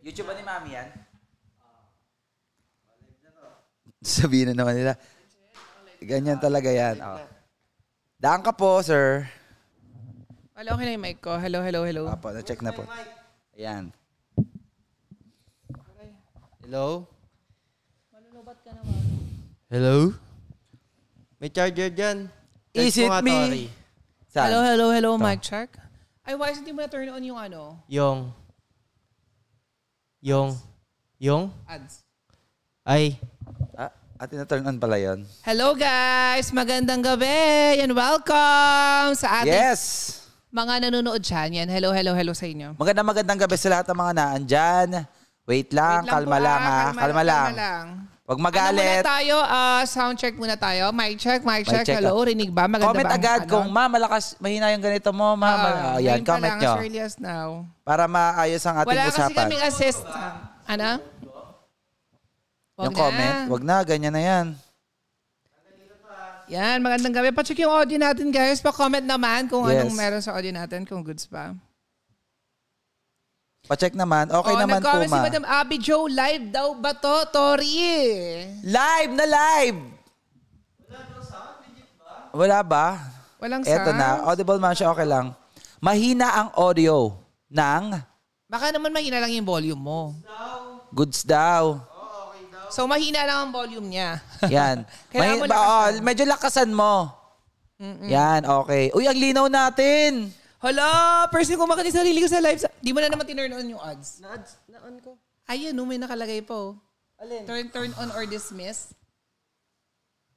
YouTube ba ni Mami yan? Sabihin na naman nila. Ganyan talaga yan. Oh. Daan ka po, sir. Hello, okay na yung mic ko. Hello, hello, hello. Apo, na-check na po. Ayan. Hello? Malulubat ka naman. Hello? May charger dyan. Charge Is it me? Tori. Hello, hello, hello, Ito. mic check. Ay, why isn't mo na turn on yung ano? Yung yung, yung? Ads. Ay. Ah, at na-turn on ano pala yun. Hello guys! Magandang gabi and welcome sa ating Yes! mga nanonood dyan. Yan, hello, hello, hello sa inyo. Magandang magandang gabi sa lahat ng mga naan dyan. Wait lang, Wait lang kalma lang ah. ha. Kalma, kalma lang. lang. Huwag magalit. Ano muna tayo? Uh, sound check muna tayo. Mic check, mic check. check Hello, up. Ah. rinig ba? Maganda comment ba? agad ano? kung ma, malakas, mahina yung ganito mo, ma. Uh, ah, mal- ayan, comment nyo. As early now. Para maayos ang ating Wala usapan. Wala kasi kaming assist. Ano? Wag yung na. comment. Wag na, ganyan na yan. Yan, magandang gabi. Pa-check yung audio natin, guys. Pa-comment naman kung yes. anong meron sa audio natin, kung goods pa. Pacheck naman. Okay oh, naman po, ma. si Madam Abby Joe, live daw ba to, Tori? Live na live! Wala ba? Walang sound? Eto na. Audible man siya, okay lang. Mahina ang audio ng... Baka naman mahina lang yung volume mo. Goods daw. So mahina lang ang volume niya. Yan. Kailangan ba, oh, medyo lakasan mo. Mm-mm. Yan, okay. Uy, ang linaw natin. Hala, first time ko makita sarili ko sa live. Sa- Di mo na naman tinurn on yung ads? Na-ads, na-on ko. Ayan, no, may nakalagay po. Oh. Alin? Turn, turn on or dismiss.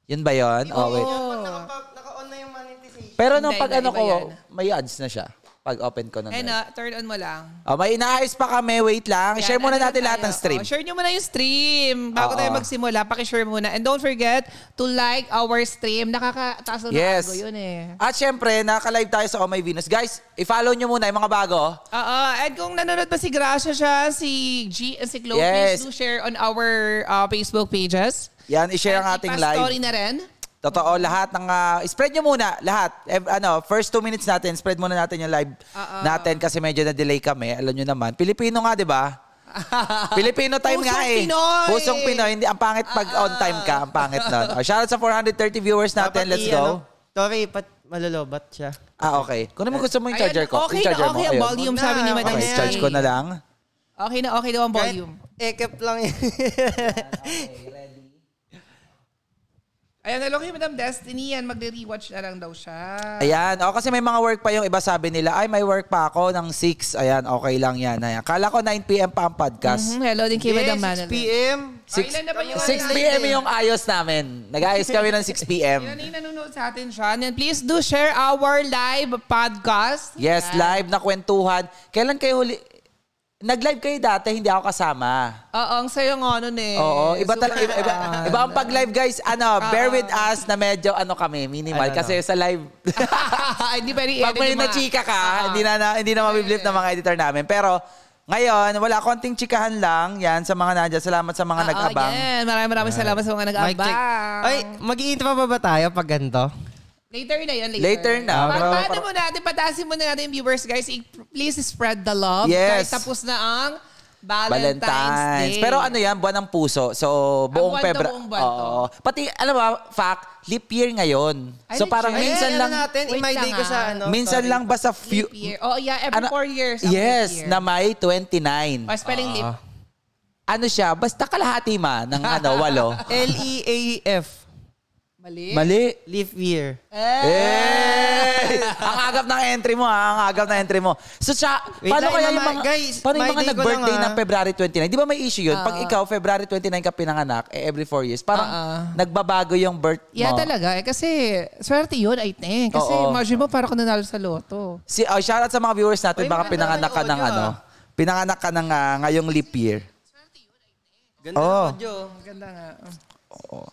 Yun ba yun? Oh, wait. Oh. naka, naka-on na yung monetization. Pero nung pag ano ko, may ads na siya pag open ko na. Ayun na, uh, turn on mo lang. Oh, may inaayos pa kami. Wait lang. Yan, share muna natin tayo. lahat ng stream. Oh, share nyo muna yung stream. Bago Oo. tayo magsimula, pakishare muna. And don't forget to like our stream. Nakakataas na yes. bago yun eh. At syempre, nakaka-live tayo sa Oh My Venus. Guys, i-follow nyo muna yung mga bago. Oo. At kung nanonood pa si Gracia siya, si G, and si Chloe, yes. please do share on our uh, Facebook pages. Yan, i-share ang ating live. story na rin. Totoo, lahat ng... Uh, spread nyo muna, lahat. Eh, ano, first two minutes natin, spread muna natin yung live Uh-oh. natin kasi medyo na-delay kami. Alam nyo naman. Pilipino nga, di ba? Pilipino time Pusong nga eh. Pinoy. Pusong Pinoy. Hindi, ang pangit pag uh-uh. on time ka. Ang pangit nun. Oh, shoutout sa 430 viewers natin. Let's go. Ano, Tori, pat malolobat siya. Ah, okay. Kung naman gusto mo yung charger ko. Okay yung charger na, okay. Mo, volume sabi ni Madam Okay, charge ko na lang. Okay na, okay daw ang volume. Kahit ekep lang yun. Ayan, alam kay Madam Destiny, yan, magre-rewatch na lang daw siya. Ayan, o, oh, kasi may mga work pa yung iba sabi nila, ay, may work pa ako ng 6. Ayan, okay lang yan. Ayan. Kala ko 9pm pa ang podcast. Mm -hmm. Hello din kay Madam Manuel. 6pm. 6pm yung ayos namin. Nag-ayos kami ng 6pm. Yan yung nanonood sa atin siya. And please do share our live podcast. Yes, yeah. live na kwentuhan. Kailan kayo huli? Nag-live kayo dati, hindi ako kasama. Oo, ang sayo nga ano eh. Oo, iba talaga. Iba, iba, iba ang pag-live guys, ano, bear with us na medyo ano kami, minimal. Ano, Kasi ano? sa live, Hindi pa rin pag may na chika ka, hindi na, na hindi na mabiblip ng mga editor namin. Pero, ngayon, wala konting chikahan lang. Yan, sa mga nandiyan. Salamat sa mga ah, ah, nag-abang. Again, maraming maraming salamat sa mga nag-abang. Ay, mag-iinto pa ba, ba tayo pag ganito? Later na yun, later. Later na. Pa- Pero- paano mo natin, patasin muna natin yung viewers, guys. Please spread the love. Yes. Kahit tapos na ang Valentine's, Valentine's. Day. Pero ano yan, buwan ng puso. So, buong buwan na February. buong buwan to. Pati, alam mo, fact, leap year ngayon. Ay, so, parang Ay, minsan ano lang, natin, Wait my day lang, ko sa ah. ano. minsan sorry. lang basta few... Leap year. Oh, yeah. Every ano- four years. Yes, year. na may 29. Or spelling ah. leap. Ano siya, basta kalahati ma ng ano, walo. L-E-A-F. Mali? Mali. Leaf year. Eh! ang agap ng entry mo, ha? Ang agap ng entry mo. So, siya, Wait, paano kaya yung mga, guys, paano yung mga nag-birthday ah. ng February 29? Di ba may issue yun? Uh, Pag ah. ikaw, February 29 ka pinanganak, eh, every four years, parang uh, nagbabago yung birth mo. Yeah, talaga. Eh, kasi, swerte yun, I think. Kasi, Oo. imagine mo, parang ka nanalo sa loto. Si, oh, shout out sa mga viewers natin, Oy, baka ano. pinanganak ka ng ano, pinanganak ka ng uh, ngayong leap year. Ganda oh. audio. Ganda nga. Oo.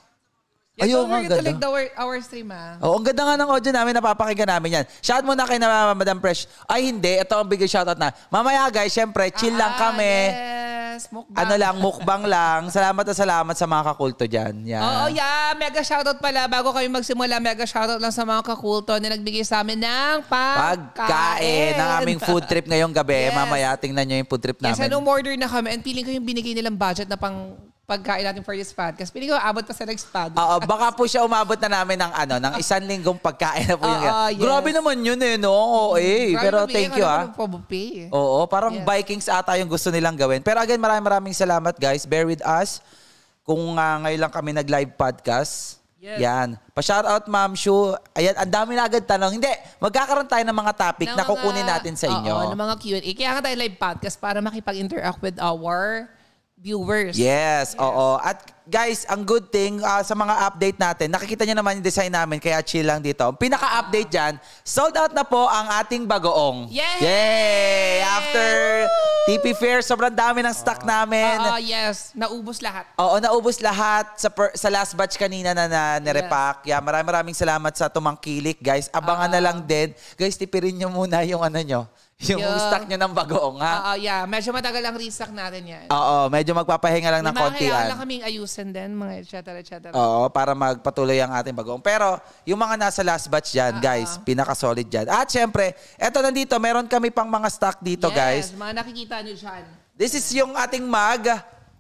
Ayun, don't forget to like our, our stream, ah. Oh, ang ganda nga ng audio namin, napapakinggan namin yan. Shout mo na kay na Madam Fresh. Ay, hindi. Ito ang bigay shoutout na. Mamaya, guys, syempre, chill lang ah, kami. Yes, mukbang. Ano lang, mukbang lang. Salamat na salamat sa mga kakulto dyan. Yeah. Oh, yeah. Mega shoutout pala. Bago kami magsimula, mega shoutout lang sa mga kakulto na nagbigay sa amin ng pagkain. Pagkain ng aming food trip ngayong gabi. Yes. Mamaya, tingnan nyo yung food trip namin. Yes, anong order na kami. And feeling ko yung binigay nilang budget na pang pagkain natin for this podcast. Pili ko, abot pa sa next podcast. Oo, baka po siya umabot na namin ng ano, ng isang linggong pagkain na po uh, yung uh, yes. Grabe naman yun eh, no? Oo, mm, eh. Pero thank you, ano ha? Ah. Buffet. Oo, parang yes. Vikings ata yung gusto nilang gawin. Pero again, maraming maraming salamat, guys. Bear with us. Kung uh, ngayon lang kami nag-live podcast, Yes. Yan. Pa-shoutout, Ma'am Shu. Ayan, ang dami na agad tanong. Hindi, magkakaroon tayo ng mga topic ng na kukunin natin sa inyo. Oo, ng mga Q&A. Kaya nga tayo live podcast para makipag-interact with our viewers. Yes, yes, oo. At guys, ang good thing uh, sa mga update natin, nakikita niyo naman yung design namin kaya chill lang dito. Pinaka-update dyan, sold out na po ang ating bagoong. Yay! Yay! After TP Fair, sobrang dami ng stock namin. Oo, yes. Naubos lahat. Oo, naubos lahat sa, per, sa last batch kanina na, na nirepack. Yes. Yeah, maraming maraming salamat sa tumangkilik, guys. Abangan uh, na lang din. Guys, tipirin niyo muna yung ano nyo, yung Yung- stock nyo ng bagoong, ha? Oo, yeah. Medyo matagal ang restock natin yan. Oo, medyo magpapahinga lang ng konti yan. kontian. kailangan kaming ayusin din, mga et cetera, et cetera. Oo, para magpatuloy ang ating bagoong. Pero, yung mga nasa last batch dyan, guys, pinaka-solid dyan. At syempre, eto nandito, meron kami pang mga stock dito, guys. Yes, mga nakikita nyo dyan. This is yung ating mag,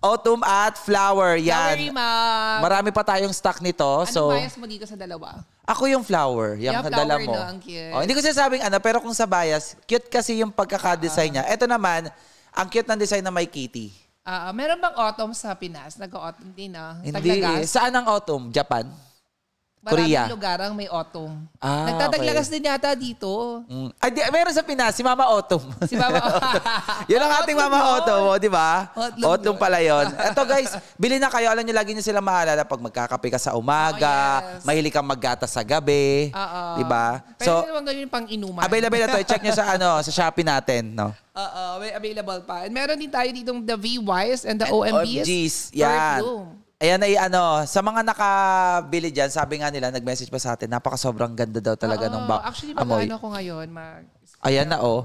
autumn at flower. Yan. Yan. Flowery mug. Marami pa tayong stock nito. Ano so, bias mo dito sa dalawa? Ako yung flower, yung yeah, dala mo. No, ang cute. Oh, hindi ko sinasabing ano, pero kung sa bias, cute kasi yung pagkakadesign uh niya. Ito naman, ang cute ng design na may kitty. Uh, meron bang autumn sa Pinas? Nag-autumn din, no? Ah. Hindi. Tagagas. Saan ang autumn? Japan? Maraming Korea. lugar ang may autumn. Ah, Nagtataglagas okay. din yata dito. Mm. Ay, di, meron sa Pinas, si Mama Autumn. Si Mama Autumn. yun ang ating Mama Autumn, oh, di ba? Autumn, pala yun. Ito guys, bili na kayo. Alam nyo, lagi nyo sila maalala pag magkakape ka sa umaga, oh, yes. mahilig kang maggata sa gabi. Uh -oh. Di ba? So, Pwede naman ganyan pang inuman. Available na to. Check nyo sa, ano, sa Shopee natin. No? Oo, may available pa. And meron din tayo ditong the VYs and the and OMBs. OMGs, yan. Ayan ay ano, sa mga nakabili diyan, sabi nga nila, nag-message pa sa atin, napaka sobrang ganda daw talaga Oo, ng ba- Actually, amoy. mag-ano ko ngayon. Mag Ayan na oh.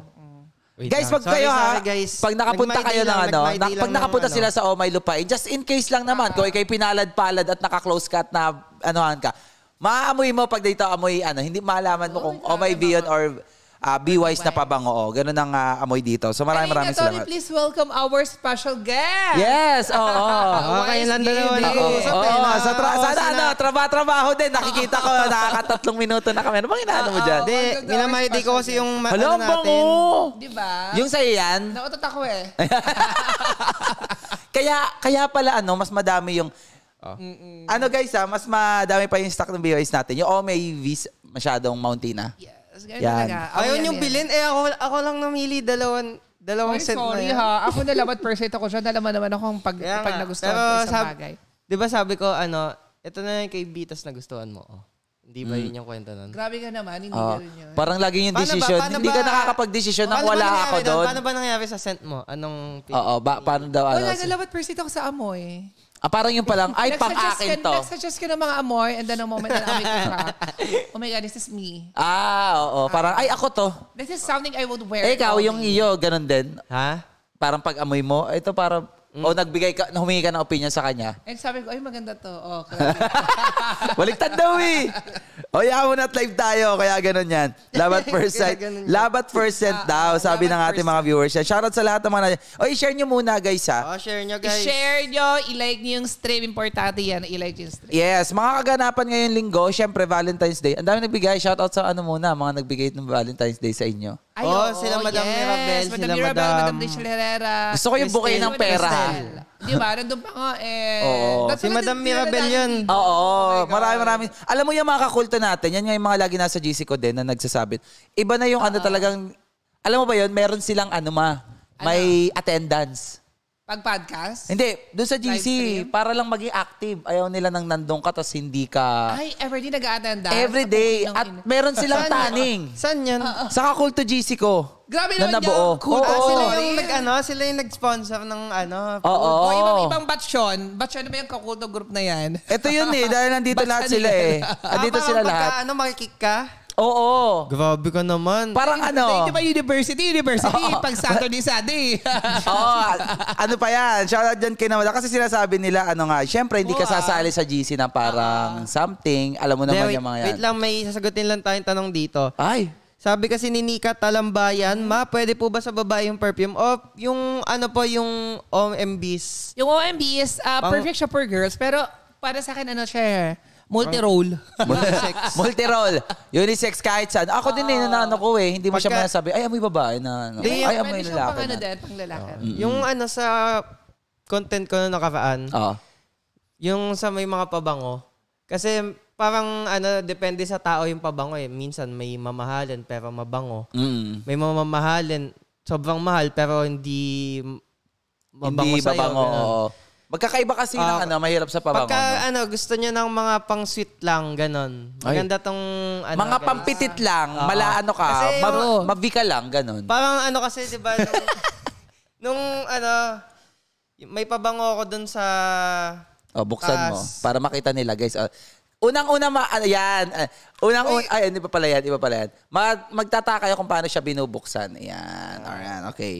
Wait guys, lang. pag kayo ha, guys. pag nakapunta kayo ng lang, ano, na, pag nakapunta ng sila ano. sa Oh My Lupain, just in case lang naman, kung ikay pinalad-palad at naka-close cut na anuhan ka, maamoy mo pag dito amoy, ano, hindi malaman mo kung Oh My Vion or uh, be wise na pabango. Oh, ganun ang uh, amoy dito. So maraming maraming salamat. please welcome our special guest. Yes, oo. Oh, oh. okay, lang dalawa na ako. Sa, oh, sa tra- ano, traba-trabaho din. Nakikita ko, nakakatatlong minuto na kami. Ano bang inaano mo dyan? Hindi, minamahay ko kasi yung ano natin. Di ba? Yung sa'yo yan? Nakutot ako eh. kaya, kaya pala ano, mas madami yung Oh. Ano guys ha, ah, mas madami pa yung stock ng BYs natin. Yung Ome V's masyadong mountain na. Yeah. Ganun Yan. talaga. Ako Ayun yan, yung yan. Eh, ako, ako lang namili dalawang, dalawang Ay, set sorry na yan. ha. Ako na laman percent ako siya. Nalaman naman ako ang pag, Kaya pag nga. nagustuhan ko Pero isang sab- bagay. Di ba sabi ko, ano, ito na yung kay Bitas na gustuhan mo. Oh. Hindi ba hmm. yun yung kwento nun? Grabe ka naman, hindi Oo. Ah, ganun yun. parang lagi yung Paano ba- decision. paano Hindi ka ba- nakakapag-decision nang wala ako doon. doon. Paano ba nangyari sa scent mo? Anong... Oo, ba, paano daw ano? Wala, nalaman percent ako sa amoy. Ah, parang yung palang, ay, pang akin to. Nagsuggest ka ng mga amoy and then a moment na I'll make Oh my God, this is me. Ah, oo. Ah. Parang, ay, ako to. This is something I would wear. Eh, ikaw, yung iyo, ganun din. Ha? Parang pag amoy mo, ito parang, Mm. O nagbigay ka, humingi ka ng opinion sa kanya. And sabi ko, ay maganda to. Oh, Baliktad daw eh. O yaman at live tayo, kaya ganun yan. Labat first sight. Labat first sight ah, daw, sabi ng ating mga viewers. Shoutout sa lahat ng mga... O i-share nyo muna guys ha. Oh, share nyo guys. I-share nyo, i-like nyo yung stream. Importante yan, i-like yung stream. Yes, mga kaganapan ngayong linggo, syempre Valentine's Day. Ang dami nagbigay. Shoutout sa ano muna, mga nagbigay ng Valentine's Day sa inyo. Ay, oh, oo, sila Madam yes. Mirabel, Madam sila Mirabel, Madam... Madam Rachel Herrera. Gusto ko yung bukay ng pera. Di ba? Nandun pa nga eh. Oo. si Madam Mirabel yun. Oo. Oh, oh marami, marami. Alam mo yung mga kakulto natin, yan nga yung mga lagi nasa GC ko din na nagsasabit. Iba na yung uh-huh. ano talagang, alam mo ba yun, meron silang ano ma, may ano? attendance. Pag podcast? Hindi, doon sa GC, para lang maging active. Ayaw nila nang nandun ka tapos hindi ka... Ay, everyday nag-a-attenda? Everyday. At meron silang tanning. San yan? Sa Kakulto GC ko. Grabe na nabuo. yan. Cool. Ah, Oo. sila yung nag ano, sila yung nag-sponsor ng ano. Oo. Oh, ibang ibang batch yun. Batch ano ba yung kakulto group na yan? Ito yun eh, dahil nandito lahat sila eh. Ah, Nandito parang sila pagka, lahat. ano, makikik ka? Oo. Grabe ka naman. Parang ano? Hindi ba university? University. Oo. Pag Saturday, Saturday. Oo. Ano pa yan? Shout out dyan kay Namada. Kasi sinasabi nila, ano nga, syempre hindi ka ah. sasali sa GC na parang something. Alam mo naman wait, yung mga yan. Wait lang, may sasagutin lang tayong tanong dito. Ay. Sabi kasi ni Nika Talambayan, ma, pwede po ba sa babae yung perfume? O yung ano po, yung OMBs? Yung OMBs, uh, ah, Pang- perfect siya for girls. Pero para sa akin, ano siya eh, Multi-role. Unisex. Multi-role. Unisex kahit saan. Ako din eh, ah. nanano ko eh. Hindi mo siya Pagka- masasabi, ay, amoy babae na. Ano. Hindi, Ay, amoy lalaki pang ano pang lalaki. Yung ano sa content ko na nakaraan, Oo. yung sa may mga pabango, kasi parang ano, depende sa tao yung pabango eh. Minsan may mamahalin pero mabango. Mm. May mamamahalin, sobrang mahal pero hindi mabango Hindi sa'yo. babango. Magkakaiba kasi uh, ng ah, ano, mahirap sa pabango. Pagka ano, gusto niyo ng mga pang sweet lang, ganon. Maganda tong ano. Mga ganun. pampitit lang, uh, mala ano ka, kasi, ma- mabika lang, ganun. Parang ano kasi, di ba, nung, nung ano, may pabango ako dun sa... Oh, buksan taas. mo. Para makita nila, guys. Uh, Unang-una, ma- ano, yan. Unang una, ay, iba pala yan, iba pala yan. Mag- magtataka kayo kung paano siya binubuksan. Ayan, alright, okay.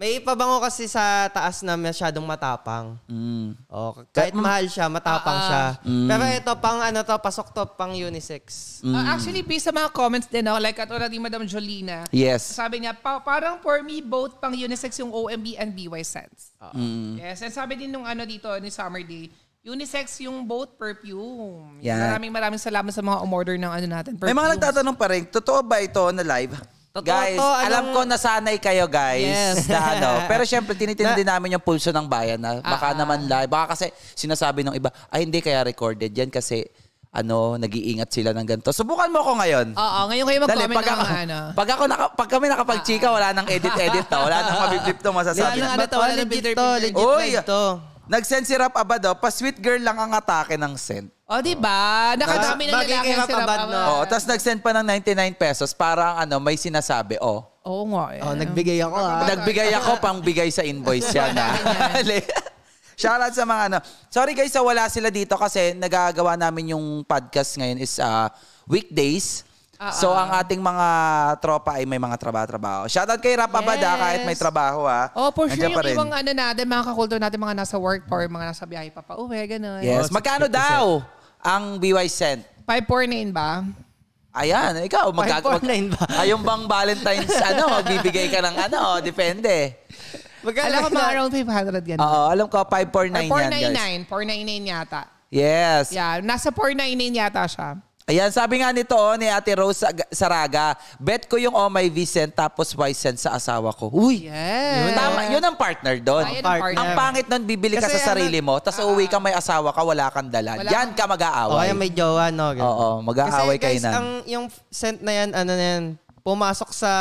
May ipabango kasi sa taas na masyadong matapang. Mm. Oh, kahit mm. mahal siya, matapang uh, siya. Mm. Pero ito, pang ano to, pasok to, pang unisex. Mm. Uh, actually, based sa mga comments din, no, like katulad ni Madam Jolina, yes. sabi niya, pa- parang for me, both pang unisex yung OMB and BY Sense. uh Mm. Yes, and sabi din nung ano dito, ni Summer Day, Unisex yung both perfume. Yeah. Maraming maraming salamat sa mga umorder ng ano natin. Perfumes. May mga nagtatanong pa rin, totoo ba ito na live? Totoo guys, to, anong... alam ko nasanay kayo guys. Yes. Na ano, pero syempre tinitingnan din namin yung pulso ng bayan na baka uh naman live. Baka kasi sinasabi ng iba, ay hindi kaya recorded yan kasi ano, nag-iingat sila ng ganito. Subukan mo ako ngayon. Oo, ngayon kayo mag-comment Dali, pag ako, ano. Pag, ako naka, pag kami nakapag-chika, wala nang edit-edit to. Wala nang mabiblip to masasabi. Lalo na, ano to, wala nang legit to. Legit Uy, to. Nag-send si Rap Abad daw, pa-sweet girl lang ang atake ng send. O, oh, di ba? Nakadami na Bagay ah, lalaki kay ang Rap Abad sirap. na. Oo, tapos nag-send pa ng 99 pesos para ang ano, may sinasabi, oh. Oo nga eh. Oh, nagbigay ako ah. Nagbigay ako pang bigay sa invoice yan ah. Shoutout sa mga ano. Sorry guys sa ah, wala sila dito kasi nagagawa namin yung podcast ngayon is uh, weekdays. So ah, ah. ang ating mga tropa ay may mga trabaho-trabaho. Shoutout kay Rap yes. Ah, kahit may trabaho ha. Oh, for sure yung ibang ano natin, mga kakulto natin, mga nasa work for, mga nasa biyahe pa pa ganun. Yes, oh, magkano daw ang BY Cent? 549 ba? Ayan, ikaw, magkag... Mag, ba? ayun bang Valentine's, ano, magbibigay ka ng ano, depende. Magkano alam ko mga around 500 yan. Oo, alam ko, 549 yan, guys. 499, 499 yata. Yes. Yeah, nasa 499 yata siya. Ayan, sabi nga nito oh, ni Ate Rose Saraga, bet ko yung Oh My Vicent tapos Vicent sa asawa ko. Uy! Yes. Yun, tama, yun ang partner doon. Ang, partner. ang pangit nun, bibili ka Kasi sa ano, sarili mo, tapos uh, ah, uuwi ka ah. may asawa ka, wala kang dala. Wala yan ka mag-aaway. Oo, may jowa, no? Ganun. Oo, mag-aaway kayo guys, na. Ang, yung scent na yan, ano na yan, pumasok sa,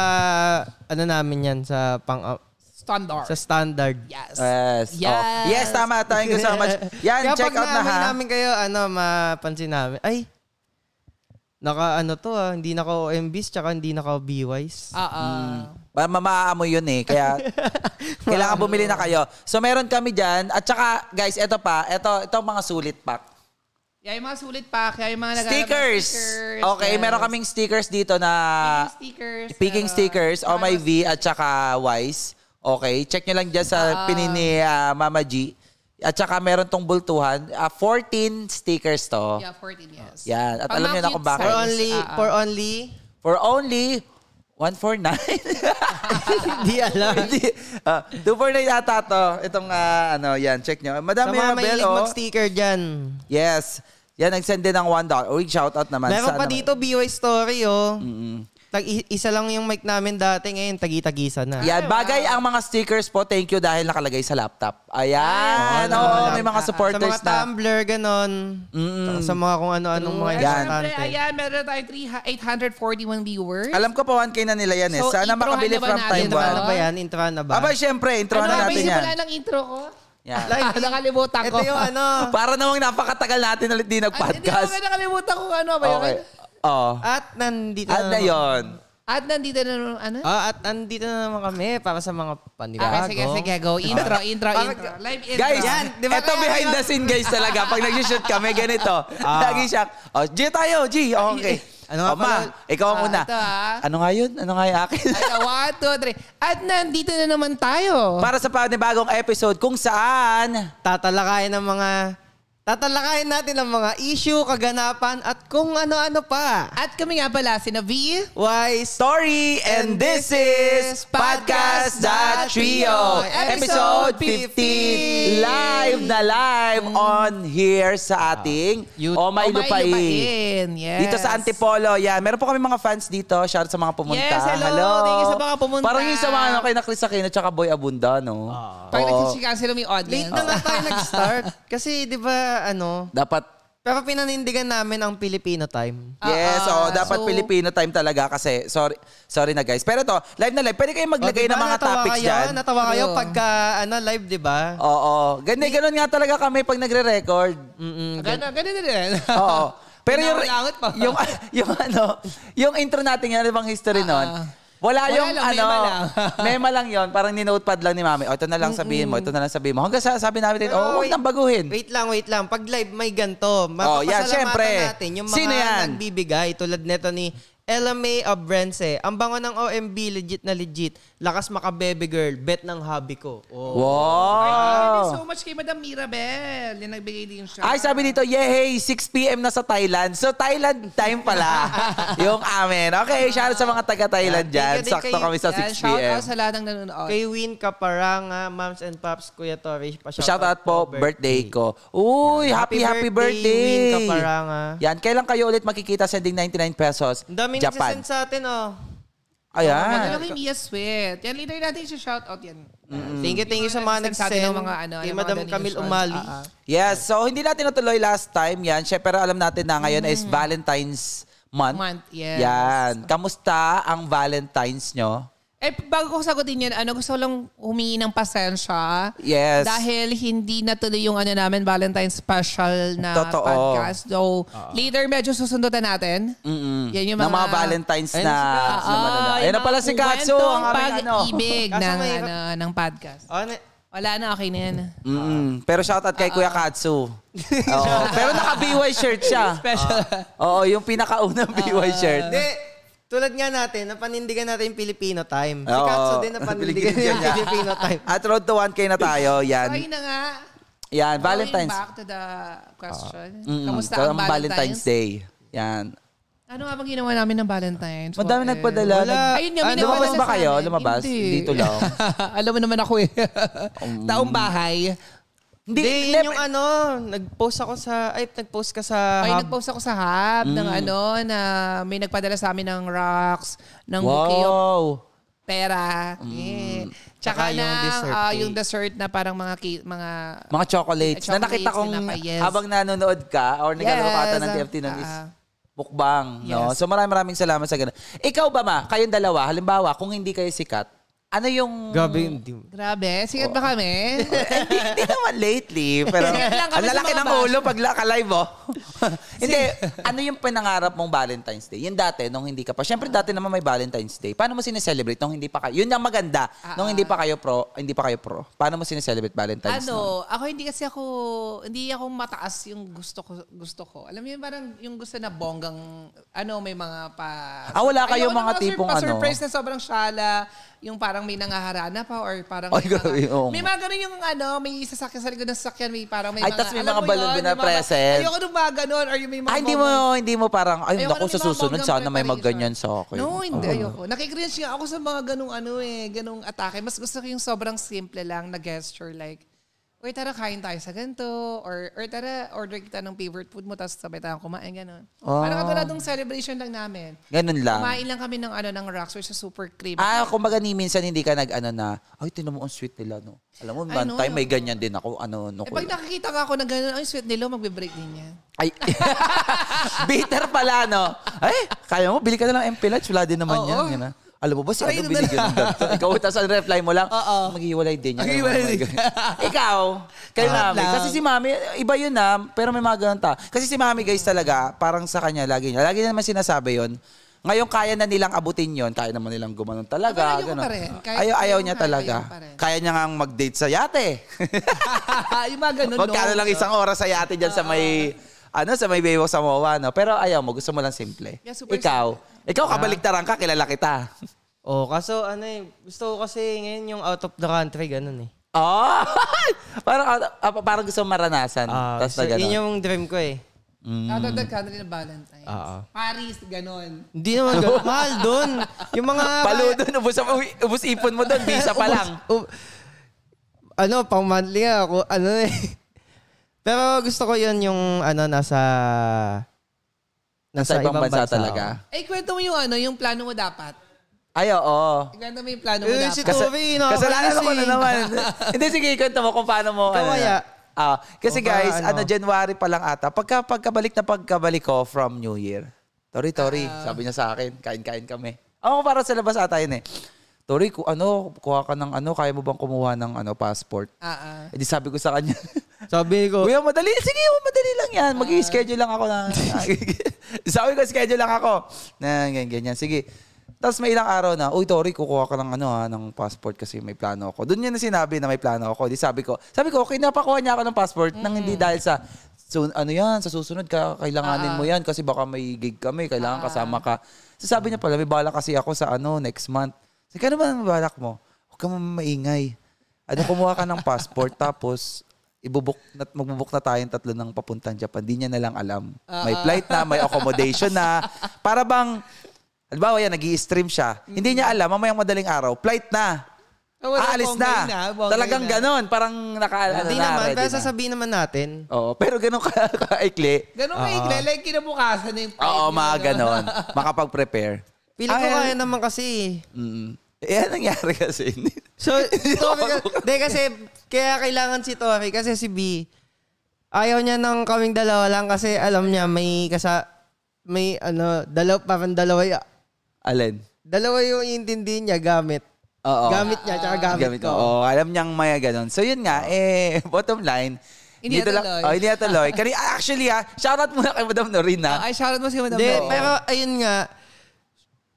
ano namin yan, sa pang... Uh, standard. Sa standard. Yes. Yes. Oh. Yes, oh. yes tama. Thank you so much. Yan, Kaya check out na ha. Kaya pag namin kayo, ano, mapansin namin. Ay, Naka ano to ah, hindi naka OMBs tsaka hindi naka BYs. Oo. Ah, ah. Mm. Mamaamoy yun eh. Kaya kailangan bumili na kayo. So meron kami dyan. At tsaka guys, eto pa. Eto, itong mga sulit pack. Yeah, yung mga sulit pack. Yeah, yung mga stickers. stickers. Okay, yes. meron kaming stickers dito na... Picking stickers. Picking uh, stickers. Oh my V at tsaka Wise. Okay, check nyo lang dyan sa uh, ah. pinini uh, Mama G. At saka meron tong bultuhan. Uh, ah, 14 stickers to. Yeah, 14, yes. Yan. At Pang alam niyo na kung bakit. For only, uh, for only? For only 149. Di alam. uh, 249 ata to. Itong, uh, ano, yan. Check nyo. Madami Sa mga oh. mag-sticker dyan. Yes. Yan, nag-send din ng $1. Uy, out naman. Meron pa naman. dito, BY Story, oh. Mm-hmm. Tag isa lang yung mic namin dati ngayon, tagi-tagisa na. Yan, bagay ang mga stickers po. Thank you dahil nakalagay sa laptop. Ayan. Oo, oh, oh, may mga supporters na. Sa mga na. Tumblr, ganon. Mm. Sa mga kung ano-anong mga yan. Siyempre, ayan, meron tayo 841 viewers. Alam ko pa 1K na nila yan eh. So, Sana makabili na from time 1. Intro na ba ano, yan? Intro na ba? Aba, syempre, intro ano, na natin yan. Ano ba yung ng intro ko? Yan. Like, nakalimutan ko. Ito yung ano. Para namang napakatagal natin ulit di nag-podcast. Hindi ko nakalimutan ko ano. Ba okay. Yun? Oh. At nandito At na na yon. At nandito na ano? Oh, at nandito na naman kami para sa mga panibago. Okay, ah, sige, sige, go. Intro, intro, intro. Live intro. Guys, yan, di ba? Ito behind the scene, guys, talaga. Pag nag-shoot kami, ganito. Ah. Lagi siya, oh, G tayo, G. Oh, okay. Ano nga oh, ma, ikaw ah, muna. Ito, ah. Ano nga yun? Ano nga yung akin? Ay, one, two, three. At nandito na naman tayo. Para sa panibagong episode kung saan... Tatalakayan ng mga Tatalakayin natin ang mga issue, kaganapan, at kung ano-ano pa. At kami nga pala si V, Y, Story, and this is Podcast That Trio, Episode 15, live na live mm. on here sa ating You- Oh My Omay Lupain. Lupain, yes. Dito sa Antipolo, yeah. Meron po kami mga fans dito. Shout out sa mga pumunta. Yes, hello. Thank you sa mga pumunta. Parang yung sa mga ano, kay na Chris at tsaka Boy Abunda, no? Pag Oo. nagsisikaan sila may audience. Late na nga tayo nag-start. Kasi, di ba, ano, Dapat pero pinanindigan namin ang Filipino time. Yes, ah, ah, oo. Ah, dapat so- Filipino time talaga kasi sorry sorry na guys. Pero to, live na live. Pwede kayong oh, maglagay ng mga topics kayo? dyan. Natawa kayo Oo. pagka ano, live, di ba? Oo. Ganyan, eh, ganun nga talaga kami pag nagre-record. Mm-mm. Ganun, ganun din rin. Oo. Pero yung, pa. yung, yung ano, yung intro natin yan, ibang history ah, nun, wala, Wala yung lang, ano, mema lang. mema lang yun. Parang ninotepad lang ni mami. O, ito na lang sabihin mo, ito na lang sabihin mo. Hanggang sa sabi namin din, oh, huwag nang baguhin. Wait lang, wait lang. Pag live may ganito, mapapasalamatan oh, yeah, syempre. natin yung mga Sino yan? nagbibigay. Tulad neto ni Ella May Abrense. Ang bango ng OMB, legit na legit. Lakas makabebe girl, bet ng hobby ko. Oh. Wow! Ay, thank you so much kay Madam Mirabel. Yung nagbigay din siya. Ay, sabi dito, yehey, 6pm na sa Thailand. So, Thailand time pala. yung amin. Okay, shout out sa mga taga-Thailand yeah, dyan. Sakto kami sa 6pm. Shout out sa lahat ng nanonood. Kay Win Kaparanga, Moms and Pops, Kuya Tori. Pa-shout shout out, po, birthday. birthday ko. Uy, happy, happy, happy birthday. birthday. Win Kaparanga. Yan, kailan kayo ulit makikita sending 99 pesos? Ang dami Japan. sa atin, oh. Ayan. Alam mo yung Mia Swift. Yan, later natin siya out yan. Mm-hmm. Thank you, thank you sa mga nagsend. Mga, ano, kay Madam Camille Umali. Uh-huh. Yes, so hindi natin natuloy last time yan. Siya, pero alam natin na ngayon mm-hmm. is mm. Valentine's Month. Month, yes. Yan. Kamusta ang Valentine's nyo? Eh, bago ko sagutin yun, ano, gusto lang humingi ng pasensya. Yes. Dahil hindi natuloy yung ano namin, Valentine's special na Totoo. podcast. So, uh-huh. later medyo susundutan natin. Mm-mm. Yan yung mga... Ng mga Valentine's na... Oo. Ah, ah, yan na pala si Katsu. Ang pag-ibig ng, ano, ng podcast. Oh, wala na, okay na yan. Mm-mm. Pero shoutout kay uh, Kuya Katsu. Pero naka-BY shirt siya. Special. Oo, yung pinakaunang BY shirt. Hindi. Tulad nga natin, napanindigan natin yung Filipino time. Si Katso din napanindigan niya yung niya. Filipino time. At road to 1K na tayo. Yan. Sorry na nga. Yan. Valentine's. Going back to the question. Mm, Kamusta ang Valentine's? Day. Yan. Ano nga bang ginawa namin ng Valentine's? Madami Whatever. nagpadala. Wala. Ayun nga, may nagpadala lumabas ba kayo? Lumabas? Hindi. Dito lang. Alam mo naman ako eh. Um, Taong bahay. Hindi, Day, never... yung ano, nag-post ako sa, ay, nag-post ka sa Ay, hub. nag-post ako sa hub mm. ng ano, na may nagpadala sa amin ng rocks, ng wow. bouquet of pera. Mm. Yeah. Tsaka, Tsaka na, yung dessert, uh, yung dessert na parang mga mga mga chocolates, chocolates na nakita kong na pa, yes. habang nanonood ka or nagano yes. ka ng TFT nun uh, ah, is ah. mukbang, yes. no? So maraming maraming salamat sa ganun. Ikaw ba ma, kayong dalawa, halimbawa kung hindi kayo sikat, ano yung... Grabe, hindi. Grabe. Sikat oh. ba kami? hindi, naman lately. Pero ang lalaki ng ulo pag ka-live, oh. hindi. ano yung pinangarap mong Valentine's Day? Yung dati, nung hindi ka pa. Siyempre, ah. dati naman may Valentine's Day. Paano mo sineselebrate nung hindi pa kayo? Yun ang maganda. Ah, nung hindi pa ah. kayo pro, hindi pa kayo pro. Paano mo sineselebrate Valentine's ano, Day? Ano? Ako hindi kasi ako, hindi ako mataas yung gusto ko. Gusto ko. Alam mo yun, parang yung gusto na bonggang, ano, may mga pa... Ah, wala kayo mga tipong ano? surprise na sobrang shala yung parang may nangaharana pa or parang Ay, may, grabe, mga, may mga ganun yung ano, may sasakyan sa likod ng sasakyan, may parang may Ay, mga... may mga mo din na present. Ayoko nung mga ganun or yung may mga... Ay, hindi mo, hindi mo parang, ay, Ayoko naku, sa susunod, sana may preparation. magganyan sa ako. No, hindi. Ayoko. Nakikringe nga ako sa mga ganung ano eh, ganung atake. Mas gusto ko yung sobrang simple lang na gesture like, Uy, tara, kain tayo sa ganito. Or, or tara, order kita ng favorite food mo, tapos sabay tayong kumain, gano'n. Oh. Parang ah. katuladong celebration lang namin. Ganun lang. Kumain lang kami ng, ano, ng Rockstar sa Super Cream. Ah, kumbaga ni minsan hindi ka nag, ano na, ay, tinan mo, ang sweet nila, no? Alam mo, man, ano? may ganyan din ako, ano, no. Eh, pag nakikita ka ako na gano'n, ay, sweet nila, magbe-break din yan. Ay, bitter pala, no? Ay, kaya mo, bili ka na ng MPLH, wala din naman Oo. yan. Yan, alam mo ba, si Ano binigyan ng ganito? Ikaw, tapos ang reply mo lang, Oo. maghiwalay din yan. Maghiwalay ano din. Ikaw, kay mami. lang. Kasi si mami, iba yun na, ah, pero may mga ganun ta. Kasi si mami, guys, talaga, parang sa kanya, lagi niya. Lagi niya naman sinasabi yun. Ngayon, kaya na nilang abutin yon Kaya naman nilang gumanon talaga. Kaya yun pa rin. Kaya- ayaw, ayaw niya talaga. pa Kaya niya nga mag-date sa yate. yung mga ganun, Magkano lang isang oras sa yate dyan sa may... Ano, sa may Bayo Samoa, no? Pero ayaw mo, gusto mo lang simple. Yeah, super Ikaw, ikaw, ah. kabaliktaran ka, kilala kita. Oh, kaso ano eh, gusto ko kasi ngayon yung out of the country, ganun eh. Oh! parang, ano, ah, parang gusto maranasan. Ah, Tapos na so, yun yung dream ko eh. Mm. Out of the country na Valentine's. Oo. Ah. Paris, ganun. Hindi naman ganun. Mahal doon. Yung mga... Palo doon, ubus, uwi- ubus ipon mo doon, visa pa lang. ano, pang monthly nga ako, ano eh. Pero gusto ko yun yung ano, nasa Nasa, ibang, ibang bansa, bansa talaga. Eh, kwento mo yung ano, yung plano mo dapat. Ay, oo. Kwento mo yung plano mo eh, dapat. Si Toby, no? Kasalanan ako na naman. Hindi, sige, kwento mo kung paano mo. Kawaya. Ano, Ah, kasi o guys, ano? ano, January pa lang ata. Pagka pagkabalik na pagkabalik ko from New Year. Tori, Tori, uh, sabi niya sa akin, kain-kain kami. Oo, oh, para sa labas ata yun eh. Tori, ku ano, kuha ka ng ano, kaya mo bang kumuha ng ano passport? Oo. Uh-uh. E di sabi ko sa kanya, Sabi ko, Kuya, madali. Sige, oh, madali lang yan. Ah. Mag-schedule lang ako. Na, Sabi ko, schedule lang ako. Na, ganyan, ganyan. Sige. Tapos may ilang araw na, uy, Tori, kukuha ka ng, ano, ha, ah, ng passport kasi may plano ako. Doon niya na sinabi na may plano ako. Di sabi ko, sabi ko, okay, napakuha niya ako ng passport nang hindi mm. dahil sa, so, ano yan, sa susunod, ka, kailanganin mo ah. yan kasi baka may gig kami, kailangan kasama ka. So, sabi niya pala, may bala kasi ako sa ano, next month. Sabi, ano ba ang balak mo? Huwag ka maingay. Ano, kumuha ka ng passport, tapos ibubuk na, magbubuk na tayong tatlo ng papuntang Japan. Di niya na lang alam. Uh-uh. May ah. flight na, may accommodation na. Para bang, halimbawa yan, nag stream siya. Mm-hmm. Hindi niya alam, mamayang madaling araw, flight na. Oh, wala, Aalis na. na Talagang na. ganon. Parang nakaalala Hindi na. Hindi naman. Pero na. sasabihin naman natin. Oo. Pero ganon ka, kaikli. Ganon uh, kaikli. Like kinabukasan na yung Oo, mga ganon. Makapag-prepare. Pili ko kaya naman kasi. Mm. Eh, ang nangyari kasi. so, Tori, de, kasi, kaya kailangan si Tori kasi si B, ayaw niya nang kaming dalawa lang kasi alam niya may kasa, may ano, dalawa, parang dalawa y- Alin? Dalawa yung intindi niya gamit. Oo. Gamit niya, tsaka gamit, gamit ko. Oo, alam niyang maya ganun. So yun nga, eh, bottom line, hindi natuloy. Oh, hindi natuloy. Kani, ah, actually ha, ah, shoutout muna kay Madam Noreen ha. ay, shoutout mo si Madam De, Pero ayun nga,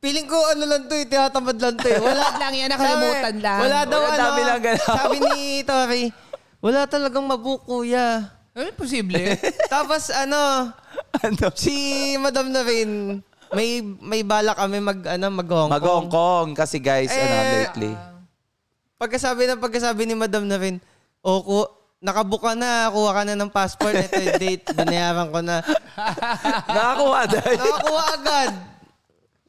Piling ko ano lang to, eh, tinatamad lang to. Eh. Wala lang yan, nakalimutan lang. Wala daw Wala, ano. lang Sabi ni Tori, wala talagang mabuko, kuya. Eh, posible. Tapos ano, ano? si Madam Navin, may may balak kami mag ano mag Hong Mag Hong Kong. kasi guys, ano, Eh, lately. Ah, pagkasabi ng pagkasabi ni Madam Navin, o oh, ko nakabuka na, kuha ka na ng passport, ito yung date, binayaran ko na. Nakakuha dahil. Nakakuha agad.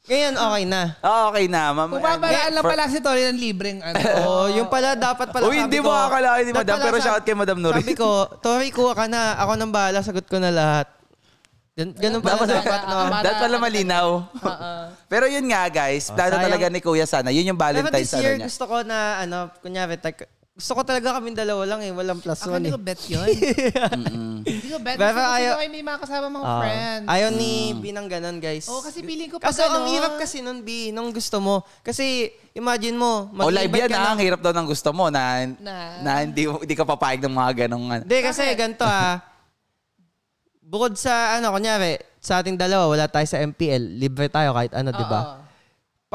Ngayon, okay na. Oh, okay na, ma'am. Kumabalaan lang pala si Tori ng libreng ano. oh, yung pala, dapat pala Uy, hindi mo akalain ni Madam, pero shout kay Madam Nuri. Sabi ko, Tori, kuha ka na. Ako nang bahala, sagot ko na lahat. Gan ganun pala dapat, dapat, no? Dapat pala malinaw. Pero yun nga, guys. Plano oh, talaga ni Kuya sana. Yun yung Valentine's. Pero this year, ano gusto ko na, ano, kunyari, tag- gusto ko talaga kami dalawa lang eh. Walang plus Ako, one hindi eh. ko bet yun. Hindi ko bet. Pero Pero ayaw- Kasi may mga kasama mga Ah, friends. Ayaw ni mm. B ng ganun, guys. Oo, kasi piling ko pag Kaso ang ano- hirap kasi nun, B, nung gusto mo. Kasi, imagine mo, O live yan na. Ah. Ang hirap daw ng gusto mo na, na. Na. hindi, hindi ka papayag ng mga ganong ano. Hindi, kasi Bakit? ganito ah. Bukod sa, ano, kunyari, sa ating dalawa, wala tayo sa MPL. Libre tayo kahit ano, di ba? Oo.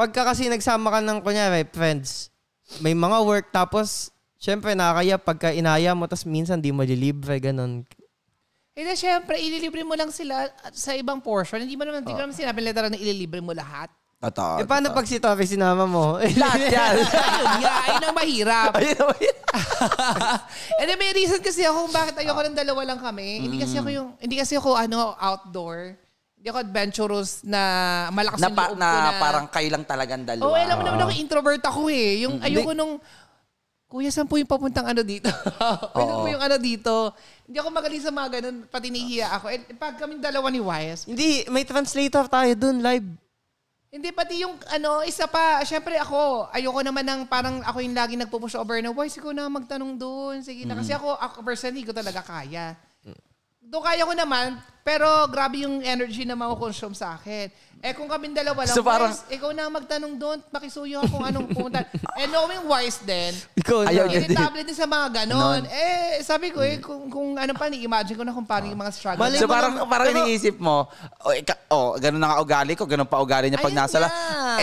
Pagka kasi nagsama ka ng, kunyari, friends, may mga work, tapos Siyempre, nakakaya pagka inaya mo, tapos minsan di mo lilibre, ganun. Hindi, eh, syempre, ililibre mo lang sila sa ibang portion. Hindi mo naman, hindi oh. ko naman sinabi literal na ililibre mo lahat. Totoo. E paano tata. pag si Tope sinama mo? Lahat yan. ayun nga, ayun ang mahirap. Ayun ang mahirap. And eh, then may reason kasi ako kung bakit ayoko ng dalawa lang kami. Mm. Hindi kasi ako yung, hindi kasi ako ano, outdoor. Hindi ako adventurous na malakas na, yung loob na, ko na. parang kayo lang talagang dalawa. Oo, oh, alam mo naman ako introvert ako eh. Yung mm-hmm. ayoko nung Kuya, saan po yung papuntang ano dito? ano po yung ano dito? Hindi ako magaling sa mga ganun. Pati nihiya ako. And pag kami dalawa ni Wise. Hindi, may translator tayo dun live. Hindi, pati yung ano, isa pa. Siyempre ako, ayoko naman ng parang ako yung lagi nagpo-push over na, Wise, ko na magtanong doon. Sige na. Kasi mm. ako, ako personally, ko talaga kaya. Do kaya ko naman, pero grabe yung energy na makukonsume sa akin. Eh kung kami dalawa lang, so, parang, wise, ikaw na magtanong doon, pakisuyo ako kung anong pumunta. eh knowing wise din, ikaw ayaw niya din. din sa mga ganon. Eh sabi ko eh, mm. kung, kung ano pa, ni-imagine ko na kung paano yung mga struggle. Mali, so parang, lang, parang pero, iniisip mo, oh, ika, oh, ganun na nga ugali ko, ganun pa ugali niya pag nasa lang.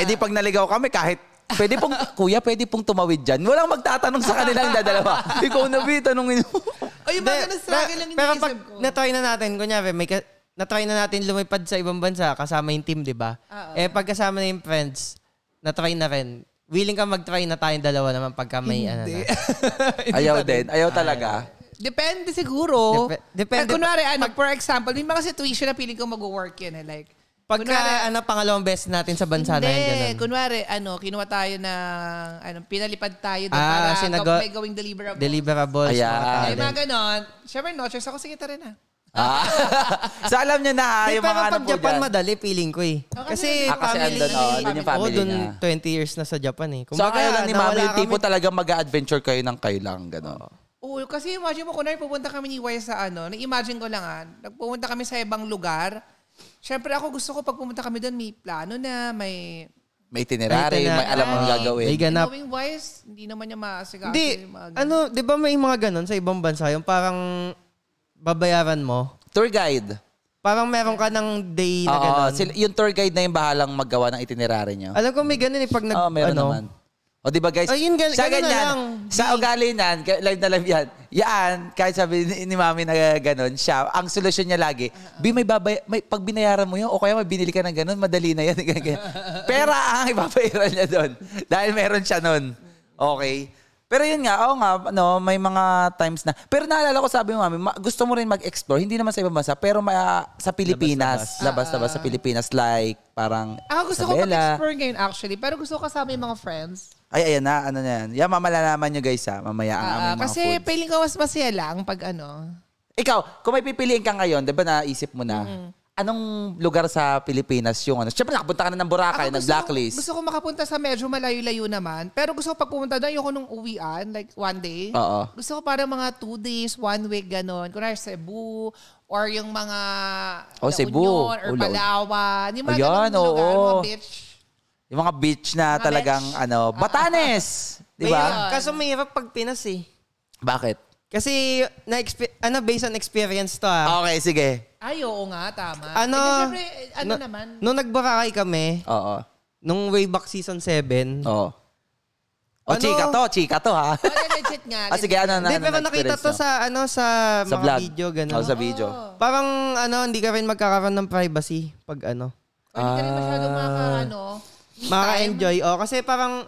Eh di pag naligaw kami, kahit Pwede pong, kuya, pwede pong tumawid dyan. Walang magtatanong sa kanila kanilang dadalawa. Ikaw na, B, tanongin mo. Ay, yung baga na struggle lang Pero pag ko. natry na natin, kunyari, may ka- natry na natin lumipad sa ibang bansa, kasama yung team, di ba? Ah, eh, ah. pag kasama na yung friends, natry na rin. Willing ka mag-try na tayong dalawa naman pagka may ano na. Ayaw din. Ayaw talaga. Depende siguro. Dep- depende. Kung kunwari, ano, for example, may mga situation na piling ko mag-work yun. Eh. Like, Pagka, ano, pangalawang best natin sa bansa hindi, na yan, ganun. kunwari, ano, kinuha tayo na, ano, pinalipad tayo doon ah, para sinago, may gawing deliverables. Deliverables. Ayan. Ay, mga ganon. Siyempre, no, choice ako, sige, tara na. Ah. so alam niya na ha, yung mga ano po Japan dyan. madali, feeling ko eh. Oh, kasi, ah, kasi family, doon, oh, yung family oh, niya. 20 years na sa Japan eh. Kung so baga, ayaw ni Mami, yung tipo talaga mag-adventure kayo ng kayo lang, gano'n. Oo, kasi imagine mo, kunwari pupunta kami ni Wai sa ano, na-imagine ko lang ah, nagpupunta kami sa ibang lugar, Siyempre ako gusto ko pag pumunta kami doon, may plano na, may... May itinerary, may, may alam mong ah. gagawin. May ganap. Knowing wise, hindi naman niya maasigaso. Hindi, ano, di ba may mga ganun sa ibang bansa? Yung parang babayaran mo. Tour guide. Parang meron ka ng day na Oo, ganun. sila- yung tour guide na yung bahalang maggawa ng itinerary niyo. Alam ko may ganun eh pag nag, Oo, meron ano, naman. O di ba guys? Ay, yun, sa ganun ganyan, lang. sa ugali niyan, live na live yan, yan, kahit sabi ni, ni mami na ganun, siya, ang solusyon niya lagi, Bi, may, babay, may pag binayaran mo yun, o kaya may binili ka ng ganun, madali na yan. Pera ang ibabayaran niya doon. Dahil meron siya noon. Okay? Pero yun nga, oo nga, no, may mga times na. Pero naalala ko sabi mo, mami, ma- gusto mo rin mag-explore, hindi naman sa ibang bansa, pero ma- sa Pilipinas, labas-labas sa ah. Pilipinas, like parang Ako ah, gusto ko mag-explore ngayon actually, pero gusto ko kasama yung mga friends. Ay, ayan na, ano na yan. Yan, mamalalaman nyo guys ha, mamaya ang ah, aming mga kasi foods. feeling ko mas masaya lang pag ano. Ikaw, kung may pipiliin ka ngayon, di ba naisip mo na, Mm. anong lugar sa Pilipinas yung ano? Siyempre, nakapunta ka na ng Boracay, ng blacklist. gusto ko makapunta sa medyo malayo-layo naman. Pero gusto ko pag pumunta doon, ayoko nung uwian, like one day. Oo. Gusto ko parang mga two days, one week, ganun. Kunwari Cebu, or yung mga Oh, La Cebu. Union, or Ula- oh, Palawan. Yung mga Ayan, lugar, oo. mga beach yung mga beach na mga talagang beach. ano, ah, ah, ah. Batanes, 'di ba? Kaso mahirap pag Pinas eh. Bakit? Kasi na ano based on experience to ah. Okay, sige. Ay, oo nga, tama. Ano, eh, syempre, ano naman? Nung nagbarakay kami, oo. Nung way back season 7, oo. O, ano? chika to, chika to ha. Wala, oh, legit nga. ah, sige, ano na, ano, Pero nakita to no? sa, ano, sa, sa mga vlog. video, gano'n. Oh, sa video. Oh. Parang, ano, hindi ka rin magkakaroon ng privacy pag ano. Ah. Hindi ka rin masyado maka, ano, Maka-enjoy. Oh, kasi parang,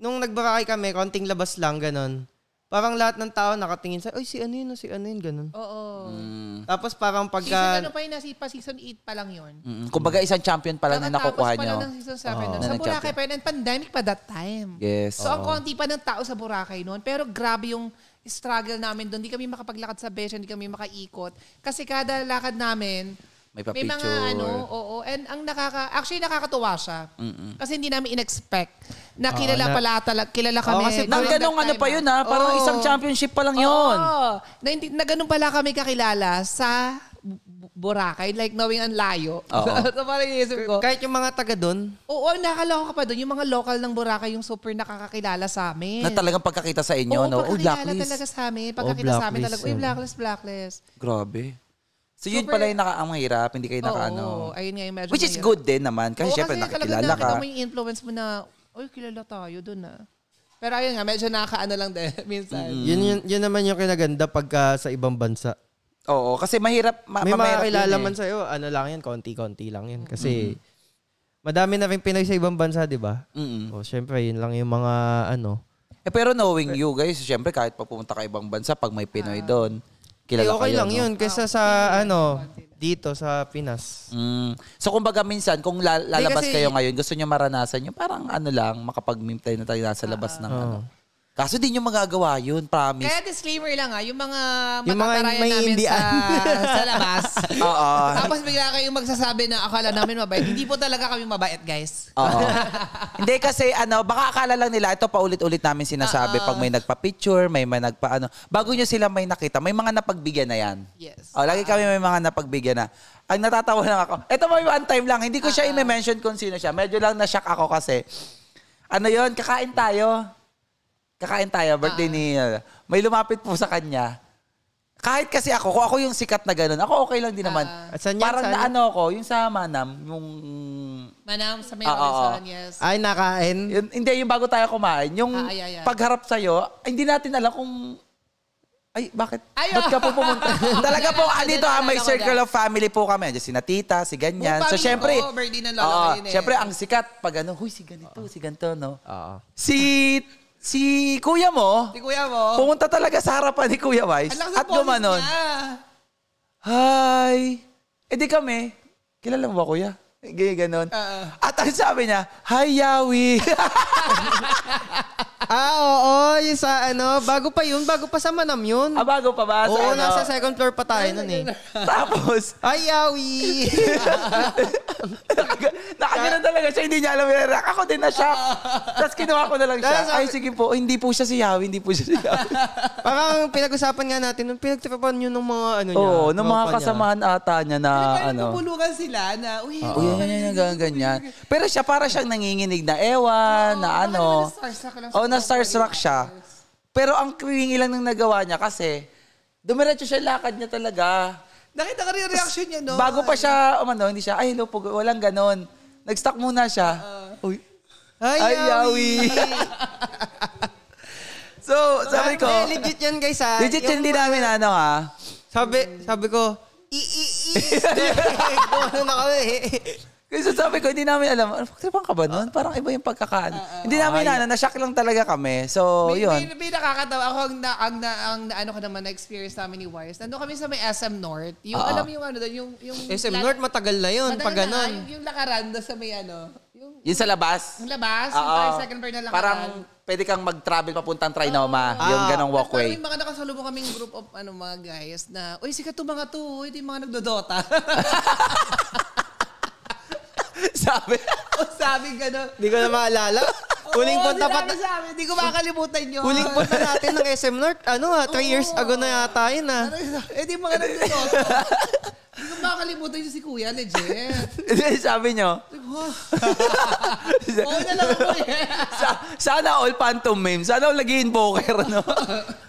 nung nagbarakay kami, konting labas lang, ganun. Parang lahat ng tao nakatingin sa, ay, si ano yun, oh, si ano yun, ganun. Oo. Mm. Tapos parang pagka... Season ano pa yun, nasipa, season 8 pa lang yun. Mm-hmm. Kumbaga isang champion pa lang na nakukuha nyo. Tapos pa lang ng season 7 oh. nun. Sa Boracay pa yun, and pandemic pa that time. Yes. So, oh. ang konti pa ng tao sa Boracay noon. Pero grabe yung struggle namin doon. Hindi kami makapaglakad sa beach, hindi kami makaikot. Kasi kada lakad namin, may picture May mga ano, oo. And ang nakaka, actually nakakatuwa siya. Mm-mm. Kasi hindi namin inexpect expect na ah, kilala na, pala talaga, kilala ah, kami. Oh, kasi nang ganun ano pa yun ha, parang oh, isang championship pa lang yun. Oo, na, hindi, na ganun pala kami kakilala sa Boracay, like knowing ang layo. so parang iisip ko. Kahit yung mga taga doon? Oo, nakakaloka ka pa doon. Yung mga local ng Boracay yung super nakakakilala sa amin. Na talagang pagkakita sa inyo, Oo, no? Oo, oh, pagkakilala oh, talaga sa amin. Oh, pagkakita oh, sa amin talaga, uy, blacklist, blacklist. Grabe. So yun Super, pala yung nakaamang hirap, hindi kayo nakaano. Oo, ayun nga yung medyo Which is mahirap. good din naman kasi Oo, syempre kasi talaga nakakilala nakita mo yung influence mo na, oy, kilala tayo doon na. Ah. Pero ayun nga, medyo nakakaano lang din minsan. Yun, yun, yun naman yung kinaganda pagka sa ibang bansa. Oo, kasi mahirap ma- May mamahirap yun eh. sa'yo, ano lang yan, konti-konti lang yan. Kasi madami na rin Pinoy sa ibang bansa, di ba? Mm-mm. O, syempre, yun lang yung mga ano. Eh, pero knowing you guys, syempre kahit pa pumunta ka ibang bansa, pag may Pinoy ah. doon, kilala eh, okay kayo, lang no? yun kaysa ah, sa ano dito sa Pinas. Mm. So kumbaga minsan kung lalabas kasi, kayo ngayon, gusto niyo maranasan yung parang ano lang makapag-meme tayo na tayo nasa labas uh, ng uh, ano. Kaso di nyo magagawa yun, promise. Kaya disclaimer lang ha, ah, yung mga yung mga matatarayan namin sa, indian. Ah. sa labas. Oo. Tapos bigla kayong magsasabi na akala namin mabait. Hindi po talaga kami mabait, guys. Oo. Hindi kasi ano, baka akala lang nila, ito paulit-ulit namin sinasabi Oo. pag may nagpa-picture, may may nagpa-ano. Bago nyo sila may nakita, may mga napagbigyan na yan. Yes. O, oh, lagi kami may mga napagbigyan na. Ang natatawa lang ako, ito may one time lang, hindi ko siya ah. i-mention kung sino siya. Medyo lang na-shock ako kasi, ano yon kakain tayo kakain tayo, birthday uh ni... Uh, may lumapit po sa kanya. Kahit kasi ako, kung ako yung sikat na ganun, ako okay lang din naman. Uh, ah. at saan yan, Parang saan? naano ako, yung sa Manam, yung... Manam, sa may uh, uh, yes. Ay, nakain? Yun, hindi, yung bago tayo kumain. Yung uh, ay, ay, pagharap sa'yo, ay, hindi natin alam kung... Ay, bakit? Ayaw. Ba't ka po pumunta? Talaga po, dito ha, may circle of family po kami. Andiyan si Natita, si ganyan. So, syempre, ko, birthday ng lolo uh, syempre, ang sikat pag ano, huy, si ganito, uh, si ganito, no? Uh, si si kuya mo, si kuya mo, pumunta talaga sa harapan ni Kuya Wise Ang lakas at gumanon. Hi! E di kami, kilala mo ba kuya? Ganyan, ganun. Uh-uh. At ang sabi niya, Hi, Yawi! ah, oo. Yung sa ano, bago pa yun. Bago pa sa Manam yun. Ah, bago pa ba? Sa oo, ano? nasa second floor pa tayo nun eh. Tapos, Hi, Yawi! Nakagano talaga siya. Hindi niya alam. Ako din na shock. Tapos kinuha ko na lang siya. Ay, sige po. Hindi po siya si Yawi. Hindi po siya si Yawi. Parang pinag-usapan nga natin, nung pinagtripan yun ng mga ano niya. Oo, ng mga kasamahan ata niya na ano. Parang sila na, uy, ah. Oo, ganyan, ganyan, ganyan. Pero siya para siyang nanginginig na ewan, na ano. Oh, na-starstruck siya. Pero ang cringy lang ng nagawa niya kasi dumiretso siya lakad niya talaga. Nakita ka rin yung reaction niya, no? Bago pa siya, umano, hindi siya, ay, hello po, walang ganon. Nag-stuck muna siya. Ah. Uy. Ay, Ay, yawi. so, sabi ah, ko, eh, legit yan guys ha. Ah. legit Yung- hindi namin ano ha. Sabi, sabi ko, i i Ano na kami. Kasi sabi ko, hindi namin alam. Ano, Pagtripang ka ba nun? Parang iba yung pagkakaan. hindi namin na, na-shock lang talaga kami. So, may, yun. May, may nakakatawa. Ako, ang, na, ang, na, ang na, ano ko naman na-experience namin ni Wires. Nandun kami sa may SM North. Yung, Oo. alam mo yung ano doon, yung... yung SM North, matagal na yun. Matagal Pag na, ganun. yung, yung nakaranda sa may ano. Yung, yung sa labas. yung labas, yung Oo. parang second floor na lang. Parang pwede kang mag-travel papuntang Trinoma. Oh. Yung ganong walkway. Pero may mga nakasalubong kaming group of ano, mga guys na, uy, sikat to mga to. Uy, di mga nagdodota. sabi? o sabi gano'n. Hindi ko na maalala. Huling punta pa. Hindi ko makakalimutan yun. Huling punta natin ng SM North, ano ha, ah, three years ago na yata yun ha. Ah. Ano eh di mga nagluloto. Hindi ko makakalimutan yun si Kuya, legit. Sabi nyo, Oo na lang ako eh. sana all phantom memes. Sana all naging poker, no?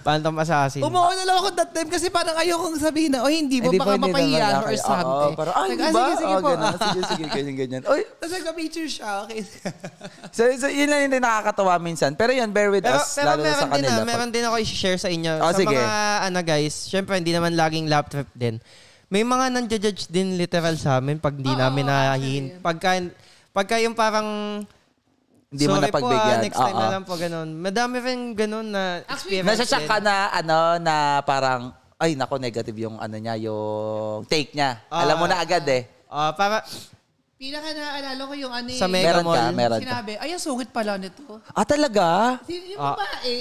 Phantom Assassin. Umuo na lang ako that time kasi parang ayokong sabihin na, o hindi mo, eh, baka mapahiya ako ako. Eh, oo, parang, ah, Like, hindi ba? sige, sige Oh, po. ganun. Sige, sige, ganyan, ganyan. Oy, Tapos nagka-picture siya, okay. so, so, yun lang din nakakatawa minsan. Pero yun, bear with pero, us. Pero lalo meron sa kanila. Din, ah, na, meron din ako i-share sa inyo. Oh, sa sige. mga, ano guys, syempre hindi naman laging laptop din. May mga nandja-judge din literal sa amin pag hindi oh, namin oh, nahihin. Okay. Pagka, pagka yung parang... Hindi mo napagbigyan. Sorry po, ah, next time uh-huh. na lang po ganun. Madami rin ganun na experience. Nasasyak ka na, ano, na parang, ay nako, negative yung ano niya, yung take niya. Uh, Alam mo na agad eh. Uh, para, Pinaka naaalala ko yung ano eh. Sa Mega meron Mall. Ka, meron Sinabi, ay, ang sungit pala nito. Ah, talaga? Yung ah. babae.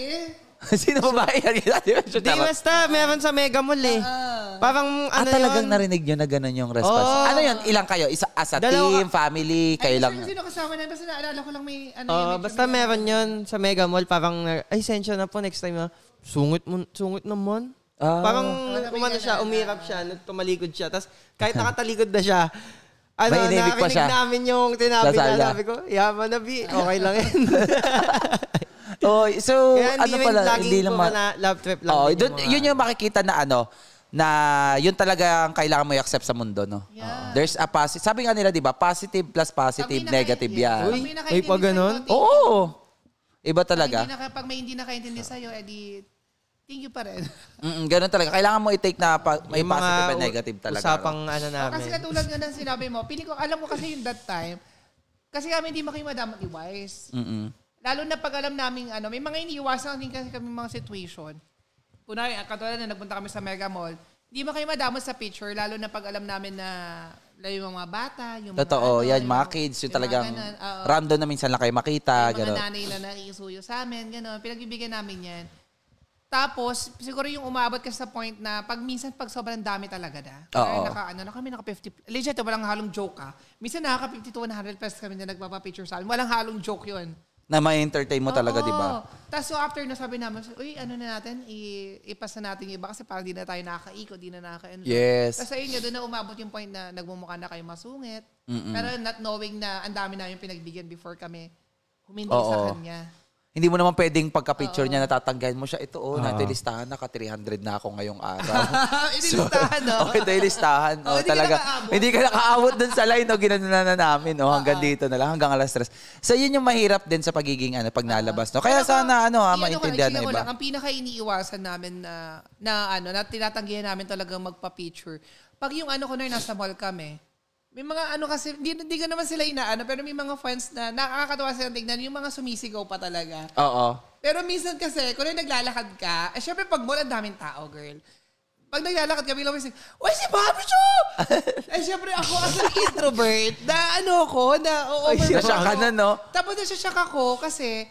Sino ba yan? Di basta, meron sa Mega Mall eh. Uh, Parang ah, ano ah, talagang yun? narinig nyo na ganun yung response. Oh. Ano yun? Ilang kayo? Isa, as a Dalawa. team, family, kayo ay, lang? Sino kasama na? Basta naaalala ko lang may ano oh, yun. Basta meron yun sa Mega Mall. Parang, ay, sensya na po next time na. Ah. Sungit, mo, sungit naman. Ah. Parang kumano siya, umirap siya, tumalikod siya. Tapos kahit nakatalikod na siya, ano, May inibig pa siya. namin yung tinabi na sabi ko, yaman na bi, okay lang yan. oh, so, Kaya ano pala, laging hindi naman. Na, love trip lang. Oh, din yun yung makikita na ano, na yun talaga ang kailangan mo i-accept sa mundo, no? Yeah. There's a positive. Sabi nga nila, di ba? Positive plus positive, kami negative yan. Uy, uy, pa ganun? Oo. Iba talaga. Pag, hindi na, pag may hindi nakaintindi sa'yo, edi thank you pa rin. Mm, ganun talaga. Kailangan mo i-take na pa, may mga positive and negative talaga. Usapang ano oh, namin. Kasi katulad nga ng sinabi mo, pili ko, alam mo kasi yung that time, kasi kami hindi makimadam at wise. Mm-mm. Lalo na pag alam namin, ano, may mga iniiwasan din kasi kami mga situation. Kunwari, katulad na nagpunta kami sa Mega Mall, hindi makimadamot sa picture, lalo na pag alam namin na Lalo yung mga bata, yung mga Totoo, ano, yan, yung mga kids, yung, yung talagang random na minsan lang kayo makita. Yung mga ganun. nanay na nakikisuyo sa amin, gano'n. Pinagbibigyan namin yan. Tapos, siguro yung umabot ka sa point na pag minsan pag sobrang dami talaga na. Naka, ano, na kami naka 50. Legit, walang halong joke ah. Minsan naka 50 to 100 pesos kami na nagpapapicture sa amin. Walang halong joke yun. Na ma entertain mo Oo. talaga, di ba? Tapos so after na sabi naman, uy, ano na natin, I- ipasa natin yung iba kasi parang di na tayo nakakaiko, di na naka enjoy Yes. Tapos ayun nga, doon na umabot yung point na nagmumukha na kayo masungit. Mm-mm. Pero not knowing na ang dami na yung pinagbigyan before kami humindi sa kanya. Hindi mo naman pwedeng pagka-picture niya natatanggahan mo siya. Ito, oh, natilistahan ah. na 300 na ako ngayong araw. Inilistahan, no? okay, ito ilistahan. Oh, oh, hindi talaga. nakaabot. hindi ka nakaabot dun sa line, no? Ginanana na namin, no? Hanggang dito na lang, hanggang alas tres. So, yun yung mahirap din sa pagiging, ano, pag ah. nalabas, no? Kaya sana, ano, ha, ah, Iyan ko, maintindihan ng iba. Lang, ang pinaka-iniiwasan namin na, na ano, na tinatanggihan namin talagang magpa-picture. Pag yung ano ko na nasa mall kami, may mga ano kasi, hindi, hindi ka naman sila inaano, pero may mga fans na nakakatawa sila tignan, yung mga sumisigaw pa talaga. Oo. Pero minsan kasi, kung naglalakad ka, eh syempre pag mall, ang daming tao, girl pag naglalakad kami lang, Uy, si Bobby Cho! Ay, eh, syempre ako as an introvert, na ano ko, na over Ay, siya ka na, no? Tapos na siya ako kasi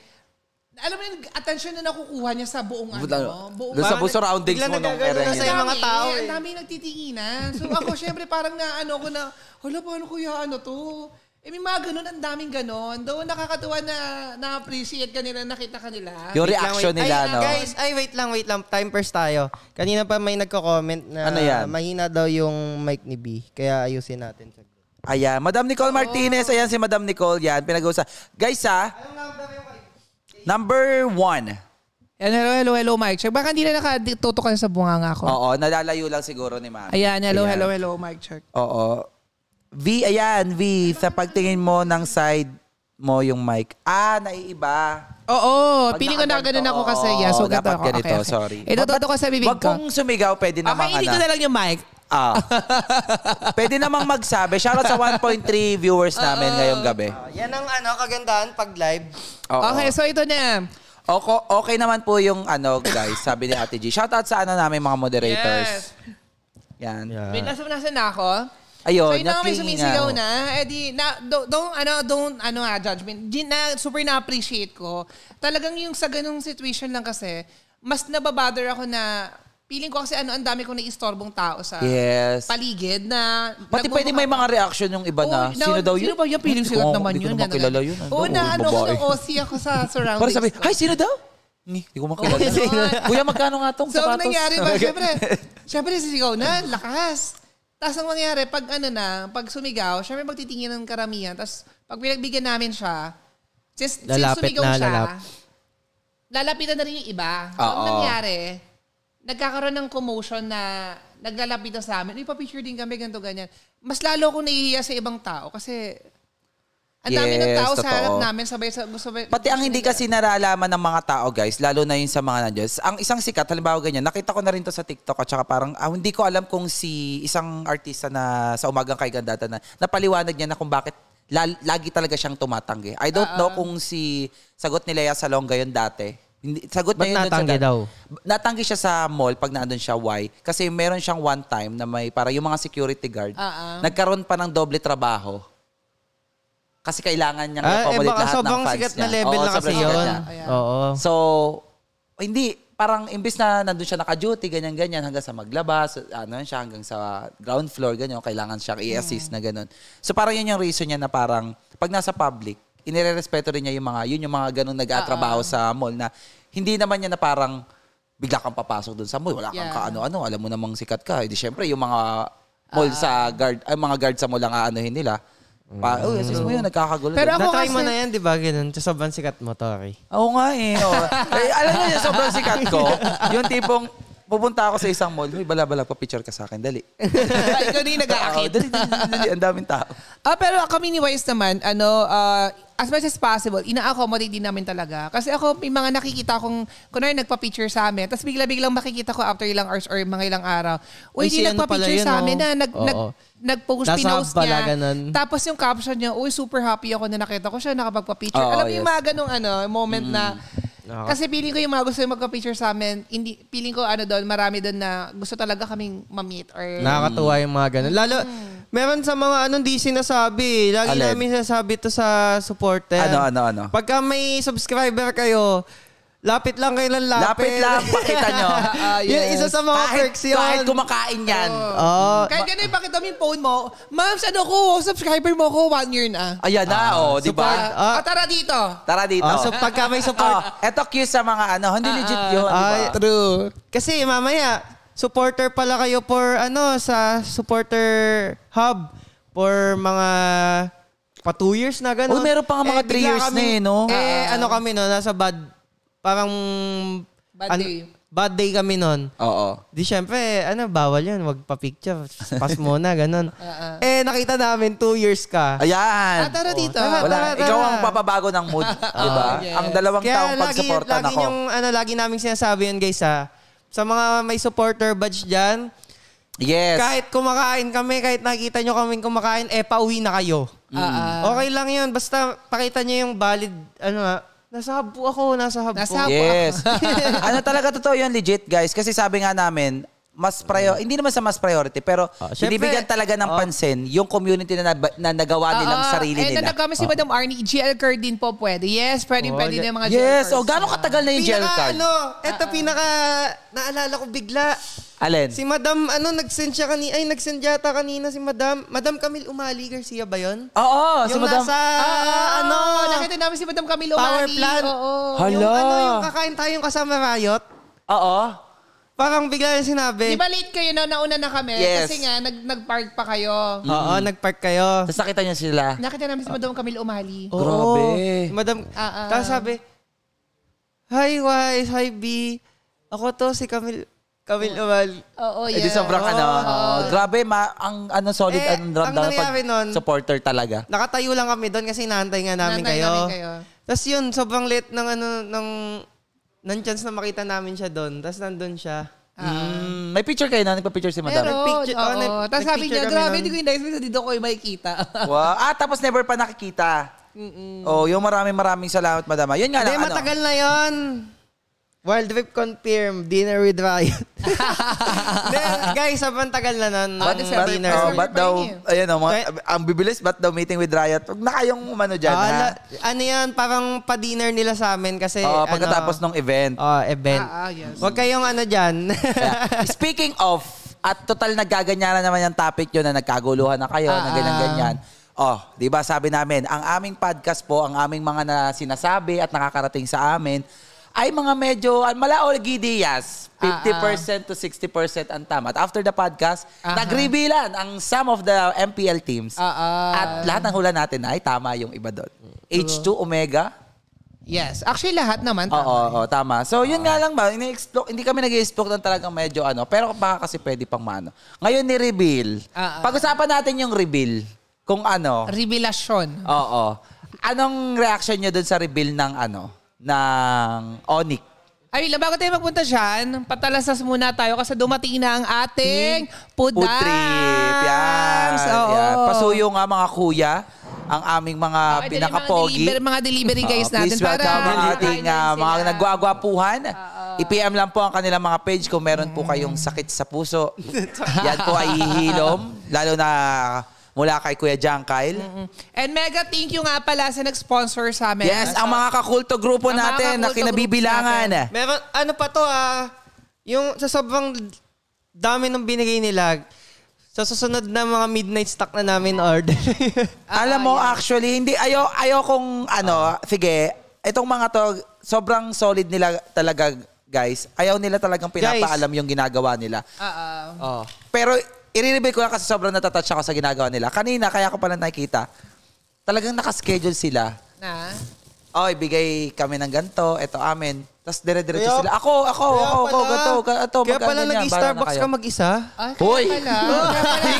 alam mo yung attention na nakukuha niya sa buong ano, buong Doon sa buong surroundings mo nung ere niya. Sa mga tao eh. Ang dami nagtitinginan. So ako, syempre, parang na ano ko na, hala, paano kuya, ano to? Eh, may mga ganun, ang daming ganun. Though nakakatuwa na na-appreciate ka nila, nakita ka nila. Yung reaction wait, nila, ay, no? Guys, ay, wait lang, wait lang. Time first tayo. Kanina pa may nagko-comment na ano mahina daw yung mic ni B. Kaya ayusin natin. Ayan, Madam Nicole oh. Martinez. Ayan si Madam Nicole. Yan, pinag-uusap. Guys, ha? Anong number Number one. Yan, hello, hello, hello, Mike check. Baka hindi na nakatutok sa bunganga ko. Oo, nalalayo lang siguro ni Mami. Ayan, hello, ayan. hello, hello, Mike check. Oo. V, ayan, V, sa pagtingin mo ng side mo yung mic. Ah, naiiba. Oo, Pag piling ko na ganun ako kasi. Yeah, so ako. ganito, okay, okay. sorry. Itututo ko sa bibig ko. Wag kong sumigaw, pwede na okay, mga hindi ko ano. na lang yung mic. Ah. Pwede namang magsabi. Shoutout sa 1.3 viewers namin ngayong gabi. Ah, yan ang ano, kagandahan pag live. Oo. Okay, so ito na. Oko, okay naman po yung ano, guys, sabi ni Ate G. Shoutout sa ano namin mga moderators. Yes. Yan. Wait, nasa, nasa na ako? Ayun, so yun na nga may ano. na. Eh di, na, don't, don't, ano, don't, ano nga, ah, judgment. Di, na, super na-appreciate ko. Talagang yung sa ganung situation lang kasi, mas nababother ako na Piling ko kasi ano, ang dami kong naiistorbong tao sa yes. paligid na... Pati pwede may mga reaction yung iba na, oh, sino daw yun? Sino ba yung piling sigot oh, naman yun? Hindi ko makilala yun. Oo, ano, na ano, OC ako sa surroundings. Para sabi, hi, sino daw? hindi ko makilala. Kuya, magkano nga tong sapatos? So, nangyari ba? Siyempre, siyempre sisigaw na, lakas. Tapos ang mangyari, pag ano na, pag sumigaw, siyempre magtitingin ng karamihan. Tapos pag pinagbigyan namin siya, since, since sumigaw na, siya, lalap. lalapitan na rin yung iba. So, ang nangyari, nagkakaroon ng commotion na naglalabi na sa amin, uy, pa din kami, ganito, ganyan. Mas lalo akong nahihiya sa ibang tao kasi ang yes, dami ng tao totoo. sa harap namin, sabay sa gusto. Pati ang hindi kasi naralaman ng mga tao, guys, lalo na yun sa mga nandiyan. Ang isang sikat, halimbawa ganyan, nakita ko na rin to sa TikTok at saka parang, ah, hindi ko alam kung si isang artista na sa umagang kay Gandata na napaliwanag niya na kung bakit lagi talaga siyang tumatanggi. I don't uh-uh. know kung si sagot ni Lea Salonga yun dati hindi, sagot na niya yun natanggi daw? Natanggi siya sa mall pag naandun siya. Why? Kasi meron siyang one time na may, para yung mga security guard, uh-uh. nagkaroon pa ng doble trabaho. Kasi kailangan niyang ah, accommodate eh, lahat ng fans niya. sikat na level Oo, na kasi yun. Oo. So, hindi, parang imbis na nandun siya naka-duty, ganyan-ganyan, hanggang sa maglabas, ano siya, hanggang sa ground floor, ganyan, kailangan siyang i-assist mm. na ganun. So parang yun yung reason niya na parang, pag nasa public, inirerespeto rin niya yung mga, yun yung mga ganun nag-atrabaho sa mall na hindi naman niya na parang bigla kang papasok doon sa mall, wala kang Yeah. kaano-ano, alam mo namang sikat ka. Hindi eh, syempre yung mga mall ah. sa guard, ay mga guard sa mall ang aanuhin nila. Pa, oh, yes, yes, mo mm. yun, nagkakagulo. Pero Ako Na-try mo na yan, di ba? Ganun. Tapos sobrang sikat mo, Tori. Oo nga eh. Oh. eh alam mo yung sobrang sikat ko. Yung tipong, pupunta ako sa isang mall, may bala-bala pa picture ka sa akin, dali. Ay, ikaw na nag-aakit. dali, dali, dali, ang daming tao. Ah, pero kami ni Wise naman, ano, uh, as much as possible, ina-accommodate din namin talaga. Kasi ako, may mga nakikita kong, kunwari nagpa-picture sa amin, tapos bigla-biglang makikita ko after ilang hours or mga ilang araw, uy, Ay, hindi ano nagpa-picture yun, sa oh. amin oh. na nag, Oo. nag, nag-post, Nasa pinost niya. ganun. Tapos yung caption niya, uy, super happy ako na nakita ko siya nakapagpa-picture. Oo, Alam mo yung yes. mga ganong ano, moment na mm. Okay. Kasi feeling ko yung mga gusto yung magka-picture sa amin, hindi, feeling ko ano doon, marami doon na gusto talaga kaming ma-meet or... Nakakatuwa yung mga ganun. Lalo, mm. meron sa mga anong di sinasabi. Lagi Alin. namin sinasabi to sa supporter. Ano, ano, ano? Pagka may subscriber kayo, Lapit lang kailan lapit. Lapit lang, pakita nyo. uh, yes. Yun, isa sa mga kahit, perks yun. Kahit kumakain yan. Oh. oh. Kahit ganun, pakita mo yung phone mo. Ma'am, ano ko? Subscriber mo ko, one year na. Ayan na, uh, oh, di ba? Uh, oh, tara dito. Tara dito. Oh, so pagka may support. oh, eto cue sa mga ano, hindi legit yun. Uh, diba? True. Kasi mamaya, supporter pala kayo for ano, sa supporter hub for mga pa two years na gano'n. Oh, meron pa nga mga eh, three years kami, na eh, no? Eh, uh, ano kami no, nasa bad parang... Bad an- day. Bad day kami noon. Oo. Di syempre, ano, bawal yun. Wag pa-picture. Pass muna, ganun. Uh-uh. Eh, nakita namin, two years ka. Ayan. Ah, tara dito. Tara, Wala, tara, tara. ikaw ang papabago ng mood, diba? ba? Ah, yes. Ang dalawang Kaya taong lagi, pagsuportan lagi ako. Yung, ano, lagi naming sinasabi yun, guys, ha. Sa mga may supporter badge dyan, Yes. Kahit kumakain kami, kahit nakita nyo kaming kumakain, eh, pauwi na kayo. Mm. Uh, okay lang yun. Basta pakita nyo yung valid, ano Nasa hub ako, nasa hub Nasa po. Yes. ano talaga totoo yun, legit guys. Kasi sabi nga namin, mas prior hindi naman sa mas priority pero Ah, syempre. binibigyan talaga ng ah. pansin yung community na, nab- na nagawa ah, nilang Oo, ah, sarili And eh, nila. nandagkami si Madam Arnie, e GL card din po pwede. Yes, pwede, oh, pwede na mga GL Yes, o cards. gaano katagal na yung gel Pinaka card? ano, ito pinaka naalala ko bigla. Alin? Si Madam, ano, nag-send siya kanina, ay, nag-send yata kanina si Madam. Madam Camille Umali Garcia ba yun? Oo, si Madam. nasa, ano, nakita namin si Madam Camilo Power Mani. plant. Oo. Hala. yung ano, yung kakain tayong kasama Riot. Oo. Parang bigla yung sinabi. Di ba late kayo na nauna na kami? Yes. Kasi nga, nag, nag-park pa kayo. Mm. Oo, nag-park kayo. Tapos nakita niya sila. Nakita namin si Madam Camille umali. Oo. Grabe. Madam, uh-uh. tapos sabi, Hi, Wise. Hi, B. Ako to, si Camille. Camille umali. Oo, oh, yeah. Edi sobrang oh. ano. Ah, oh. Grabe, ma, ang ano, solid eh, ang ramdam pag nun, supporter talaga. Nakatayo lang kami doon kasi naantay nga namin Nantay kayo. Namin kayo. Tapos yun, sobrang late ng ano, ng nang chance na makita namin siya doon. Tapos nandun siya. Mm, may picture kayo na? Nagpa-picture si Madam? Meron, oh, Nagpicture- oo. oo. nag- tapos sabi niya, grabe, hindi ko in-expect na dito ko yung makikita. Wow. Ah, tapos never pa nakikita. Mm-mm. Oh, yung maraming maraming salamat, madama. Ah, yun nga Hindi, ano. matagal na yun. Wild Whip confirm dinner with Riot. Then, guys, sobrang tagal na nun. But, ng but, dinner. Oh, but daw, eh. ayun o, ang bibilis, but daw meeting with Riot. Huwag na kayong umano dyan, oh, ha? ano yan, parang pa-dinner nila sa amin kasi, oh, pagkatapos ano, ng event. Oh, event. Ah, ah, yes. Huwag kayong ano dyan. Speaking of, at total nagkaganyan na naman yung topic yun na nagkaguluhan na kayo, ah, na ganyan-ganyan. Ah. Oh, 'di ba sabi namin, ang aming podcast po, ang aming mga na sinasabi at nakakarating sa amin, ay mga medyo, ah, malaol Diaz, 50% uh -uh. to 60% ang tama. At after the podcast, uh ah, -huh. Ah. nagrevealan ang some of the MPL teams. Uh -uh. At lahat ng hula natin ay tama yung iba doon. H2 Omega. Yes. Actually, lahat naman tama. Oo, oo, oo tama. So, yun uh nga lang ba, hindi kami nag explore ng talagang medyo ano, pero baka kasi pwede pang maano. Ngayon ni reveal. Uh -uh. Pag-usapan natin yung reveal. Kung ano. Revelasyon. Oo. Anong reaction niya doon sa reveal ng ano? ng Onyx. Ay, bago tayo magpunta dyan, patalasas muna tayo kasi dumating na ang ating pudas. Food trip. Yan. So, Yan. Pasuyo nga mga kuya ang aming mga oh, pinakapogi. Mga delivery, mga delivery guys oh, natin. Please welcome para ang ating uh, mga nagwagwapuhan. Uh, I-PM lang po ang kanilang mga page kung meron po kayong sakit sa puso. Yan po ay hihilom. Lalo na mula kay Kuya John Kyle. Mm-hmm. And mega thank you nga pala sa nag-sponsor sa amin. Yes, ang mga kakulto grupo natin na kinabibilangan. Meron, ano pa to ah, yung sa sobrang dami ng binigay nila, sa susunod na mga midnight stock na namin order. Ah, Alam mo, yeah. actually, hindi, ayo ayo kung ano, uh, sige, itong mga to, sobrang solid nila talaga, guys. Ayaw nila talagang pinapaalam guys. yung ginagawa nila. Uh ah, Oo. Ah. Oh. Pero i-reveal ko lang kasi sobrang natatouch ako sa ginagawa nila. Kanina, kaya ko pala nakikita, talagang nakaschedule sila. Na? Oh, ibigay kami ng ganto, ito amin. Tapos dire-diretso sila. Ako, ako, ako, ako, gato, gato. Kaya pala nag-Starbucks ka mag-isa? Ah, kaya Hoy. pala.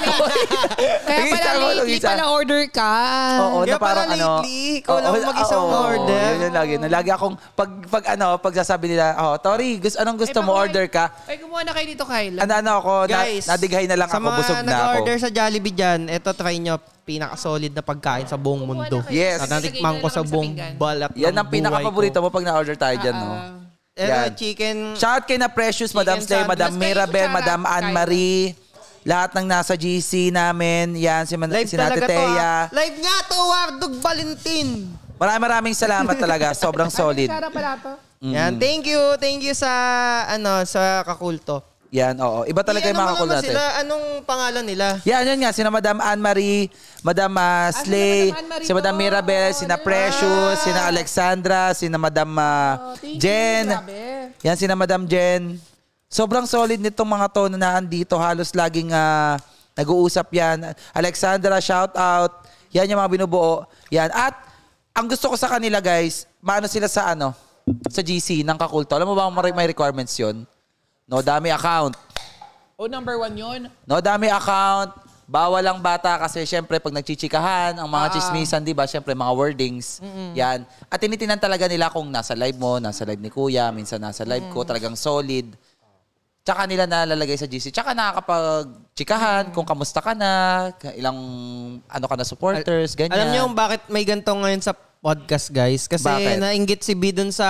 kaya pala lately pala order ka. Oo, kaya na parang ano. lately, ikaw lang mag-isa order. Yun yung lagi. Nalagi akong, pag, pag ano, pag sasabi nila, oh, Tori, gusto, anong gusto mo, order ka? Ay, gumawa na kayo dito, Kyle. Ano, ano ako, Guys, nadighay na lang ako, busog na ako. Sa mga nag-order sa Jollibee dyan, eto try nyo, pinaka-solid na pagkain sa buong mundo. Yes. Natikman ko sa buong balat Yan ang pinaka-paborito mo pag na-order tayo dyan, no? Ah, ah. Yan. chicken... Shout kay na Precious, Madam Slay, Madam Mirabel, Madam Anne Marie. Lahat ng nasa GC namin. Yan, si, Man- Live si Nate talaga to Live nga to, Wardog Valentin. Maraming maraming salamat talaga. Sobrang solid. Sara pala to. Mm. Yan, thank you. Thank you sa, ano, sa kakulto. Yan, oo. Iba talaga yung mga kakul natin. Sila, anong pangalan nila? Yan, yun nga. Sina Madam Anne-Marie, Madam ah, Slay, ah, si Madam po. Mirabel, sina Ah. Precious, sina Alexandra, sina Madam ah, oh, Jen. grabe. Yan, sina Madam Jen. Sobrang solid nitong mga to na andito. Halos laging ah, nag-uusap yan. Alexandra, shout out. Yan yung mga binubuo. Yan. At ang gusto ko sa kanila, guys, maano sila sa ano? Sa GC ng Kakulto. Alam mo ba may- requirements yun? No dami account. oh, number one yun? No dami account. Bawal ang bata kasi syempre pag nagchichikahan, ang mga ah. chismisan, di ba? Syempre mga wordings. Mm-mm. Yan. At tinitinan talaga nila kung nasa live mo, nasa live ni kuya, minsan nasa live mm. ko, talagang solid. Tsaka nila nalalagay sa GC. Tsaka nakakapag-chikahan mm. kung kamusta ka na, ilang ano ka na supporters, ganyan. Alam niyo bakit may ganito ngayon sa podcast, guys? Kasi bakit? nainggit si B dun sa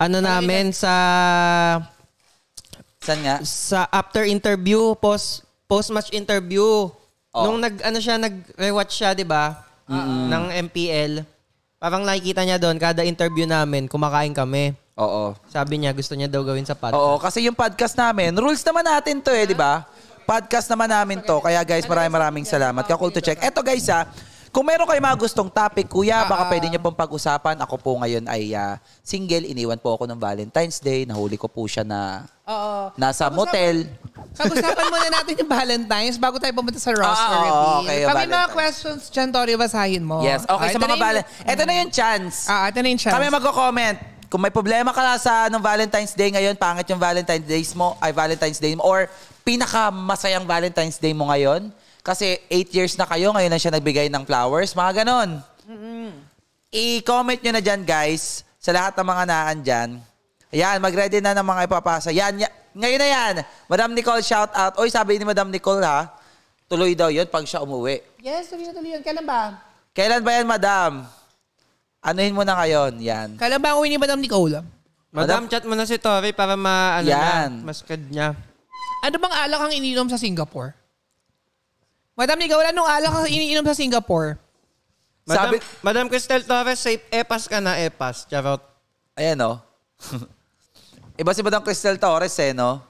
ano, ano namin, sa Saan nga? Sa after interview, post post-match interview. Oh. Nung nag ano siya nag-rewatch siya, 'di ba? Mm-hmm. Ng MPL. Parang nakikita niya doon kada interview namin, kumakain kami. Oo. Sabi niya gusto niya daw gawin sa podcast. Oo, kasi yung podcast namin, rules naman natin 'to eh, 'di ba? Podcast naman namin 'to. Kaya guys, maraming maraming salamat. Ka Kakul to check. Eto guys ah, kung meron kayo mga gustong topic, kuya, baka ah, ah. pwede niyo pong pag-usapan. Ako po ngayon ay uh, single. Iniwan po ako ng Valentine's Day. Nahuli ko po siya na Oo. Nasa motel. Pag-usapan muna natin yung Valentine's bago tayo pumunta sa ah, roster Oo, ah, reveal. Ah, okay, yung Pag mga Valentine's. questions dyan, Tori, basahin mo. Yes. Okay, Ah, sa mga na yung- Ito na yung chance. Ah, ito na yung chance. Kami magko-comment. Kung may problema ka sa nung Valentine's Day ngayon, pangit yung Valentine's Day mo, ay Valentine's Day mo, or pinakamasayang Valentine's Day mo ngayon, kasi 8 years na kayo, ngayon na siya nagbigay ng flowers, mga ganon. I-comment nyo na dyan, guys, sa lahat ng mga naan dyan, Ayan, mag-ready na ng mga ipapasa. Yan, yan. Ngayon na yan. Madam Nicole, shout out. Oy, sabi ni Madam Nicole ha, tuloy daw yun pag siya umuwi. Yes, tuloy na tuloy yun. Kailan ba? Kailan ba yan, madam? Anuhin mo na ngayon, yan. Kailan ba uwi ni Madam Nicole? Madam, Madam- chat mo na si Tori para ma, ano Yan. na, maskad niya. Ano bang alak ang iniinom sa Singapore? Madam Nicole, anong alak ang iniinom sa Singapore? Madam, Sabi- Madam Crystal Torres, safe epas ka na epas. Charot. Ayan, oh. Iba si Madam Cristel Torres eh, no?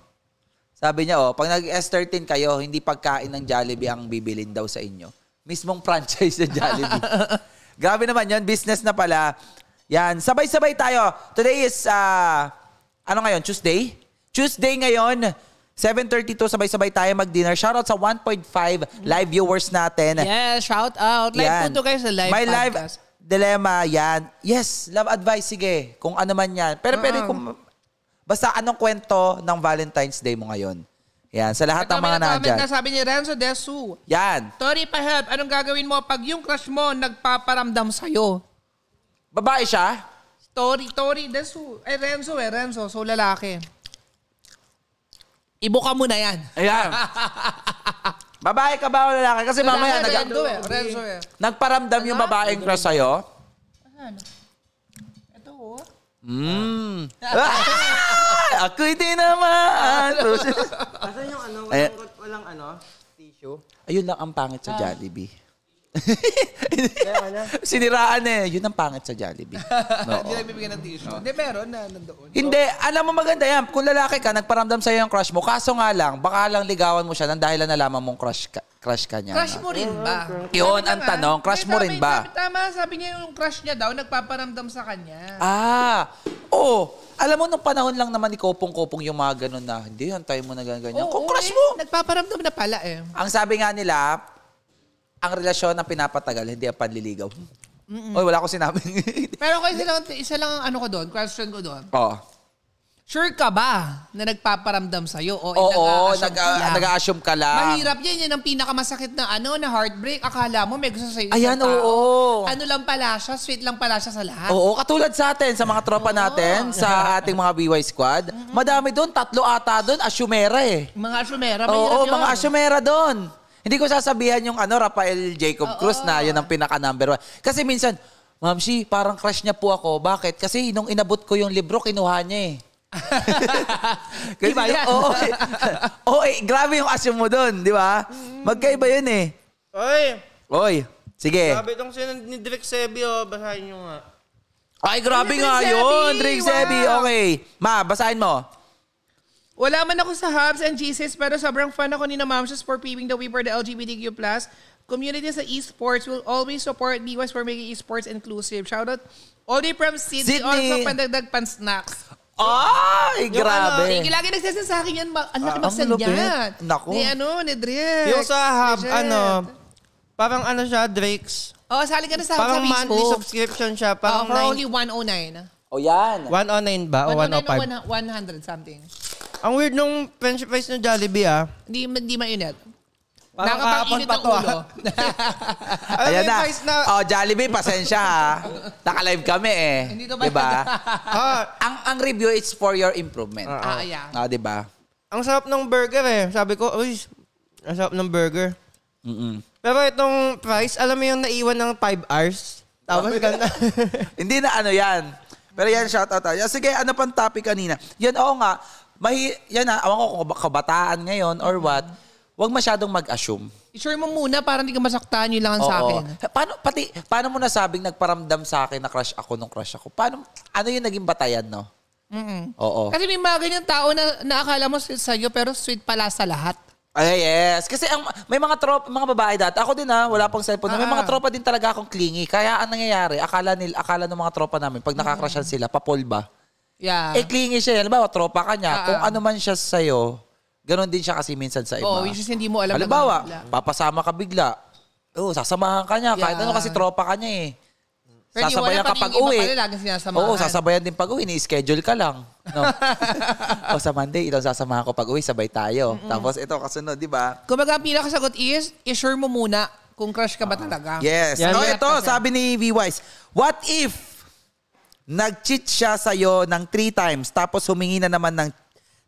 Sabi niya, oh, pag nag-S13 kayo, hindi pagkain ng Jollibee ang bibilin daw sa inyo. Mismong franchise ng Jollibee. Grabe naman yun, business na pala. Yan, sabay-sabay tayo. Today is, uh, ano ngayon, Tuesday? Tuesday ngayon, 7.32, sabay-sabay tayo mag-dinner. Shoutout sa 1.5 live viewers natin. Yes, shout out. Live yan. po to guys sa live My podcast. live dilemma, yan. Yes, love advice, sige. Kung ano man yan. Pero uh-uh. pwede kung Basta anong kwento ng Valentine's Day mo ngayon? Yan, sa lahat ng mga nandyan. Na sabi ni Renzo Desu. Yan. Tori, pa-help. Anong gagawin mo pag yung crush mo nagpaparamdam sa iyo? Babae siya? Tori, Tori Desu. Ay eh, Renzo eh, Renzo. So, lalaki. Ibuka mo na yan. Ayan. babae ka ba o lalaki? Kasi lalaki, mamaya, Renzo, nag- eh, Renzo eh. nagparamdam yung babaeng crush sa sa'yo. Ano? Mm. ah! Ako'y di naman. Asan yung ano? Walang, Ayan. walang ano? Tissue? Ayun lang ang pangit sa ah. Jollibee. Siniraan eh. Yun ang pangit sa Jollibee. Oo. Hindi na bibigyan ng tissue. Hindi, meron na nandoon. Hindi. Alam mo maganda yan. Kung lalaki ka, nagparamdam sa'yo yung crush mo. Kaso nga lang, baka lang ligawan mo siya ng dahilan nalaman mong crush ka crush ka niya. Crush mo rin oh, ba? Yun ang tanong, crush mo rin ba? tama, sabi niya yung crush niya daw, nagpaparamdam sa kanya. Ah, oo. Oh, alam mo, nung panahon lang naman ni Kopong-Kopong yung mga ganun na, hindi, hantay mo na ganyan. Oo, Kung oo, crush eh. mo! Nagpaparamdam na pala eh. Ang sabi nga nila, ang relasyon ang pinapatagal, hindi ang panliligaw. Oy, wala akong sinabing. Pero ko isa lang, isa lang ang ano ko doon, question ko doon. Oo. Sure ka ba na nagpaparamdam sa iyo O Oo, nag assume nag, nag assume ka lang. Mahirap yan. Yan ang pinakamasakit na ano, na heartbreak. Akala mo may gusto sa iyo. Ayan, oo. oo. Ano lang pala siya, sweet lang pala siya sa lahat. Oo, katulad sa atin, sa mga tropa Oo. natin, sa ating mga BY squad, madami doon, tatlo ata doon, asyumera eh. Mga asumera, mahirap Oo, yun. mga asyumera doon. Hindi ko sasabihan yung ano, Rafael Jacob Cruz na yun ang pinaka number one. Kasi minsan, Ma'am Shi, parang crush niya po ako. Bakit? Kasi nung inabot ko yung libro, kinuha niya eh. Kasi diba yan? Oo. Oh, eh. oh, eh, grabe yung assume mo doon, di ba? Magkaiba yun eh. Oy! Oy, sige. Grabe itong sinand ni Drake Sebi, oh. Basahin nyo nga. Ay, grabe Ay, nga Drake yun, Drake Sebi. Wow. Okay. Ma, basahin mo. Wala man ako sa Hubs and Jesus, pero sobrang fan ako ni na Mamshas for paving the way for the LGBTQ+. Community sa esports will always support BWS for making esports inclusive. Shoutout, out all day from Sydney, Sydney. also pandagdag pan snacks. Ay, yung ano, grabe. Ano, lagi nagsasend sa akin yan. Ma- ang laki uh, ah, magsend yan. Naku. Ni ano, ni Drake. Yung sa hub, ano, parang ano siya, Drake's. Oh, sali ka na sa hub parang sa Facebook. Parang monthly subscription siya. Parang oh, for only 109. oh, yan. 109 ba? 109 o 105? 100 something. Ang weird nung French fries ng Jollibee ah. Hindi, hindi mainit. Nakakapag pa to. Ah. Ayan na. na. Oh, Jollibee, pasensya ha. Naka-live kami eh. Hindi to ba? Diba? Ah. ang, ang review is for your improvement. Ah, ah yeah. Oh, diba? Ang sarap ng burger eh. Sabi ko, uy, ang sarap ng burger. Mm-mm. Pero itong price, alam mo yung naiwan ng 5 hours? Tapos ganda. Hindi na ano yan. Pero yan, shoutout. Yan. Sige, ano pang topic kanina? Yan, oo nga. Mahi, yan na, awan ko kabataan ngayon or what. Mm-hmm Huwag masyadong mag-assume. i sure mo muna para hindi ka masaktan yun lang Oo. sa akin. Paano, pati, paano mo nasabing nagparamdam sa akin na crush ako nung crush ako? Paano, ano yung naging batayan, no? mm Oo. Kasi may mga ganyan tao na naakala mo sweet sa'yo pero sweet pala sa lahat. Ay, ah, yes. Kasi ang, may mga tropa, mga babae dati. Ako din ha, wala pang cellphone. May ah. mga tropa din talaga akong clingy. Kaya ang nangyayari, akala, nil, akala ng mga tropa namin, pag nakakrushan sila, papol ba? Yeah. Eh, clingy siya. Halimbawa, tropa ka niya. Ah, Kung ah. ano man siya sa'yo, Ganon din siya kasi minsan sa iba. oh, which is hindi mo alam. Halimbawa, na papasama ka bigla. oh, sasamahan ka niya. Yeah. Kahit ano kasi tropa ka niya eh. Pero sasabayan ka pag uwi. Oo, sasabayan din pag uwi. Ni-schedule ka lang. No? o sa Monday, ito sasamahan ko pag uwi, sabay tayo. Mm-mm. Tapos ito, kasunod, di ba? Kung baga, pinakasagot is, i-sure mo muna kung crush ka ba ah. talaga. Yes. yes. No, ito, sabi ni V. Wise, what if nag-cheat siya sa'yo ng three times tapos humingi na naman ng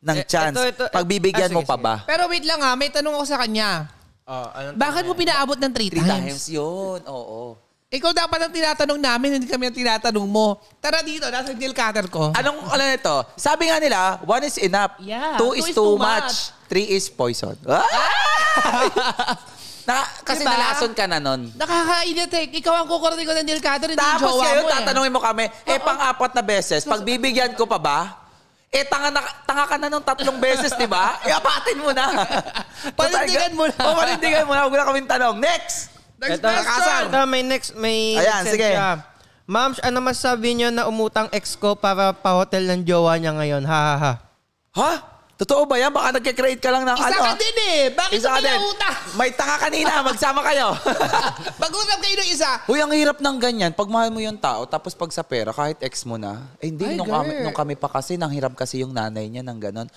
ng eh, chance, ito, ito, ito, pagbibigyan ah, sige, mo pa sige. ba? Pero wait lang ha, may tanong ako sa kanya. Uh, anong Bakit mo pinaabot ng three, Three times? times yun, oo. Ikaw dapat ang tinatanong namin, hindi kami ang tinatanong mo. Tara dito, nasa nail cutter ko. Anong, ano nito? Sabi nga nila, one is enough, Yeah, two, is too much. three is poison. Ah! na, kasi Diba? nalason ka na nun. eh. Ikaw ang kukurati ko ng nail cutter, hindi yung Tapos jowa ngayon, eh. tatanungin mo kami, eh, pang-apat na beses, pagbibigyan ko pa ba? Eh, tanga, na, tanga ka na ng tatlong beses, di ba? Eh, apatin mo na. panindigan mo na. oh, panindigan mo na. Huwag na kaming tanong. Next! Next Ito, question! Ito, may next, may Ayan, sige. Siya. Ma'am, ano masabi niyo na umutang ex ko para pa-hotel ng jowa niya ngayon? Ha, ha, ha. Ha? Totoo ba yan? Baka nagke-create ka lang ng Isa ano. ka din eh. Bakit isa ka din? May tanga kanina. Magsama kayo. Pag-usap kayo ng isa. Uy, ang hirap ng ganyan. Pag mahal mo yung tao, tapos pag sa pera, kahit ex mo na. Eh, hindi. Ay, nung, kami, nung kami pa kasi, nang hirap kasi yung nanay niya ng ganon.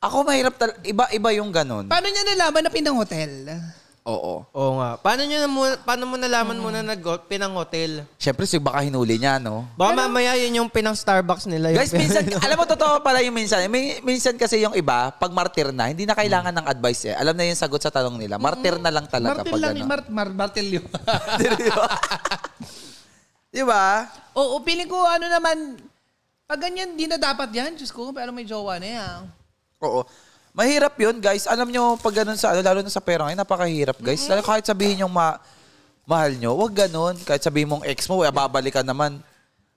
Ako mahirap talaga. Iba-iba yung ganon. Paano niya nalaman na pinang hotel? Oo. Oo nga. Paano niyo paano mo nalaman muna na nag pinang-hotel? Syempre si baka hinuli niya, no? Baka mamaya yun yung pinang-Starbucks nila. Yung Guys, minsan, alam mo, totoo pala yung minsan. May, minsan kasi yung iba, pag martyr na, hindi na kailangan hmm. ng advice eh. Alam na yung sagot sa tanong nila. Martyr na lang talaga. Martil pag lang, ano. mar, mar, martil yun. Di ba? Oo, piling ko ano naman, pag ganyan, hindi na dapat yan. Diyos ko, pero may jowa na yan. Oo. Mahirap yun, guys. Alam nyo, pag ganun sa lalo na sa pera ngayon, napakahirap, guys. Mm-hmm. Lalo kahit sabihin yung ma mahal nyo, wag ganun. Kahit sabihin mong ex mo, babalikan naman.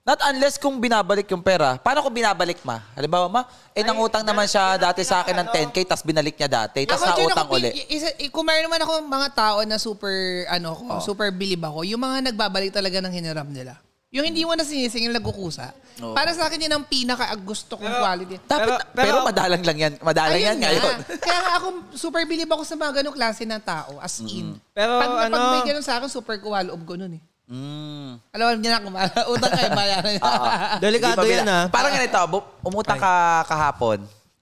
Not unless kung binabalik yung pera. Paano kung binabalik ma? Halimbawa ma, eh nangutang naman siya dati sa akin ng 10k, tas binalik niya dati, tas Ako, Jun, nautang ako, uli. i- kung meron naman ako mga tao na super, ano, ko, oh. super bilib ako, yung mga nagbabalik talaga ng hinirap nila. Yung hindi mo na yung nagkukusa. Oo. Para sa akin, yun ang pinaka-gusto kong Pero- quality. Dapat, pero, Pero- madalang lang yan. Madalang yan ngayon. Kaya nga ako, super believe ako sa mga ganong klase ng tao. As in. Pero pag, Pag ano- may ganun sa akin, super kuwaloob ko nun eh. Mm. Alam niya na kung Utang kayo, bayaran niya. Ah, ah. Delikado yan bila- ah. Parang ganito, bu- umutang ka kahapon,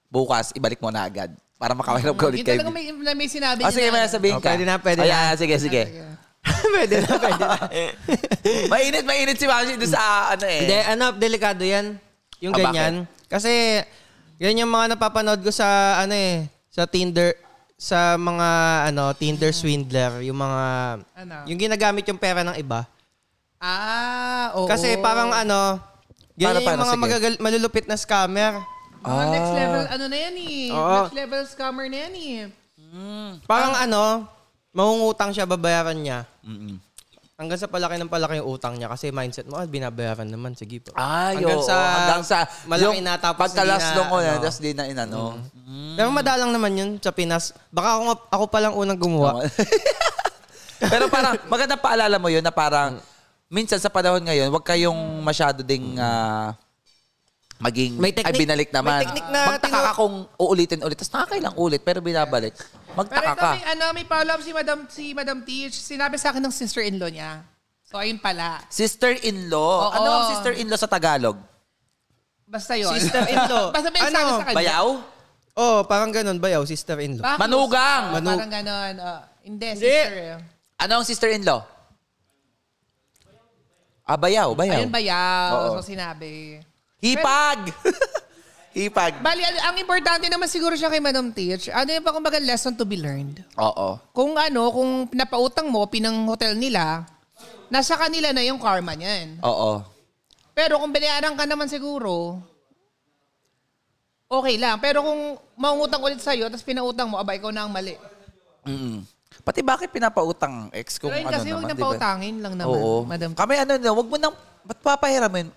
bukas, ibalik mo na agad. Para makawalap ka ulit Yung kayo. talaga may, may sinabi Ah, sige, may na- oh, ka. pwede na, pwede Ayan, sige, sige. pwede na, pwede na. mainit, mainit si Mamsi doon sa ano eh. Hindi, ano, delikado yan. Yung Ah, ganyan. Kasi, yan yung mga napapanood ko sa, ano eh, sa Tinder, sa mga, ano, Tinder swindler. Yung mga, Ano? yung ginagamit yung pera ng iba. Ah, oo. Kasi parang, ano, Paano, ganyan paano? yung mga magagal- malulupit na scammer. Mga ah. next level, ano na yan eh. Oo. Next level scammer na yan eh. Parang, ano, mangungutang siya, babayaran niya. Mm-mm. Hanggang sa palaki ng palaki yung utang niya kasi mindset mo, ah, binabayaran naman, sige po. Ay, hanggang, sa, hanggang sa malaki na tapos pagkalas nung ko yan, tapos di na inano. Mm-hmm. Mm. Pero madalang naman yun sa Pinas. Baka ako, ako palang unang gumawa. Pero parang, maganda paalala mo yun na parang, minsan sa panahon ngayon, wag kayong masyado ding ah, maging, may technique, ay binalik naman. May technique na Magtaka ka kung uulitin ulit. Tapos nakakailang ulit, pero binabalik. Magtaka Pero ito, ka. May, ano, may follow-up si Madam, si Madam Teach. Sinabi sa akin ng sister-in-law niya. So, ayun pala. Sister-in-law? Oo. Ano ang sister-in-law sa Tagalog? Basta yun. Sister-in-law. Basta may ano? sa kanya. Bayaw? Oh, parang ganun, bayaw, sister-in-law. Bakit? Manugang! Oh, Manu- parang ganun. Oh. Hindi, Hindi, sister. Eh. Ano ang sister-in-law? Ah, bayaw, bayaw. Ayun, bayaw. Oo. So, sinabi. Hipag! Ipag. Bali, ang importante naman siguro siya kay Madam Teach, ano yung pa lesson to be learned. Oo. Kung ano, kung napautang mo, pinang hotel nila, nasa kanila na yung karma niyan. Oo. Pero kung binayaran ka naman siguro, okay lang. Pero kung maungutang ulit sa'yo, tapos pinautang mo, aba, ikaw na ang mali. Mm Pati bakit pinapautang ex kung Pero yun ano kasi huwag naman, na di ba? pautangin lang naman, Oo. Madam Kami ano, wag mo nang, ba't papahiramin?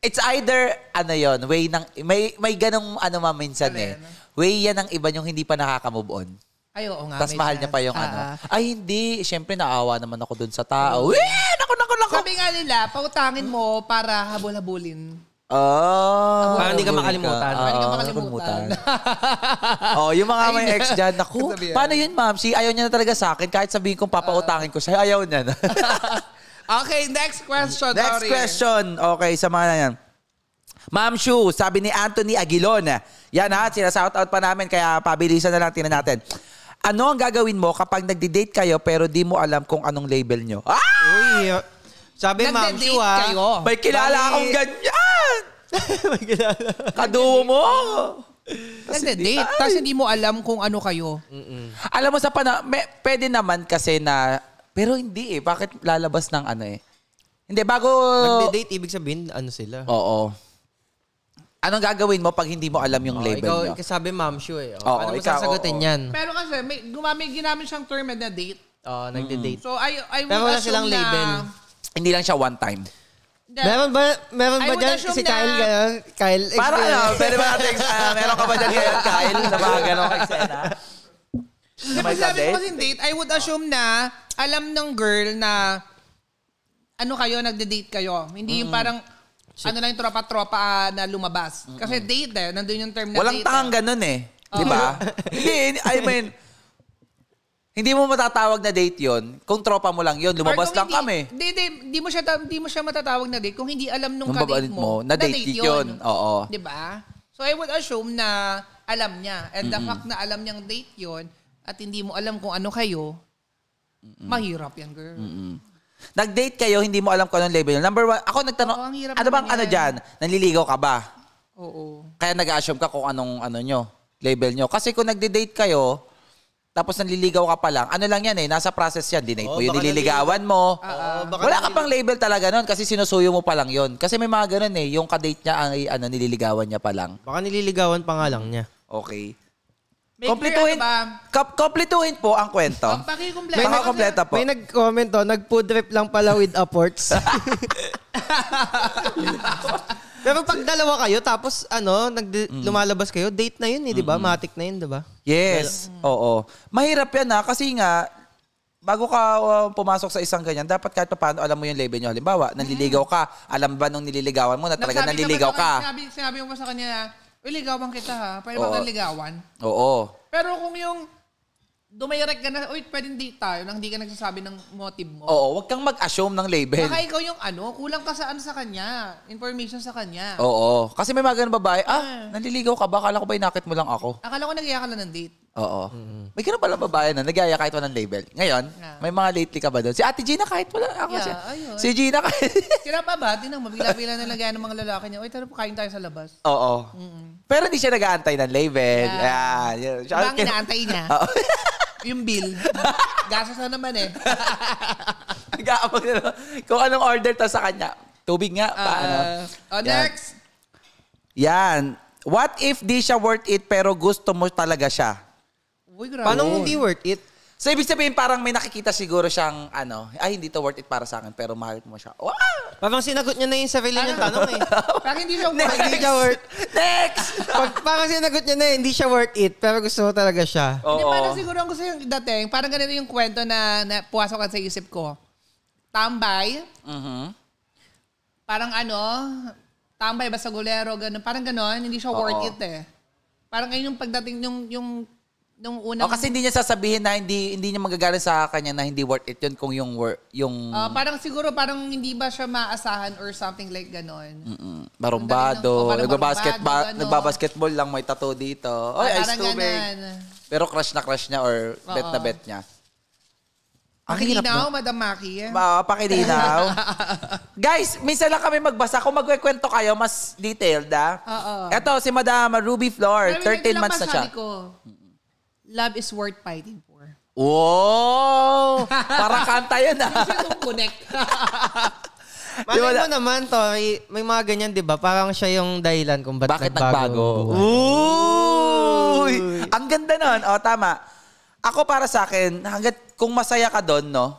It's either, ano yon way ng, may, may ganong ano ma minsan ano eh. Ah? Way yan ng iba yung hindi pa nakaka-move on. Ay, oo nga. tas mahal niya pa yung ano. ah, ano. Ay, hindi. Siyempre, naawa naman ako dun sa tao. Oh. Eh, nako naku, naku. Sabi nga nila, pautangin mo para habol-habulin. Oh. Parang hindi ka makalimutan. Parang hindi ka ah, makalimutan. oh, yung mga may ex dyan, nako. paano yun, ma'am? Si ayaw niya na talaga sa akin. Kahit sabihin kong papautangin ko siya, ayaw niya na. Okay, next question. Next Tori. question. Okay, sa mga yan. Ma'am Shu, sabi ni Anthony Aguilon. Yan ha, sinasout out pa namin kaya pabilisan na lang tinan natin. Ano ang gagawin mo kapag nagde-date kayo pero di mo alam kung anong label nyo? Ah! Uy, uh, sabi Ma'am Shu ha. Ah, kayo. May kilala Bali... akong ganyan! May kilala. Kaduo mo! Nagde-date, tapos hindi mo alam kung ano kayo. Mm-mm. Alam mo sa pana, may, pwede naman kasi na pero hindi eh. Bakit lalabas ng ano eh? Hindi, bago... Nagde-date, ibig sabihin, ano sila. Oo. Anong gagawin mo pag hindi mo alam yung oh, label ikaw, niya? Ikaw, sabi ma'am sure eh. Oh. Oo, ano ikaw, mo sasagutin yan? Pero kasi, may, gumamit, ginamit siyang term na date. Oo, oh, nagde-date. So, I, I Pero wala assume silang na... label. Hindi lang siya one time. That, meron ba meron ba dyan si Kyle na, Kyle? Kyle Para ano, pwede ba natin, uh, meron ka ba dyan ngayon, Kyle, sa mga ganong eksena? na may kadate? Kasi date, I would assume na alam ng girl na ano kayo, nagde-date kayo. Hindi yung parang ano lang yung tropa-tropa ah, na lumabas. Kasi date eh, nandun yung term na Walang date. eh. tahang ah. ganun eh. Di ba? Hindi, I mean, hindi mo matatawag na date yon kung tropa mo lang yon lumabas lang kami. Di, di, di mo siya ta- di mo siya matatawag na date kung hindi alam nung Nung kadate mo, mo, na date yun. Oo. 'Di ba? So I would assume na alam niya and the fact na alam niyang date yon at hindi mo alam kung ano kayo, Mm-mm. mahirap yan, girl. Mm-mm. Nag-date kayo, hindi mo alam kung anong label level. Number one, ako nagtanong, Oo, ang hirap ano bang ano yan. dyan? Nanliligaw ka ba? Oo. Kaya nag-assume ka kung anong ano nyo, label nyo. Kasi kung nagde-date kayo, tapos nanliligaw ka pa lang, ano lang yan eh, nasa process yan. Dinate mo yung nililigawan mo. Oo, Wala ka pang label talaga nun kasi sinusuyo mo pa lang yun. Kasi may mga ganun eh, yung kadate niya ang ano, nililigawan niya pa lang. Baka nililigawan pa nga lang niya. Okay. May ano Kompletuhin, ano ba? kompletuhin po ang kwento. Oh, ang May Baka nag- po. May nag-comment oh, nag-food trip lang pala with apports. Pero pag dalawa kayo, tapos ano, nag mm. lumalabas kayo, date na yun eh, di ba? Matik na yun, di ba? Yes. Oo. Mahirap yan ha. Ah, kasi nga, bago ka uh, pumasok sa isang ganyan, dapat kahit paano alam mo yung level nyo. Halimbawa, nanliligaw ka. Alam ba nung nililigawan mo na talaga nanliligaw ka? kanya- Sinabi, sinabi mo ba sa kanya Iligawan kita ha. Pwede ba Oo. ligawan? Oo. Pero kung yung dumirect ka na, uy, pwedeng di tayo nang hindi ka nagsasabi ng motive mo. Oo, wag kang mag-assume ng label. Baka ikaw yung ano, kulang ka sa ano sa kanya, information sa kanya. Oo. Kasi may mga ganun babae, ah, eh. naliligaw ka ba? Akala ko ba inakit mo lang ako? Akala ko nag ka lang ng date. Oo. Mm-hmm. May ganun pala babae na nagyaya kahit walang label. Ngayon, yeah. may mga lately ka ba doon? Si Ate Gina kahit wala. Ako yeah, siya. Ayun. Si Gina kahit... Kinapabati nang mabigla-bila na lagayan ng mga lalaki niya. Uy, tara po, kain tayo sa labas. Oo. Mm-hmm. Pero hindi siya nag-aantay ng label. Yeah. yeah. yeah. Diba ang inaantay niya. Oo. yung bill. Gasa na naman eh. Nag-aabang na Kung anong order to sa kanya. Tubig nga, ano? uh, paano. Oh, next! Yan. Yan. What if di siya worth it pero gusto mo talaga siya? Uy, grabe. Paano hindi worth it? So, ibig sabihin, parang may nakikita siguro siyang, ano, ay, hindi to worth it para sa akin, pero mahal mo siya. Wow! Parang sinagot niya na yung sarili niyang tanong eh. parang hindi siya worth it. Hindi siya worth Next! Pag, parang sinagot niya na eh, hindi siya worth it, pero gusto mo talaga siya. Oo. Hindi, parang siguro ang gusto yung dating, parang ganito yung kwento na, na puwasok sa isip ko. Tambay. Mhm. Parang ano, tambay, basta gulero, ganun. Parang ganun, hindi siya worth it eh. Parang ngayon yung pagdating, yung, yung nung oh, unang... O, kasi hindi niya sasabihin na hindi hindi niya magagaling sa kanya na hindi worth it yun kung yung worth, yung... Uh, parang siguro, parang hindi ba siya maasahan or something like ganon. Mm-mm. Marumbado, nagbabasketball, nagbabasketball lang, may tattoo dito. Oy, ah, ice Pero crush na crush niya or Oo. bet na bet niya. Ang Pakilinaw, na. Madam Maki. Eh. Ah, pakilinaw. Guys, minsan lang kami magbasa. Kung magkwento kayo, mas detailed, ah. Oo. Ito, si Madam Ruby Floor, 13 months na siya. Ko love is worth fighting for. Oh! Para kanta yan ah. connect. Malay diba, mo naman to, may, may mga ganyan, di ba? Parang siya yung dahilan kung ba't bakit nagbago. nagbago? Uy! Ang ganda nun. O, tama. Ako para sa akin, hanggat kung masaya ka doon, no?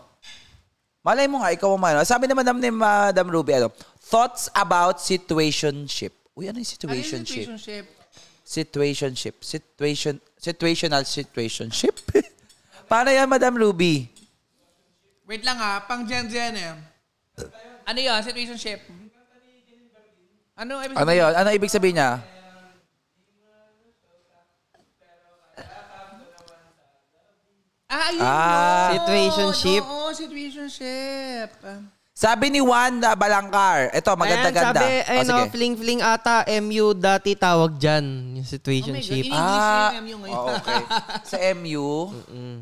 Malay mo nga, ikaw ang Sabi naman naman ni Madam Ruby, ano? Thoughts about situationship. Uy, ano yung situationship? Ano yung situationship? Situationship. Situation, situational situationship. Paano yan, Madam Ruby. Wait lang ha, pang Gen Z yan eh. Ano yun? Situationship? Ano ibig Ano yun? Ano ibig sabihin niya? Ah, yun ah. yun. Situationship? Oo, situationship. Sabi ni Wanda Balangkar. Ito, maganda-ganda. Sabi, ay oh, no, fling-fling ata, MU dati tawag dyan, yung situationship. Oh my ah, MU ngayon. Oh, okay. Sa MU, Mm-mm.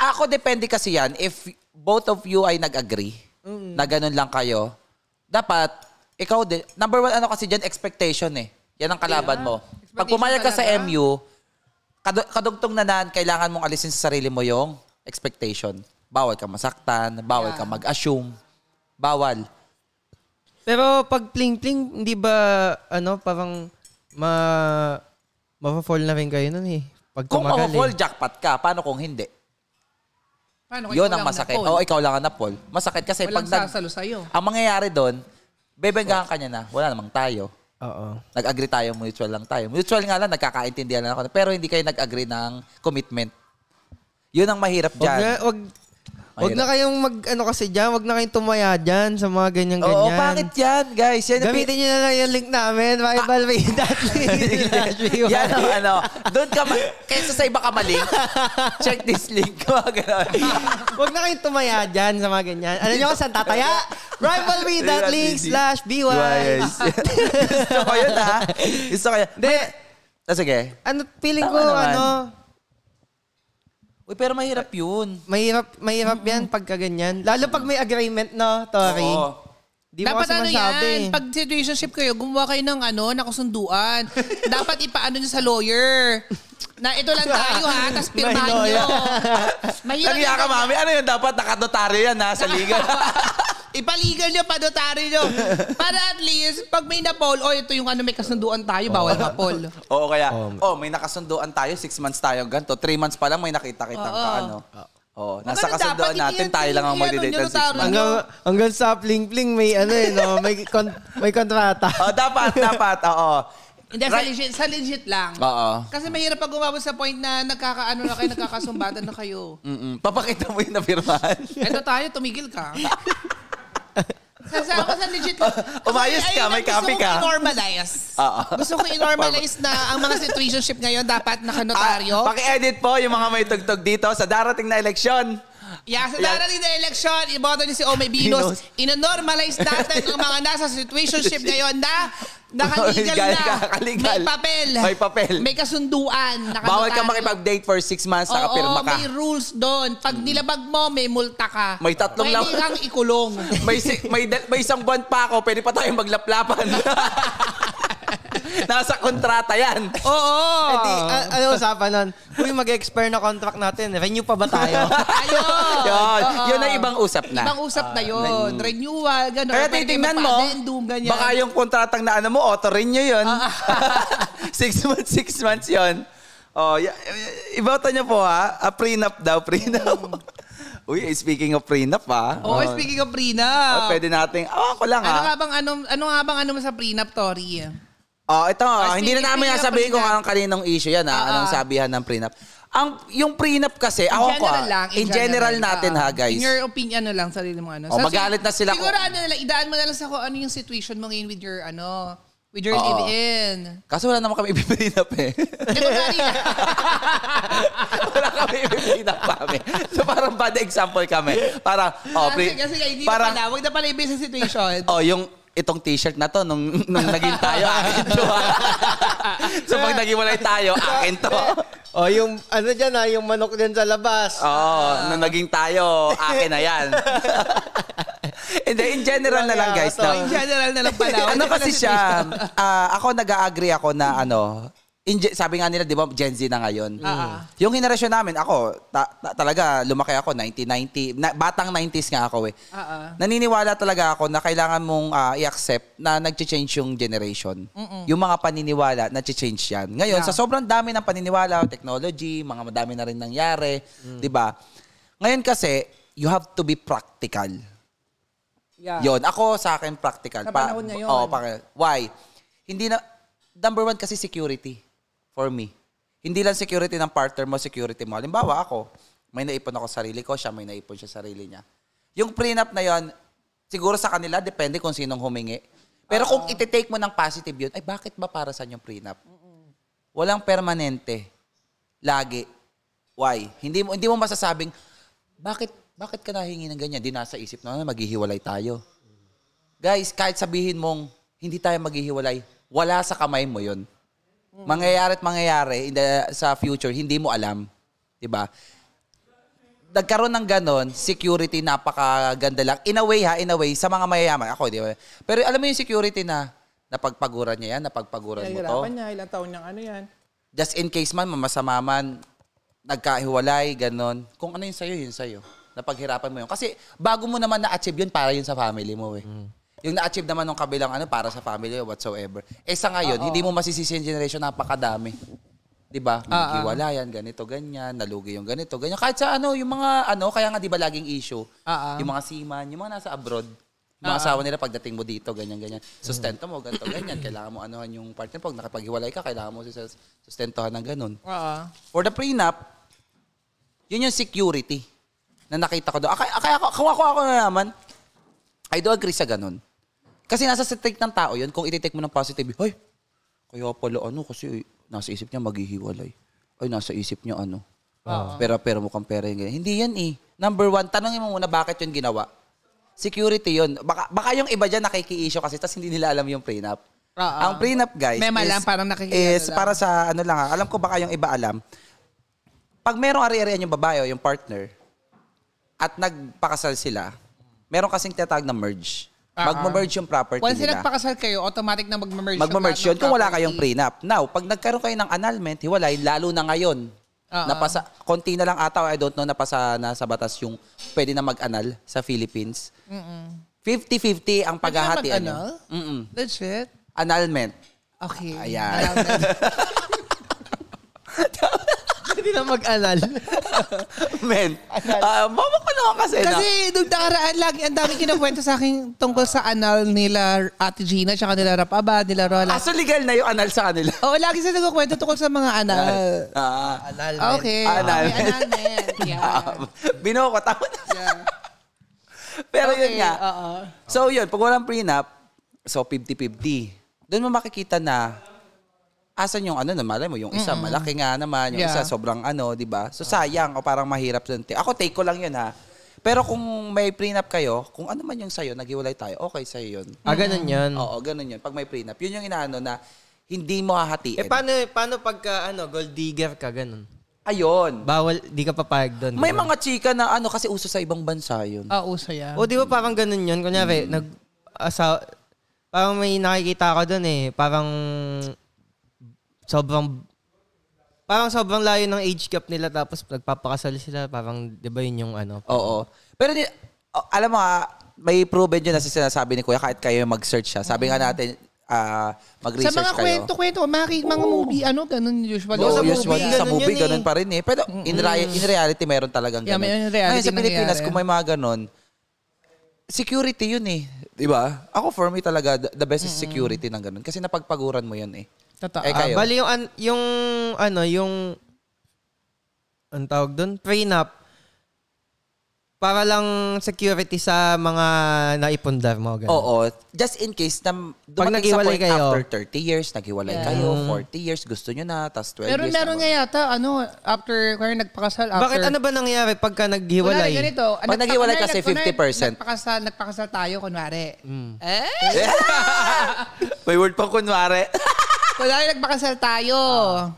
ako depende kasi yan, if both of you ay nag-agree, Mm-mm. na ganun lang kayo, dapat, ikaw din, number one ano kasi dyan, expectation eh. Yan ang kalaban yeah. mo. Pag pumayag ka sa MU, kadugtong na nan, kailangan mong alisin sa sarili mo yung expectation. Bawal ka masaktan, bawal yeah. ka mag-assume. Bawal. Pero pag pling-pling, hindi ba, ano, parang ma... Mapafall na rin kayo nun eh. Pag kung tumagal, mapafall, eh. jackpot ka. Paano kung hindi? Paano kung Yun ang masakit. Oo, oh, ikaw lang ang napol. Masakit kasi Walang pag... Walang sasalo sa'yo. Ang mangyayari doon, bebenggahan ka niya na, wala namang tayo. Oo. Nag-agree tayo, mutual lang tayo. Mutual nga lang, nagkakaintindihan lang ako. Pero hindi kayo nag-agree ng commitment. Yun ang mahirap dyan. Wag, Huwag na kayong mag, ano kasi diyan, huwag na kayong tumaya diyan sa mga ganyan-ganyan. Oo, bakit yan, guys? Yan, Gamitin niyo na lang yung link namin, ah. mybalvay.link. yan ang ano, doon ka, ma- kaysa sa iba ka mali, check this link. Huwag na kayong tumaya diyan sa mga ganyan. Ano niyo saan tataya? rivalry.link slash BYs. Gusto ko yun, ha? Gusto ko yun. Ah, ah sige. Ano, feeling ko, ano, Uy, pero mahirap ah, yun. Mahirap, mahirap yan pag kaganyan. Lalo pag may agreement, na, Tori? Oo. Di Dapat ano masabi. yan, pag situationship kayo, gumawa kayo ng ano, nakasunduan. Dapat ipaano nyo sa lawyer. Na ito lang tayo ha, tapos pirmahan May lawyer. nyo. Mahirap Tangiya yan. mami. Ano yun dapat? Nakanotaryo yan, ha? Sa liga. Ipaligal nyo, padotari nyo. Para at least, pag may na poll, oh, ito yung ano, may kasunduan tayo, bawal pa poll. Oo, kaya, oh, may nakasunduan tayo, six months tayo, ganto. Three months pa lang may nakita-kita oh, ka, ano. Oh. Oh, nasa kasunduan natin, tayo lang ang magde date ng six months. Hanggang, hanggang sa pling-pling may ano eh, no? may, kon, may kontrata. oh, dapat, dapat, oo. Hindi, right. sa, legit, sa legit lang. Oo. Kasi mahirap pag umabot sa point na nagkakaano na kayo, nagkakasumbatan na kayo. Mm-mm. Papakita mo yung napirmahan. Ito tayo, tumigil ka. Kasama sa legit. Oh, umayos ka, may copy ka. Ah, ah. Gusto ko normalize. Gusto ko normalize na ang mga situationship ngayon dapat ah, nakanotaryo. Ah, paki-edit po yung mga may tugtog dito sa darating na eleksyon sa darating na election, iboto niyo si Omay Binos. Inonormalize natin ang mga nasa situationship ngayon na Nakaligal na. Nakaligal. May papel. May papel. May kasunduan. Nakadutado. Bawal ka makipag-date for six months, sa nakapirma ka. may rules doon. Pag mm. nilabag mo, may multa ka. May tatlong lang. Pwede kang ikulong. may, si- may, may isang buwan pa ako, pwede pa tayong maglaplapan. Nasa kontrata yan. Oo. Eh di, a- ano usapan nun? Uy, mag-expire na contract natin. Renew pa ba tayo? Ayun. Yun, yun ang ibang usap na. Ibang usap na yun. Ah, Renewal, gano'n. Kaya titingnan mo, ganyan. baka yung kontratang na ano mo, auto-renew yun. Ah. six months, six months yun. Oh, y- y- ibauta niyo po ha. A ah, prenup daw, prenup. Hmm. Uy, eh, speaking of prenup ha. Oo, oh, speaking of prenup. Oh, pwede nating, oh, ako lang Ano ha. nga bang ano ano nga bang ano mo sa prenup, Tori? Oh, ito, oh, hindi na namin sasabihin kung anong kaninong issue yan, ha? uh ah, Anong sabihan ng prenup. Ang yung prenup kasi, ako ko, in, in general, general natin uh, ha, guys. In your opinion ano lang sarili mo ano. Oh, so, magalit na sila. Siguro ko. ano na lang, idaan mo na lang sa ko, ano yung situation mo ngayon with your ano, with your live-in. Kaso wala naman kami ipiprenup eh. wala kami pa kami. So parang bad example kami. Parang, oh, pre- kasi, kasi, hindi parang, na pala, huwag na pala ibig sa situation. Oh, yung, itong t-shirt na to nung, nung naging tayo, akin to. so pag naghiwalay tayo, akin to. oh, yung ano dyan ha, ah, yung manok din sa labas. Oo, oh, ah. nung naging tayo, akin na yan. Hindi, in general na lang guys. So, no? in general na lang pala. ano kasi siya, uh, ako nag-agree ako na ano, in, sabi nga nila, di ba, Gen Z na ngayon. Mm. Yung generation namin, ako, ta, ta, talaga, lumaki ako, 1990, na, batang 90s nga ako eh. Uh-uh. Naniniwala talaga ako na kailangan mong uh, i-accept na nag-change yung generation. Mm-mm. Yung mga paniniwala, nag-change yan. Ngayon, yeah. sa sobrang dami ng paniniwala, technology, mga madami na rin nangyari, mm. di ba? Ngayon kasi, you have to be practical. Yeah. Yon, ako sa akin practical. Sa pa, ngayon. Oh, pa, why? Hindi na, number one kasi security for me. Hindi lang security ng partner mo, security mo. Halimbawa ako, may naipon ako sa sarili ko, siya may naipon siya sa sarili niya. Yung prenup na yon siguro sa kanila, depende kung sinong humingi. Pero kung iti-take mo ng positive yun, ay bakit ba para sa yung prenup? Walang permanente. Lagi. Why? Hindi mo hindi mo masasabing, bakit bakit ka nahingi ng ganyan? Di nasa isip na, na maghihiwalay tayo. Mm. Guys, kahit sabihin mong hindi tayo maghihiwalay, wala sa kamay mo yon. Mm. Mangyayari at mangyayari in the, sa future, hindi mo alam. Di ba? Nagkaroon ng ganon, security napakaganda lang. In a way ha, in a way, sa mga mayayaman. Ako, di ba? Pero alam mo yung security na napagpaguran niya yan, napagpaguran mo to. niya, ilang taon niyang ano yan. Just in case man, mamasama man, nagkahiwalay, ganon. Kung ano yung sa'yo, yun sa'yo. Napaghirapan mo yun. Kasi bago mo naman na-achieve yun, para yun sa family mo eh. Mm. Yung na-achieve naman ng kabilang ano para sa family or whatsoever. Eh sa ngayon, Uh-oh. hindi mo masisisi yung generation, napakadami. 'Di ba? Ah, ah. yan, ganito, ganyan, nalugi yung ganito, ganyan. Kahit sa ano, yung mga ano, kaya nga 'di ba laging issue, Uh-oh. Ah, yung mga seaman, yung mga nasa abroad, yung mga asawa nila pagdating mo dito, ganyan, ganyan. Sustento mo, ganito, ganyan. Kailangan mo anuhan yung partner. Pag nakapaghiwalay ka, kailangan mo siya sustentohan ng ganun. Uh-huh. For the prenup, yun yung security na nakita ko doon. Kaya, ako, kawa ko ako na naman, I do agree sa ganun. Kasi nasa take ng tao yun, kung ititake mo ng positive, hoy, kaya pala ano, kasi nasa isip niya maghihiwalay. Ay, nasa isip niya ano. Uh-huh. Pera-pera mukhang pera yung ganyan. Hindi yan eh. Number one, tanongin mo muna bakit yun ginawa. Security yun. Baka, baka yung iba dyan nakiki-issue kasi tapos hindi nila alam yung prenup. Uh-huh. Ang prenup, guys, Mema is, parang is lang. para sa ano lang ha. Alam ko baka yung iba alam. Pag merong ari-arian yung babae o yung partner at nagpakasal sila, meron kasing tinatawag na merge. Uh-huh. Ah, magme-merge yung property Once nila. Once nagpakasal kayo, automatic na magme-merge Magme-merge yun kung wala kayong prenup. Now, pag nagkaroon kayo ng annulment, hiwalay, lalo na ngayon. Uh-huh. Napasa, konti na lang ata, I don't know, napasa na sa batas yung pwede na mag annul sa Philippines. Mm-mm. 50-50 ang paghahati. Pwede ano? mag-anal? Ano? Mm-mm. That's it? Annulment. Okay. Ayan. Annulment. Pwede na mag-anal. Men, uh, bawa ko na ako kasi. Kasi na. nung nakaraan, lagi ang dami kinakwento sa akin tungkol sa anal nila Ate Gina, tsaka nila Rapaba, nila Rola. Ah, so legal na yung anal sa kanila? Oo, lagi sila nagkukwento tungkol sa mga anal. Uh, ah, anal men. Okay. Anal Anal men. Yeah. Um, ko, tama na. Yeah. Pero okay, yun nga. Uh-oh. So yun, pag walang prenup, so 50-50. Doon mo makikita na asan yung ano na malay mo, yung isa mm-hmm. malaki nga naman, yung yeah. isa sobrang ano, 'di ba? So sayang o parang mahirap din Ako take ko lang 'yun ha. Pero kung may prenup kayo, kung ano man yung sa'yo, naghiwalay tayo, okay sa'yo yun. Ah, ganun yun? Oo, ganun yun. Pag may prenup, yun yung inaano na hindi mo hahatiin. Eh, paano, paano pagka ano, gold digger ka, ganun? Ayun. Bawal, di ka papayag doon. May diba? mga chika na ano, kasi uso sa ibang bansa yun. Ah, uso yan. O, di ba parang ganun yun? Kunyari, mm. nag, asa, parang may nakikita ako doon eh. Parang sobrang parang sobrang layo ng age gap nila tapos nagpapakasal sila parang 'di ba yun yung ano? Oo. Pero di, oh, alam mo ah, may proven din na sinasabi ni Kuya kahit kayo mag-search siya. Ah. Sabi nga mm-hmm. natin ah, mag-research Sa mga kayo. kwento-kwento, maki, mga movie, ano, ganun usually. Oo, sa movie, usually sa ganun movie, eh. pa rin eh. Pero in, rea- in reality, mayroon talagang ganun. Yeah, ganun. may- in reality Ngayon, sa Pilipinas, nangyayari. kung may mga ganun, security yun eh. Di ba? Ako for me talaga, the the best is security ng ganun. Kasi napagpaguran mo yun eh. Totoo. Eh, kayo? Ah, bali yung, an- yung, ano, yung, ang tawag doon, prenup, para lang security sa mga naipundar mo. Ganun. Oo. Just in case na dumating sa point kayo, after 30 years, naghiwalay yeah. kayo, 40 mm. years, gusto nyo na, tapos 12 Pero years. Pero meron nga yata, ano, after, kaya nagpakasal, after... Bakit ano ba nangyayari pagka naghiwalay? Kunwari, ganito. Pag naghiwalay kasi 50%. Nagpakasal, nagpakasal tayo, kunwari. Mm. Eh? Yeah. May word pa kunwari. Kunwari nagpakasal tayo. Ah.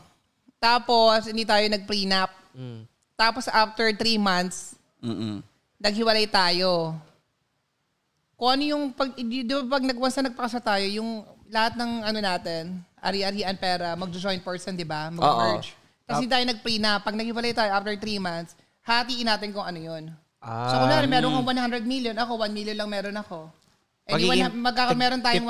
Tapos, hindi tayo nag-prenup. Mm. Tapos, after three months, Mm-mm. naghiwalay tayo. Kung ano yung, pag, di ba pag nagwansa nagpakasal tayo, yung lahat ng ano natin, ari-arian pera, mag-joint person, di ba? Mag-merge. Tapos hindi tayo nag-prenup. Pag naghiwalay tayo after three months, hatiin natin kung ano yun. Ah, so, kunwari, meron kang 100 million, ako 1 million lang meron ako. And magiging, one, magka, meron tayong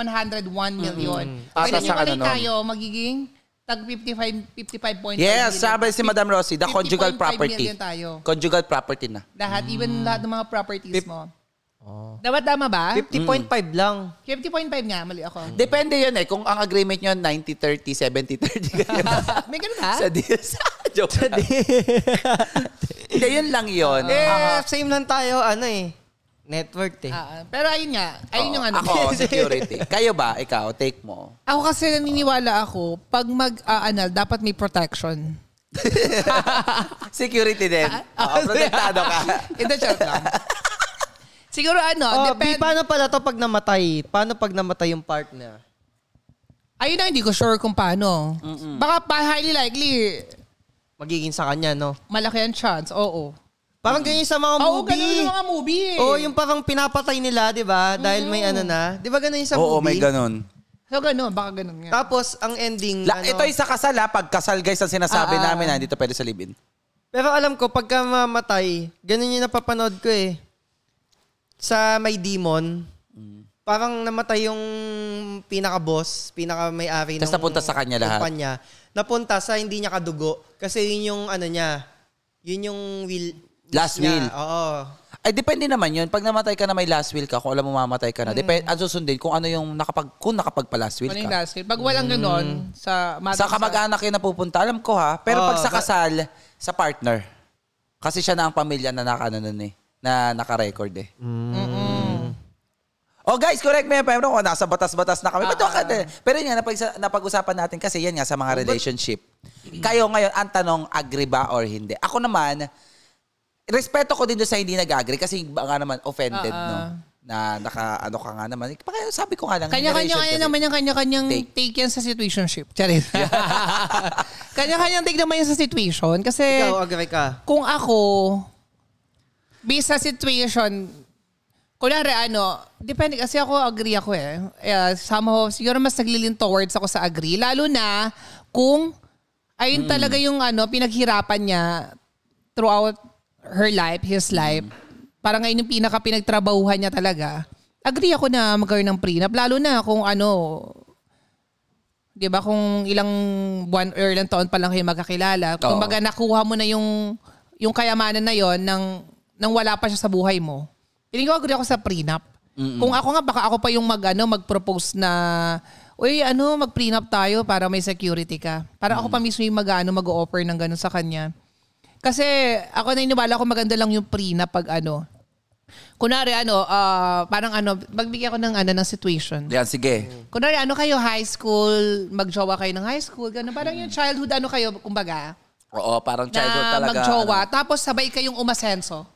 101 million. Mm, mm, Pwede nyo ano tayo, magiging tag 55 55.5 Yes, sabi si Madam Rossi, the conjugal property. Tayo. Conjugal property na. Lahat, mm. even lahat ng mga properties Pip mo. Oh. Dapat tama ba? 50.5 mm. lang. 50.5 nga, mali ako. Mm. Depende yun eh. Kung ang agreement nyo 90-30, 70-30. May ganun ba? Sa deals. Joke Sa deals. Hindi, yun lang yun. Uh, eh, ah. same lang tayo, ano eh network worth eh. Ah, ah, pero ayun nga, ayun Oo, yung oh, ano. Ako, security. Kayo ba? Ikaw, take mo. Ako kasi naniniwala ako, pag mag-aanal, dapat may protection. Security din. Ah, ah. Oo, oh, protektado ka. In the joke lang. Siguro ano, Oh, B, depend- paano pala to pag namatay? Paano pag namatay yung partner? Ayun na, hindi ko sure kung paano. Baka pa highly likely, Magiging sa kanya, no? malaki ang chance. Oo. Parang ganyan sa mga Oo, movie. ganun yung mga movie eh. Oo, yung parang pinapatay nila, di ba? Dahil may ano na. Di ba ganun sa Oo, movie? may ganun. So ganun, baka ganun nga. Tapos, ang ending, La, ano, Ito isa kasal ha. Pag kasal guys ang sinasabi Ah, ah namin ha. Ah. Dito pwede sa live pero alam ko, pagka mamatay, ganun yung napapanood ko eh. Sa may demon, parang namatay yung pinaka-boss, pinaka-may-ari Tapos napunta sa kanya lahat. kumpanya. Napunta sa hindi niya kadugo. Kasi yun yung ano niya, yun yung will, Last niya. will. Oo. Ay, depende naman yun. Pag namatay ka na may last will ka, kung alam mo mamatay ka na, mm. depende, ang susundin kung ano yung nakapag, kung nakapagpa-last will ano ka. Ano last will? Pag walang ganon, mm. ganun, sa... Sa kamag-anak yung napupunta, alam ko ha. Pero oh, pag sa kasal, sa partner. Kasi siya na ang pamilya na nakano nun eh. Na naka-record eh. Mm. Mm-mm. Oh guys, correct me if I'm wrong. Oh, nasa batas-batas na kami. Uh-huh. Ah, ah, ah. Eh? Pero yun nga, napag- napag-usapan natin kasi yan nga sa mga relationship. But, Kayo ngayon, ang tanong, agree ba or hindi? Ako naman, respeto ko din doon sa hindi nag-agree kasi baka naman offended, uh-uh. no? na naka ano ka nga naman. Kaya sabi ko nga lang, kanya-kanya kanya naman yung kanya-kanyang take. take yan sa situationship. Charit. Yeah. kanya-kanyang take naman yan sa situation kasi Ikaw, agree ka. Kung ako, based sa situation, kunwari ano, depende kasi ako agree ako eh. Uh, somehow, siguro mas naglilin towards ako sa agree. Lalo na kung ayun mm. talaga yung ano, pinaghirapan niya throughout her life, his life, mm-hmm. parang ngayon yung pinaka pinagtrabahuhan niya talaga, agree ako na magkaroon ng prenup. Lalo na kung ano, di ba, kung ilang buwan or ilang taon pa lang kayo magkakilala. Kung baga nakuha mo na yung, yung kayamanan na yon nang, nang wala pa siya sa buhay mo. Hindi ko agree ako sa prenup. Mm-mm. Kung ako nga, baka ako pa yung mag, ano, mag-propose na, uy, ano, mag-prenup tayo para may security ka. Para mm-hmm. ako pa mismo yung mag, ano, mag-offer ng ganun sa kanya. Kasi ako na naniniwala ko maganda lang yung pre na pag ano. Kunari ano, ah, parang ano, magbigyan ako ng ano ng situation. Yan, sige. Kunari ano kayo high school, magjowa kayo ng high school, ganun. Parang yung childhood ano kayo, kumbaga, Oo, parang childhood na talaga. magjowa. ano. Tapos sabay kayong umasenso.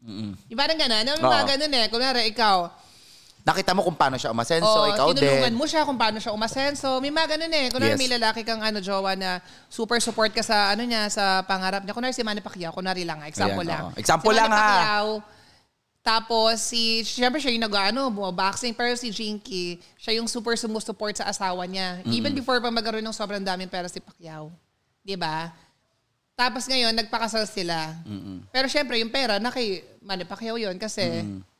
Mm-hmm. Yung parang ano yung mga Oo. eh. Kunwari ikaw, nakita mo kung paano siya umasenso, oh, ikaw din. Tinulungan mo siya kung paano siya umasenso. May mga ganun eh. Kunwari yes. may lalaki kang ano, jowa na super support ka sa ano niya, sa pangarap niya. Kunwari si Manny Pacquiao, kunwari lang, example Ayan, lang. Oh. Example si lang Manny ha. tapos si, siyempre siya yung nag-ano, boxing, pero si Jinky, siya yung super sumusupport sa asawa niya. mm Even before pa magkaroon ng sobrang daming pera si Pacquiao. Di ba? Tapos ngayon, nagpakasal sila. Mm-hmm. Pero syempre, yung pera, naki, Manny Pacquiao yun kasi mm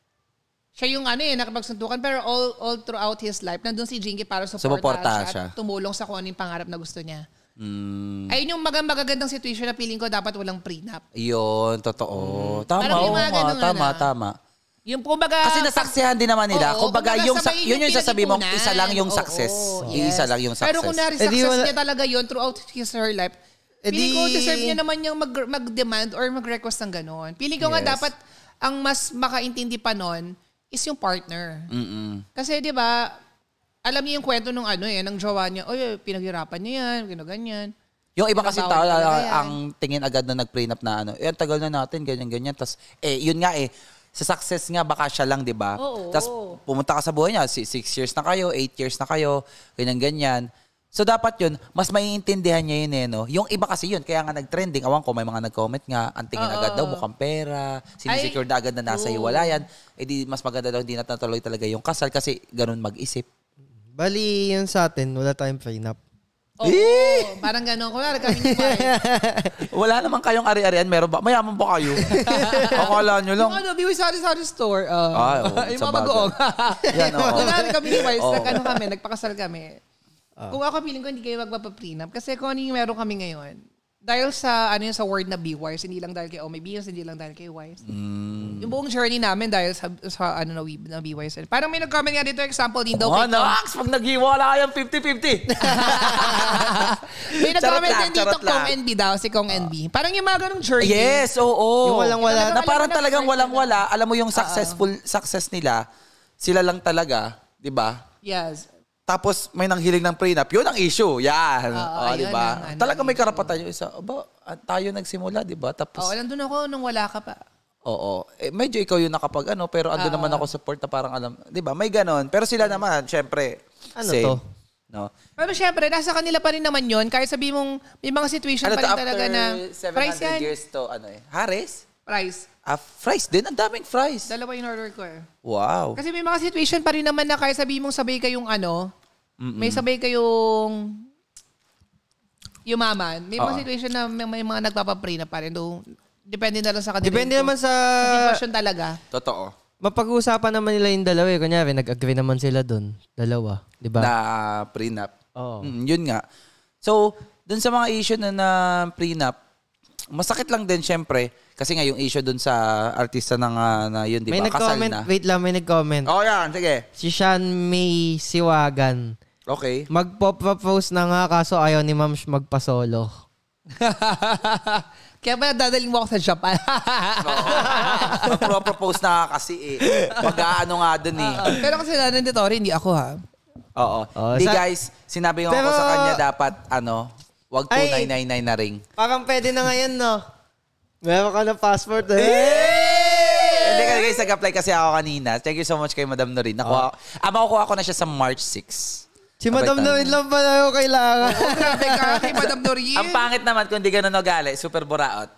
siya yung ano eh, nakapagsuntukan. Pero all, all throughout his life, nandun si Jinky para supportahan siya, siya. tumulong sa kung ano yung pangarap na gusto niya. Mm. Ayun yung mag- magagandang situation na feeling ko dapat walang prenup. Yun, totoo. Mm. Tama, Parang ganun, tama, ano, tama. Yung kumbaga... Kasi nasaksihan din naman nila. Oo, kumbaga, kumbaga yung, sa, yun yung, yung sasabi mo, isa lang yung success. Oo, yes. Isa lang yung success. Pero kung nari eh, success wala... niya talaga yun throughout his her life, Edi... Eh, Pili ko deserve niya naman yung mag- mag-demand or mag-request ng ganun. Pili ko yes. nga dapat ang mas makaintindi pa nun, is yung partner. Mm-mm. Kasi 'di ba, alam niyo yung kwento nung ano eh, ng jowa niya, oy, pinaghirapan niya 'yan, ginaganyan. Yung iba kasi tao ang tingin agad na nag-prenup na ano, eh, tagal na natin, ganyan-ganyan. Tapos, eh, yun nga eh, sa success nga, baka siya lang, di ba? Tapos pumunta ka sa buhay niya, 6 years na kayo, 8 years na kayo, ganyan-ganyan. So dapat yun, mas maiintindihan niya yun eh, no? Yung iba kasi yun, kaya nga nag-trending, awan ko, may mga nag-comment nga, ang tingin Oo. agad daw, mukhang pera, sinisecure na agad na nasa Oo. iwalayan, eh di mas maganda daw, hindi natuloy talaga yung kasal kasi ganun mag-isip. Bali, yun sa atin, wala tayong prenup. oh, parang gano'n. Kunwari kami ni Mark. Eh. Wala naman kayong ari-arian, meron ba? Mayaman ba kayo? Akala nyo lang. Yung Ano, biwi sari-sari store. Uh, Ah, oo, yung mga bagoong. Yan, oh. Kunwari kami ni Mark, nag- ano kami, nagpakasal kami. Ah. Kung ako, feeling ko hindi kayo magpapaprenup. Kasi kung ano yung meron kami ngayon, dahil sa ano yun, sa word na be wise, hindi lang dahil kay Oh My Beans, hindi lang dahil kay Wise. Mm. Yung buong journey namin dahil sa, sa ano na, we, na be wise. Parang may nag-comment nga dito, example din daw. Oh, Nox, pag naghiwala kayang 50-50. may nag-comment din dito, charot Kong NB daw, si Kong uh, Parang yung mga ganong journey. Yes, oo. Oh, oh. Yung walang-wala. Na parang talagang walang-wala. Ano. Alam mo yung ah, successful uh-oh. success nila, sila lang talaga, di ba? Yes. Tapos may nanghiling ng prenup, yun ang issue. Yan. Oo, oh, di ba? Ano, talaga may karapatan yung isa. Aba, ah, tayo nagsimula, di ba? Tapos Oo, nandun ako nung wala ka pa. Oo. Eh, medyo ikaw yung nakapag ano, pero ando naman ako support na parang alam, di ba? May ganon. Pero sila mm. naman, syempre, Ano same. to? No? Pero syempre, nasa kanila pa rin naman yun. Kahit sabi mong, may mga situation Ano pa rin after talaga na, price 700 years to, ano eh? Harris? price. Ah, fries din? Ang daming fries. Dalawa yung order ko eh. Wow. Kasi may mga situation pa rin naman na kahit sabi mong sabay kayong ano, Mm-mm. May sabay kayong yumaman. May mga Oo. situation na may, may mga nagpapapray na pa rin. Though, depende na lang sa kanila. Depende naman sa... Situation talaga. Totoo. Mapag-uusapan naman nila yung dalawa eh. Kunyari, nag-agree naman sila doon. Dalawa. Di ba? Na prenup. Oo. Mm, yun nga. So, doon sa mga issue na na prenup, masakit lang din syempre. Kasi nga yung issue doon sa artista na nga na yun, di ba? Kasal nag-comment. na. Wait lang, may nag-comment. Oh, yan. Sige. Si Sean May Siwagan. Okay. Magpo-propose na nga kaso ayaw ni Ma'am magpa-solo. Kaya ba dadaling mo ako sa Japan? Oo. propose na kasi eh. Mag-aano nga dun eh. Uh, pero kasi nanan dito, hindi ako ha. Oo. Hindi sa- guys, sinabi ko pero... ako sa kanya dapat ano, wag 2999 na ring. Parang pwede na ngayon no. Meron ka na passport eh. Hindi eh, ka guys, nag-apply kasi ako kanina. Thank you so much kay Madam Noreen. Nakuha, oh. ah, makukuha ko na siya sa March 6. Si Madam Norin lang pala yung kailangan. grabe ka kay Madam Norin. Ang pangit naman kung hindi ganun nagali, super buraot.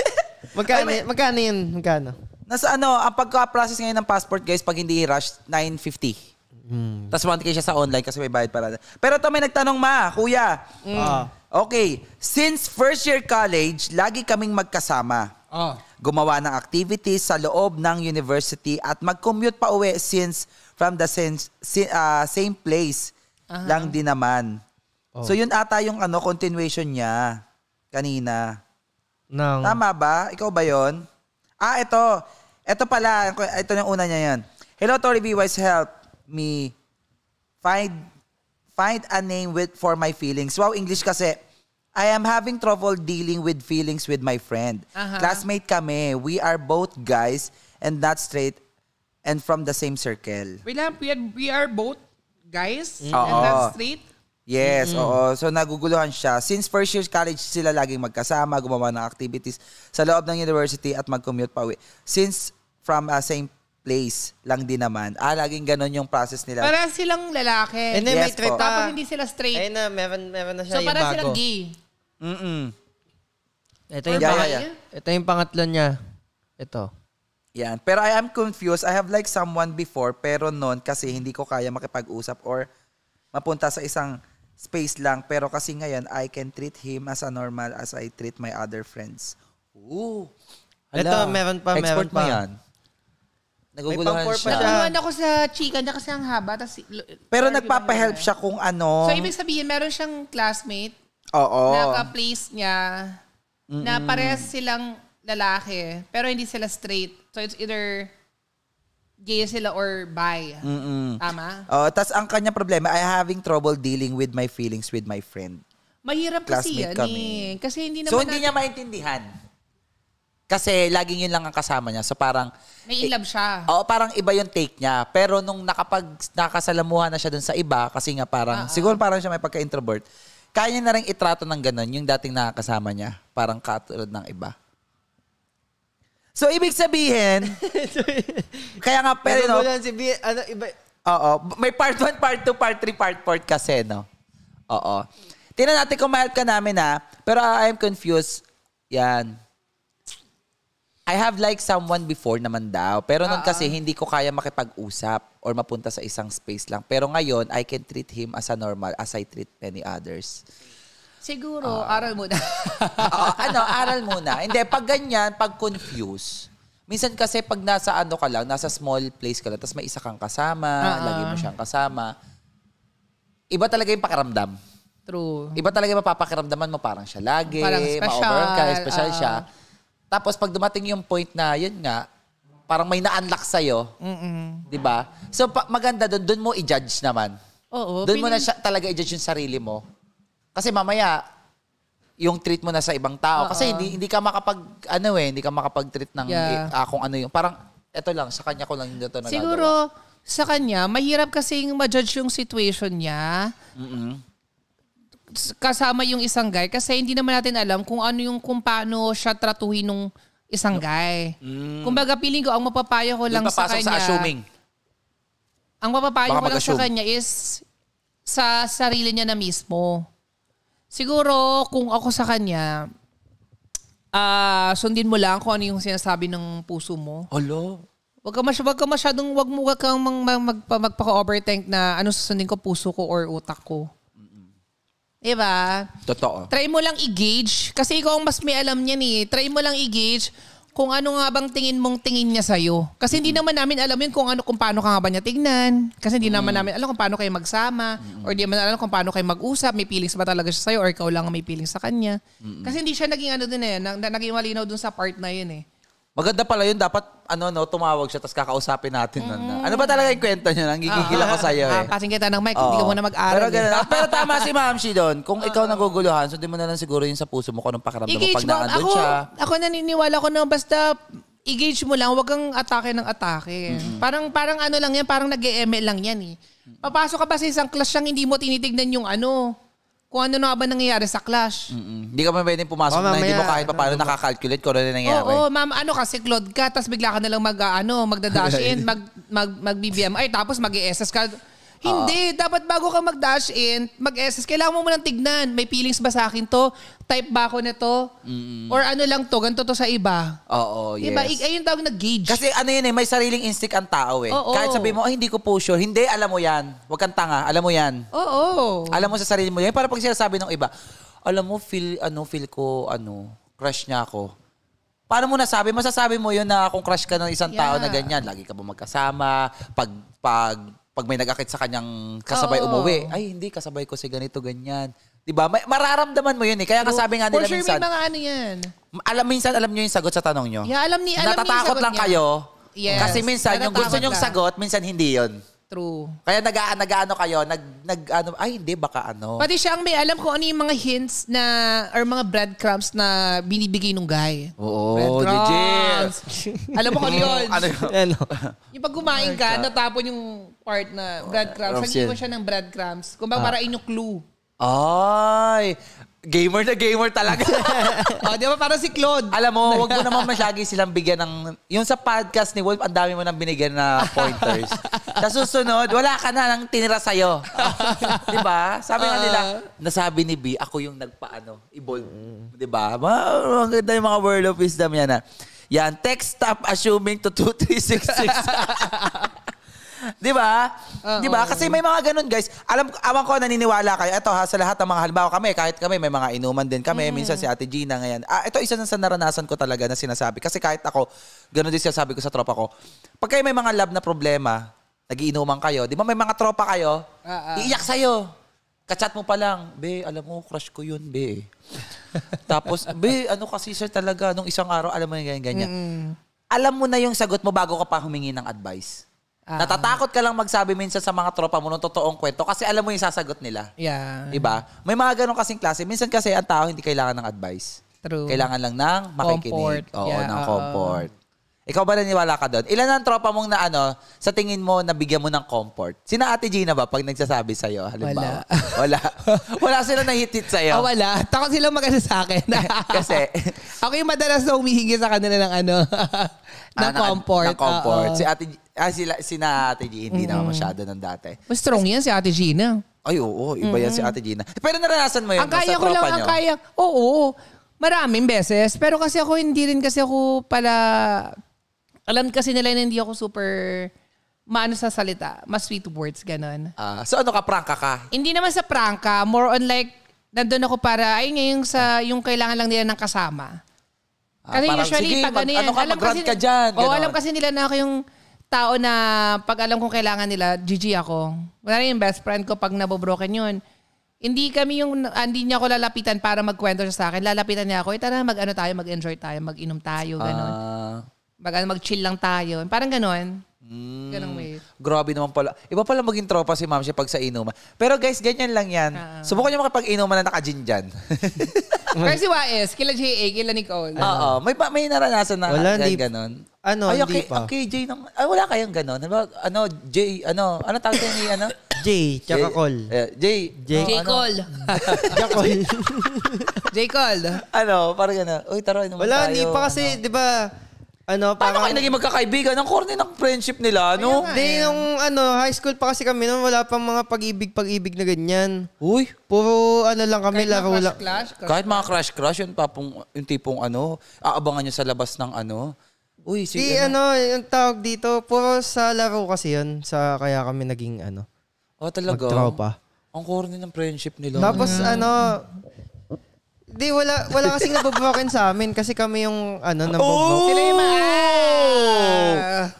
magkano, Ay, magkano yun? Magkano? Nasa ano, ang pagka-process ngayon ng passport guys, pag hindi rush, 950. Mm. Tapos 1K siya sa online kasi may bayad para. Pero ito may nagtanong ma, kuya. Mm. Uh. Okay, since first year college, lagi kaming magkasama. Uh. Gumawa ng activities sa loob ng university at mag-commute pa uwi since from the same, uh, same place uh-huh. lang din naman. Oh. So yun ata yung ano continuation niya kanina. Nang... Tama ba? Ikaw ba yon? Ah, ito. Ito pala. Ito yung una niya yan. Hello, Tori B. Wise, help me find find a name with for my feelings. Wow, English kasi. I am having trouble dealing with feelings with my friend. Uh-huh. Classmate kami. We are both guys and not straight and from the same circle. Wait we are, we are both guys mm. in that street. Yes, mm-hmm. oo. So naguguluhan siya. Since first year college sila laging magkasama, gumawa ng activities sa loob ng university at mag-commute pa uwi. Since from uh, same place lang din naman. Ah, laging ganun yung process nila. Para silang lalaki. Eh, And then yes, may trip Tapos hindi sila straight. Ayun na, meron, meron na siya so, yung bago. So para silang gay. Mm-mm. Ito yung, yeah, yeah, yeah. Ito yung pangatlo niya. Ito. Yan. Pero I am confused. I have like someone before, pero noon kasi hindi ko kaya makipag-usap or mapunta sa isang space lang. Pero kasi ngayon, I can treat him as a normal as I treat my other friends. Ooh. Hala. Ito, meron pa, Export meron pa. yan. Naguguluhan siya. Naguluhan ako sa chika niya kasi ang haba. Tas, Pero nagpapahelp siya kung ano. So, ibig sabihin, meron siyang classmate Oo. na ka-place niya Mm-mm. na parehas silang lalaki pero hindi sila straight. So it's either gay sila or bi. Mm-mm. Tama? Oh, tas ang kanya problema, I having trouble dealing with my feelings with my friend. Mahirap kasi yan kami. eh. Kasi hindi naman So hindi niya maintindihan. Kasi laging yun lang ang kasama niya. So parang, may in love siya. oo, parang iba yung take niya. Pero nung nakapag, nakasalamuha na siya dun sa iba, kasi nga parang, ah, ah. siguro parang siya may pagka-introvert, kaya niya na rin itrato ng ganun yung dating nakakasama niya. Parang katulad ng iba. So, ibig sabihin, kaya nga, pero, no? Si B, ano, iba, Oo. May part 1, part 2, part 3, part 4 kasi, no? Oo. Tingnan natin kung ma-help ka namin, ha? Pero uh, I'm confused. Yan. I have like someone before naman daw. Pero nun ah, ah. kasi hindi ko kaya makipag-usap or mapunta sa isang space lang. Pero ngayon, I can treat him as a normal as I treat many others. Siguro, uh, aral muna. uh, ano, aral muna. Hindi, pag ganyan, pag confused, minsan kasi pag nasa ano ka lang, nasa small place ka lang, tapos may isa kang kasama, uh-uh. lagi mo ah. siyang kasama, iba talaga yung pakiramdam. True. Iba talaga yung mapapakiramdaman mo, parang siya lagi, parang special, ma ka, special uh siya. Tapos pag dumating yung point na, yun nga, parang may na-unlock sa'yo. Mm-mm. Di ba? So, pa- maganda doon, doon mo i-judge naman. Oo. Doon mo na siya talaga i-judge yung sarili mo. Kasi mamaya, yung treat mo na sa ibang tao. Uh-oh. Kasi hindi, hindi ka makapag, ano eh, hindi ka makapag-treat ng yeah. eh, ah, akong ano yung, parang, eto lang, sa kanya ko lang yung ito nagagawa. Siguro, sa kanya, mahirap kasing ma-judge yung situation niya. Mm-mm kasama yung isang guy kasi hindi naman natin alam kung ano yung kung paano siya tratuhin ng isang guy. Mm. Kumbaga piling ko ang mapapayo ko lang sa kanya. sa assuming. Ang mapapayo ko lang sa kanya is sa sarili niya na mismo. Siguro, kung ako sa kanya, ah sundin mo lang kung ano yung sinasabi ng puso mo. Hello? Wag ka, masy- wag ka masyadong, wag mo wag kang mag, mag, magpa- magpaka-overthink na ano susundin ko, puso ko or utak ko. Diba? Totoo. Try mo lang i-gauge. Kasi ikaw ang mas may alam niyan eh. Try mo lang i-gauge kung ano nga bang tingin mong tingin niya sa'yo. Kasi hindi naman namin alam yun kung ano kung paano ka nga ba niya tignan. Kasi hindi naman namin alam kung paano kayo magsama or hindi naman alam kung paano kayo mag-usap. May feelings ba talaga siya sa'yo or ikaw lang may feelings sa kanya. Kasi hindi siya naging ano din eh, na, naging malinaw dun sa part na yun eh. Maganda pala yun. Dapat, ano, no, tumawag siya, tapos kakausapin natin. nun, Ano ba talaga yung kwento niya? Nanggigigil ako sa'yo eh. Pasin kita ng mic, hindi ka Oo. muna mag-aral. Pero, eh. ganun. Ah, pero tama si Ma'am Shi doon. Kung ikaw naguguluhan, di mo na lang siguro yun sa puso mo kung anong pakiramdam mo I-gauge pag naandun siya. ako naniniwala ko na basta engage mo lang, wag kang atake ng atake. Parang parang ano lang yan, parang nag-ML lang yan eh. Papasok ka ba sa isang class siyang hindi mo tinitignan yung ano, kung ano na ba nangyayari sa clash. Mm-mm. Hindi ka pa pwedeng pumasok oh, na hindi mo kahit paano no, nakakalculate kung ano na nangyayari. Oo, oh, ma'am, ano kasi Claude ka, tapos bigla ka nalang mag, ah, ano, magda-dash in, mag, mag, mag-BBMI, tapos mag-SS ka. Ah. Hindi, dapat bago ka mag-dash in, mag-SS, kailangan mo munang tignan, may feelings ba sa akin to? Type ba ako nito? Mm. Or ano lang to, ganito to sa iba? Oo, diba? yes. Diba? I- ayun tawag na gauge. Kasi ano yun eh, may sariling instinct ang tao eh. Oo. Kahit sabi mo, ay hindi ko po sure. Hindi, alam mo yan. Huwag kang tanga, alam mo yan. Oo. Alam mo sa sarili mo yan. Para pag sinasabi ng iba, alam mo, feel, ano, feel ko, ano, crush niya ako. Paano mo nasabi? Masasabi mo yun na kung crush ka ng isang tao na ganyan, lagi ka ba magkasama, pag, pag pag may nag-akit sa kanyang kasabay Oo. umuwi, ay hindi, kasabay ko si ganito, ganyan. 'Di ba? May, mararamdaman mo yun eh. Kaya nga sabi nga nila sure minsan, may mga ano yan. alam minsan alam niyo yung sagot sa tanong niyo. Yeah, alam ni, alam niya Natatakot lang niya. kayo. Yes. Kasi minsan, yung gusto niyo'ng sagot, minsan hindi yun. True. Kaya nag nagaano kayo, nag, nag ano, ay hindi, baka ano. Pati siya ang may alam ko ano yung mga hints na, or mga breadcrumbs na binibigay nung guy. Oo, legit. Alam mo ano yun? Ano yun? Ano? Yung pag kumain ka, natapon yung part na oh, breadcrumbs. Nag-iwan siya ng breadcrumbs. Kung ba, ah. para inyo-clue. Ay! Gamer na gamer talaga. o, oh, di ba parang si Claude? Alam mo, wag mo naman masyagi silang bigyan ng... Yung sa podcast ni Wolf, ang dami mo nang binigyan na pointers. sa susunod, wala ka na lang tinira sa'yo. di ba? Sabi uh, nga nila, ah. nasabi ni B, ako yung nagpaano, evolve. Mm. Di ba? Ang ganda yung mga world of wisdom yan. Ha? Ah. Yan, text stop assuming to 2366. 'Di ba? 'Di ba? Kasi may mga ganun, guys. Alam awan ko naniniwala kayo. Ito ha, sa lahat ng mga halimbawa kami, kahit kami may mga inuman din kami, mm. minsan si Ate Gina ngayon. Ah, ito isa sa naranasan ko talaga na sinasabi. Kasi kahit ako, ganun din sinasabi ko sa tropa ko. Pag kayo may mga love na problema, nagiinuman kayo, 'di ba may mga tropa kayo, uh, uh. iiyak sa iyo. Kachat mo pa lang, be, alam mo, crush ko yun, be. Tapos, be, ano kasi sir talaga, nung isang araw, alam mo yung ganyan, ganyan. Mm. Alam mo na yung sagot mo bago ka pa humingi ng advice. Uh, Natatakot ka lang magsabi minsan sa mga tropa mo ng totoong kwento kasi alam mo yung sasagot nila. Yeah. Diba? May mga ganun kasing klase. Minsan kasi ang tao hindi kailangan ng advice. True. Kailangan lang ng makikinig. Comfort. Oo, yeah, ng uh, comfort. Ikaw ba naniwala ka doon? Ilan ang tropa mong na ano, sa tingin mo, nabigyan mo ng comfort? Sina Ate Gina ba pag nagsasabi sa'yo? Halimbawa? Wala. wala. wala sila nahitit sa'yo? Ah, oh, wala. Takot silang magasa sa akin. kasi? ako yung madalas na humihingi sa kanila ng ano, ah, ng ah, comfort. Ng, ng comfort. Uh-oh. Si Ate, Ah, sila, sina Ate G, hindi mm. naman masyado ng dati. Mas strong yan si Ate Gina. Ay, oo. Iba yan si Ate Gina. Pero naranasan mo yun ang kaya sa ko lang, nyo? Ang kaya Oo. oo. Maraming beses. Pero kasi ako, hindi rin kasi ako pala... Alam kasi nila na hindi ako super maano sa salita. Mas sweet words, ganun. Uh, so ano ka, prangka ka? Hindi naman sa prangka. More on like, nandun ako para, ay ngayong sa, yung kailangan lang nila ng kasama. Ah, kasi parang, usually, sige, pag mag, ano yan, ano ka, alam kasi, ka dyan. Oo, oh, alam kasi nila na ako yung tao na pag alam kong kailangan nila, GG ako. Wala rin yung best friend ko pag nabobroken yun. Hindi kami yung, ah, hindi niya ako lalapitan para magkwento siya sa akin. Lalapitan niya ako, eh tara mag ano tayo, mag-enjoy tayo, mag-inom tayo, ah. ganun. Ah. Mag, ano, mag-chill lang tayo. Parang ganun. Mm. Ganong way. Grabe naman pala. Iba pala maging tropa si ma'am siya pag sa inuman. Pero guys, ganyan lang yan. Uh-huh. Subukan niyo makapag-inuman na naka-gin dyan. Pero si Waes, kila JA, kila Nicole. Oo. Uh-huh. May, may naranasan na wala, hindi, ganon. Ano, Ay, okay, pa. Ang KJ ng... Ay, wala kayang ganon. Ano, ano J, ano, ano tawag ni, ano? J, tsaka Cole. Eh, J. J. J. Ano? Cole. J. Cole. J. Cole. Ano, parang gano'n. Uy, taro, naman Wala, tayo. Wala, hindi pa kasi, ano. di ba, ano, Paano parang, kayo naging magkakaibigan? Ang corny ng friendship nila, no? Di, eh. nung ano, high school pa kasi kami noon, wala pang mga pag-ibig-pag-ibig na ganyan. Uy, Puro ano lang kami, laro lang. Clash, clash, kahit mga crush-crush, yun pa pong, yung tipong ano, aabangan niya sa labas ng ano. Uy, si Di, ano. ano, yung tawag dito, puro sa laro kasi yun, sa kaya kami naging ano, oh, talaga. magtropa. Ang corny ng friendship nila. Tapos mm. ano, Di, wala, wala kasing nababroken sa amin kasi kami yung, ano, nababroken. Sila yung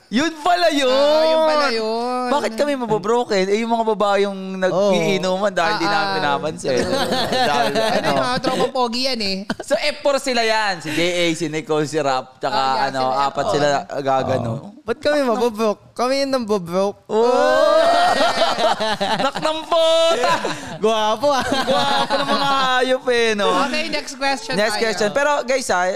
Yun pala ah, yun! Ah, yun pala yun. Bakit kami mababroken? Eh, yung mga babae yung nag-iinuman dahil di namin ah, ah. pinapansin. dahil, ano, Ano yung mga tropang pogi yan eh. So, F4 sila yan. Si JA, si Nicole, si Rap, tsaka Oh, yeah, ano, sila apat sila oh. gagano. Ba't kami mababroke? Kami yung nababroke. Oh! Naknampot! Guwapo ah. Guwapo ng mga hayop eh, no? Okay, next question Next tayo. question. Pero guys ah,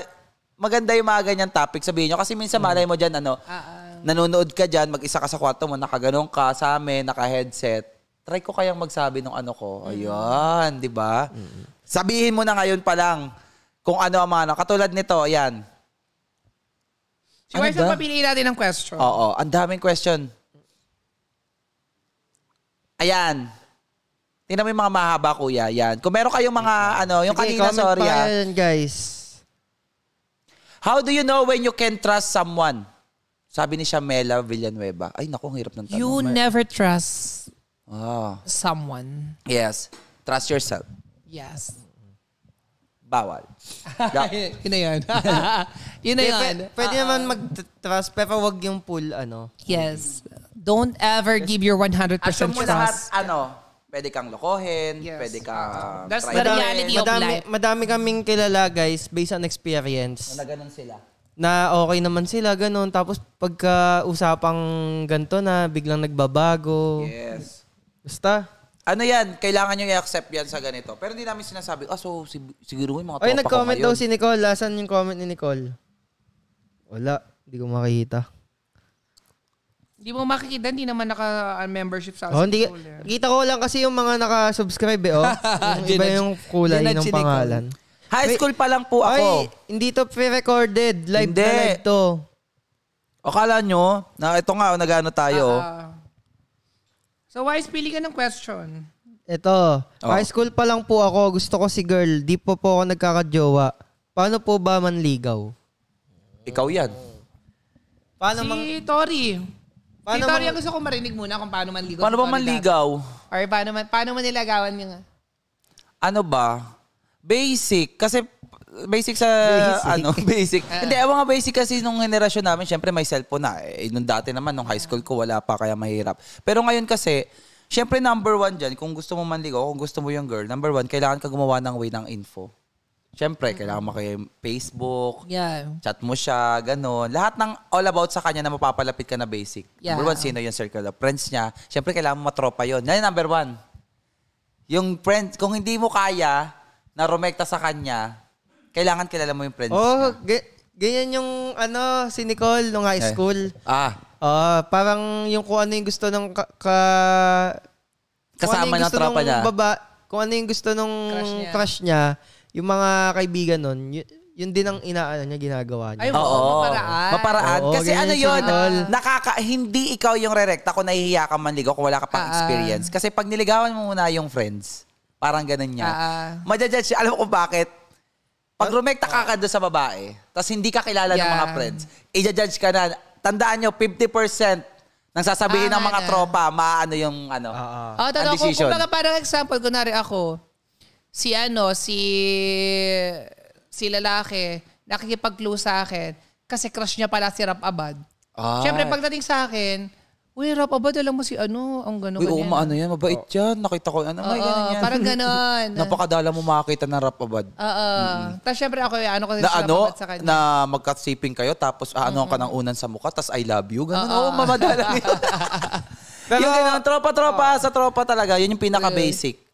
maganda yung mga ganyang topic sabihin nyo. Kasi minsan malay mo dyan, ano, ah, ah. nanonood ka dyan, mag-isa ka sa kwarto mo, nakaganong ka sa amin, naka-headset try ko kayang magsabi ng ano ko. Mm. Ayun, di ba? Sabihin mo na ngayon pa lang kung ano ang mga ano. Katulad nito, ayan. Si ano Wise, papiliin natin ng question. Oo, ang daming question. Ayan. Tingnan mo yung mga mahaba, kuya. Yan. Kung meron kayong mga, ano, yung Sige, kanina, sorry pa ha. Ah. yan, guys. How do you know when you can trust someone? Sabi ni Shamela Villanueva. Ay, naku, ang hirap ng tanong. You never trust Ah. someone. Yes. Trust yourself. Yes. Bawal. Yeah. yun na yun. yun na yun. Pwede uh-uh. naman mag-trust, pero wag yung pull, ano. Yes. Don't ever give your 100% Assume mo lahat, trust. ano, pwede kang lokohin, Yes. pwede kang That's try the Madami- reality of life. Madami kaming kilala guys based on experience. na ganun sila. na okay naman sila, ganun. Tapos pagka usapang ganito na, biglang nagbabago. Yes. Basta. Ano yan, kailangan nyo i-accept yan sa ganito. Pero hindi namin sinasabi, ah, so sig- siguro yung mga tropa Ay, ko nag-comment daw si Nicole. Asan yung comment ni Nicole? Wala. Hindi ko makikita. Hindi mo makikita, hindi naman naka-membership ah, sa oh, hindi, school. Eh. Kita ko lang kasi yung mga naka-subscribe eh, oh. yung iba yung kulay ng pangalan. High school pa lang po ako. Ay, hindi to pre-recorded. Live hindi. na live to. Okala nyo, na ito nga, nagano tayo. Uh, so, why is pili ka ng question? Ito. Oh. High school pa lang po ako. Gusto ko si girl. Di po po ako nagkakajowa. Paano po ba manligaw? Ikaw yan. Paano si mang... Tori. Paano Tito, man... gusto ko marinig muna kung paano manligaw. Paano ba manligaw? Or paano, man, paano man nilagawan yung... Ano ba? Basic. Kasi basic sa basic. ano basic uh, hindi ang nga basic kasi nung generation namin syempre may cellphone na eh, nung dati naman nung high school ko wala pa kaya mahirap pero ngayon kasi syempre number one dyan kung gusto mo manligaw kung gusto mo yung girl number one kailangan ka gumawa ng way ng info Siyempre, kailangan mo kayo Facebook, yeah. chat mo siya, gano'n. Lahat ng all about sa kanya na mapapalapit ka na basic. Yeah. Number one, sino yung circle of friends niya. Siyempre, kailangan mo matropa yun. Yan number one. Yung friends, kung hindi mo kaya na rumekta sa kanya, kailangan kilala mo yung friends oh, niya. G- ganyan yung ano, si Nicole nung high eh. school. Eh. Ah. Uh, parang yung kung ano yung gusto ng ka... ka ano Kasama ano ng tropa niya. Baba, kung ano yung gusto nung crush niya, crush niya yung mga kaibigan nun, y- yun din ang inaano niya ginagawa niya. Ay, oo, Oo. maparaan. Maparaan. Oo, Kasi ano yun, siya, nakaka, hindi ikaw yung rerekta kung nahihiya ka manligaw kung wala ka pang ah, ah, experience. Kasi pag niligawan mo muna yung friends, parang ganun niya. Ah, ah. Madjudge siya. Alam mo bakit? Pag rumekta ka ka doon sa babae, tapos hindi ka kilala ng mga friends, i-judge ka na. Tandaan nyo, 50% ng sasabihin ah, ng mga na. tropa, maano yung ano. Oo. Oh, totoo. Kung, decision. kumbaga parang example, kunwari ako, si ano, si si lalaki nakikipag-close sa akin kasi crush niya pala si Rap Abad. Ah. Siyempre, pagdating sa akin, Uy, Rap Abad, alam mo si ano, ang gano'n. Uy, oo, maano yan, mabait oh. yan. Nakita ko, ano, may ganun yan. parang gano'n. Napakadala mo makakita ng Rap Abad. Oo. Mm-hmm. Tapos syempre ako, eh, ano ko si Rap ano, Abad sa kanya. Na magkatsiping kayo, tapos ano mm-hmm. ka ng unan sa mukha, tapos I love you. Ganun, oo, oh, mamadala yun. Pero, yung ganun, tropa-tropa, sa tropa talaga, yun yung pinaka-basic.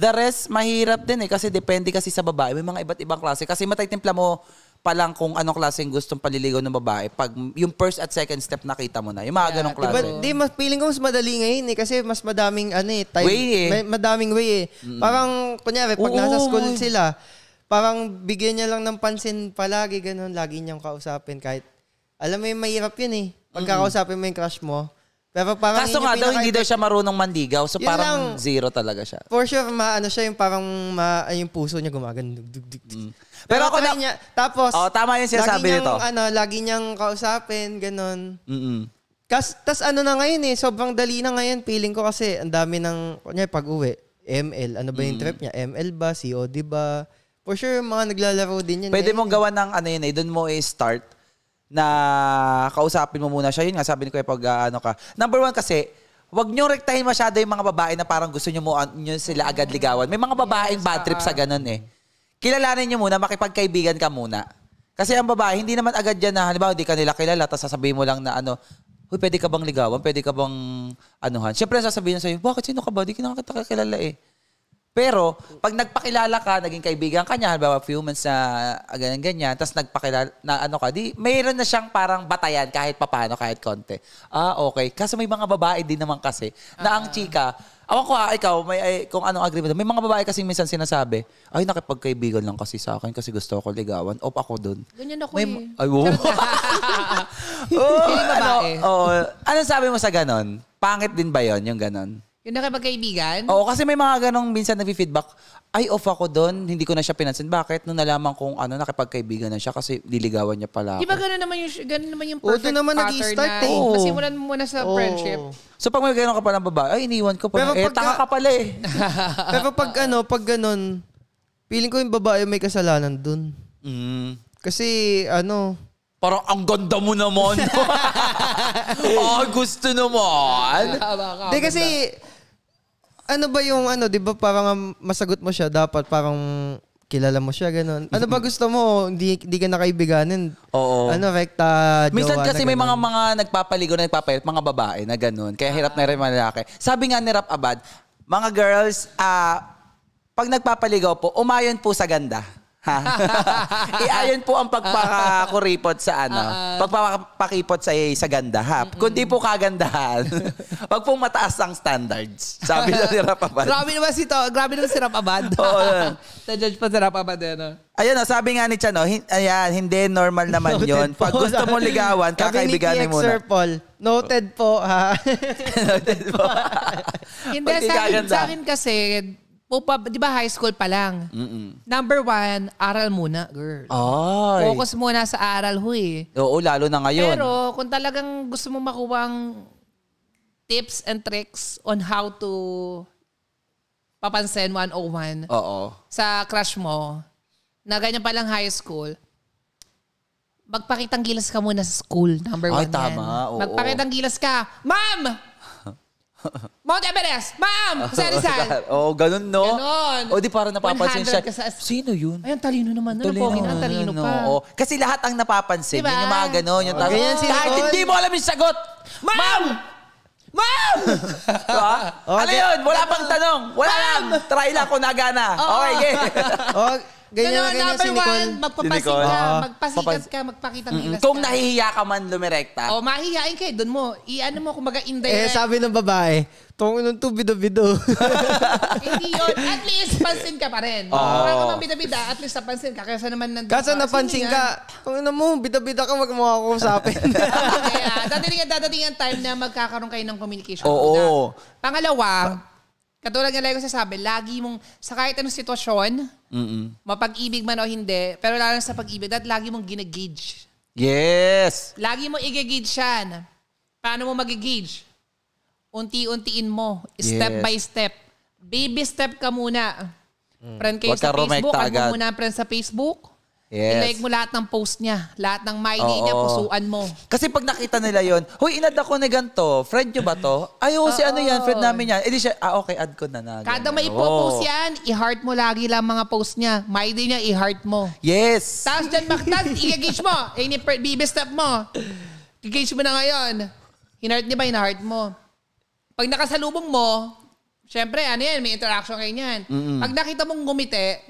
The rest, mahirap din eh. Kasi depende kasi sa babae. May mga iba't ibang klase. Kasi matitimpla mo pa lang kung anong klaseng gustong paliligaw ng babae pag yung first at second step nakita mo na. Yung mga yeah, ganong klase. Diba, di, mas feeling ko mas madali ngayon eh kasi mas madaming ano eh, time, way eh. May, madaming way eh. mm Parang kunyari, pag Oo, nasa school my... sila, parang bigyan niya lang ng pansin palagi, ganun, lagi niyang kausapin kahit, alam mo yung mahirap yun eh. Pagkakausapin mo yung crush mo, pero parang Kaso nga daw, hindi daw siya marunong mandigaw. So parang lang. zero talaga siya. For sure, maano siya yung parang ma, ay, yung puso niya gumagan. Dug, dug, dug, mm. Pero ako na- niya, tapos, Oh, tama yung lagi sinasabi lagi nito. ano, lagi niyang kausapin, ganun. Mm-mm. Kas, tas ano na ngayon eh, sobrang dali na ngayon. Feeling ko kasi ang dami ng, kunya pag uwi, ML, ano ba yung mm. trip niya? ML ba? COD ba? For sure, yung mga naglalaro din yan. Pwede eh. mong gawa ng ano yun eh, doon mo i-start eh, na kausapin mo muna siya. Yun nga, sabi ni Kuya, pag uh, ah, ano ka. Number one kasi, wag nyo rektahin masyado yung mga babae na parang gusto niyo mo, uh, sila agad ligawan. May mga babaeng bad trip sa ganun eh. Kilalanin niyo muna, makipagkaibigan ka muna. Kasi ang babae, hindi naman agad yan na, halimbawa, hindi kanila kilala, tapos sasabihin mo lang na ano, Uy, pwede ka bang ligawan? Pwede ka bang anuhan? Siyempre, sasabihin sa sa'yo, bakit sino ka ba? Di ka kakilala eh. Pero, pag nagpakilala ka, naging kaibigan ka niya, halimbawa few months na ah, ganyan-ganyan, tapos nagpakilala na ano ka, di, mayroon na siyang parang batayan kahit papano, kahit konti. Ah, okay. Kasi may mga babae din naman kasi na ang ah. chika, awan ko ah, ikaw, may, ay, kung anong agreement. May mga babae kasi minsan sinasabi, ay, nakipagkaibigan lang kasi sa akin kasi gusto ko ligawan. Op ako dun. Ganyan ako May, eh. ay, wow. oh, ano, babae. oh, anong sabi mo sa ganon? Pangit din ba yon yung ganon? Yung nakipagkaibigan? Oo, kasi may mga ganong minsan nag-feedback, ay off ako doon, hindi ko na siya pinansin. Bakit? Nung nalaman kong ano, nakipagkaibigan na siya kasi liligawan niya pala ako. Di ba gano'n naman yung, ganun naman yung perfect Oo, doon naman pattern nag-i-start na eh. Oo. masimulan mo muna sa Oo. friendship. So pag may ganun ka pa palang babae, ay iniwan ko pala. Pero eh, pagka- ka pala eh. Pero pag ano, pag ganun, feeling ko yung babae may kasalanan doon. Mm. Kasi ano, Parang ang ganda mo naman. ah, gusto naman. Tama Di kasi, ano ba yung ano, 'di ba parang masagot mo siya dapat parang kilala mo siya, ganun. Ano ba gusto mo? Hindi, hindi ka nakaibiganin. Oo. Ano, rekta, jowa, Minsan kasi na may mga mga nagpapaligo na nagpapalit, mga babae na ganun. Kaya hirap na rin malaki. Sabi nga ni Rap Abad, mga girls, ah, pag nagpapaligaw po, umayon po sa ganda. Ha? eh, po ang pagpakakuripot sa ano. Uh-huh. Pagpapakipot sa, sa ganda ha. Kundi po kagandahan. Wag pong mataas ang standards. Sabi na ni Rap Abad. grabe naman si to, grabe naman si Rap Abad. Oo. Na-judge pa si Rap Abad yun. Eh, Ayun, oh, sabi nga ni Chano, hin- ayan, hindi normal naman yon. Pag gusto mo ligawan, Sabi ni kakaibiganin TX Sir muna. Paul, noted po ha. Hindi, Pag di sa akin, sa akin kasi, Pupa, di ba high school pa lang? Mm-mm. Number one, aral muna, girl. Ay. Focus muna sa aral, ho eh. Oo, lalo na ngayon. Pero kung talagang gusto mo makuha ang tips and tricks on how to papansin 101 Oo. sa crush mo, na ganyan pa lang high school, magpakitang gilas ka muna sa school, number Ay, one. tama. yan. Magpakitang gilas ka. Ma'am! Mount Everest! Ma'am! Sa Rizal! Oo, oh, ganun, no? Ganun. O, di parang napapansin siya. sa... Sino yun? Ayun, talino naman. Ano, talino, pogin, ang talino no, pa. No. Oh, kasi lahat ang napapansin. Diba? Yun yung mga ganun. Yung oh, talo, ganyan, kahit hindi mo alam yung sagot! Ma'am! Ma'am! Ma'am! diba? Oh, ano yun? Wala pang tanong. Wala lang. Try lang kung nagana. Oh. Okay, game. Oh, Ganyan, Ganun, ganyan number si Nicole. one, magpapasikat ka, Oo. Ah. magpasikat ka, magpakita ng ilas Kung nahihiya ka man lumirekta. O, oh, mahihiyain kayo, doon mo. I-ano mo, kumbaga Eh, sabi ng babae, tong nung to, bido-bido. Hindi yun. At least, pansin ka pa rin. Kung ako mang bida at least napansin ka. Kaysa naman nandun Kaso ka. napansin ka, tong na mo, bida-bida ka, wag mo ako kausapin. Kaya, dadating at dadating ang time na magkakaroon kayo ng communication. Oo. Una. Pangalawa, katulad nga lagi ko sinasabi, lagi mong, sa kahit anong sitwasyon, Mm-mm. Mapag-ibig man o hindi, pero lalo sa pag-ibig, dapat lagi mong ginagauge. Yes! Lagi mo i-gauge yan. Paano mo mag-gauge? Unti-untiin mo. Step yes. by step. Baby step ka muna. Mm. Friend kayo Wag sa ka Facebook. Ano agad. muna friend sa Facebook? Yes. I-like mo lahat ng post niya. Lahat ng my Oo. niya, pusuan mo. Kasi pag nakita nila yon, huy, inad ako ni ganito. Friend nyo ba to? Ay, oh, si ano yan, friend namin yan. E di siya, ah, okay, add ko na na. Kada may ipopost Oo. yan, i-heart mo lagi lang mga post niya. My day niya, i-heart mo. Yes. Tapos dyan, Mactan, i-engage mo. Ini bibistap mo. I-engage mo na ngayon. Hinart niya ba, hinart mo. Pag nakasalubong mo, syempre, ano yan, may interaction kayo niyan. Pag nakita mong gumiti,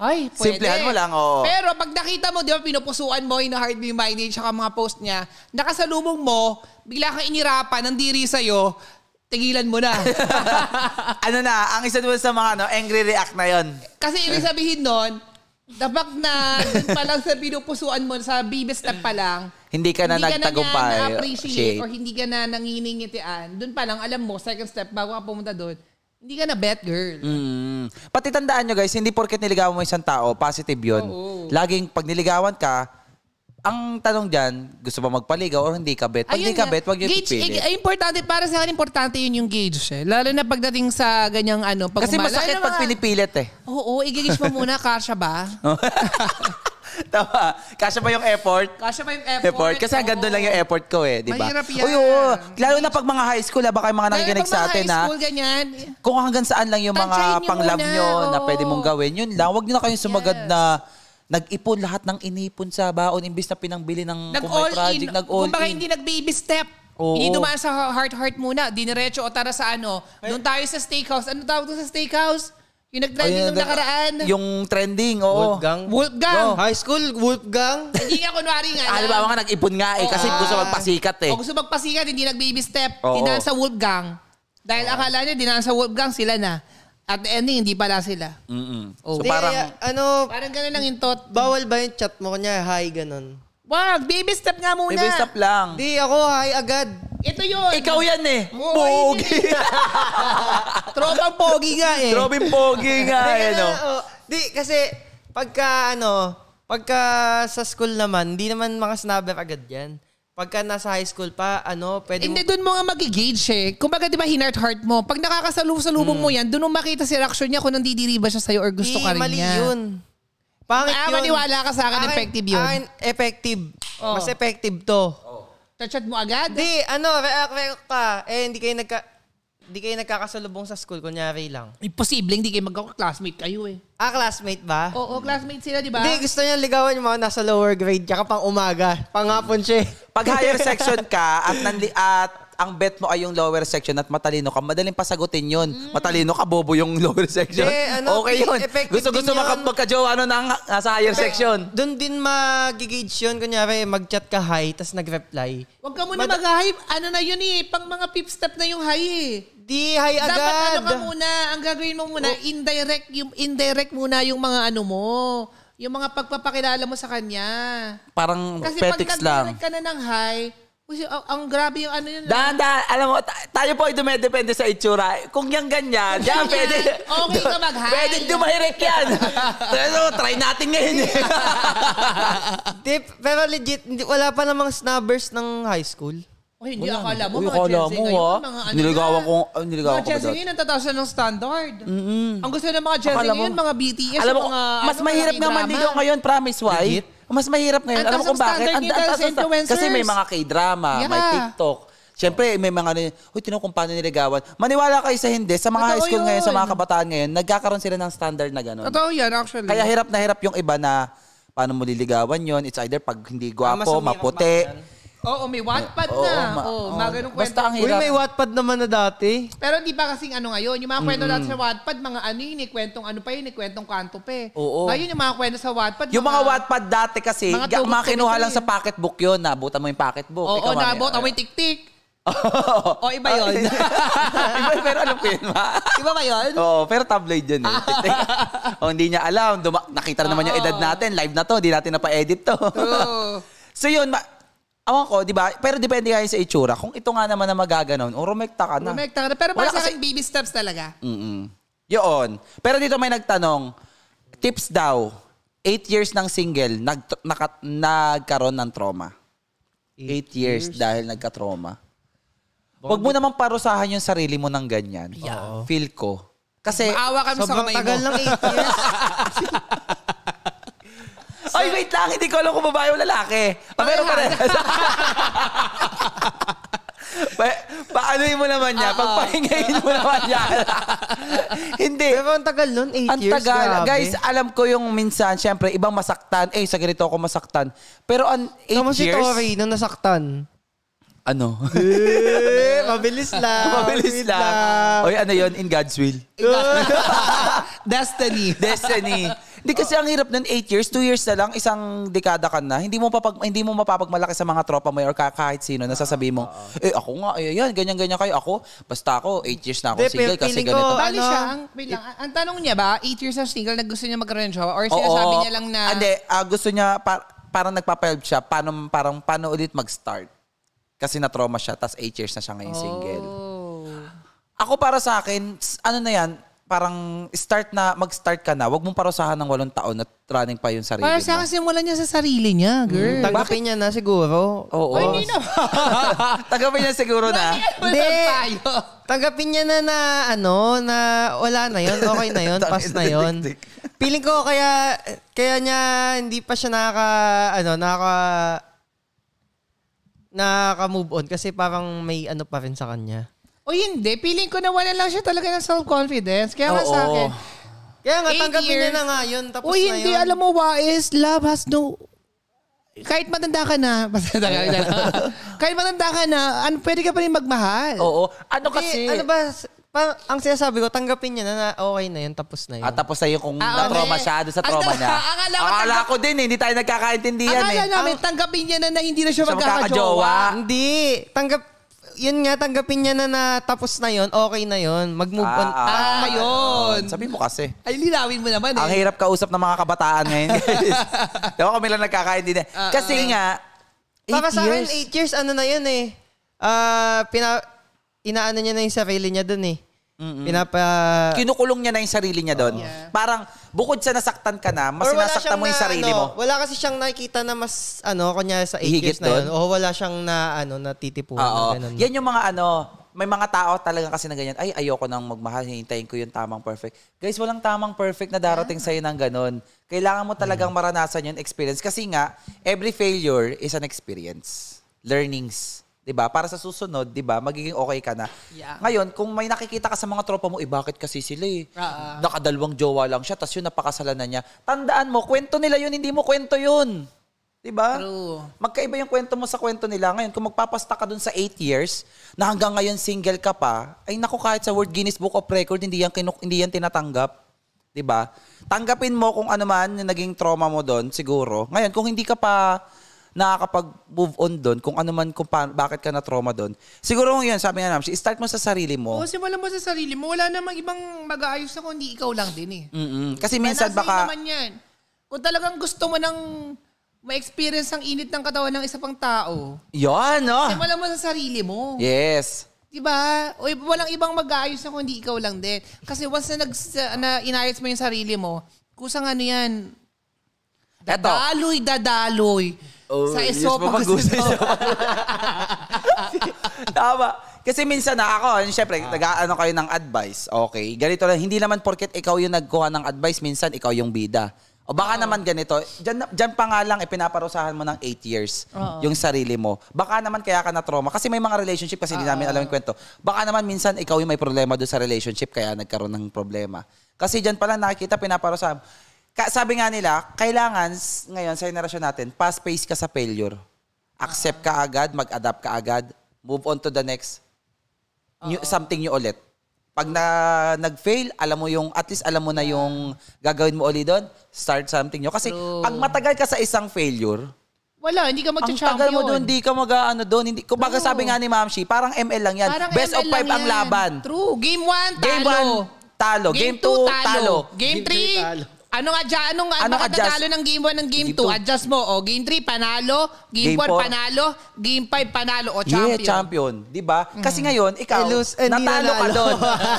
ay, pwede. Simplehan mo lang, oo. Pero pag nakita mo, di ba, pinupusuan mo, hinaheart mo yung Miley, tsaka mga post niya, nakasalubong mo, bigla kang inirapan, ng diri sa'yo, tigilan mo na. ano na, ang isa doon sa mga no, angry react na yon. Kasi ibig sabihin nun, fact na, dun pa lang sa pinupusuan mo, sa baby step pa lang, hindi ka na hindi nagtagumpay. Hindi ka na na-appreciate or hindi ka na nanginingitian. Doon pa lang, alam mo, second step, bago ka pumunta doon, hindi ka na bet girl. Mm. Pati tandaan nyo guys, hindi porket niligawan mo isang tao, positive yun. Oo. Laging pag niligawan ka, ang tanong dyan, gusto ba magpaligaw or hindi ka bet? Pag Ayun hindi ka bet, wag nyo gauge, pipili. eh, importante, para sa akin, importante yun yung gauge eh. Lalo na pagdating sa ganyang ano, pag Kasi umala- masakit pag mga- pinipilit eh. Oo, i-gauge mo muna, kasha ba? Tama. Kasya ba yung effort? Kasya ba yung effort? Effort. Kasi ang doon lang yung effort ko eh, di ba? Mahirap yan. Uy, oo. Lalo na pag mga high school, ha, ah, baka yung mga nakikinig sa atin, ha? Ah. school, ganyan. Kung hanggang saan lang yung mga pang-love muna, nyo na oo. pwede mong gawin, yun lang. Huwag nyo na kayong sumagad Yes. na nag-ipon lahat ng inipon sa baon imbis na pinangbili ng kung may Nag-all in. project, nag hindi nag-baby step. Oo. Hindi dumaan sa heart-heart muna. Diniretso o tara sa ano. Doon tayo sa steakhouse. Ano tawag doon sa steakhouse? Yung nag drive oh, yeah, nung nakaraan. Yung trending, oo. Wolfgang. Wolfgang. Oh. High school, Wolfgang. hindi nga, kunwari nga. Alam ah, ba, diba, nga nag-ipon nga eh, oh, kasi uh, gusto magpasikat eh. Oh, gusto magpasikat, hindi nag-baby step. Oh, dinaan sa Wolfgang. Dahil oh. akala niya, dinaan sa Wolfgang, sila na. At the ending, hindi pala sila. Mm-mm. Oh. So, Di, parang, ano, parang ganun lang yung thought. Bawal ba yung chat mo? Kunya, hi, ganun. Wag, baby step nga muna. Baby step lang. Di, ako hi agad. Ito yun. Ikaw yan eh. Oh, pogi. Tropang pogi nga eh. Tropang pogi nga eh. No? Oh. Di, kasi pagka ano, pagka sa school naman, hindi naman mga snubber agad yan. Pagka nasa high school pa, ano, pwede Hindi, doon mo nga mag-gauge eh. Kung baga, di ba, hinart-heart mo. Pag nakakasalubong mm. mo hmm. yan, doon mo makita si reaction niya kung nandidiri ba siya sa'yo or gusto hey, ka rin mali niya. mali yun. Pangit ah, yun. maniwala ka sa akin, akin effective yun. Akin, effective. Oh. Mas effective to. Oh. chat mo agad? Hindi, ano, react, ah, react ka. Eh, hindi kayo nagka... Hindi kayo nagkakasalubong sa school, kunyari lang. Imposible, hindi kayo magka classmate kayo eh. Ah, classmate ba? Oo, oo classmate sila, di ba? Hindi, gusto niya ligawan yung mga nasa lower grade, tsaka pang umaga. Pangapon siya eh. Pag higher section ka at, nanli- at ang bet mo ay yung lower section at matalino ka, madaling pasagutin yun. Mm. Matalino ka, bobo yung lower section. Eh, ano, okay yun. Gusto-gusto e- maka, jowa ano, na, nasa higher Effect, section. Doon din mag-gauge yun. Kunyari, mag-chat ka high, tapos nag-reply. Huwag ka muna Mad- mag-hype. Ano na yun eh, pang mga pip step na yung high eh. Di, high Dapat agad. Dapat ano ka muna, ang gagawin mo muna, oh. indirect, yung, indirect muna yung mga ano mo yung mga pagpapakilala mo sa kanya. Parang Kasi petics lang. Kasi pag ka na ng high, kasi ang, ang grabe yung ano yun. Dahan, dahan. Alam mo, tayo po ay dumedepende sa itsura. Kung yung ganyan, yan, pwede. okay ka mag-hi. Pwede dumahirik yan. pero try natin ngayon. Eh. Tip, pero legit, wala pa namang snubbers ng high school. Oh, hindi Wala. akala mo, Uy, mga akala mo, ha? Ah. mga ano Niligawan ko, ah, oh, niligawan Mga ko Gen Z pa dati. ngayon, ang tataas na ng standard. Ang gusto ng mga Gen Z ngayon, mga BTS, Alam mga, mas ano, mahirap nga manligaw ngayon, promise why? Legit? Mas mahirap ngayon. Alam mo kung bakit? Ang taas influencers. Kasi may mga K-drama, yeah. may TikTok. Siyempre, may mga ano, uy, tinanong kung paano niligawan. Maniwala kayo sa hindi. Sa mga Totoo high school yun. ngayon, sa mga kabataan ngayon, nagkakaroon sila ng standard na gano'n. Totoo yan, actually. Kaya hirap na hirap yung iba na paano mo liligawan yon It's either pag hindi guwapo, ah, maputi. Oo, may Wattpad Oo, na. ma- Oo, mga ganun kwento. Basta ang Uy, may Wattpad naman na dati. Pero di ba kasing ano ngayon, yung mga kwento natin sa Wattpad, mga ano yun, eh, kwentong ano pa yun, eh, kwentong kanto pa eh. Oo. Ngayon yung mga kwento sa Wattpad, Yung mga Wattpad dati kasi, mga mga kinuha lang yun. sa pocketbook yun. Nabutan mo yung pocketbook. Oo, Ikaw, mami. nabot, amoy tiktik. Oo. O, iba yun. Iba, pero alam ko yun, ma. iba ba yun? Oo, pero tabloid yun eh. o, hindi niya alam. Duma- nakita naman yung edad natin. Live na to. Hindi natin na pa-edit to. Oo. so yun, ma- Awan ko, di ba? Pero depende kayo sa itsura. Kung ito nga naman na magaganon, o oh, ka na. Rumekta ka na. Pero para sa akin, baby steps talaga. Mm-mm. Yun. Pero dito may nagtanong, tips daw, 8 years ng single, nag, naka, nagkaroon ng trauma. 8 years, years dahil nagka-trauma. Huwag mo naman parusahan yung sarili mo ng ganyan. Yeah. Feel ko. Kasi, Maawa kami sa kamay mo. tagal ng 8 years. Ay, wait lang. Hindi ko alam kung babae o lalaki. Ah, meron pa rin. pa, paanoin mo naman niya. Oo. Pagpahingayin mo naman niya. Hindi. Pero ang tagal nun, 8 Ang years. tagal. grabe. Guys, alam ko yung minsan, syempre, ibang masaktan. Eh, sa ganito ako masaktan. Pero an 8 Kamu si years? Tori, nung nasaktan. Ano? Eh, mabilis lang. Mabilis lang. Oy, ano yon In God's will. Destiny. Destiny. Hindi kasi ang hirap nun, 8 years, 2 years na lang, isang dekada ka na, hindi mo, papag, hindi mo mapapagmalaki sa mga tropa mo or kahit sino na sasabihin mo, ah, ah. eh ako nga, eh yan, ganyan-ganyan kayo. Ako, basta ako, 8 years na ako single kasi feeling ko, ganito. Ano? Bali ano, siya, ang, wait lang, ang- tanong niya ba, 8 years na single na gusto niya magkaroon ng or sinasabi niya lang na ah, Hindi, ah, gusto niya, pa, parang nagpapalb siya, paano, parang paano ulit mag-start. Kasi na-trauma siya, tas 8 years na siya ngayon single. Oh. Ako para sa akin, ano na yan, parang start na, mag-start ka na, wag mong parusahan ng walong taon at running pa yung sarili Para sa akin, simulan niya sa sarili niya, hmm, girl. Mm, tanggapin niya na siguro. Oo. Ay, hindi na. tanggapin niya siguro na. Ano hindi. tanggapin niya na na ano, na wala na yon okay na yon pass na yon Piling ko kaya, kaya niya hindi pa siya naka, ano, naka, naka move on kasi parang may ano pa rin sa kanya. O hindi, feeling ko na wala lang siya talaga ng self-confidence. Kaya nga sa akin, Kaya nga, tanggapin niya na nga yun. Tapos o na hindi, yun. alam mo, why is love has no... Kahit matanda ka na, matanda ka na. kahit matanda ka na, ano, pwede ka pa rin magmahal. Oo. Ano kasi? Hindi, ano ba, pa, ang sinasabi ko, tanggapin niya na, na okay na yun, tapos na yun. At tapos sa'yo kung Ah, okay. na-trauma siya doon sa Ang trauma niya. akala ko tanggap- ko din eh, hindi tayo nagkakaintindihan Akala eh. namin, tanggapin niya na na hindi na siya Siya magkakajowa. hindi, tanggap, yun nga, tanggapin niya na tapos na yun, okay na yun. Mag-move ah, on. Ah, ah yun. Sabi mo kasi. Ay, linawin mo naman eh. Ang hirap kausap ng mga kabataan ngayon, guys. Diba kami lang nagkakain din Uh, kasi uh, nga, eight Para sa akin, 8 years, ano na yun eh. Uh, pina, inaano niya na yung sarili niya dun eh. Mm-mm. Pinapa... Kinukulong niya na yung sarili niya doon. Yeah. Parang, bukod sa nasaktan ka na, mas sinasaktan mo yung na, sarili ano, mo. Wala kasi siyang nakikita na mas, ano, kanya sa ages na yun. O wala siyang na, ano, natitipunan Oo. ganun. Yan yung mga, ano, may mga tao talaga kasi na ganyan, ay, ayoko nang magmahal, hintayin ko yung tamang perfect. Guys, walang tamang perfect na darating yeah. sa'yo ng ganun. Kailangan mo talagang mm. maranasan yung experience. Kasi nga, every failure is an experience. Learnings. 'di ba? Para sa susunod, 'di ba, magiging okay ka na. Yeah. Ngayon, kung may nakikita ka sa mga tropa mo, eh bakit kasi sila eh? Uh-uh. Nakadalawang jowa lang siya, tapos yun napakasalanan niya. Tandaan mo, kwento nila yun, hindi mo kwento yun. 'Di ba? Magkaiba yung kwento mo sa kwento nila. Ngayon, kung magpapasta ka dun sa 8 years, na hanggang ngayon single ka pa, ay nako kahit sa World Guinness Book of Record hindi yan kinuk- hindi yan tinatanggap. 'Di ba? Tanggapin mo kung ano man yung naging trauma mo doon siguro. Ngayon, kung hindi ka pa nakakapag-move on doon, kung ano man, kung pa, bakit ka na-trauma doon. Siguro mo yun, sabi nga namin, start mo sa sarili mo. Oo, simulan mo sa sarili mo. Wala namang ibang mag-aayos na kundi ikaw lang din eh. Mm-mm. Kasi minsan Manasay baka... naman yan. Kung talagang gusto mo ng ma-experience ang init ng katawan ng isa pang tao, Yun, no? simulan mo sa sarili mo. Yes. 'Di ba? O walang ibang mag-aayos na kundi ikaw lang din. Kasi once na, nag, na inayos mo yung sarili mo, kusang ano yan, Eto. dadaloy, dadaloy. Oh, sa esopo yes, kasi Tama. Kasi minsan na ako, syempre, ah. nag-ano kayo ng advice. Okay, ganito lang. Hindi naman porket ikaw yung nagkuha ng advice, minsan ikaw yung bida. O baka Oo. naman ganito, dyan, dyan pa nga lang, ipinaparusahan mo ng 8 years Oo. yung sarili mo. Baka naman kaya ka na-trauma. Kasi may mga relationship kasi hindi namin alam yung kwento. Baka naman minsan ikaw yung may problema doon sa relationship kaya nagkaroon ng problema. Kasi dyan pa lang nakikita, pinaparusahan ka- sabi nga nila, kailangan s- ngayon sa generasyon natin, pass pace ka sa failure. Accept ka ah. agad, mag-adapt ka agad, move on to the next. New, something new ulit. Pag na, nagfail, alam mo yung, at least alam mo na yung ah. gagawin mo ulit doon, start something new. Kasi True. pag matagal ka sa isang failure, Wala, hindi ka ang magcha-champion. tagal mo doon, hindi ka mag ano doon. Hindi, kumbaga sabi nga ni Ma'am Shi, parang ML lang yan. Parang Best ML of five lang ang yan. laban. True. Game 1, talo. Game 1, talo. Game 2, talo. Game 3, talo. Ano nga dyan? Anong, anong adjust? ng game 1 ng game 2? Adjust mo. O, oh. game 3, panalo. Game 4, panalo. Game 5, panalo. O, oh, champion. Yeah, champion. Di ba? Mm. Kasi ngayon, ikaw, eh, lose, eh, natalo ka doon.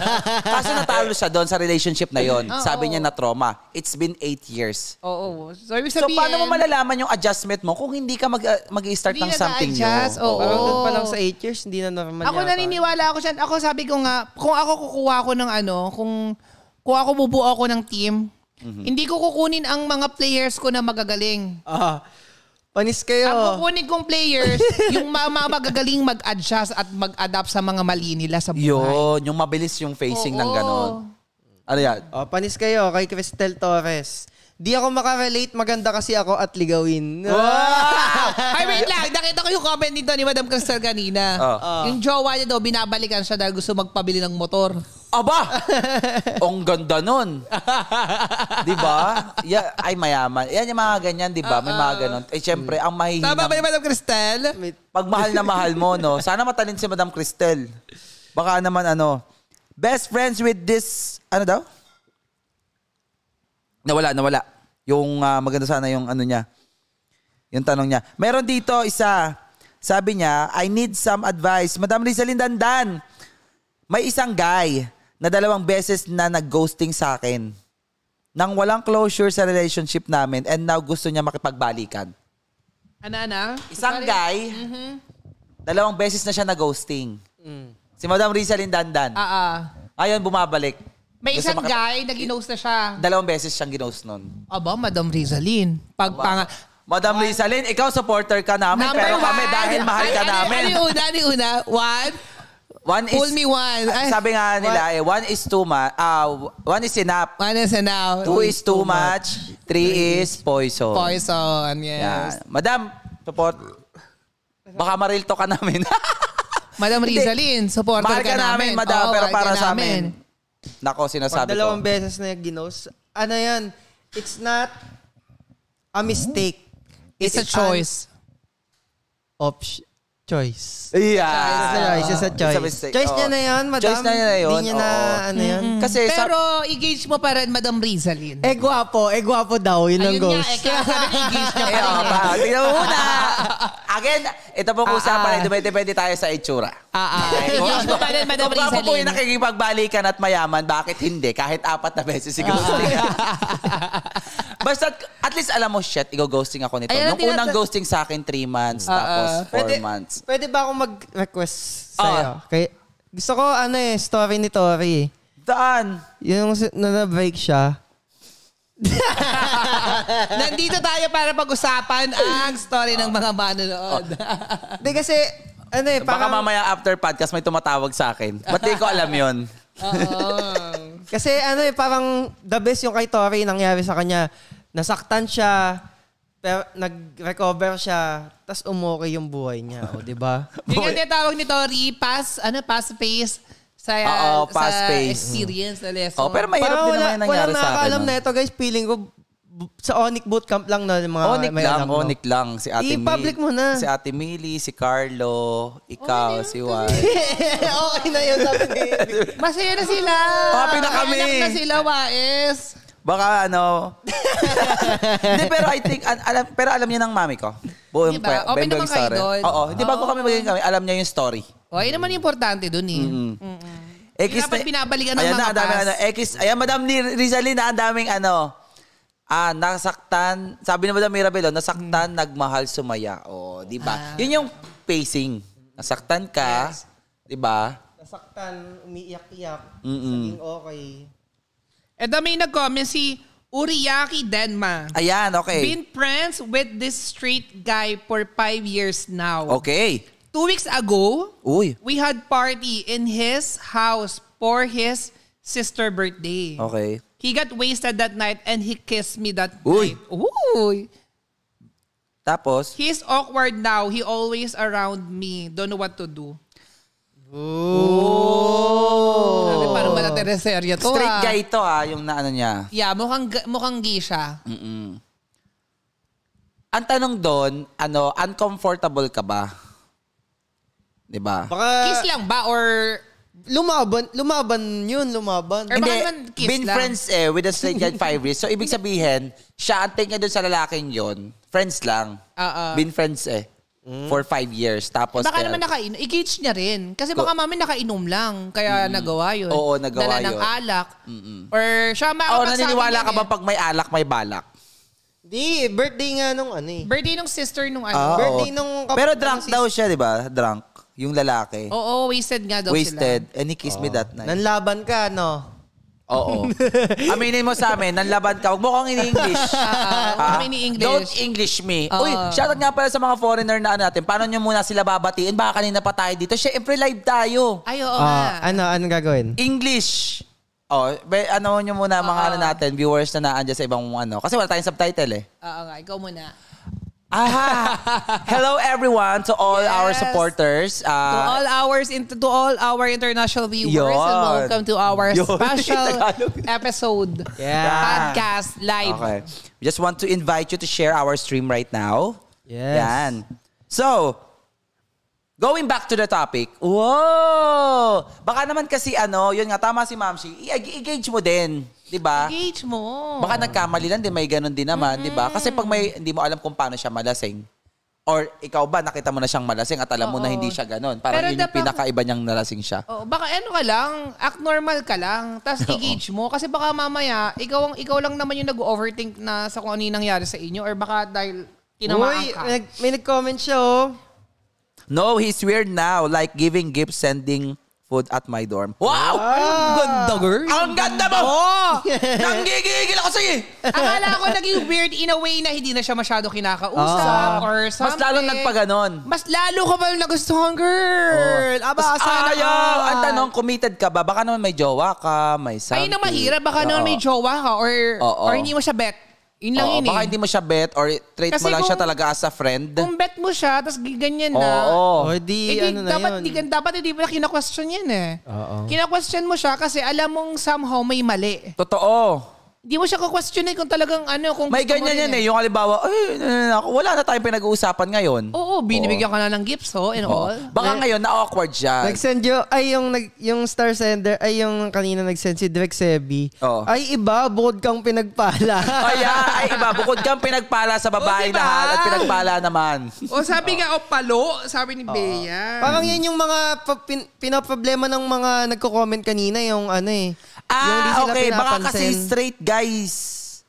Kasi natalo siya doon sa relationship na yon. Oh, Sabi oh. niya na trauma. It's been 8 years. Oo. Oh, oh. So, ibig So, paano mo malalaman yung adjustment mo kung hindi ka mag, ah, mag-start ng something new? Oo. Oh, Parang doon pa lang sa 8 years, hindi na naman Ako yata. naniniwala ako siya. Ako sabi ko nga, kung ako kukuha ko ng ano, kung kung ako bubuo ako ng team, Mm-hmm. Hindi ko kukunin ang mga players ko na magagaling. Ah. Panis kayo. Ang kukunin kong players, yung mga magagaling mag-adjust at mag-adapt sa mga mali nila sa buhay. Yun, yung mabilis yung facing Oo. ng ganun. Ano yan? Oh, panis kayo kay Cristel Torres. Di ako makarelate, maganda kasi ako at ligawin. Wow! Ay, wait lang. Nakita ko yung comment nito ni Madam Crystal kanina. Oh. Oh. Yung jowa niya daw, binabalikan siya dahil gusto magpabili ng motor. Aba! Ang ganda nun. di ba? Yeah, ay, mayaman. Yan yung mga ganyan, di ba? May mga ah. ganun. Eh, syempre, ang mahihinang... Tama ba ni Madam Crystal? Pag mahal na mahal mo, no? Sana matalin si Madam Crystal. Baka naman, ano... Best friends with this... Ano daw? Nawala, nawala. Yung uh, maganda sana yung ano niya. Yung tanong niya. Meron dito isa. Sabi niya, I need some advice. Madam Rizalyn Dandan, may isang guy na dalawang beses na nag-ghosting sa akin. Nang walang closure sa relationship namin and now gusto niya makipagbalikan. Ano, ano? Isang Sorry. guy, mm-hmm. dalawang beses na siya na-ghosting. Mm. Si Madam Rizalyn Dandan. Ah, ah. Ayun, bumabalik. May isang maka- guy na ginost na siya. Dalawang beses siyang ginose nun. Aba, Madam Rizalin. Pag pang... Madam Rizalin, ikaw supporter ka namin, Number pero kami one. dahil mahal ka ano- namin. Ano yung una? Ano una? One. One is, Pull me one. Ay, sabi nga nila, eh, one is too much. Ah, uh, one is enough. One is enough. Two is too much. Three is poison. Poison. Yes. Yan. Madam, support. Baka marilto ka namin. Madam Rizalin, supporter Mahal ka, namin, madam, Oo, pero para ka sa amin. Nako, sinasabi Pag dalawang beses na ginos, ano yan, it's not a mistake. It's, it's a choice. Option. Choice. Yeah. Choice na yun. Isa sa choice. It's a Choice niya oh. na yun, madam. Choice na niya na yun, Hindi niya na, oo. Oh. ano yun. Mm-hmm. Kasi Pero i-gauge mo pa rin, Madam Rizalin. Eh, guwapo. Eh, guwapo daw. Yun ang Ayun nga, eh, kaya sabi ko, i-gauge ka pa Ayun, eh, rin. ba? Tingnan mo muna. Again, ito pong ah, ah. usapan, ah. depende tayo sa itsura. Ah, ah. i mo pa rin, Madam Kung po yung nakikipagbalikan at mayaman, bakit hindi? Kahit apat na beses si siguro. Ah. Basta, at least alam mo, shit, i-ghosting ako nito. Ayan, Nung unang tinata- ghosting sa akin, three months, Ah, ah. tapos ah. four Pwede- months. Pwede ba akong mag-request sa'yo? Ah. Kay, gusto ko, ano eh, story ni Tori. Daan! Yung s- na na siya. Nandito tayo para pag-usapan ang story ng mga manonood. Hindi kasi, ano eh, Baka mamaya after podcast, may tumatawag sa akin. Ba't di ko alam yun? Oo. Kasi ano eh, parang the best yung kay Tori nangyari sa kanya. Nasaktan siya, pero nag-recover siya, tas umokay yung buhay niya, o, di ba? Yung yung tawag ni Tori, pass, ano, pass phase sa, Oo, sa past pace. experience na lesson. Oh, pero mahirap Parang din naman yung nangyari sa akin. nakakaalam no? na ito guys, feeling ko sa Onic Bootcamp lang na mga Onic may lang, anak lang. Si Ate I-public mo na. Si Ate Mili, si Carlo, ikaw, si Juan. okay na yun sabi ni Eric. Masaya na sila. Happy na kami. Anak na sila, Waes. Baka ano... Hindi, pero I think, al- alam, pero alam niya ng mami ko. Buong Di ba? Open naman kayo doon. Oo, hindi bago oh. kami magiging kami, alam niya yung story. O, oh, yun naman importante dun eh. Mm-mm. Dapat binabalikan ng ayan mga na, ang ano, X, ayan, Madam Ni- Rizalina, ang daming ano, Ah, nasaktan. Sabi ni Madam Mirabelo, oh, nasaktan, hmm. nagmahal, sumaya. O, oh, di ba? Ah. Yun yung pacing. Nasaktan ka, yes. di ba? Nasaktan, umiiyak-iyak, Mm-mm. saging okay. Eh, Ito may nag-comment si Uriaki Denma. Ayan, okay. Been friends with this street guy for five years now. Okay. Two weeks ago, Uy. we had party in his house for his sister birthday. Okay. He got wasted that night and he kissed me that Uy. night. Uy! Tapos? He's awkward now. He always around me. Don't know what to do. Oh! Sabi, parang ba tereserya to Straight ah. guy to ah, yung naano niya. Yeah, mukhang, mukhang gay siya. Mm-mm. Ang tanong doon, ano, uncomfortable ka ba? 'Di ba? Baka, Kiss lang ba or Lumaban, lumaban yun, lumaban. Or Hindi, kiss been lang. friends eh, with a straight guy five years. So, ibig sabihin, siya ang take niya doon sa lalaking yon friends lang. Oo. Ah, ah. Been friends eh. For five years. Tapos, Baka eh, naman nakainom. I-gauge niya rin. Kasi baka mami nakainom lang. Kaya nagawa yun. Oo, nagawa Dala ng yun. alak. Or siya oh, makakapagsabi naniniwala ka ba pag may alak, may balak? Di, birthday nga nung ano eh. Birthday nung sister nung ano. Ah, oo. Birthday nung kap- Pero drunk nung daw siya, di ba? Drunk. Yung lalaki. Oo, wasted nga daw wasted. sila. And he kissed me oh. that night. Nanlaban ka, no? Oo. Aminin mo sa amin, nanlaban ka. Huwag mo kong ini-English. Ha? Ah, ah. kami ni-English. Don't English me. Oo. Uy, shoutout nga pala sa mga foreigner na ano natin. Paano nyo muna sila babatiin? Baka kanina pa tayo dito. Siyempre, live tayo. Ay, oo ah, nga. ano, anong gagawin? English. Oh, be, ano nyo muna mga ano natin, viewers na naandyan sa ibang ano. Kasi wala tayong subtitle eh. Oo nga, ikaw muna. Aha! Hello everyone to all yes. our supporters. Uh, to all ours into to all our international viewers yun. and welcome to our yun. special episode yeah. podcast live. Okay. We just want to invite you to share our stream right now. Yes. Yan. So, Going back to the topic, whoa! Baka naman kasi ano, yun nga, tama si Ma'am Shi, i-engage mo din. Di ba? Engage mo. Baka nagkamali lang din, may ganun din naman, mm-hmm. di ba? Kasi pag may, hindi mo alam kung paano siya malasing. Or ikaw ba, nakita mo na siyang malasing at alam mo na hindi siya ganun. Parang Pero yun yung pinakaiba niyang nalasing siya. Oh, baka ano ka lang, act normal ka lang, tapos engage mo. Kasi baka mamaya, ikaw, ang, ikaw lang naman yung nag-overthink na sa kung ano yung nangyari sa inyo or baka dahil tinamaan Uy, ka. nag, may nag-comment siya oh. No, he's weird now. Like giving gifts, sending food at my dorm. Wow! Ang ah! ganda, girl. Ang ganda mo! Oh! Nanggigigil ako sa'yo! Eh. Akala ko naging weird in a way na hindi na siya masyado kinakausap ah. or something. Mas lalo nagpaganon. Mas lalo ko pa pala nagustuhan, girl. Oh. Aba, Mas sana ayaw! Ang tanong, committed ka ba? Baka naman may jowa ka, may something. Ayun ang mahirap. Baka naman may jowa ka or, or hindi mo siya bet. Yun lang Oo, yun baka eh. hindi mo siya bet or treat Kasi mo lang kung- siya talaga as a friend. Kung bet mo siya, tapos ganyan na. Oo. O oh, di, eh, di- ano na dapat, yun. Di, dapat hindi mo na kina-question yan eh. Oo. Kina-question mo siya kasi alam mong somehow may mali. Totoo. Hindi mo siya kukwestiyonin kung talagang ano, kung May ganyan yan eh. eh. Yung halimbawa, ay, eh, wala na tayong pinag-uusapan ngayon. Oo, binibigyan oh. ka na ng gifts, ho, oh, and oh. all. Baka eh. ngayon, na-awkward siya. Nag-send yo, ay yung, yung star sender, ay yung kanina nag-send si Direk Sebi. Oo. Ay iba, bukod kang pinagpala. Ay, ah, ay iba, bukod kang pinagpala sa babae O, diba? lahat at pinagpala naman. O sabi nga, o palo, sabi ni Bea. Parang yan yung mga pa- pin- pinaproblema ng mga nagko-comment kanina, yung ano eh. Ah, okay. Baka kasi straight guys.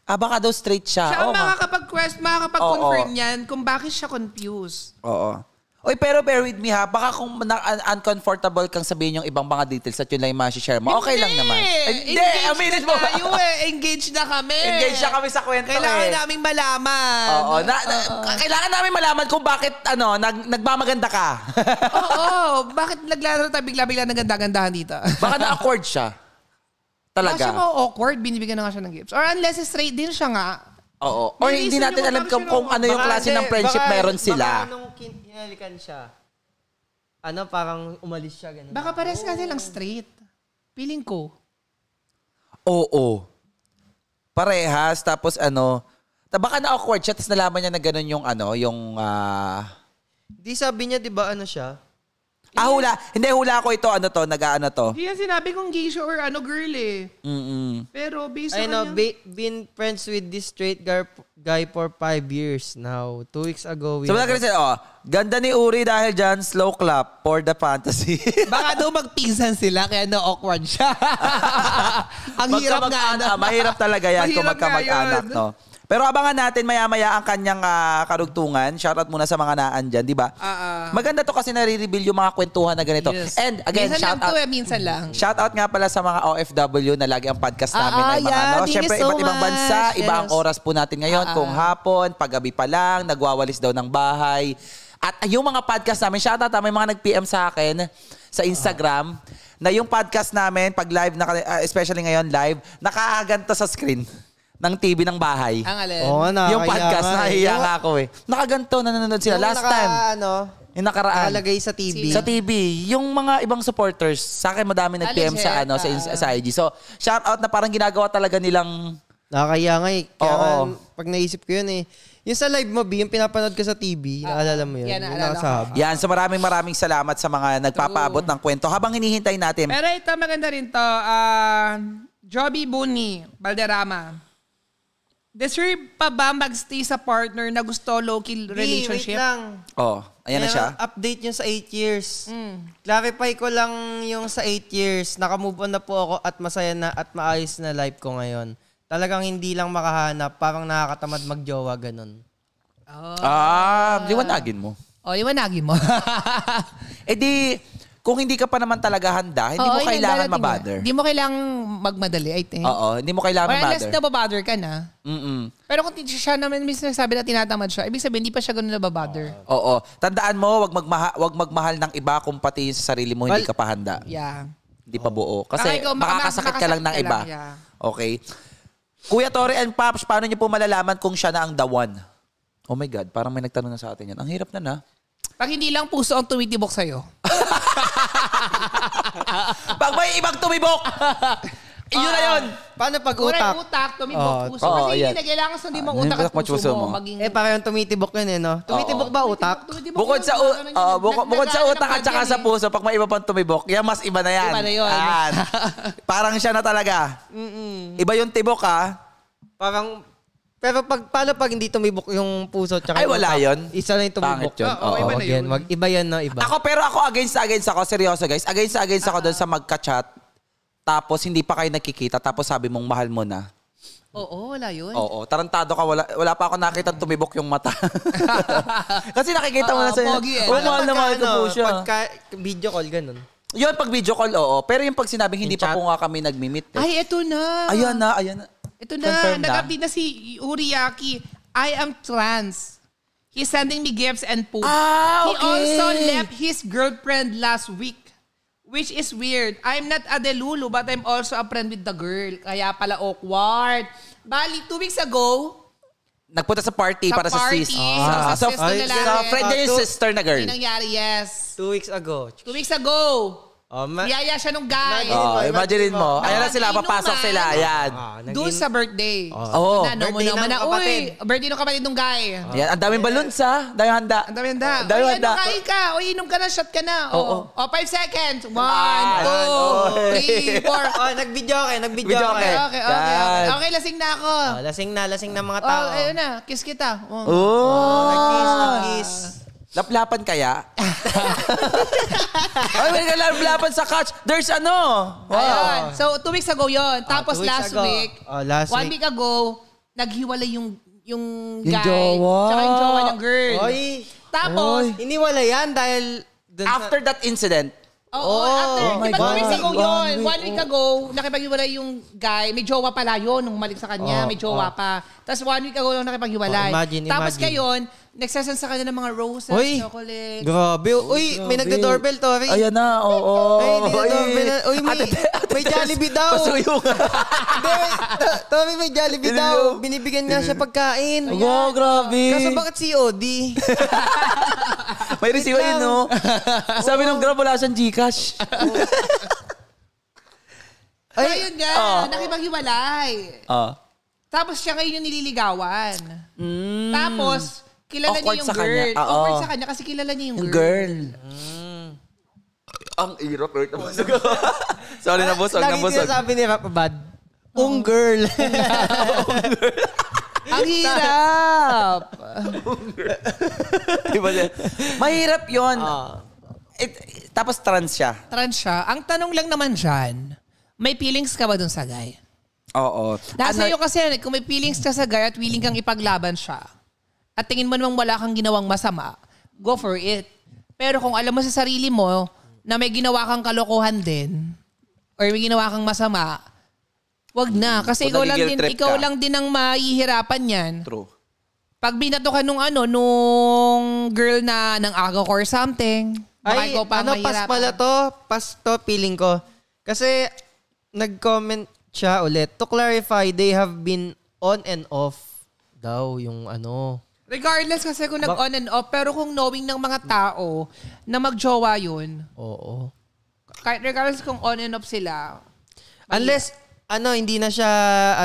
Ah, baka daw straight siya. Siya ang makakapag-quest, makakapag-confirm yan kung bakit siya confused. Oo. Oy, pero bear with me ha. Baka kung na- un- uncomfortable kang sabihin yung ibang mga details at yun lang yung share mo, okay lang naman. Ay, Hindi! Engaged aminin mo. tayo eh. Engage na kami. Engage na kami sa kwento Kailangan eh. naming malaman. Oo, na, na, kailangan namin malaman kung bakit ano, nag, nagmamaganda ka. Oo, bakit naglalaro tayo bigla-bigla ng gandahan dito? Baka na accord siya. Talaga. Kasi mo awkward, binibigyan na nga siya ng gifts. Or unless straight din siya nga. Oo. Or May hindi natin alam kung, kung ano yung klase ng friendship baka- meron Baka sila. nung kin- siya, ano, parang umalis siya, ganun. Baka pares kasi lang straight. Feeling ko. Oo. Parehas, tapos ano, baka na-awkward siya, tapos nalaman niya na ganun yung ano, yung, ah, Di sabi niya, di ba, ano siya, Ah, hula. Hindi, hula ko ito. Ano to? Nag-ano to? Hindi yan sinabi kong gay siya or ano, girl eh. Mm-mm. Pero based I know, kanya, been friends with this straight guy, guy for five years now. Two weeks ago. we So, wala ka oh, ganda ni Uri dahil dyan, slow clap for the fantasy. Baka daw magpinsan sila kaya na awkward siya. Ang hirap nga. anak Mahirap talaga yan kung magka nga anak yun. no? Pero abangan natin maya-maya ang kanyang uh, karugtungan. Shoutout muna sa mga naan dyan, di ba? Uh, uh. Maganda to kasi nare-reveal yung mga kwentuhan na ganito. Yes. And again, minsan shout out. To, eh, minsan lang. Shout out nga pala sa mga OFW na lagi ang podcast namin uh, uh, ay mga yeah, ano, Siyempre, so iba't ibang bansa, yes. iba ang oras po natin ngayon. Uh, uh. Kung hapon, paggabi pa lang, nagwawalis daw ng bahay. At yung mga podcast namin, shout out, may mga nag-PM sa akin sa Instagram uh. na yung podcast namin, pag live, na, especially ngayon live, nakaaganto sa screen ng TV ng bahay. Ang alin? Oo, nakakaya Yung podcast, na eh. nga ako eh. Nakaganto, nanonood sila. Yung Last naka- time, Ano, yung nakaraan. nakalagay sa TV. Sa TV, yung mga ibang supporters, sa akin madami nag-PM sa ano sa, ah. sa IG. So, shout out na parang ginagawa talaga nilang Nakakaya nga eh. Kaya nga, pag naisip ko yun eh. Yung sa live mo, B, yung pinapanood ka sa TV, ah, naalala mo yun. Yan, yung naalala Yan, so maraming maraming salamat sa mga nagpapaabot ng kwento habang hinihintay natin. Pero ito, maganda rin to. ah Joby Buni, Balderama. Deserve pa ba magstay sa partner na gusto low-key relationship? Di, wait lang. Oh, ayan na siya. Update yung sa 8 years. Mm. Clarify ko lang yung sa 8 years. Nakamove on na po ako at masaya na at maayos na life ko ngayon. Talagang hindi lang makahanap. Parang nakakatamad mag-jowa ganun. Oh. Ah, liwanagin mo. Oh, liwanagin mo. eh di, kung hindi ka pa naman talaga handa, hindi Oo, mo yun, kailangan mabother. Hindi mo kailangang magmadali, I think. Oo, hindi mo kailangan Or unless mabother. nababother ka na. Mm-mm. Pero kung siya naman mismo nagsabi na tinatamad siya, ibig sabihin, hindi pa siya ganun nababother. Oo. Tandaan mo, wag, magmaha- wag magmahal ng iba kung pati sa sarili mo hindi ka pa handa. Yeah. Hindi pa buo. Kasi Baka ikaw, maka- makakasakit ka lang ng iba. lang, yeah. Okay. Kuya Tori and Paps, paano niyo po malalaman kung siya na ang the one? Oh my God, parang may nagtanong na sa atin yan. Ang hirap na na. Pag hindi lang puso ang tumitibok sa'yo. Pag may ibang tumibok, Iyon na ah, ah. yun. Paano pag utak? Kuray utak, tumibok Oh, puso. Kasi oh, hindi na kailangan sa hindi Ah, utak at puso, puso mo. mo. Maging, Eh, parang tumitibok yun eh, no? Tumitibok ba utak? Ah, bukod sa bukod, sa utak at saka sa puso, pag may iba pang tumibok, yan mas iba na yan. Iba na yun. Parang siya na talaga. Iba yung tibok ah. Parang pero pag, paano pag hindi tumibok yung puso tsaka Ay, wala utak? yun. Isa lang yung tumibok. Pangit yun. Oo, Oo, iba na again, yun. wag, iba yan na iba. Ako, pero ako against against ako. Seryoso, guys. Against against ako doon sa ah. magka-chat. Tapos hindi pa kayo nakikita. Tapos sabi mong mahal mo na. Oo, oh, wala yun. Oo, tarantado ka. Wala, wala pa ako nakita tumibok yung mata. Kasi nakikita mo na Oo, sa pogi eh. Oo, Paano mahal na mahal ko po ano, siya. Pagka video call, ganun. Yun, pag video call, oo. Pero yung pag sinabing hindi pa chat. po nga kami nagmi-meet. Eh. Ay, eto na. Ayan na, ayan na. Ito na, nag-update na. si Uriaki. I am trans. He's sending me gifts and food. Ah, okay. He also left his girlfriend last week. Which is weird. I'm not a delulu, but I'm also a friend with the girl. Kaya pala awkward. Bali, two weeks ago, Nagpunta sa party sa para party, sa sis. Ah, sa, sa, sa, sa friend niya yung ah, sister na girl. Yung nangyari, yes. Two weeks ago. Two weeks ago. Oh, ma- Yaya siya nung guy. Oh, imagine mo. Ayan na sila, papasok sila. Ayan. Ah, Doon sa birthday. Oo. Ano mo Birthday naman na, kapatid. uy, birthday nung kapatid nung guy. Oh. Yan, ang daming balloons ha. Daming handa. Ang dami handa. Ang dami Uy, ano, ka. Uy, inom ka na, shot ka na. Oo. Oh, oh. five seconds. One, Ah, two, oy. three, four. Okay, Oh, nag-video kayo, eh. nag-video kayo. okay, eh. eh. okay. Okay, Yan. lasing na ako. Oh, lasing na, lasing na mga oh, tao. Oh, ayun na. Kiss kita. Oh. oh Nag-kiss, nag-kiss. Ah. Laplapan kaya? Ay, wala ka laplapan sa catch. There's ano. Wow. Ayun. So, two weeks ago yon. Ah, Tapos two last ago. week, Oh, last one week. week ago, naghiwalay yung yung Yung guy. jowa. Tsaka yung jowa ng girl. Oy, Tapos, iniwala yan dahil... dun sa- After that incident, Oo, oh, Oh, after, oh, oh my diba two God. weeks ago One yun? week, One week ago, nakipaghiwalay yung guy. May jowa pala yun nung umalik sa kanya. Oh, may jowa oh. pa. Tapos one week ago nung nakipaghiwalay. Oh, imagine, Tapos imagine. ngayon, nagsasend sa kanya ng mga roses, Oy, chocolate. Grabe. Uy, may nagda-doorbell, Tori. Ayan na, oo. Oh, Ay, may nagda-doorbell. na- Uy, may, may Jollibee daw. Pasuyo Tori, may Jollibee daw. Binibigyan nga siya pagkain. oh, grabe. Kaso bakit COD? May resibo yun, no? Sabi nung grab, wala siyang Gcash. Ay, so, yun nga, ah. nakipaghiwalay. Ah. Tapos siya ngayon yung nililigawan. Mm. Tapos, Kilala awkward niya yung girl. Kanya. Oo. Awkward sa kanya kasi kilala niya yung girl. Yung girl. Mm. Ang irot, Rick. Nabusog ako. Sorry, nabusog, Lagi nabusog. Lagi sabi ni Rap Bad, Ung girl. girl. Ang hirap! diba niya? Mahirap yun. Uh, It, tapos trans siya. Trans siya. Ang tanong lang naman dyan, may feelings ka ba dun sa guy? Oo. Nasa ano, iyo kasi, eh, kung may feelings ka sa guy at willing kang ipaglaban siya, at tingin mo namang wala kang ginawang masama, go for it. Pero kung alam mo sa sarili mo na may ginawa kang kalokohan din or may ginawa kang masama, wag na. Kasi ikaw lang, din, ikaw lang din ang mahihirapan yan. True. Pag binato ka nung ano, nung girl na ng agaw or something, Ay, ikaw pa ano, pas pala to, pas to, feeling ko. Kasi nag-comment siya ulit, to clarify, they have been on and off daw yung ano, Regardless kasi kung nag-on and off, pero kung knowing ng mga tao na magjowa yun, Oo. kahit regardless kung on and off sila, Unless, ano, hindi na siya,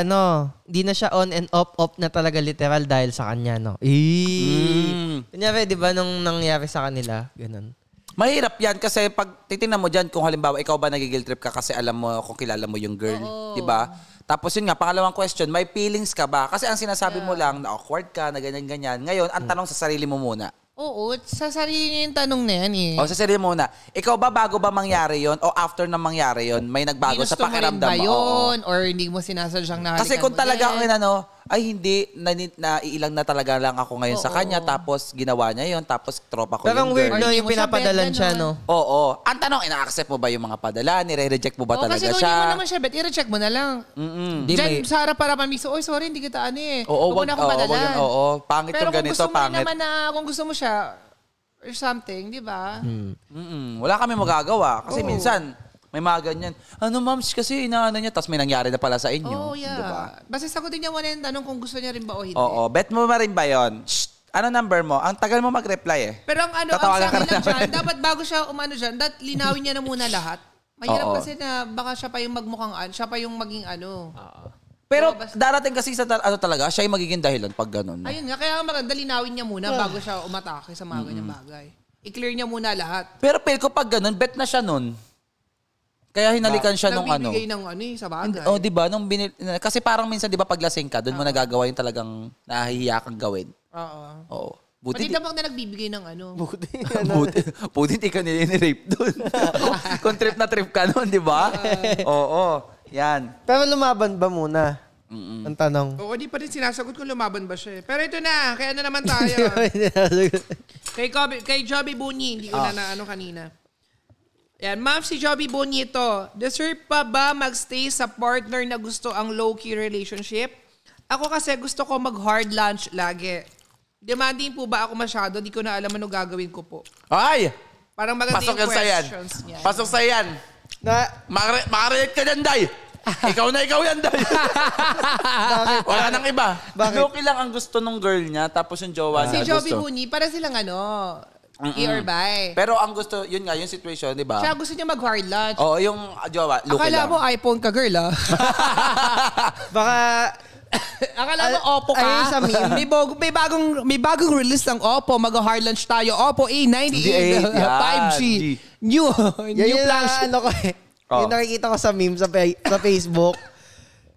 ano, hindi na siya on and off, off na talaga literal dahil sa kanya, no? Eh. Mm. Kunyari, di ba, nung nangyari sa kanila, ganun. Mahirap yan kasi pag titingnan mo dyan kung halimbawa ikaw ba nagigil trip ka kasi alam mo kung kilala mo yung girl, 'di ba? Tapos yun nga, pangalawang question, may feelings ka ba? Kasi ang sinasabi yeah. mo lang, na awkward ka, na ganyan-ganyan. Ngayon, ang mm. tanong sa sarili mo muna. Oo, sa sarili niya yung tanong na yan eh. O, oh, sa sarili muna. Ikaw ba bago ba mangyari yon o after na mangyari yon may nagbago Ginusto sa pakiramdam mo? Ginusto mo rin ba yun? Oo. Or hindi mo sinasadyang nahalikan Kasi kung talaga, ang ano, ay hindi, na, naiilang na talaga lang ako ngayon Oo. sa kanya, tapos ginawa niya yon tapos tropa ko Pero yung weird girl. no, yung pinapadalan siya, no? Oo. Ang tanong, ina-accept mo ba yung mga padala? Nire-reject mo ba Oo, talaga kasi kung hindi mo siya? naman siya bet, i-reject mo na lang. Mm-mm. Di may- sa harap para pamig, so, oy, sorry, hindi kita ano eh. Oo, Huwag mo wag, na akong oo, wag, padalan. ganito pangit Pero kung gusto mo naman na, kung gusto mo siya, or something, di ba? mm Wala kami magagawa. Kasi minsan, may mga ganyan. Ano, ma'am? kasi inaano niya, tapos may nangyari na pala sa inyo. Oo, oh, yeah. Diba? Basta sagutin niya muna yung tanong kung gusto niya rin ba o hindi. Oo, bet mo ba rin ba yun? Shh! Ano number mo? Ang tagal mo mag-reply eh. Pero ang ano, Tatawagan ang sa akin lang dyan, dapat bago siya umano dyan, dapat linawin niya na muna lahat. Mahirap kasi na baka siya pa yung magmukhang, an- siya pa yung maging ano. Oo. Pero Oo, darating kasi sa ta- ano talaga, siya yung magiging dahilan pag ganun. Ayun nga, kaya maganda linawin niya muna bago siya umatake sa mga ganyan bagay. I-clear niya muna lahat. Pero feel ko pag ganun, bet na siya nun. Kaya hinalikan siya nung ano. Nagbibigay ng ano eh, sa bagay. Oh, di ba? Nung binil, kasi parang minsan, di ba, paglasing ka, doon mo ah. nagagawa yung talagang nahihiya kang gawin. Oo. Oo. Buti Pati lamang na nagbibigay ng ano. Buti. Ano? buti, buti di ka nilin doon. Kung trip na trip ka noon, di ba? Ah. Oo. Yan. Pero lumaban ba muna? Mm-mm. Ang tanong. Oo, di pa rin sinasagot kung lumaban ba siya eh. Pero ito na, kaya na naman tayo. kay, Kobe, kay Joby Bunyi, hindi ko na ah. naano kanina. Yan, Ma'am, si Joby Bonito, deserve pa ba magstay sa partner na gusto ang low-key relationship? Ako kasi gusto ko mag-hard lunch lagi. Demanding po ba ako masyado? Di ko na alam ano gagawin ko po. Ay! Parang maganda Pasok yung yan yan. questions niya. Pasok sa yan. Na, Makare- Makarelate ka dyan, Day. ikaw na ikaw yan, Day. Wala nang iba. Bakit? Loki lang ang gusto ng girl niya, tapos yung jowa ah, Si niya. Joby Buni, para silang ano, Mm-mm. Gay or Pero ang gusto, yun nga, yung situation, di ba? Siya gusto niya mag-hard lunch. Oo, yung ah, jowa, look Akala lang. mo iPhone ka, girl, ah. Baka Akala mo Oppo ka? Ayun sa meme. may, bago, may, bagong, may bagong release ng Oppo. Mag-hard lunch tayo. Oppo A98. d 5G. New, new yun flash. Yung, ano ko eh. Oh. Yung nakikita ko sa meme sa, sa Facebook.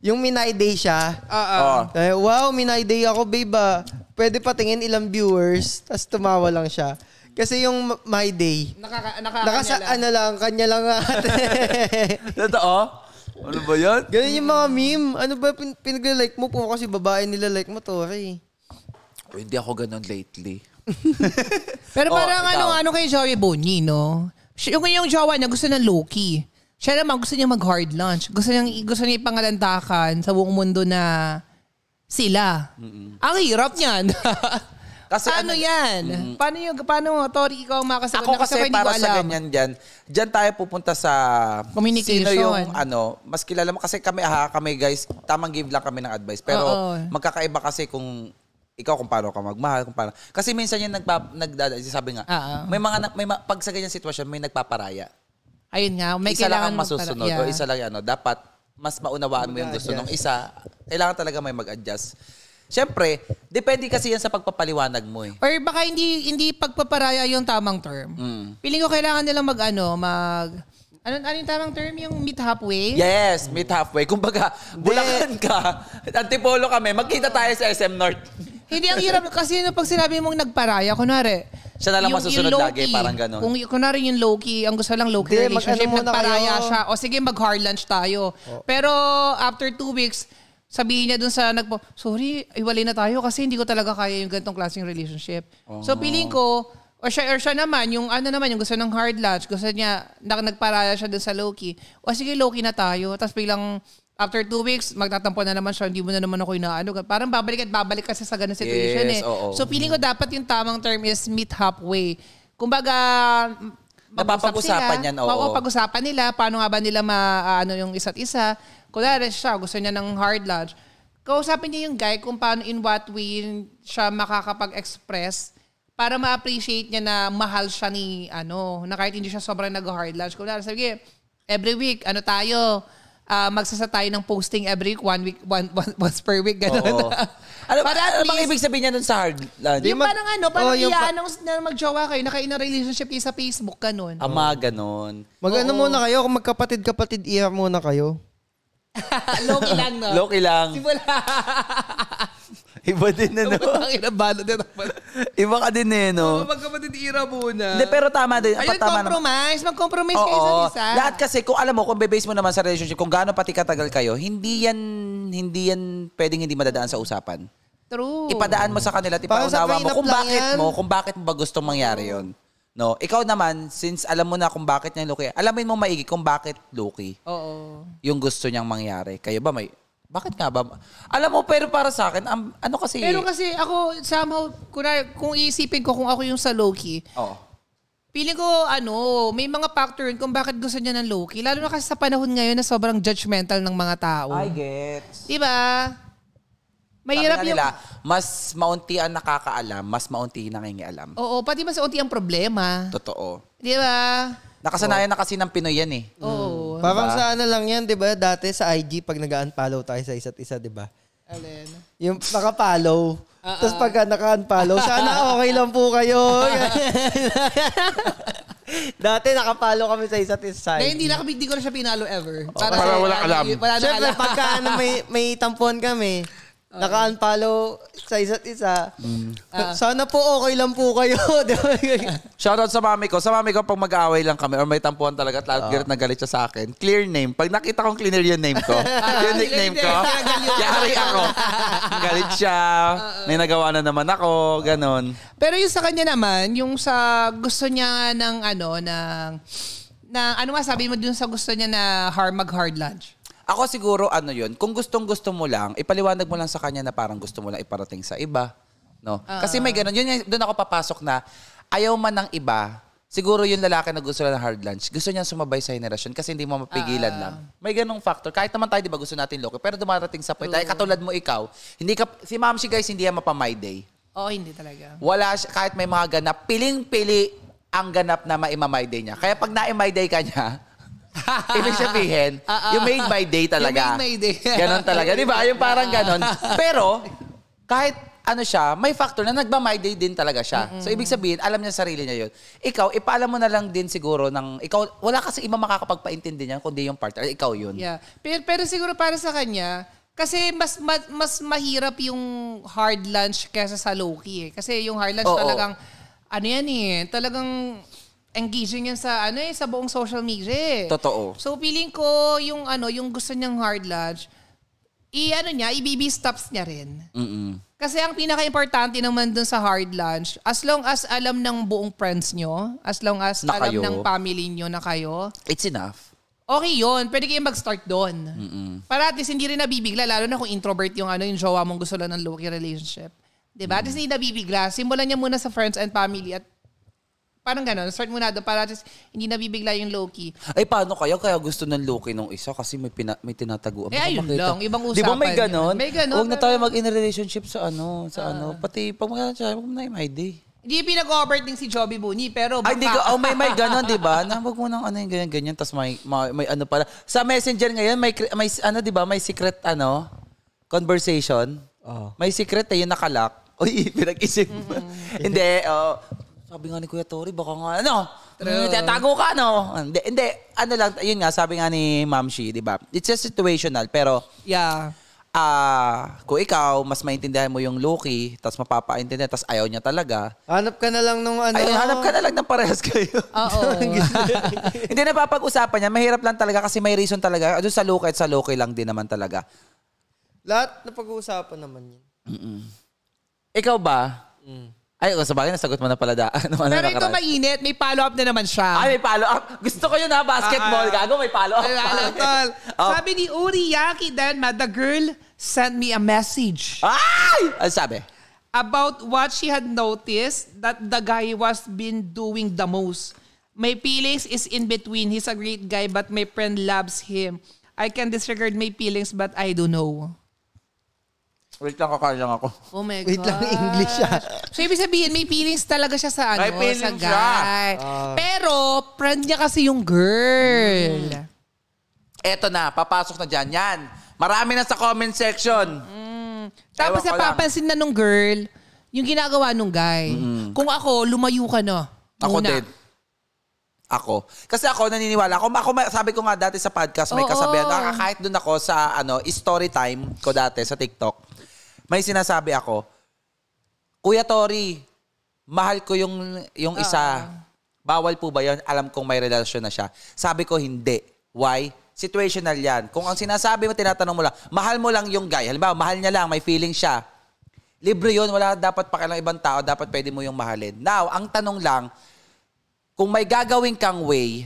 yung Minay Day siya. Oo. Eh, wow, Minay Day ako, babe ah. Pwede patingin ilang viewers. Tapos tumawa lang siya. Kasi yung my day, Nakaka, nakaka nakasa nakasaan na ano lang, kanya lang at. Totoo? Ano ba yan? Ganun yung mga meme. Ano ba pin pinag-like mo? po kasi babae nila like mo, Tori. Oh, hindi ako ganun lately. Pero oh, parang ikaw. ano, ano kay Joey Bonnie, no? Yung yung jowa niya gusto ng Loki. Siya naman gusto niya mag-hard lunch. Gusto niya, gusto niya ipangalantakan sa buong mundo na sila. Ang hirap niyan. Kasi paano ano, yan? Mm, paano yung, paano, Tori, ikaw ang makasagot? Ako kasi, kasi para sa ganyan dyan, dyan tayo pupunta sa communication. Sino yung, ano, mas kilala mo. Kasi kami, ha, kami guys, tamang give lang kami ng advice. Pero Oo. magkakaiba kasi kung ikaw kung paano ka magmahal, kung paano. Kasi minsan yan nagpa, nagdada, sabi nga, Uh-oh. may mga, may, pag sa ganyan sitwasyon, may nagpaparaya. Ayun nga, may isa lang ang masusunod para, yeah. o isa lang ano, dapat mas maunawaan mo yung gusto ng isa. Kailangan talaga may mag-adjust. Siyempre, depende kasi yan sa pagpapaliwanag mo eh. Or baka hindi hindi pagpaparaya yung tamang term. Mm. Piling ko kailangan nilang mag ano, mag ano, anong tamang term? Yung meet halfway? Yes, meet halfway. Kumbaga, bulakan ka, antipolo kami, magkita tayo sa SM North. Hindi, ang hirap kasi no, pag sinabi mong nagparaya, kunwari, siya na lang yung, masusunod yung lagi, parang gano'n. Kung kunwari yung low-key, ang gusto lang low-key relationship, mag, nagparaya kayo. siya, o sige, mag-hard lunch tayo. Oh. Pero after two weeks, sabihin niya dun sa nagpo, sorry, iwalay na tayo kasi hindi ko talaga kaya yung ganitong klaseng relationship. uh So piling ah. ko, o siya, or siya naman, yung ano naman, yung gusto ng hard latch, gusto niya, na, nagparala siya dun sa Loki. O sige, Loki na tayo. Tapos bilang, after two weeks, magtatampo na naman siya, hindi mo na naman ako inaano. Parang babalik at babalik kasi sa ganun situation yes, eh. Oo. So feeling ko dapat yung tamang term is meet halfway. Kumbaga, Napapag-usapan yan, oo. Oo, pag-usapan nila, paano nga ba nila maano yung isa't isa. Kunwari siya, gusto niya ng hard lunch. Kausapin niya yung guy kung paano in what way siya makakapag-express para ma-appreciate niya na mahal siya ni, ano, na kahit hindi siya sobrang nag-hard lunch. Kunwari, sabi every week, ano tayo, uh, ah, magsasa tayo ng posting every week, one week, one, one, once per week, gano'n. Ano, But ano at ano bang ibig sabihin niya dun sa hard landing? Yung, parang ano, parang oh, iyaanong na mag-jowa kayo, naka in a relationship kayo sa Facebook, ganun. Ama, ah, ganon. Mag-ano muna kayo, kung magkapatid-kapatid, iya muna kayo. Loki lang, no? Loki lang. Simula. Iba din na, no? Ang inabalo din ako. Iba ka din eh, no? Oh, magkapatid ira muna. Hindi, pero tama din. Ayun, tama naman. compromise. Mag-compromise kayo sa Oo. isa. Lahat kasi kung alam mo, kung be-base mo naman sa relationship, kung gaano pati katagal kayo, hindi yan, hindi yan pwedeng hindi madadaan sa usapan. True. Ipadaan mo sa kanila, tipaunawa mo kung bakit yan. mo, kung bakit mo ba gusto mangyari yon. No, ikaw naman, since alam mo na kung bakit niya Loki, alamin mo maigi kung bakit Loki. Oo. Yung gusto niyang mangyari. Kayo ba may bakit nga ba? Alam mo, pero para sa akin, um, ano kasi... Pero kasi ako, somehow, kunwari, kung iisipin ko kung ako yung sa Loki, Oo. Piling ko, ano, may mga factor yun kung bakit gusto niya ng Loki. Lalo na kasi sa panahon ngayon na sobrang judgmental ng mga tao. I get. Diba? Mahirap Sabi yung... mas maunti ang nakakaalam, mas maunti nangingialam. Oo, pati mas unti ang problema. Totoo. Di ba? Nakasanayan na kasi ng Pinoy yan eh. Oo. Hmm. Parang sa ano lang yan, di ba? Dati sa IG, pag nag-unfollow tayo sa isa't isa, di ba? Alin? Yung naka-follow. Ah, Tapos ah. pag naka-unfollow, sana okay lang po kayo. Dati naka-follow kami sa isa't isa Na hindi na kami, hindi ko na siya pinalo ever. Para wala kang Wala na Siyempre, alam. pagka ano, may, may tampuan kami, Naka-unfollow sa isa't isa. Mm. Uh, Sana po okay lang po kayo. Shoutout sa mami ko. Sa mami ko, pag mag-aaway lang kami or may tampuhan talaga at lahat uh. Ah. nagalit siya sa akin, clear name. Pag nakita kong clear yung name ko, yung ah, nickname ko, yari ako. Galit siya. May nagawa na naman ako. Ganon. Pero yung sa kanya naman, yung sa gusto niya ng ano, ng, ng ano nga sabi mo dun sa gusto niya na hard, mag-hard lunch? Ako siguro, ano yun, kung gustong-gusto mo lang, ipaliwanag mo lang sa kanya na parang gusto mo lang iparating sa iba. No? Uh-oh. Kasi may ganun. Yun, doon ako papasok na ayaw man ng iba, siguro yung lalaki na gusto lang ng hard lunch, gusto niya sumabay sa henerasyon kasi hindi mo mapigilan uh-huh. lang. May ganung factor. Kahit naman tayo, di ba, gusto natin loko. Pero dumarating sa point, True. ay mm. katulad mo ikaw, hindi ka, si ma'am si guys, hindi yan mapamay day. Oo, oh, hindi talaga. Wala siya, kahit may mga ganap, piling-pili ang ganap na maima-my day niya. Kaya pag na-my day ka niya, Ibig sabihin, you made by day talaga. You made my day. ganon talaga. Di ba? Yung parang ganon. Pero, kahit ano siya, may factor na nagba-my day din talaga siya. Mm-hmm. So, ibig sabihin, alam niya sarili niya yun. Ikaw, ipaalam mo na lang din siguro ng, ikaw, wala kasi iba makakapagpaintindi niya, kundi yung partner, ikaw yun. Yeah. Pero, pero siguro para sa kanya, kasi mas, mas mas mahirap yung hard lunch kaysa sa low key eh. Kasi yung hard lunch Oo. talagang ano yan eh, talagang engaging yan sa ano eh, sa buong social media. Eh. Totoo. So feeling ko yung ano, yung gusto niyang hard launch, i ano niya, i-baby stops niya rin. Mm-mm. Kasi ang pinaka-importante naman dun sa hard launch, as long as alam ng buong friends nyo, as long as na alam kayo. ng family nyo na kayo. It's enough. Okay yun. Pwede kayong mag-start doon. mm Para at least hindi rin nabibigla, lalo na kung introvert yung ano, yung jowa mong gusto lang ng low key relationship. Diba? Mm. At least hindi nabibigla. Simulan niya muna sa friends and family at Parang ganun. Start muna doon para just hindi nabibigla yung Loki. Ay, paano kaya? Kaya gusto ng Loki nung isa kasi may, pina, may tinatago. Eh, Baka ayun makita. lang. Ibang usapan. Di ba may ganun? May ganun. Huwag na tayo mag in relationship sa ano. Sa uh, ano. Ah. Pati pag magkakaroon siya, huwag mo na yung ID. Hindi pinag-overthink si Joby Buni, pero baka... Ay, di ka, oh, may, may ganun, di ba? Na, wag mo nang ano yung ganyan, ganyan, tapos may, may, may ano pala. Sa messenger ngayon, may, may ano, di ba, may secret, ano, conversation. Oh. May secret eh, yung nakalak. Uy, pinag-isip Mm-hmm. Hindi, oh, sabi nga ni Kuya Tori, baka nga, ano, True. Hmm, tatago ka, no? Hindi, hindi, ano lang, yun nga, sabi nga ni Ma'am Shi, di ba? It's just situational, pero, Yeah. ah, kung ikaw, mas maintindihan mo yung Loki, tapos mapapaintindihan, tapos ayaw niya talaga, Hanap ka na lang nung ano. Ay, hanap ka na lang ng parehas kayo. Oo. Hindi na papag-usapan niya. Mahirap lang talaga kasi may reason talaga. Doon sa loke at sa loke lang din naman talaga. Lahat na pag-uusapan naman yun. Ikaw ba? Mm. Ay, sa bagay, nasagot mo na pala da. Ano, ano, Pero ito mainit, may follow-up na naman siya. Ay, may follow-up. Gusto ko yun ha, basketball. Uh, Gago, may follow-up. Lalo, tol. Oh. Sabi ni Uri Yaki then, the girl sent me a message. Ay! Ano sabi? About what she had noticed that the guy was been doing the most. My feelings is in between. He's a great guy but my friend loves him. I can disregard my feelings but I don't know. Wait lang, kakain lang ako. Oh my Wait lang, English siya. Ah. So, ibig sabihin, may feelings talaga siya sa ano, May sa guy. siya. Ah. Pero, friend niya kasi yung girl. Hmm. Eto na, papasok na dyan. Yan. Marami na sa comment section. Hmm. Tapos Ewan ko napapansin na nung girl, yung ginagawa nung guy. Mm-hmm. Kung ako, lumayo ka na. Ako Muna. din. Ako. Kasi ako naniniwala. Ako, ako sabi ko nga dati sa podcast, may Oo. kasabihan. Ako, kahit dun ako sa ano, story time ko dati sa TikTok may sinasabi ako, Kuya Tori, mahal ko yung, yung uh. isa. Bawal po ba yun? Alam kong may relasyon na siya. Sabi ko, hindi. Why? Situational yan. Kung ang sinasabi mo, tinatanong mo lang, mahal mo lang yung guy. Halimbawa, mahal niya lang, may feeling siya. Libre yun, wala dapat pakialam ibang tao, dapat pwede mo yung mahalin. Now, ang tanong lang, kung may gagawin kang way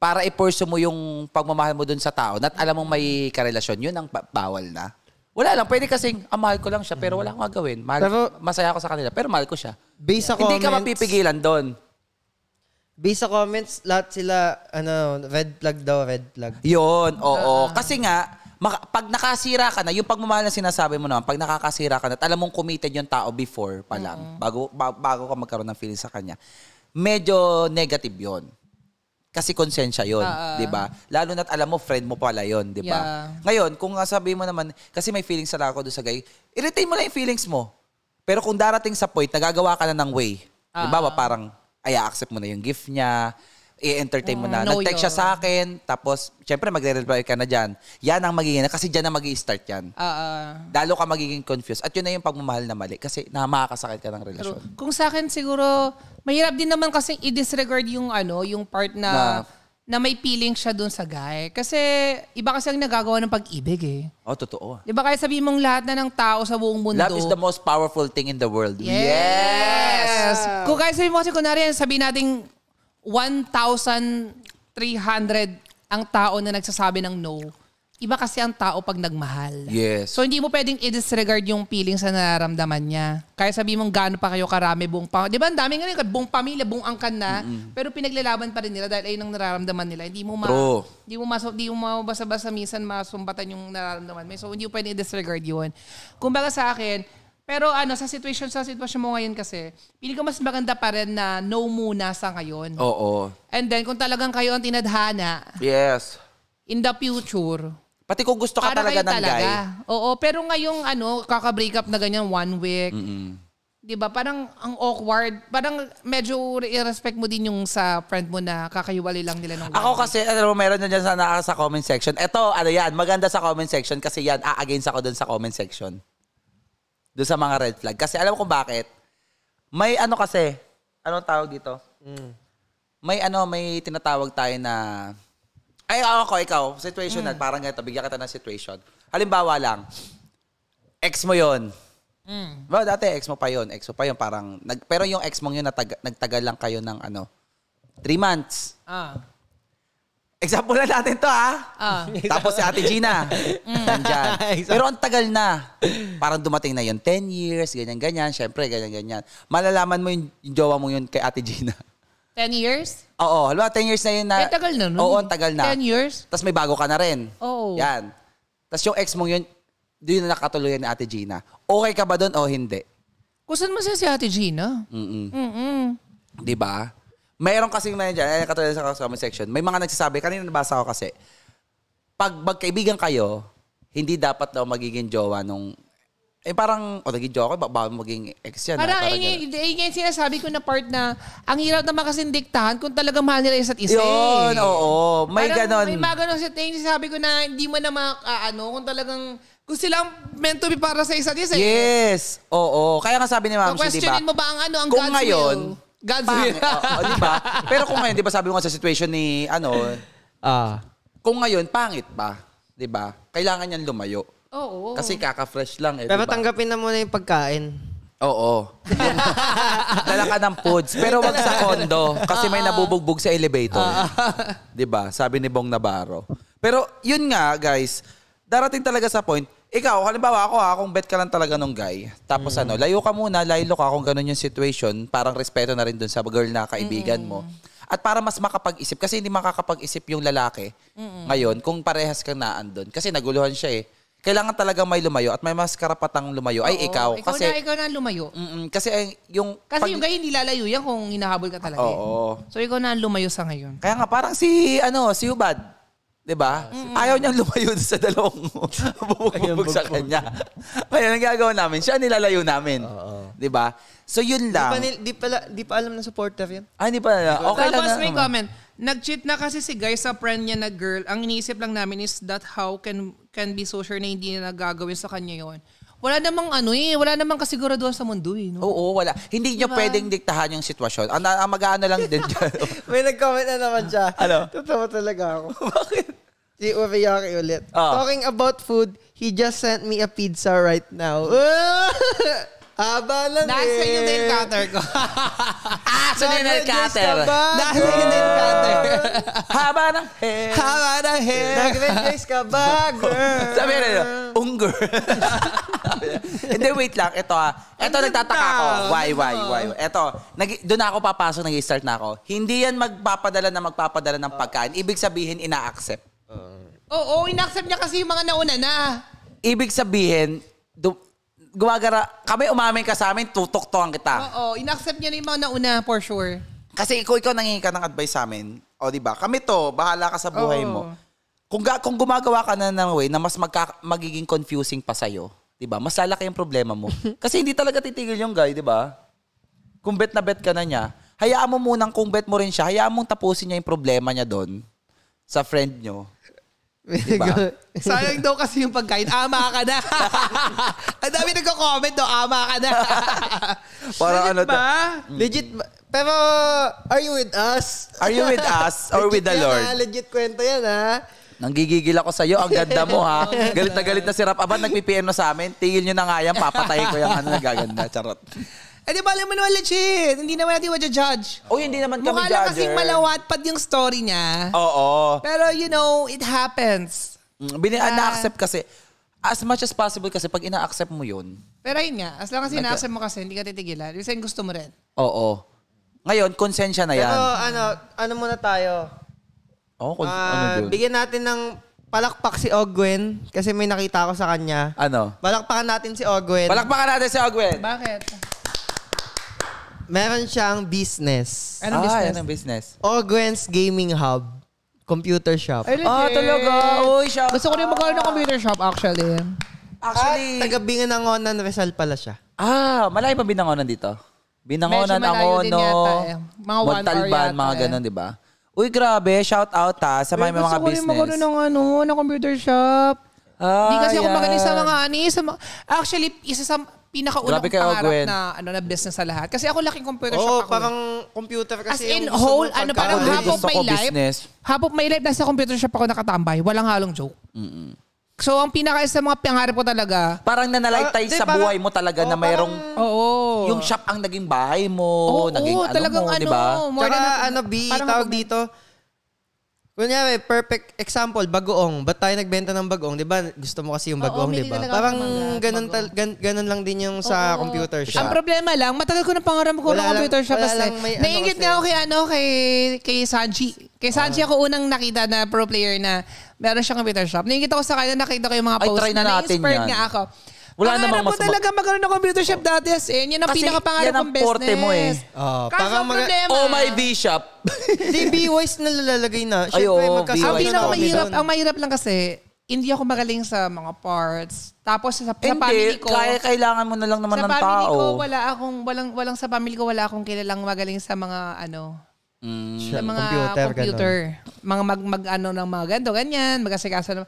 para i mo yung pagmamahal mo dun sa tao, nat alam mong may karelasyon, yun ang bawal na. Wala lang, pwede kasing, ah, mahal ko lang siya, pero mm. wala akong gagawin. Mahal, Pero- masaya ako sa kanila, pero mahal ko siya. Based sa Hindi ka mapipigilan doon. based sa comments, lahat sila, ano, red flag daw, red flag. Yun, oo. Ah, ah. Kasi nga, maka- pag nakasira ka na, yung pagmamahal na sinasabi mo naman, pag nakakasira ka na, at alam mong committed yung tao before pa lang, bago, ba- bago ka magkaroon ng feeling sa kanya, medyo negative yon kasi konsensya yon, uh, ah, ah. 'di ba? Lalo na't alam mo friend mo pala yon, 'di ba? Yeah. Ngayon, kung nga sabi mo naman kasi may feelings na ako do sa guy, irritate mo lang yung feelings mo. Pero kung darating sa point, nagagawa ka na ng way. Uh, 'Di ba? Parang ay accept mo na yung gift niya, i-entertain mo na. Know mm. Nag-text siya sa akin, tapos, syempre, magre-reply ka na dyan. Yan ang magiging, kasi dyan ang mag start yan. Oo. Ah, Dalo ah. ka magiging confused. At yun na yung pagmamahal na mali, kasi namakakasakit ka ng relasyon. Pero, Kung sa akin, siguro, mahirap din naman kasi i-disregard yung, ano, yung part na, na na may feeling siya doon sa guy. Kasi iba kasi ang nagagawa ng pag-ibig eh. Oh, totoo. Di ba kaya sabihin mong lahat na ng tao sa buong mundo. Love is the most powerful thing in the world. Yes! yes! Kung kaya sabihin mo kasi kunwari, sabihin nating 1,300 ang tao na nagsasabi ng no. Iba kasi ang tao pag nagmahal. Yes. So hindi mo pwedeng i-disregard yung feelings na nararamdaman niya. Kaya sabi mo gaano pa kayo karami buong pamilya. Di ba ang dami nga rin, buong pamilya, buong angkan na. Mm-mm. Pero pinaglalaban pa rin nila dahil ayun ang nararamdaman nila. Hindi mo ma... Hindi mo, mas, hindi mo mabasa-basa minsan masumbatan yung nararamdaman mo. So hindi mo pwedeng i-disregard yun. Kumbaga sa akin, pero ano, sa situation sa sitwasyon mo ngayon kasi, pili ko mas maganda pa rin na no muna sa ngayon. Oo. And then, kung talagang kayo ang tinadhana, Yes. in the future, Pati kung gusto ka para talaga ng talaga. guy. Oo, pero ngayong ano, kaka-break up na ganyan, one week, Mm-mm. 'di ba? Parang ang awkward. Parang medyo i-respect mo din yung sa friend mo na kakayuwalay lang nila ng Ako kasi, ano, meron na dyan sa, sa comment section. Ito, ano yan, maganda sa comment section kasi yan, a-against ako dun sa comment section. Doon sa mga red flag. Kasi alam ko bakit. May ano kasi, anong tawag dito? Mm. May ano, may tinatawag tayo na... Ay, ako, ikaw, situation mm. parang ganito, bigyan kita ng situation. Halimbawa lang, ex mo yon Mm. Well, dati ex mo pa yon ex mo pa yon parang nag, pero yung ex mong yun nataga, nagtagal lang kayo ng ano, three months. Ah. Example na natin to, ha? Ah. ah. Tapos si Ate Gina. Mm. Nandyan. Pero ang tagal na. Parang dumating na yun. 10 years, ganyan-ganyan. Siyempre, ganyan-ganyan. Malalaman mo yung, yung jowa mo yun kay Ate Gina. 10 years? Oo. Halimbawa, 10 years na yun na... Eh, tagal na nun. Oo, ang tagal na. 10 years? Tapos may bago ka na rin. Oo. Yan. Tapos yung ex mo yun, doon na nakatuloyan ni Ate Gina. Okay ka ba doon o hindi? Kung mo masaya si Ate Gina? Mm-mm. Mm-mm. Di ba? Meron kasing na yan dyan, eh, katulad sa comment section, may mga nagsasabi, kanina nabasa ko kasi, pag magkaibigan kayo, hindi dapat daw magiging jowa nung eh parang, o oh, naging joke, baka maging ex yan. Ah, parang, ha, parang ingay, ingay sinasabi ko na part na, ang hirap na makasing diktahan kung talagang mahal nila isa't isa. Yun, eh. oo. May parang, ganon. May mga ganon sa tingin, sinasabi ko na hindi mo na ma, uh, ano, kung talagang, kung sila meant to be para sa isa't isa. Eh. Yes, oo. Kaya nga sabi ni Ma'am, so, si, diba? mo ba ang ano, ang Kung God's ngayon, will? Godzilla. will. oh, di ba? Pero kung ngayon, di ba sabi mo nga sa situation ni, ano, ah. kung ngayon, pangit ba? di ba? Kailangan niyan lumayo. Oo. Kasi kaka-fresh lang eh, Pero diba? tanggapin na muna yung pagkain. Oo. Dala ka ng foods. Pero wag sa condo. Kasi may ah. nabubugbog sa elevator. Ah. di ba? Sabi ni Bong Navarro. Pero yun nga, guys. Darating talaga sa point, ikaw, halimbawa ako ha, kung bet ka lang talaga nung guy, tapos mm. ano, layo ka muna, lalo ka kung ganun yung situation, parang respeto na rin dun sa girl na kaibigan mm. mo. At para mas makapag-isip, kasi hindi makakapag-isip yung lalaki mm. ngayon kung parehas kang naandun. Kasi naguluhan siya eh. Kailangan talaga may lumayo at may mas karapatang lumayo. Oo, Ay, ikaw. Ikaw kasi, na, ikaw na lumayo. Mm-mm, kasi eh, yung... Kasi pag, yung guy hindi lalayo yan kung hinahabol ka talaga. Eh. Oo. Eh. So, ikaw na lumayo sa ngayon. Kaya nga, parang si, ano, si Hubad. 'Di ba? Mm-hmm. Ayaw niyang lumayo sa dalawang bubugbog sa kanya. Kaya ang gagawa namin, siya nilalayo namin. uh 'Di ba? So yun lang. Di pa, nil, di, pala, di pa alam na supporter yan. Ah, di pa alam. Okay Tapos lang na. may comment. Nag-cheat na kasi si guy sa friend niya na girl. Ang iniisip lang namin is that how can can be so sure na hindi na gagawin sa kanya yon wala namang ano eh, wala namang kasiguraduhan sa mundo eh. No? Oo, wala. Hindi niya diba? pwedeng diktahan yung sitwasyon. Ang, ang mag-ano lang din dyan. May nag-comment na naman siya. Ano? Totoo talaga ako. Bakit? Iuriyaki ulit. Ah. Talking about food, he just sent me a pizza right now. Aba lang Nasa eh. yun din cutter ko. ah, so yun din cutter. Nasa yun din cutter. Haba ng hair. Haba ng hair. Nag-replace ka ba, girl? Sabi na yun, ung Hindi, wait lang. Ito ah. Ito nagtataka ko. Why, why, why? Ito, nag- doon ako papasok, nag-start na ako. Hindi yan magpapadala na magpapadala ng pagkain. Ibig sabihin, ina-accept oh, Oo, inaccept niya kasi yung mga nauna na. Ibig sabihin, du- gumagara, kami umamin ka sa amin, tutoktokan kita. Oo, inaccept niya na yung mga nauna for sure. Kasi ikaw, ikaw nangingi ka ng advice sa amin. O, di ba? Kami to, bahala ka sa buhay Oo. mo. Kung, ga, kung gumagawa ka na ng way na mas magka, magiging confusing pa sa'yo, di ba? Mas lalaki yung problema mo. Kasi hindi talaga titigil yung guy, di ba? Kung bet na bet ka na niya, hayaan mo munang kung bet mo rin siya, hayaan mong tapusin niya yung problema niya doon sa friend niyo. Diba? Sayang daw kasi yung pagkain. Ama ka na. Ang dami nagko-comment daw, ama ka na. Para Legit ano ba? Mm-hmm. Legit ba? Pero, are you with us? Are you with us or with the Lord? Ha? Ah. Legit kwento yan, ha? Ah. Nanggigigil ako sa'yo. Ang ganda mo, ha? Galit na galit na si Rap Abad. Nag-PPM na sa amin. Tingil nyo na nga yan. Papatayin ko yung ano nagaganda. Charot. Eh di bali mo naman legit. Hindi naman natin ma-judge. O oh, hindi naman kami Mukha lang judger. kasing malawatpad yung story niya. Oo. Pero you know, it happens. Mm, bini- Ah. na-accept kasi. As much as possible kasi pag ina-accept mo yun, Pero yun nga, as long as inaasam mo kasi, hindi ka titigilan. Ibig gusto mo rin. oo. Ngayon, konsensya na yan. Pero ano, ano muna tayo? Oo, kon- ah, ano yun? bigyan natin ng palakpak si Ogwen kasi may nakita ako sa kanya. Ano? Palakpakan natin si Ogwen. Palakpakan natin si Ogwen. Bakit? meron siyang business. Anong ah, business? Anong business? Ogwen's Gaming Hub. Computer shop. Ay, Ah, talaga. Uy, shop. Gusto ko rin magkaroon ng computer shop actually. Actually, At taga Binangonan Rizal pala siya. ah, malayo pa binangonan dito. Binangonan, Medyo malayo eh. Mga one hour Montalban, yata mga eh. di ba? Uy, grabe. Shout out ta sa mga, Uy, mga Gusto ko rin magkaroon ng ano, ng computer shop. Ah, Hindi kasi ako ah, magaling sa mga ani. Eh, sa mga, actually, isa sa, pinakaunang Grabe kayo, pangarap na, ano, na business sa lahat. Kasi ako laking computer shop Oo, ako. parang computer kasi. As in whole, ano, pagka- parang Ako din, half of my life, business. half of my life, nasa computer shop ako nakatambay. Walang halong joke. So, ang pinaka sa mga pangarap ko talaga, Parang nanalight ah, Parang- di, sa buhay mo talaga na oh, mayroong oo. yung shop ang naging bahay mo, Oo, naging ano talagang mo, ano, di ba? ano, more Tsaka ano, B, tawag habang- dito, Kunyari, perfect example, bagoong. Ba't tayo nagbenta ng bagoong? Di ba? Gusto mo kasi yung bagoong, di ba? Parang ganun, tal, gan, ganun lang din yung sa Oo. computer shop. Ang problema lang, matagal ko na pangarap ko Wala ng computer shop wala kasi lang may ano kasi. nga ako kay ano kay kay Sanji. Kay Sanji ah. ako unang nakita na pro player na meron siyang computer shop. Nainggit ako sa kanya, nakita ko yung mga posts. Ay, posts try na natin na-inspired nga ako. Wala namang masama. ko talaga magkaroon ng computer shop dati as in. Eh, yan ang Kasi pinakapangarap yan ang kong business. mo eh. Oh, Kaso Oh my V-Shop. Di, BYs na lalagay na. Ay, Siyempre, ang BYs. mahirap, ang mahirap lang kasi, hindi ako magaling sa mga parts. Tapos sa, sa family ko, kaya kailangan mo na lang naman ng tao. sa family ko wala akong walang walang sa family ko wala akong kilalang magaling sa mga ano, mm. sa mga computer, mga mag, mag ano ng mga ganito, ganyan, mag-asikaso ng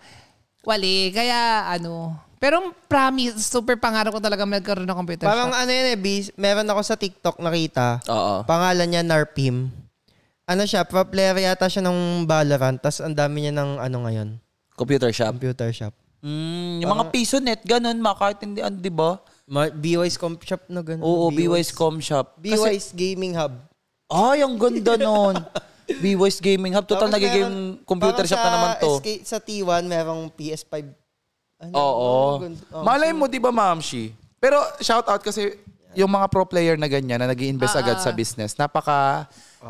Wali. Kaya ano, pero promise, super pangarap ko talaga magkaroon ng computer Parang shop. ano yun eh, bis, meron ako sa TikTok nakita. Oo. Pangalan niya Narpim. Ano siya, pro player yata siya ng Valorant, tas ang dami niya ng ano ngayon, Computer shop. computer shop. Mm, yung mga piso net, ganun, makatindihan, di ba? Ma- BY's Comp Shop na ganun. Oo, BY's Com Shop. Kasi- Gaming Hub. Ay, ang ganda nun. B-Voice Gaming Hub. Total, Tapos oh, nagigame meron- computer shop na naman to. SK sa T1, merong PS5. Ano, Oo. Oh, oh, Malay mo, di ba, Mamshi? Pero shout out kasi yung mga pro player na ganyan na nag invest ah, agad ah. sa business. Napaka,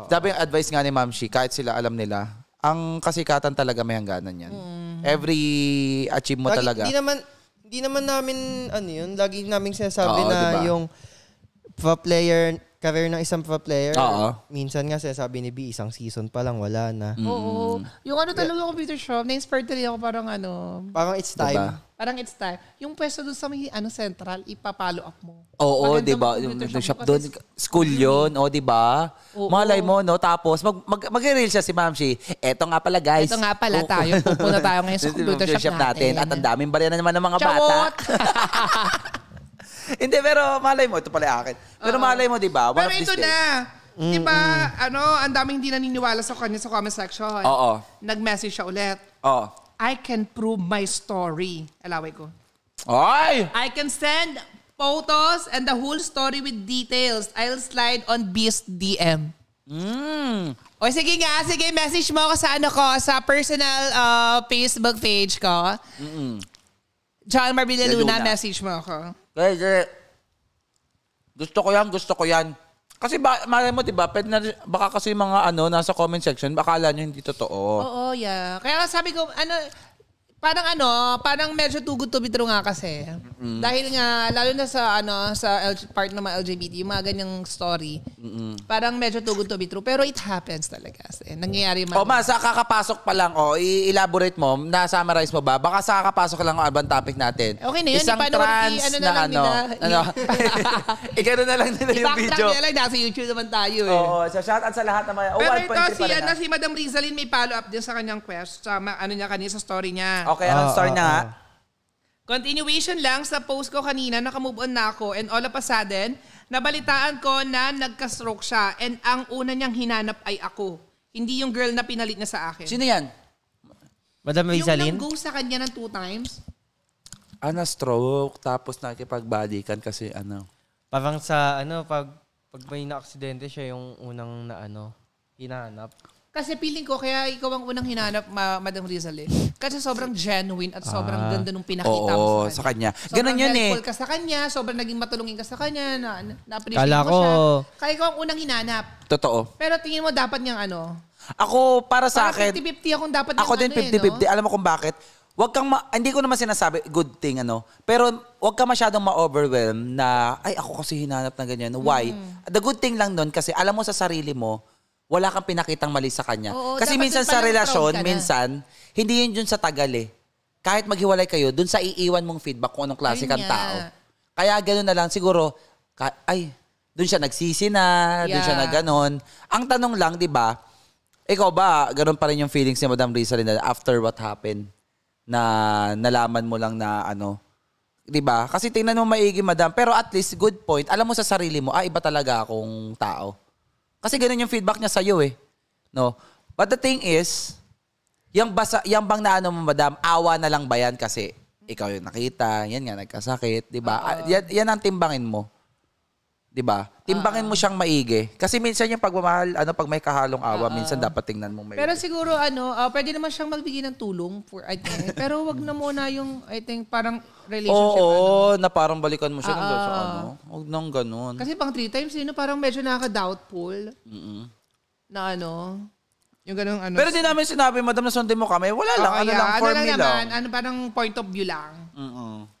sabi yung advice nga ni Mamshi, kahit sila alam nila, ang kasikatan talaga may hangganan yan. Mm. Every achieve mo talaga. Hindi naman, hindi naman namin, ano yun, lagi namin sinasabi Oo, na diba? yung pro player career ng isang pro player, Oo. minsan nga sabi ni B, isang season pa lang, wala na. Mm. Oo. Yung ano talaga computer shop, na-inspired tuloy ako parang ano, Parang it's diba? time. Diba? parang it's time. Yung pwesto doon sa may ano, central, ipapalo up mo. Oo, 'di ba? mag-computer Yung shop shop doon, school mm. 'yon, o oh, 'di ba? Oo. Malay mo no, tapos mag mag magre-reel siya si Ma'am Shi. Eto nga pala, guys. Ito nga pala Oo. tayo, pupunta tayo ngayon sa computer shop natin. At ang daming barya na naman ng mga Chawot! bata. Hindi, pero malay mo, ito pala akin. Pero Oo. malay mo, di ba? Pero ito na. Di ba, ano, ang daming hindi naniniwala sa kanya sa comment section. Oo. Nag-message siya ulit. Oo. I can prove my story. Alaway ko. Ay! I can send photos and the whole story with details. I'll slide on Beast DM. Mm. O sige nga, sige, message mo ako sa ano ko, sa personal uh, Facebook page ko. John Marbilla Luna, Luna. message mo ako. Guys, gusto ko yan, gusto ko yan. Kasi ba, malay mo, di ba, baka kasi mga ano, nasa comment section, akala nyo hindi totoo. Oo, yeah. Kaya sabi ko, ano, Parang ano, parang medyo too good to be true nga kasi. Mm-hmm. Dahil nga, lalo na sa ano sa L- part ng mga LGBT, yung mga ganyang story, mm-hmm. parang medyo too good to be true. Pero it happens talaga. Kasi. Nangyayari man. O ma, sa kakapasok pa lang, o, oh, i-elaborate mo, na-summarize mo ba? Baka sa kakapasok lang, ang ang topic natin. Okay na yun. Isang Paano ano trans ano na, na ano. Nila, ano Ikano na lang nila yung video. I-back lang nila. Nasa YouTube naman tayo eh. Oo, so shout out sa lahat ng mga... Oh, Pero ito, si, na. Ano, ah. si Madam Rizalin may follow-up din sa kanyang quest. Sa ano niya kanina, sa story niya. Oh, Okay, anong oh, story oh, na nga? Ah. Continuation lang sa post ko kanina, nakamove on na ako and all of a sudden, nabalitaan ko na nagka-stroke siya and ang una niyang hinanap ay ako. Hindi yung girl na pinalit niya sa akin. Sino yan? Madam Rizalin? Yung nag sa kanya ng two times. Ana stroke tapos nakipagbalikan kasi ano. Parang sa ano, pag, pag may na-aksidente siya yung unang na ano, hinanap. Kasi feeling ko, kaya ikaw ang unang hinanap, ma- Madam Rizal eh. Kasi sobrang genuine at sobrang ah, ganda nung pinakita oo, mo sa kanya. Sa kanya. Ganun yan eh. Sobrang ka sa kanya, sobrang naging matulungin ka sa kanya, na, na-appreciate na- ko, siya. Kaya ikaw ang unang hinanap. Totoo. Pero tingin mo, dapat niyang ano? Ako, para sa para akin... 50-50 akong dapat niyang Ako din, 50-50. Ano, eh, no? Alam mo kung bakit? Wag kang ma- hindi ko naman sinasabi good thing ano, pero wag ka masyadong ma-overwhelm na ay ako kasi hinanap ng ganyan. Why? Mm. The good thing lang noon kasi alam mo sa sarili mo wala kang pinakitang mali sa kanya. Oo, Kasi minsan sa relasyon, minsan, hindi yun yun sa tagal eh. Kahit maghiwalay kayo, dun sa iiwan mong feedback kung anong klase kang tao. Kaya ganoon na lang, siguro, ka- ay, dun siya nagsisi na, yeah. dun siya na ganun. Ang tanong lang, di ba, ikaw ba, ganoon pa rin yung feelings ni Madam Risa rin after what happened na nalaman mo lang na ano, 'di ba? Kasi tingnan mo maigi, madam. Pero at least good point. Alam mo sa sarili mo, ah iba talaga akong tao. Kasi ganun yung feedback niya sa iyo eh. No? But the thing is, yung basa, yung bang naano mo madam, awa na lang ba yan kasi ikaw yung nakita, yan nga nagkasakit, 'di ba? Uh, yan, yan ang timbangin mo. 'di ba? Timbangin mo siyang maigi. Kasi minsan yung pagmamahal, ano pag may kahalong awa, minsan dapat tingnan mo may. Pero siguro ano, ah, pwede naman siyang magbigay ng tulong for I think. pero wag na muna yung I think parang Oo, relationship. ano. na parang balikan mo siya ng doon sa ano. Wag nang ganoon. Kasi pang three times yun, parang medyo nakaka-doubtful Mm-mm. na ano, yung ganung ano. Pero di namin sinabi, madam, na sundin mo kami. Wala lang, Oo, ano yeah, lang, for ano me lang. naman, ano parang point of view lang. Mm-mm.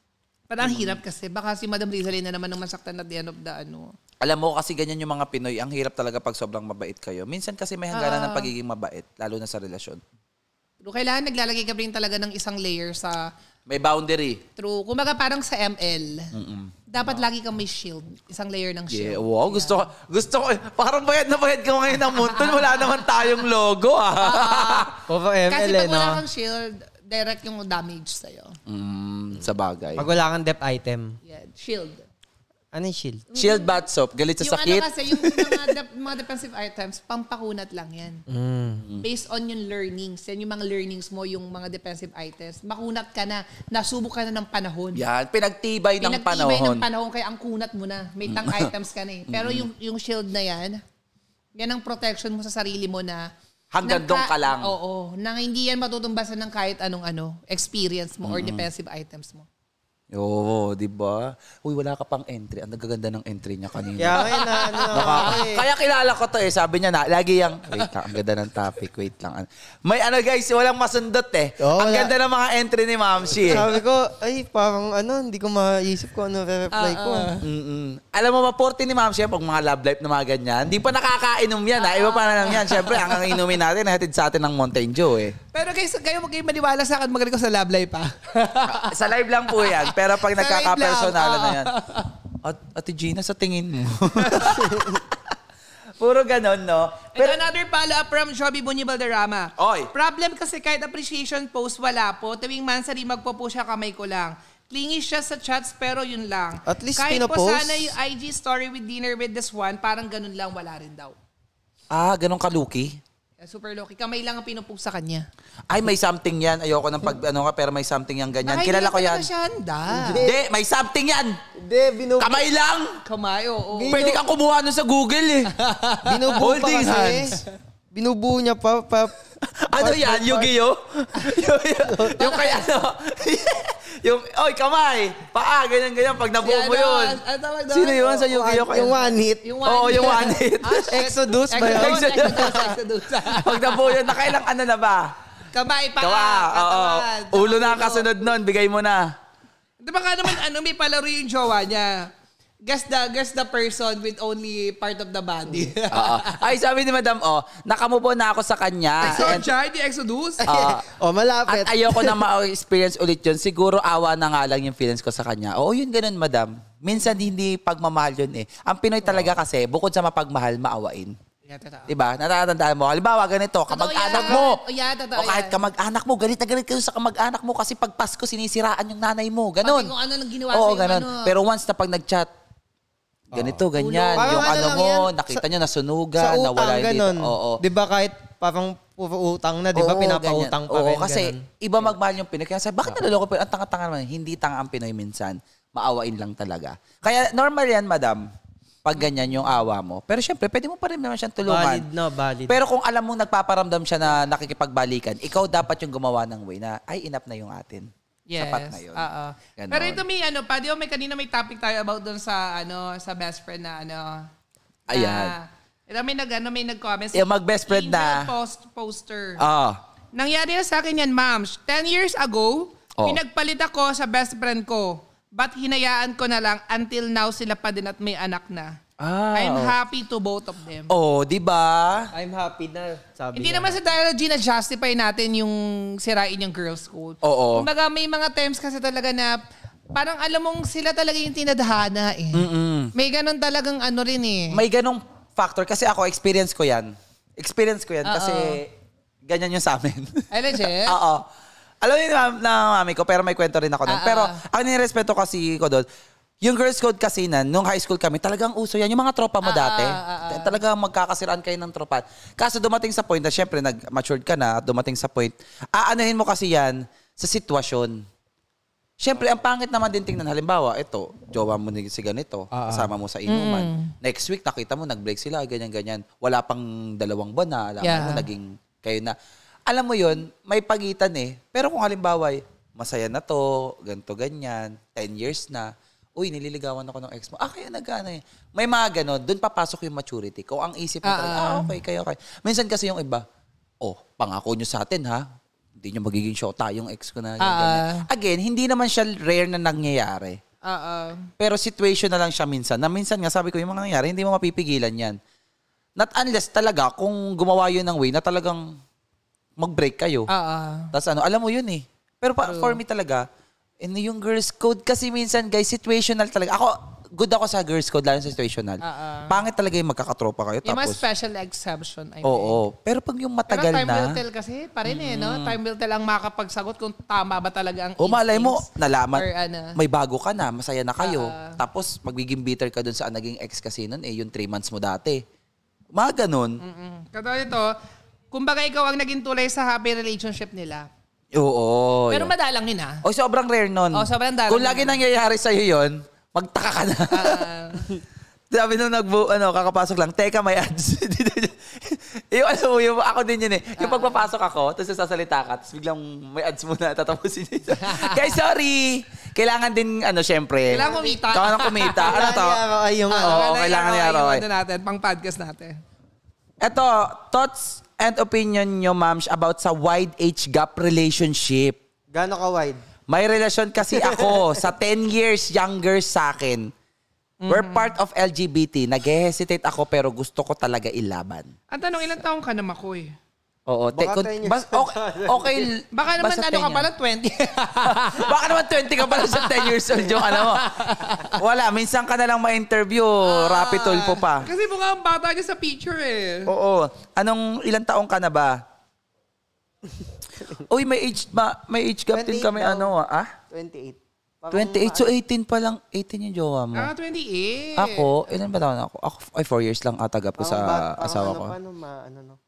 Parang mm hirap kasi. Baka si Madam Rizalina naman ang masaktan at the end of the ano. Alam mo, kasi ganyan yung mga Pinoy. Ang hirap talaga pag sobrang mabait kayo. Minsan kasi may hangganan uh, ng pagiging mabait, lalo na sa relasyon. Pero kailangan naglalagay ka rin talaga ng isang layer sa... May boundary. True. Kumbaga parang sa ML. Mm-mm. Dapat lagi kang may shield. Isang layer ng shield. Yeah. Wow, yeah. gusto ko. Gusto ko. Parang bayad na bayad ka ngayon ng muntol. Wala naman tayong logo ah. Uh, kasi pag eh, wala kang shield, direct yung damage sa'yo. Mm, sa bagay. Pag wala kang depth item. Yeah, shield. Ano yung shield? Mm. Shield bat soap. Galit sa yung ano sakit. Yung ano kasi, yung mga, de- mga defensive items, pampakunat lang yan. Mm. mm. Based on yung learnings. Yan yung mga learnings mo, yung mga defensive items. Makunat ka na. Nasubok ka na ng panahon. Yan. Pinagtibay, Pinagtibay ng panahon. Pinagtibay ng panahon, kaya ang kunat mo na. May tang mm. items ka na eh. Pero yung, yung shield na yan, yan ang protection mo sa sarili mo na Hanggang doon ka lang. Oo, nang hindi yan matutumbasan ng kahit anong ano, experience mo or defensive items mo. Oo, di ba? Uy, wala ka pang entry. Ang nagaganda ng entry niya kanina. Kaya ano, Naka- Kaya kilala ko to eh. Sabi niya na, lagi yung, wait lang, ang ganda ng topic, wait lang. May ano guys, walang masundot eh. Oo, ang wala. ganda ng mga entry ni Mamshi eh. Sabi ko, ay, parang ano, hindi ko maisip ko ano re-reply ko. ah. ah. Mm-mm. Alam mo, maporte ni Ma'am siya pag mga love life na mga ganyan. Hindi pa nakakainom yan. ha? Iba pa na lang yan. Siyempre, ang ang inumin natin, hatid sa atin ng Mountain Dew eh. Pero guys, kayo kayo kayong maniwala sa akin magaling ko sa love life pa. Sa live lang po yan. Pero pag nagkaka nagkakapersonalan na yan, At, Ate Gina, sa tingin mo. Puro ganun, no? Pero, And another follow-up from Joby Bunyi Balderrama. Oy. Problem kasi kahit appreciation post wala po, tuwing mansari magpo-po siya kamay ko lang. Clingy siya sa chats pero yun lang. At least kahit pinopost. po sana yung IG story with dinner with this one, parang ganun lang wala rin daw. Ah, ganun kaluki? Super lucky. Kamay lang ang pinupog sa kanya. Ay, may something yan. Ayoko ng pag, ano ka, pero may something yan ganyan. Ay, Kilala ko yan. Hindi Hindi, may something yan. Hindi, binubog. Kamay lang. Kamay, oo. oh. Pwede kang kumuha nun sa Google eh. binubuo pa Holding kasi. hands. Binubuo niya pa. pa ano yan? pa- yo Yung kaya ano? yung, oy, kamay, paa, ganyan-ganyan. Pag nabuo mo oh. yun. Ah, Sino yun sa yu gi Yung one hit. Oo, yung one hit. Ah, Exodus ba yun? Exodus. Exodus. Pag nabuo yun, nakailang ano na ba? Kamay, paa, Kawa, oo. Ulo na kasunod nun, bigay mo na. Di ba ka naman, ano, may palaro yung jowa niya guess the guess the person with only part of the body. Oo. Ay, sabi ni Madam, oh, nakamubo na ako sa kanya. so, Exochai, di Exodus? Ah. Oo. oh, malapit. At ayoko na ma-experience ulit yun. Siguro awa na nga lang yung feelings ko sa kanya. Oo, yun ganun, Madam. Minsan hindi pagmamahal yun eh. Ang Pinoy talaga kasi, bukod sa mapagmahal, maawain. Yeah, totoo. Diba? Natatandaan mo. Halimbawa, ganito, kamag-anak mo. Oh, yeah, totoo. O kahit kamag-anak mo, galit na galit kayo sa kamag-anak mo kasi pag Pasko, sinisiraan yung nanay mo. Ganon. Pati kung ano nang ginawa Oo, sa'yo. ganun. Ano. Pero once na pag nag-chat, ganito, ganyan. Parang yung ano, ano mo, yan, nakita niya nasunugan, Sa utang, nawala dito. ganun. Oo. Di ba kahit parang utang na, di ba? Pinapautang ganyan. pa Oo, rin. kasi ganun. iba magmahal yung Pinoy. Kaya sabi, bakit naloloko Pinoy? Ang tanga-tanga naman. Hindi tanga ang Pinoy minsan. Maawain lang talaga. Kaya normal yan, madam. Pag ganyan yung awa mo. Pero syempre, pwede mo pa rin naman siyang tulungan. Valid no, valid. Pero kung alam mong nagpaparamdam siya na nakikipagbalikan, ikaw dapat yung gumawa ng way na, ay, inap na yung atin. Yes. Sapat na yun. Oo. Pero ito may ano pa, di ba may kanina may topic tayo about doon sa ano sa best friend na ano. Ayan. Na, ito may nag ano, may nag-comment. Yung mag best friend na. Post, poster. Oo. Nangyari na sa akin yan, ma'am. 10 years ago, oh. pinagpalit ako sa best friend ko. But hinayaan ko na lang until now sila pa din at may anak na. Ah, I'm oh. happy to both of them. Oh, 'di ba? I'm happy na, sabi Hindi niya. naman sa dialogue na justify natin yung sirain yung girls' code. Oo. Kumbaga may mga times kasi talaga na parang alam mong sila talaga yung tinadhana eh. Mm-mm. May ganun talagang ano rin eh. May ganong factor kasi ako experience ko 'yan. Experience ko 'yan kasi ganyan yung sa amin. Ay, legit? Oo. Alam niyo na, na mami ko, pero may kwento rin ako doon. Ah, Pero ah. ang nirespeto kasi ko doon, yung girls code kasi na, nung high school kami, talagang uso yan. Yung mga tropa mo ah, ah dati, ah, ah, talagang magkakasiraan kayo ng tropa. Kaso dumating sa point na syempre nag-matured ka na at dumating sa point, aanahin mo kasi yan sa sitwasyon. Siyempre, ang pangit naman din tingnan. Halimbawa, ito, jowa mo si ganito, uh-huh. kasama mo sa inuman. Mm. Next week, nakita mo, nag-break sila, ganyan-ganyan. Wala pang dalawang buwan na, alam yeah. mo, naging kayo na. Alam mo yon may pagitan eh. Pero kung halimbawa, masaya na to, ganto ganyan, 10 years na, uy, nililigawan ako ng ex mo. Ah, kaya nagana yan. Eh. May mga ganon. Doon papasok yung maturity. ko. ang isip ko, uh, talaga, ah, ah. ah okay, kayo, okay. Minsan kasi yung iba, oh, pangako nyo sa atin, ha? Hindi nyo magiging show tayong ex ko na. Uh, Again, hindi naman siya rare na nangyayari. Uh, uh, Pero situation na lang siya minsan. Na minsan nga, sabi ko, yung mga nangyayari, hindi mo mapipigilan yan. Not unless talaga, kung gumawa yun ng way na talagang mag-break kayo. Uh, uh, Tapos ano, alam mo yun eh. Pero pa, True. for me talaga, And yung girls code kasi minsan guys, situational talaga. Ako, good ako sa girls code, lalo sa situational. Uh-uh. Pangit talaga yung magkakatropa kayo. Yung tapos, mga special exception, I Oo. Pero pag yung matagal na... Pero time na, will tell kasi, pa rin mm. eh, no? Mm. Time will tell ang makakapagsagot kung tama ba talaga ang O oh, malay mo, nalaman, or, ano, may bago ka na, masaya na kayo. Uh-uh. Tapos, magiging bitter ka dun sa naging ex kasi nun, eh, yung three months mo dati. Mga ganun. Mm-mm. Katulad ito, kumbaga ikaw ang naging tulay sa happy relationship nila Oo. Pero yun. madalangin ha. Ah. O, oh, sobrang rare nun. O, oh, sobrang dalangin. Kung lagi nangyayari sa'yo yun, magtaka ka na. Ah. Sabi nung nagbu, ano, kakapasok lang, teka, may ads. yung alam mo, yung, ako din yun eh. Yung ah. pagpapasok ako, tapos sasalita ka, tapos biglang may ads muna, tatapusin nito. Guys, sorry! Kailangan din, ano, syempre. Kailangan kumita. Kailangan kumita. ano to? Kailangan niya, oh, yung, Oo, kailangan niya, Roy. Ano natin, pang podcast natin. Ito, thoughts and opinion nyo, ma'am, about sa wide age gap relationship. Gano'n ka wide? May relasyon kasi ako sa 10 years younger sa akin. Mm. We're part of LGBT. Nag-hesitate ako pero gusto ko talaga ilaban. Ang tanong, ilang taong ka na makoy? Oo. Baka te- 10 years bas- okay, okay. Baka naman basta ano ka 10 pala, 20. Baka naman 20 ka pala sa 10 years old yung alam mo. Wala, minsan ka na lang ma-interview, ah, Rapi po pa. Kasi mukha ang bata niya sa picture eh. Oo. Anong ilang taong ka na ba? Uy, may age, ma, may age gap din kami ano ah? 28. Ah? 28, so 18 pa lang. 18 yung jowa mo. Ah, 28. Ako, ilan ba taon ako? Ako, ay, 4 years lang atagap ko sa parang asawa ano ko. Paano ma, ano, no?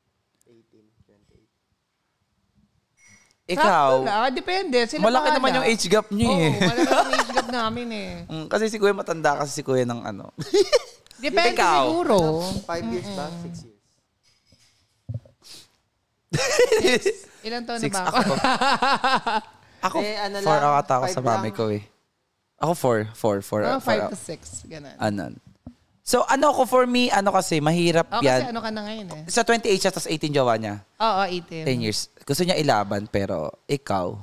Ikaw? Sakto na. Depende. Sila eh. malaki naman yung age gap niyo eh. Oo, malaki yung age gap namin eh. Mm, kasi si Kuya matanda kasi si Kuya ng ano. Depende Ikaw. siguro. Five years ba? Six years? Six. Ilan taon na ba ako? ako, eh, ano four lang, ako sa mami ko eh. Ako four. Four, four. Oh, four five to six. Ganun. Anon. So ano ko for me, ano kasi, mahirap oh, yan. kasi ano ka na ngayon eh. Sa 28 siya, tapos 18 jowa niya. Oo, oh, oh, 18. 10 years. Gusto niya ilaban, pero ikaw.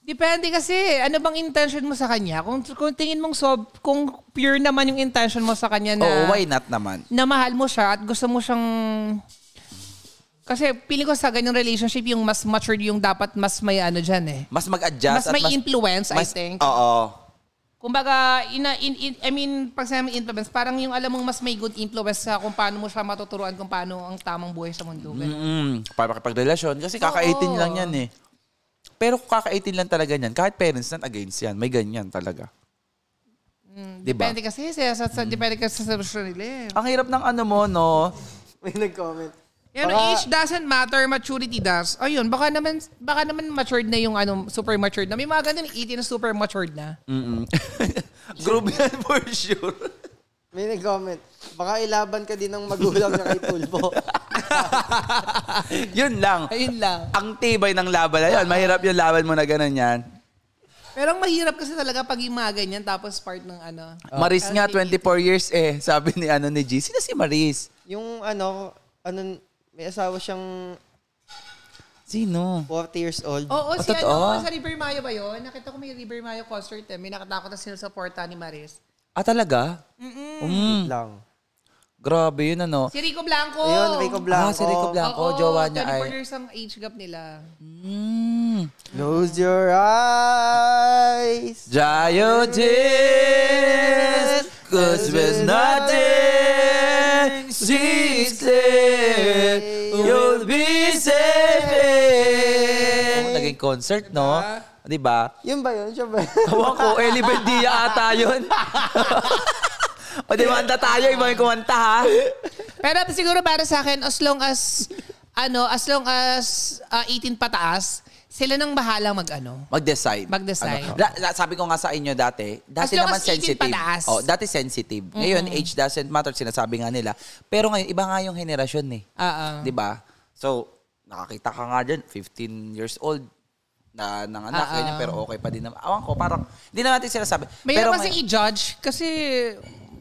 Depende kasi, ano bang intention mo sa kanya? Kung, kung tingin mong sob, kung pure naman yung intention mo sa kanya na... Oh, why not naman? Na mahal mo siya at gusto mo siyang... Kasi pili ko sa ganyang relationship, yung mas matured yung dapat mas may ano dyan eh. Mas mag-adjust. Mas may mas, influence, mas, I think. Oo kumbaga, in, in, in, I mean, pag sinabi influence, parang yung alam mong mas may good influence sa kung paano mo siya matuturuan kung paano ang tamang buhay sa mundo. mm Para makipagrelasyon. Kasi kaka-18 lang yan eh. Pero kung kaka-18 lang talaga yan, kahit parents not against yan, may ganyan talaga. Mm, diba? Depende kasi sa, sa, mm. depende kasi sa sitwasyon nila Ang hirap ng ano mo, no? may nag-comment. Yan, baka, age doesn't matter, maturity does. Ayun, baka naman baka naman matured na yung ano, super matured na. May mga ganun 18 e na super matured na. Mm. Group yan for sure. May nag-comment, baka ilaban ka din ng magulang na kay Pulpo. yun lang. Ayun lang. Ang tibay ng laban na yun. Mahirap yung laban mo na ganun yan. Pero ang mahirap kasi talaga pag yung mga ganyan tapos part ng ano. Oh. Maris nga, 24 years eh. Sabi ni ano ni G. Sino si Maris? Yung ano, ano, may asawa siyang Sino? 40 years old. Oo, oh, si ano, sa River Mayo ba yun? Nakita ko may River Mayo concert eh. May nakatakot na sinusuporta ni Maris. Ah, talaga? Mm-mm. Mm. lang. Grabe yun, ano? Si Rico Blanco. Ayun, Rico Blanco. Ah, si Rico Blanco, Oo, jowa niya ay... 24 years ang age gap nila. Mm. Close your eyes. Dry your tears. Cause there's nothing existed, you'll be safe. saved. Naging concert, no? Diba? ba? Diba? Yun ba yun? Siya ba yun? Ewan ko, Eli Bendia ata yun. o di manda tayo, iba yung kumanta ha. Pero siguro para sa akin, as long as, ano, as long as uh, ah, 18 pataas, sila nang bahala mag-ano. Mag-decide. Mag-decide. Ano? Da, da, sabi ko nga sa inyo dati, dati naman sensitive. Pataas. Oh, dati sensitive. Mm-hmm. Ngayon, age doesn't matter, sinasabi nga nila. Pero ngayon, iba nga yung henerasyon eh. Uh-uh. Di ba? So, nakakita ka nga dyan, 15 years old, na ng anak, uh-uh. pero okay pa din naman. Awan ko, parang, hindi na natin sinasabi. Mahirap pero, kasi may... i-judge, kasi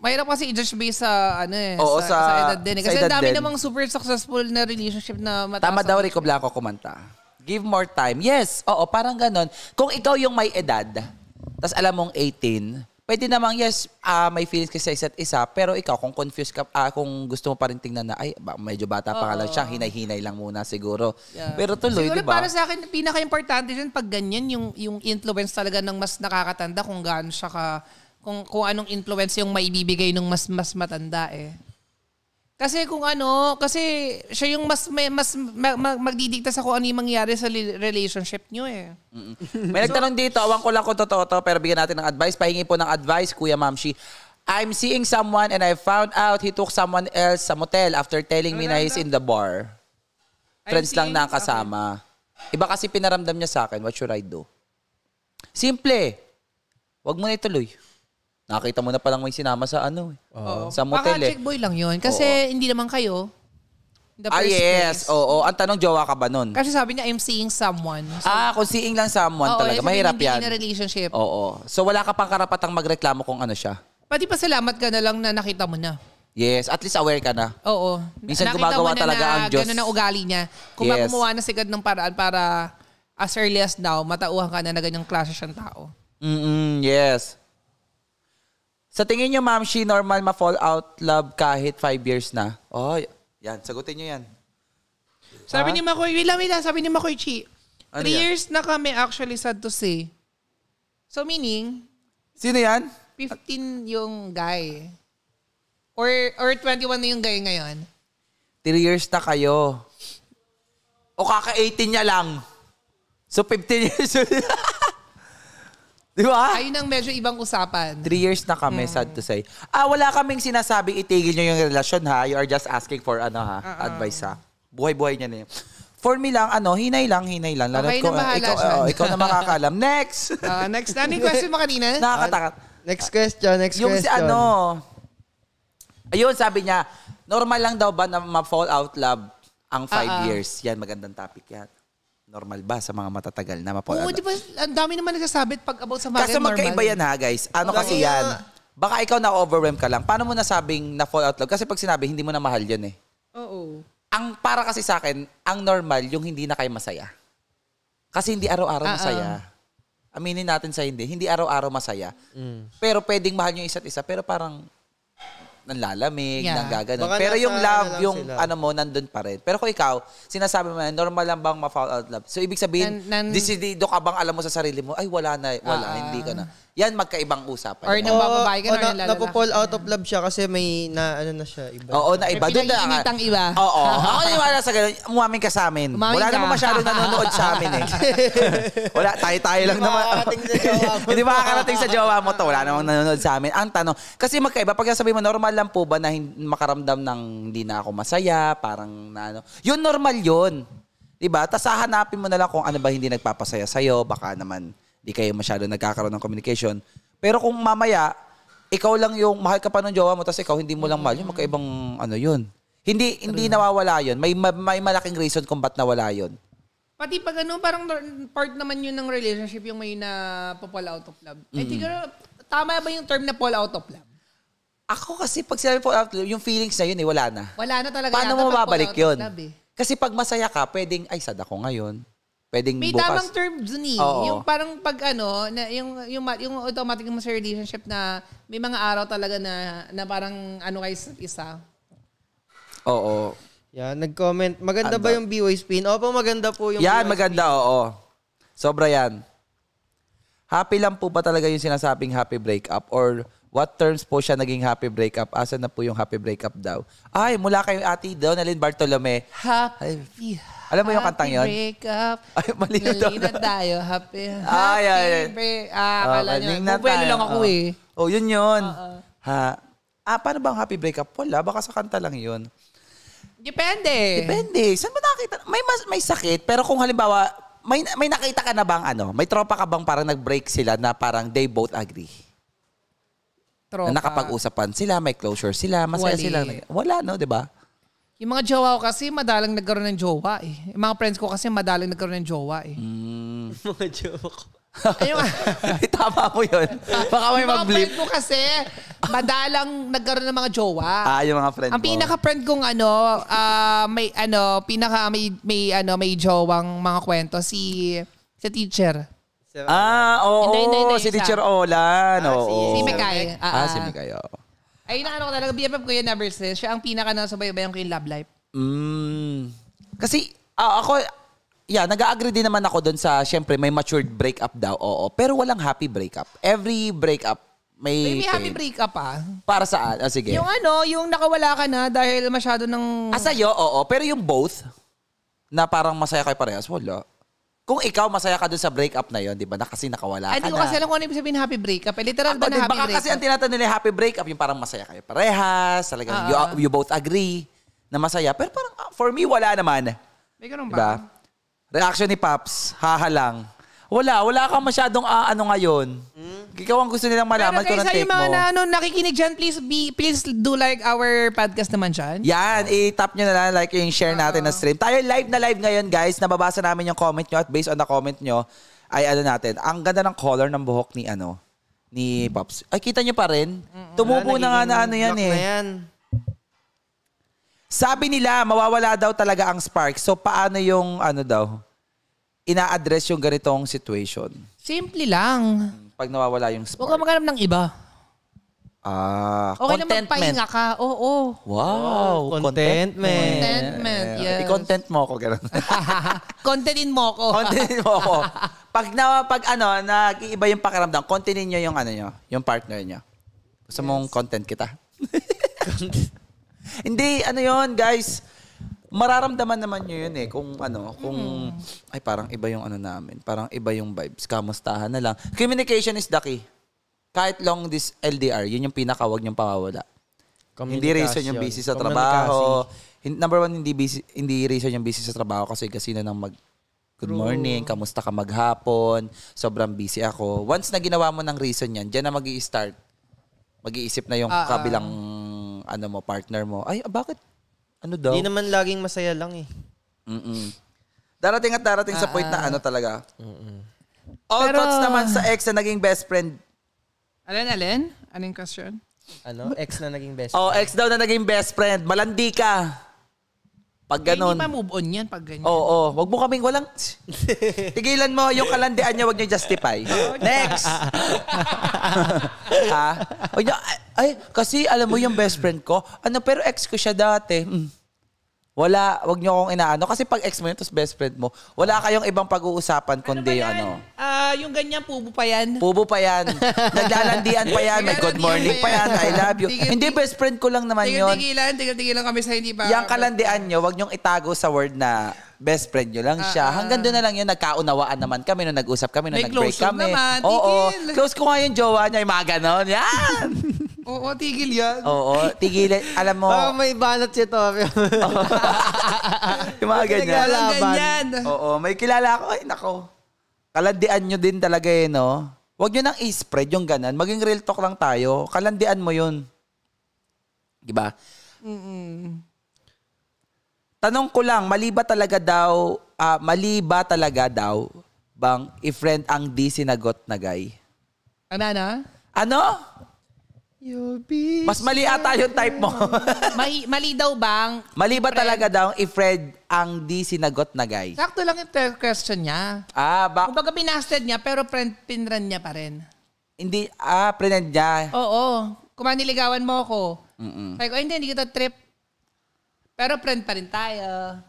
mahirap kasi i-judge based sa ano eh, Oo, sa, sa, sa edad din. Eh. Kasi ang dami din. namang super successful na relationship na mataas. Tama daw, Rico Blanco kumanta. Give more time. Yes, oo, parang ganun. Kung ikaw yung may edad, tas alam mong 18, pwede namang yes, uh, may feelings kasi sa isa't isa, pero ikaw kung confused ka, uh, kung gusto mo pa rin tingnan na ay medyo bata pa ka lang siya, hinay-hinay lang muna siguro. Yeah. Pero tuloy, di ba? para sa akin pinaka-importante din pag ganyan yung yung influence talaga ng mas nakakatanda kung gaano siya ka kung kung anong influence yung maibibigay ng mas mas matanda eh. Kasi kung ano, kasi siya yung mas may, mas mag, mag, magdidikta sa kung ano yung mangyari sa relationship niyo eh. Mm-mm. May so, nagtanong dito, awang ko lang kung totoo to, pero bigyan natin ng advice. Pahingi po ng advice, Kuya Mamshi. I'm seeing someone and I found out he took someone else sa motel after telling me na he's in the bar. Friends lang na kasama. Iba kasi pinaramdam niya sa akin, what should I do? Simple. Huwag mo na ituloy. Nakita mo na palang may sinama sa ano eh. Oo. Sa motel Baka eh. check boy lang yun. Kasi hindi naman kayo. The the Ah, first yes. place. Oo. Ang tanong, jowa ka ba nun? Kasi sabi niya, I'm seeing someone. Ah, kung seeing lang someone Oo, talaga. Mahirap eh, yan. Mahirap hindi in a relationship. Oo. So wala ka pang karapatang magreklamo kung ano siya. Pati pa salamat ka na lang na nakita mo na. Yes, at least aware ka na. Oo. Minsan gumagawa talaga ang Diyos. Ganun ang ugali niya. Kung Yes. gumawa na si ng paraan para as early as now, matauhan ka na na ganyang klase siyang tao. Mm-mm, yes. Sa tingin niyo, ma'am, she normal ma-fall out love kahit five years na? Oh, yan. Sagutin niyo yan. Sabi ha? Ah? ni Makoy, wala, wala. Sabi ni Makoy Chi, ano three yan? years na kami actually sad to say. So meaning? Sino yan? 15 yung guy. Or, or 21 na yung guy ngayon. Three years na kayo. O kaka-18 niya lang. So 15 years Di ba? Ayun ang medyo ibang usapan. Three years na kami, mm. sad to say. Ah, wala kaming sinasabi itigil nyo yung relasyon ha. You are just asking for ano ha, uh-uh. advice ha. Buhay-buhay niya na yun. For me lang, ano, hinay lang, hinay lang. Lalo Okay ah, na ikaw, siya. Ah, oo, oh, ikaw na makakaalam. Next! Ah, next, ano yung question mo kanina? Nakakatakot. Next question, next Yung si ano, ayun, sabi niya, normal lang daw ba na ma-fall out love ang five Ah, ah. years? Yan, magandang topic yan normal ba sa mga matatagal na mapo? Oo, di ba? Ang dami naman nagsasabit pag about sa market Kasi magkaiba normal. yan ha, guys. Ano okay. kasi yan? Baka ikaw na-overwhelm ka lang. Paano mo nasabing na-fall out love? Kasi pag sinabi, hindi mo na mahal yun eh. Oo. Ang para kasi sa akin, ang normal, yung hindi na kayo masaya. Kasi hindi araw-araw uh-uh. masaya. Ah. Aminin natin sa hindi, hindi araw-araw masaya. Mm. Pero pwedeng mahal yung isa't isa, pero parang nanlalamig, yeah. nanggaganon. Baka Pero yung love, ano yung sila. ano mo, nandun pa rin. Pero kung ikaw, sinasabi mo, normal lang bang ma-fall out love? So, ibig sabihin, nan, nan, disidido ka bang alam mo sa sarili mo, ay, wala na, wala, uh, hindi ka na yan magkaibang usapan. Or nang bababae ka, or nang Napo-fall out of love siya kasi may na, ano na siya, iba. Oo, na iba. Doon na. Ang iba. Oo. Ako yung wala sa ganun, umamin ka sa amin. wala namang masyado nanonood sa amin eh. wala, tayo-tayo lang naman. Hindi makakarating sa jowa mo to. Wala namang nanonood sa amin. Ang tanong, kasi magkaiba, pag sabi mo, normal lang po ba na makaramdam ng hindi na ako masaya, parang na ano. Yun, normal yun. Diba? Tapos hahanapin mo na lang kung ano ba hindi nagpapasaya sa'yo. Baka naman di kayo masyado nagkakaroon ng communication. Pero kung mamaya, ikaw lang yung mahal ka pa ng jowa mo, tapos ikaw hindi mo lang mahal, yung magkaibang ano yun. Hindi, hindi nawawala yun. May, may malaking reason kung ba't nawala yun. Pati pag ano, parang part naman yun ng relationship yung may na fall out of love. Mm-hmm. Eh, siguro, mm. tama ba yung term na fall out of love? Ako kasi pag sinabi fall out of love, yung feelings na yun eh, wala na. Wala na talaga. Paano mo mababalik yun? Love, eh. Kasi pag masaya ka, pwedeng, ay, sad ako ngayon pwedeng May bukas. tamang term dun eh. Oo. Yung parang pag ano, na, yung, yung, yung automatic mo sa relationship na may mga araw talaga na, na parang ano kayo sa isa. Oo. Yan, nag-comment. Maganda Anda. ba yung BY spin? Opo, maganda po yung Yan, BY maganda, spin. oo. Sobra yan. Happy lang po ba talaga yung sinasabing happy breakup? Or what terms po siya naging happy breakup? Asan na po yung happy breakup daw? Ay, mula kay ate daw, Nalin Bartolome. Happy, alam mo yung kantang yun? Happy breakup. Ay, mali na daw. na tayo. Happy, happy ay, ay, break. Ah, oh, akala nyo. Bubuelo lang ako oh. eh. Oh, yun yun. Uh-uh. Ha? Ah, paano bang happy breakup? Wala, baka sa kanta lang yun. Depende. Depende. Saan ba nakita? May, mas, may sakit, pero kung halimbawa, may, may nakita ka na bang ano? May tropa ka bang parang nag-break sila na parang they both agree? Tropa. Na nakapag-usapan sila, may closure sila, masaya Wali. sila. Wala, no? ba? Diba? Yung mga jowa ko kasi, madalang nagkaroon ng jowa eh. Yung mga friends ko kasi, madalang nagkaroon ng jowa eh. Mm. mga jowa ko. Ayun. Tama po yun. Baka may mag Yung mga mag ko kasi, madalang nagkaroon ng mga jowa. Ah, yung mga friend Ang mo. pinaka-friend kong ano, uh, may ano, pinaka may, may ano, may jowang mga kwento si si teacher. Ah, oo, oh, hindi, si teacher Olan. Ah, oh, si, si Mikay. Ah, ah, ah, si Mikay, Oh. Ay, na ano ko talaga, BFF ko yun ever since. Siya ang pinaka na sabay-bayan ko yung love life. Mm. Kasi ah, ako, yeah, nag-agree din naman ako doon sa, syempre, may matured breakup daw, oo. Pero walang happy breakup. Every breakup, may... May, may happy breakup pa. Ah. Para saan? Ah, sige. Yung ano, yung nakawala ka na dahil masyado ng... Asayo, ah, oo. Pero yung both, na parang masaya kayo parehas, wala kung ikaw masaya ka dun sa breakup na yon, di ba? Na kasi nakawala ka na. Hindi ko kasi alam kung ano yung sabihin happy breakup. Eh, literal ba na happy baka breakup? kasi ang tinatanong nila happy breakup, yung parang masaya kayo parehas, talagang uh, you, you both agree na masaya. Pero parang ah, for me, wala naman. May ganun diba? ba? Diba? Reaction ni Paps, haha lang. Wala, wala kang masyadong uh, ano ngayon. Mm. Ikaw ang gusto nilang malaman Pero guys, kung yung mga mo. na, ano, nakikinig dyan, please be, please do like our podcast naman dyan. Yan, oh. i-tap nyo na lang, like yung share natin oh. na stream. Tayo live na live ngayon guys, nababasa namin yung comment nyo at based on the comment nyo, ay ano natin, ang ganda ng color ng buhok ni ano, ni Pops. Ay, kita nyo pa rin? Mm-mm. Tumubo na nga na ano yan eh. Na yan. Sabi nila, mawawala daw talaga ang spark. So, paano yung ano daw? ina-address yung ganitong situation? Simple lang. Pag nawawala yung spark. Huwag ka ng iba. Ah, okay contentment. Okay na ka. Oo. oo. Wow, contentment. Contentment, contentment yes. I-content mo ako, gano'n. Contentin mo ako. Contentin mo ako. pag, na, pag ano, nag-iiba yung pakiramdam, contentin nyo yung ano nyo, yung partner nyo. Gusto yes. mong content kita. Hindi, ano yon guys mararamdaman naman niyo yun eh. Kung ano, kung, mm. ay parang iba yung ano namin. Parang iba yung vibes. Kamustahan na lang. Communication is the key. Kahit long this LDR, yun yung pinakawag niyong pawawala. Hindi reason yung busy sa trabaho. Number one, hindi, busy, hindi reason yung busy sa trabaho kasi kasi na nang mag Good morning, kamusta ka maghapon? Sobrang busy ako. Once na ginawa mo ng reason yan, diyan na mag start Mag-iisip na yung uh, kabilang ano mo, partner mo. Ay, ah, bakit ano daw? Di naman laging masaya lang eh. Mm-mm. Darating at darating sa point na ah. ano talaga. Mm-mm. All Pero- thoughts naman sa ex na naging best friend. Alin, alin? Anong question? Ano? Ex na naging best Oh, ex daw na naging best friend. Malandi ka. Pag ganun. Hindi pa move on yan pag ganyan. Oo, oh. Wag mo kaming walang... Tigilan mo yung kalandian niya, wag niyo justify. Next! ha? Ay, ay, kasi alam mo yung best friend ko, ano, pero ex ko siya dati. Mm. Wala, wag niyo akong inaano. Kasi pag ex mo yun, tapos best friend mo, wala kayong ibang pag-uusapan ano kundi yung ano. Ah, yung ganyan, pubo pa yan. Pubo pa yan. Naglalandian pa yan. May good morning pa yan. I love you. Tigil- Hindi, best friend ko lang naman yun. Tigil-tigilan, tigil-tigilan kami sa hindi ba. Yang kalandian niyo, wag niyo itago sa word na best friend nyo lang siya. Ah, ah. Hanggang doon na lang yun, nagkaunawaan naman kami nung nag-usap kami, nung nag-break kami. naman, Oo, tigil. close ko nga yung jowa niya, yung mga ganon. Yan! Oo, tigil yan. Oo, tigilan. Alam mo. Baka may banat si Tokyo. yung mga ganyan. Walang ganyan. Oo, may kilala ako. Ay, nako. Kalandian nyo din talaga eh, no? Huwag nyo nang i-spread yung ganan. Maging real talk lang tayo. Kalandian mo yun. Diba? Mm-mm. Tanong ko lang, mali ba talaga daw, uh, mali ba talaga daw bang i-friend ang di sinagot na guy? Ano na? Ano? ano? Mas mali ata yung type mo. May, mali daw bang? Mali ba talaga daw if Fred ang di sinagot na guy? Sakto lang yung question niya. Ah, ba- Kumbaga binasted niya pero friend pinran niya pa rin. hindi, ah, friend niya. Oo. Kung maniligawan mo ako, Mm-mm. sabi ko, hindi, hindi kita trip. Pero friend pa rin tayo.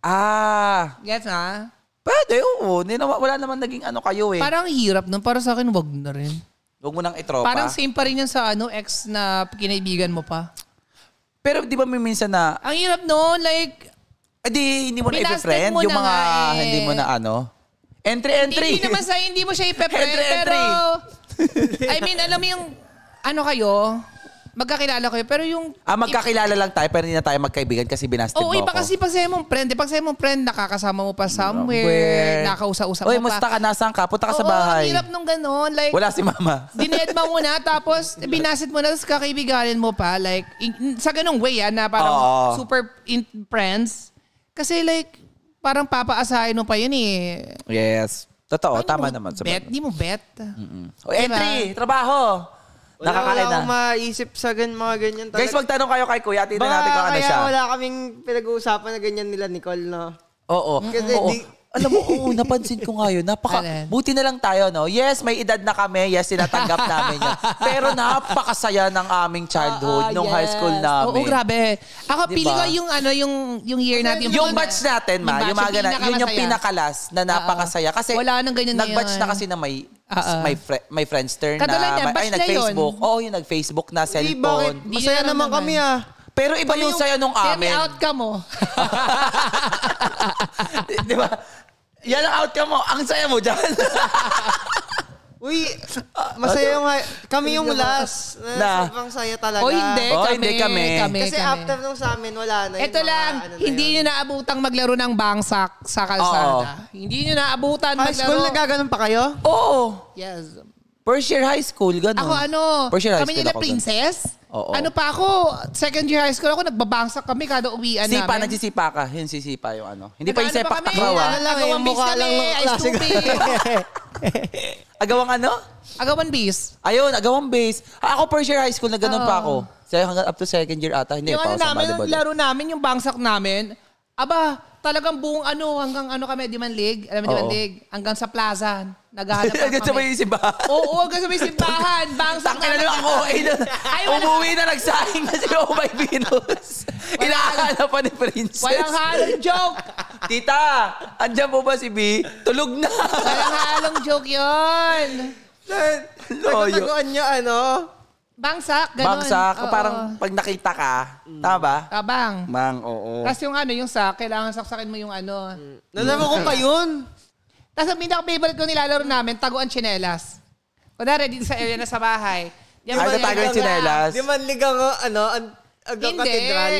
Ah, Gets na? pwede, oo. Hindi wala naman naging ano kayo eh. Parang hirap nun. Para sa akin, wag na rin. Huwag mo nang itropa. Parang same pa rin yan sa ano, ex na kinaibigan mo pa. Pero di ba may minsan na... Ang hirap noon, like... Eh di, hindi mo na ipe-friend yung mga eh. hindi mo na ano. Entry, entry! Hindi, hindi naman sa hindi mo siya ipe-friend, entry, pero... Entry. I mean, alam mo yung... Ano kayo? Magkakilala ko Pero yung... Ah, magkakilala lang tayo pero hindi na tayo magkaibigan kasi binasted Oo, mo iba ako. kasi pag sa'yo mong friend. Eh, pag sa'yo mong friend, nakakasama mo pa somewhere. Somewhere. Nakausa-usap mo Uy, pa. musta ka? Nasaan ka? Punta ka sa bahay. ang hirap nung ganun. Like, Wala si mama. dinedma mo na, tapos binasit mo na, tapos kakaibiganin mo pa. Like, in- sa ganung way, ah, na parang Oo. super in friends. Kasi like, parang papaasahin mo pa yun eh. Yes. Totoo, Ano tama mo naman. bet? Hindi mo bet. Mm-mm. O, Diba? entry, trabaho. Wala, Nakakain wala maisip sa gan, mga ganyan. Talaga. Guys, magtanong kayo kay Kuya. Tingnan natin kung ano siya. Baka wala kaming pinag-uusapan na ganyan nila, Nicole, no? Oo. Kasi mm di, alam mo, oo, napansin ko ngayon, yun. Napaka, buti na lang tayo, no? Yes, may edad na kami. Yes, tinatanggap namin yun. Pero napakasaya ng aming childhood, Oo, ah, ah, nung yes. high school namin. Oo, grabe. Ako, Diba? pili ko yung, ano, yung, yung year natin. yung batch natin, ma, yung, mga ganun, yun yung pinakalas na napakasaya. Ah, kasi Wala nang ganyan nag-batch ngayon. na kasi na may Oo. may My, may friendster na, Katulad yan, may- na yun. nag-Facebook. Oo, yung nag-Facebook na, cellphone. Di Masaya na naman naman. kami ah. Pero iba so, yung, yung saya nung amin. Yan outcome mo. Di ba? Yan ang outcome mo. Ang saya mo dyan. Uy, ah, masaya yung kami yung last. Eh, na, sobrang saya talaga. O hindi, oh, kami, hindi kami. kami. Kasi kami. after nung sa amin, wala na. Ito lang, ano na hindi nyo naabutang maglaro ng bangsak sa kalsada. Oo. Hindi nyo naabutan High maglaro. High school nagaganon pa kayo? Oo. Yes. First year high school, ganun. Ako ano, First year high kami school nila princess. Oo. Ano pa ako, second year high school ako, nagbabangsak kami kada uwian sipa, namin. Sipa, nagsisipa ka. Yun sisipa yung ano. Hindi pa yung sepak takraw ah. Ano lang, yung mukha lang ng agawang ano? Agawan base. Ayun, agawang base. Ah, ako first year high school na ganun pa ako. Sa'yo hanggang up to second year ata. Hindi yung pa ano ako namin, sa Yung laro namin, yung bangsak namin, aba, talagang buong ano, hanggang ano kami, di man league, alam mo league, hanggang sa plaza Naghahanap ako. Agad may simbahan. Oo, agad sa may simbahan. Bangsak na lang ako. Umuwi na nagsaing kasi oh my virus. Inahanap pa ni Princess. Walang halong joke. Tita, andyan po ba si B? Tulog na. Walang halong joke yon. Loyo. Nagtaguan niya ano? Bangsak, ganun. Bangsak, oo. parang pag nakita ka, mm. tama ba? Tabang. Ah, bang, oo. Tapos yung ano, yung sak, kailangan saksakin mo yung ano. Mm. Nalaman ko pa yun. Tapos ang pinaka-favorite ko nilalaro namin, taguan chinelas. Kunwari, dito sa area na sa bahay. Di Ano man tago yung chinelas? Di man ligaw ko, ano, ang hanggang Hindi. katedral.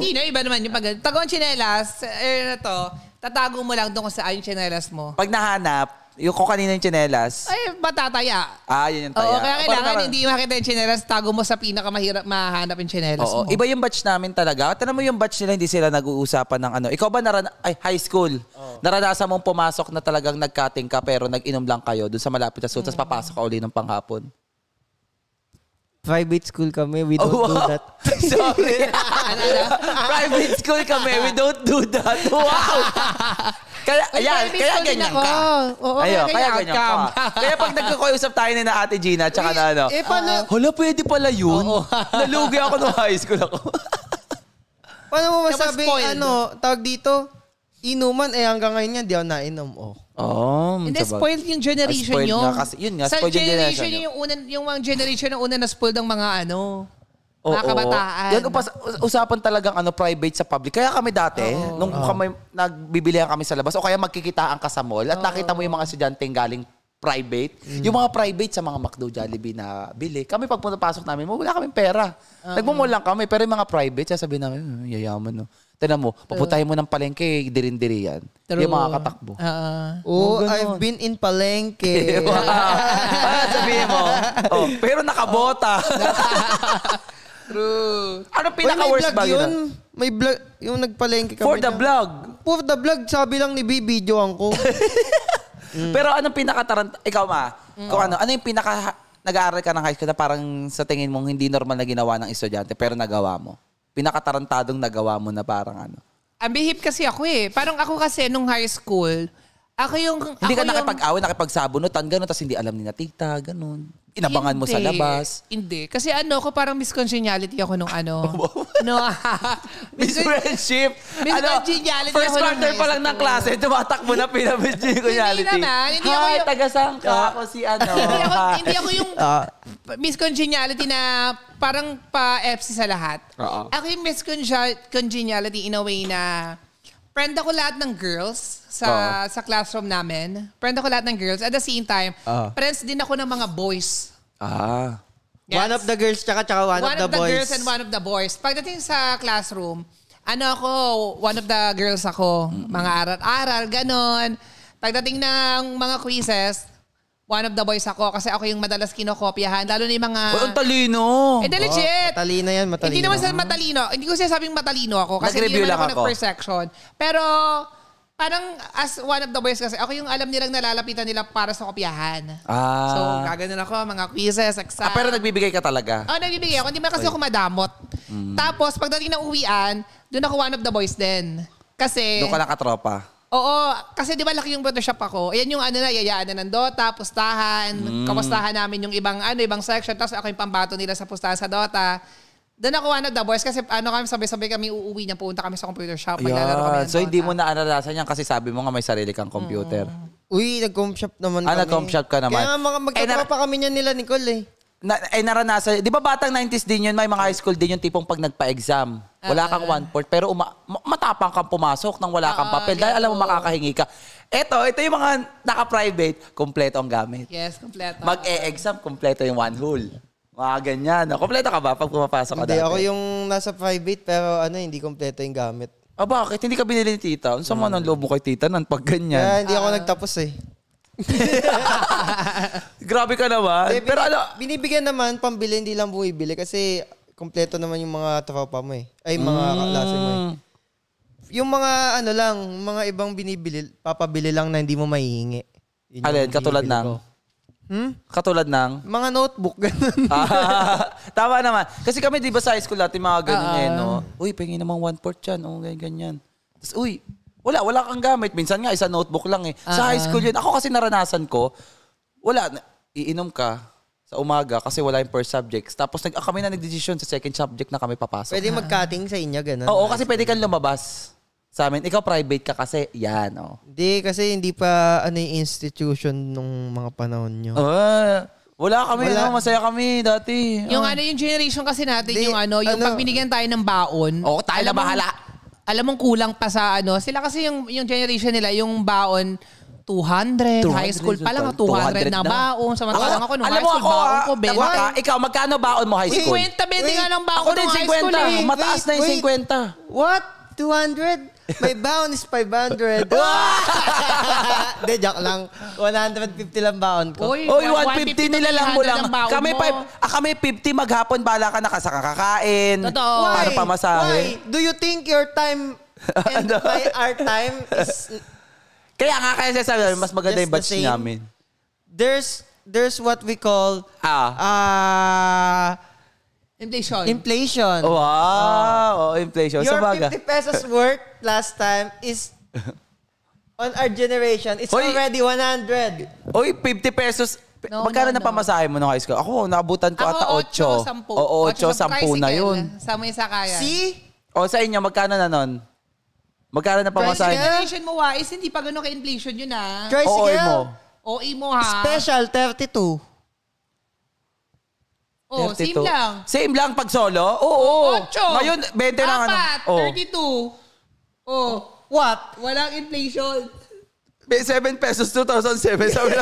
Hindi na, iba naman yung pag... Taguan chinelas, sa area na to, tatago mo lang doon kung saan yung chinelas mo. Pag nahanap, yung ko kanina yung chinelas. Ay, matataya. Ah, yun yung taya. Oo, kaya kailangan Parang- hindi makita yung chinelas. Tago mo sa pinakamahirap mahanap yung chinelas Oo, mo. iba yung batch namin talaga. Tanong mo yung batch nila, hindi sila nag-uusapan ng ano. Ikaw ba naran ay, high school? Naranasan mong pumasok na talagang nagkating ka pero nag-inom lang kayo dun sa malapit na school tapos papasok ka uli ng panghapon. Private school kami, we don't do oh, wow. that. Sorry. Ano, ano? Private school kami, we don't do that. Wow! Kaya, ayan, kaya ganyan ako. ka. Oo, Ayo, kaya, kaya ganyan ka. kaya pag nagkakausap tayo ni na Ate Gina, tsaka na ano, eh, paano, ah, hala, pwede pala yun. Nalugi ako nung high school ako. paano mo masabing, ano, tawag dito, inuman, eh hanggang ngayon yan, di ako nainom. Oh. Oo. Oh, Hindi, spoiled yung generation ah, spoiled Nga kasi, yun nga, spoiled generation, generation nyo. Yung, unang, yung mga generation na una na spoiled ng mga ano. Oh, mga kabataan. Yan upas, usapan talagang ano private sa public. Kaya kami dati Oo. nung kami nagbibilihan kami sa labas o kaya magkikitaan ka sa mall at nakita mo yung mga estudyante galing private. Mm. Yung mga private sa mga McDo Jollibee na bili. Kami pag punapasok namin, wala kaming pera. Nagmumall lang kami, pero yung mga private, sabi namin, hmm, yayaman no. Tinan mo, papuntahin mo ng palengke, dirindirian. True. Yung mga katakbo. Ah. Oh, I've been in Palengke. Wow. Ano sabihin mo? Oh, pero nakabota. True. Ano pinaka-worst ba yun? Na? Ah? May vlog, yung nagpalengke kami. For the na, vlog? For the vlog, sabi lang ni B, videoan ko. mm. Pero anong pinaka-tarant... Ikaw ma, mm. kung ano, ano yung pinaka... Nag-aaral ka ng high school na parang sa tingin mong hindi normal na ginawa ng estudyante pero nagawa mo. Pinakatarantadong nagawa mo na parang ano. Ambihip kasi ako eh. Parang ako kasi nung high school, ako yung... Hindi ako ka nakipag-away, nakipagsabunutan, gano'n, tapos hindi alam ni na tita, gano'n inabangan hindi, mo sa labas. Hindi. Kasi ano ako parang miscongeniality ako nung ano. no, Miss Friendship. Ano, miscongeniality ano, first ako. First quarter pa lang ng klase, tumatakbo na pinamiscongeniality. hindi naman. Hindi Hi, yung, taga saan ka? Ah. Ako si ano. hindi, ako, hindi ako yung ah. miscongeniality na parang pa-FC sa lahat. Uh-oh. Ah, ako yung miscongeniality in a way na Friend ako lahat ng girls sa uh-huh. sa classroom namin. Friend ako lahat ng girls. At the same time, uh-huh. friends din ako ng mga boys. Ah. Yes. One of the girls tsaka, tsaka one, one of the boys. One of the girls and one of the boys. Pagdating sa classroom, ano ako, one of the girls ako. Mm-hmm. Mga aral-aral, ganon. Pagdating ng mga quizzes, one of the boys ako kasi ako yung madalas kinokopyahan. Lalo na yung mga... Oh, ang talino! Eh, oh, legit! matalino yan, matalino. Hindi naman sa mm-hmm. matalino. Hindi ko sinasabing matalino ako kasi hindi naman ako, ako. nag section. Pero parang as one of the boys kasi ako yung alam nilang nalalapitan nila para sa kopyahan. Ah. So, kaganan ako, mga quizzes, exam. Ah, pero nagbibigay ka talaga? Oo, oh, nagbibigay ako. Hindi man kasi Oy. ako madamot. Mm. Tapos, pagdating ng uwian, doon ako one of the boys din. Kasi... Doon ka nakatropa? Oo, kasi di ba laki yung Photoshop ako. Ayan yung ano na, yayaan na ng Dota, pustahan, mm. kapustahan namin yung ibang ano, ibang section, tapos ako yung pambato nila sa pustahan sa Dota. Doon ako ano, the boys, kasi ano kami, sabay-sabay kami uuwi na pupunta kami sa computer shop. Maglalaro kami So hindi mo na naaralasan yan kasi sabi mo nga may sarili kang computer. Mm. Uy, nag-comp shop naman ah, kami. Ah, nag-comp shop ka naman. Kaya mga magkakapa eh, na- kami niyan nila, Nicole eh na, ay eh, naranasan, di ba batang 90s din yun, may mga high school din yung tipong pag nagpa-exam, wala kang ah. one-fourth, pero uma, matapang kang pumasok nang wala kang Oo, papel dahil yes alam mo po. makakahingi ka. Ito, ito yung mga naka-private, kompleto ang gamit. Yes, kompleto. Mag-e-exam, kompleto yung one whole. Mga ganyan. Kompleto ka ba pag pumapasok ka Hindi, dati? ako yung nasa private pero ano, hindi kompleto yung gamit. Ah, bakit? Hindi ka binili ni tita? Ang sama hmm. ng loob mo kay tita ng pag ganyan. Kaya hindi ako nagtapos eh. Grabe ka naman. Hindi, eh, Pero ano? Binibigyan naman, pambili, hindi lang bili. Kasi kompleto naman yung mga tropa mo eh. Ay, mga mm. kaklase mo eh. Yung mga ano lang, mga ibang binibili, papabili lang na hindi mo maihingi. Yun Alin, katulad ng? Ko. Hmm? Katulad ng? Mga notebook, ganun. ah, tama naman. Kasi kami, di ba sa high school natin, mga ganun ah, eh, no? Uy, pengi naman one-fourth yan. Oo, oh, ganyan, ganyan. Tapos, uy, wala, wala kang gamit. Minsan nga, isa notebook lang eh. Sa Ah. high school yun. Ako kasi naranasan ko, wala, iinom ka sa umaga kasi wala yung first subjects. Tapos nag, ah, kami na nagdesisyon sa second subject na kami papasok. Pwede mag-cutting sa inyo, gano'n. Oo, kasi pwede kang lumabas sa amin. Ikaw private ka kasi. Yan, oh. Hindi, kasi hindi pa ano yung institution nung mga panahon nyo. Ah, wala kami, Wala. ano, masaya kami dati. Yung ah. ano, yung generation kasi natin, Di, yung ano, yung ano- pag tayo ng baon. Oo, tayo na alam mo, alam mong kulang pa sa ano. Sila kasi yung, yung generation nila, yung baon, 200, 200 high school pa lang, 200, 200 na, na baon. Samantalang ako, ako nung high school, baon ah, ko, Benan. Ka, ikaw, magkano baon mo high school? 50, 20 nga lang baon ko nung 50. high school. Wait, eh. Mataas na yung 50. What? 200? May baon is 500. Hindi, joke lang. 150 lang baon ko. Uy, Oy, 150, 150 nila lang mo lang. Kami, mo. Five, ah, kami 50 maghapon, bala ka na sa kakakain. Totoo. Why? Para pamasahe. Why? Do you think your time and ano? my our time is... Kaya nga, kaya sasabi mas maganda yung batch namin. There's, there's what we call... Ah. Uh, Inflation. Inflation. Wow! Ah. Oh, inflation. Your Sa 50 pesos worth last time is on our generation, it's Oy. already 100. Oy, 50 pesos. No, Magkano no, na pamasahe mo nung high school? Ako, nabutan ko ata 8. 8, 10. 8, 10 na yun. Sa may kaya. See? O sa inyo, magkano na nun? Magkano na pamasahe? Inflation mo, Wais. Hindi pa ganun ka-inflation yun, ha? Tricycle. OA e mo. OA e mo, ha? Special, 32. Oh, 32. same lang. Same lang pag solo? Oo. oo. 8. Ngayon, 20 lang. Ano? Apat, ano? oh. 32. Oh. What? Walang inflation. 7 pesos 2007 sabi lang.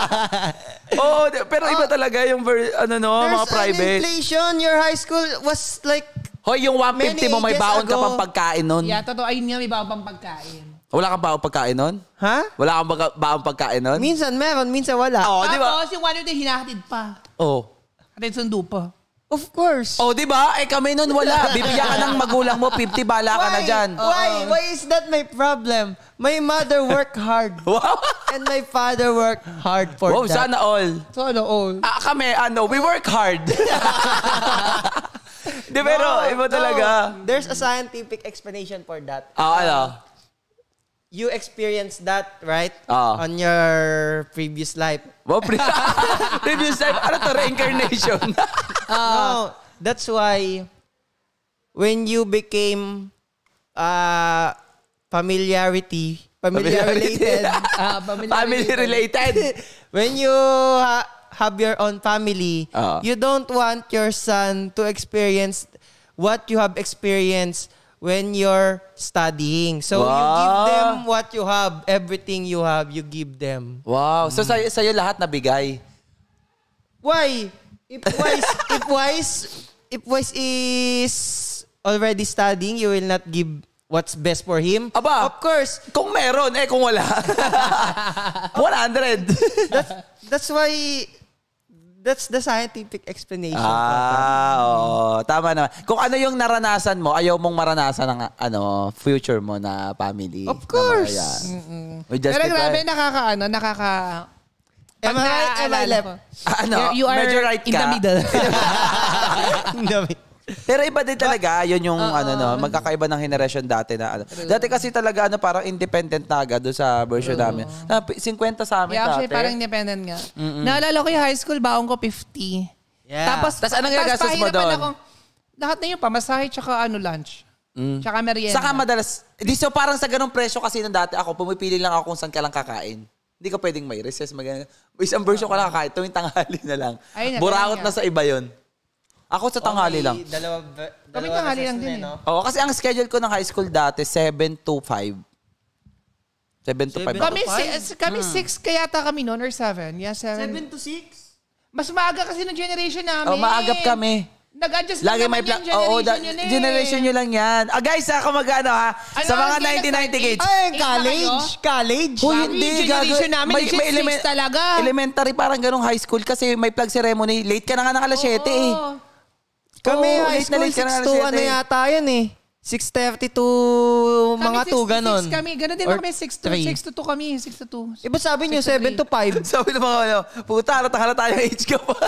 oh, pero iba oh. talaga yung ver, ano no, mga private. There's inflation. Your high school was like Hoy, yung 150 mo may baon ago. ka pang pagkain noon. Yeah, totoo. Ayun nga, may baon pang pagkain. Wala kang baon pagkain noon? Ha? Huh? Wala kang baon pagkain noon? Minsan meron, minsan wala. Oh, di ba? Tapos yung 150 hinahatid pa. Oh. Then sundo pa. Of course. Oh, di ba? Eh kami nun wala. Bibigyan ka ng magulang mo, 50 bala ka na dyan. Why? Why is that my problem? My mother work hard. Wow. And my father work hard for Wow, that. sana all. Sana all. Ah, kami, ano, we work hard. di pero, iba talaga. There's a scientific explanation for that. Ah, ano? you experienced that, right? Uh. On your previous life. Well, pre- previous life? Ano to? Reincarnation? uh, no, that's why when you became uh, familiarity, family related. family, family related. when you ha- have your own family, uh. you don't want your son to experience what you have experienced when you're studying. So wow. you give them what you have, everything you have, you give them. Wow. Mm. So sa sa'yo lahat nabigay. Why? If wise, if wise, if wise is already studying, you will not give what's best for him? Aba, of course. Kung meron, eh kung wala. 100. that's, that's why that's the scientific explanation. Ah, oo. Tama naman. Kung ano yung naranasan mo, ayaw mong maranasan ng ano, future mo na family. Of course. Mm-mm. Pero grabe, nakaka, ano, nakaka... Am I right? Am I left? Ah, ano? You are Medyo right ka. in the middle. in the middle. Pero iba din talaga, yun yung uh-uh. ano no, magkakaiba ng generation dati na ano. Dati kasi talaga ano parang independent na agad doon sa version namin. Na 50 sa amin yeah, actually, dati. parang independent nga. Mm-mm. Naalala ko yung high school, baon ko 50. Yeah. Tapos, Tapos anong nagagastos mo doon? lahat na yun, pamasahe tsaka ano, lunch. Mm. Tsaka merienda. Saka madalas, di so parang sa ganong presyo kasi nung dati ako, pumipili lang ako kung saan ka lang kakain. Hindi ka pwedeng may recess, maganda. Isang version ko lang kakain, tuwing tanghali na lang. Ayun Burakot na sa iba yon ako sa tanghali lang. Dalawa, dalawa Kami tanghali lang din. Eh, eh, no? Oo, kasi ang schedule ko ng high school dati, 7 to 5. 7 to 5. Kami, si, kami 6 hmm. kaya ta kami noon or 7. Yeah, 7. 7 to 6? Mas maaga kasi ng generation namin. Oh, maagap kami. Nag-adjust Lagi may plan. Oo, oh, da- yun eh. generation nyo lang yan. Ah, guys, ha, ah, kumagano ha. Ah, ano, sa mga 1990 kids. Ay, college. College. Huy, hindi. Generation namin, may, may element, talaga. Elementary, parang ganong high school kasi may plug ceremony. Late ka na nga ng alas 7 eh. Kami oh, high school, 6'2 ano yata yan eh. 6.30 to kami mga 2, ganon. Kami, ganon din Or kami, 6 to 6 to 2 kami, 6 to 2. Iba eh, sabi niyo, 7 to 5. sabi ng mga ano, puta, halata-halata yung age ko pa.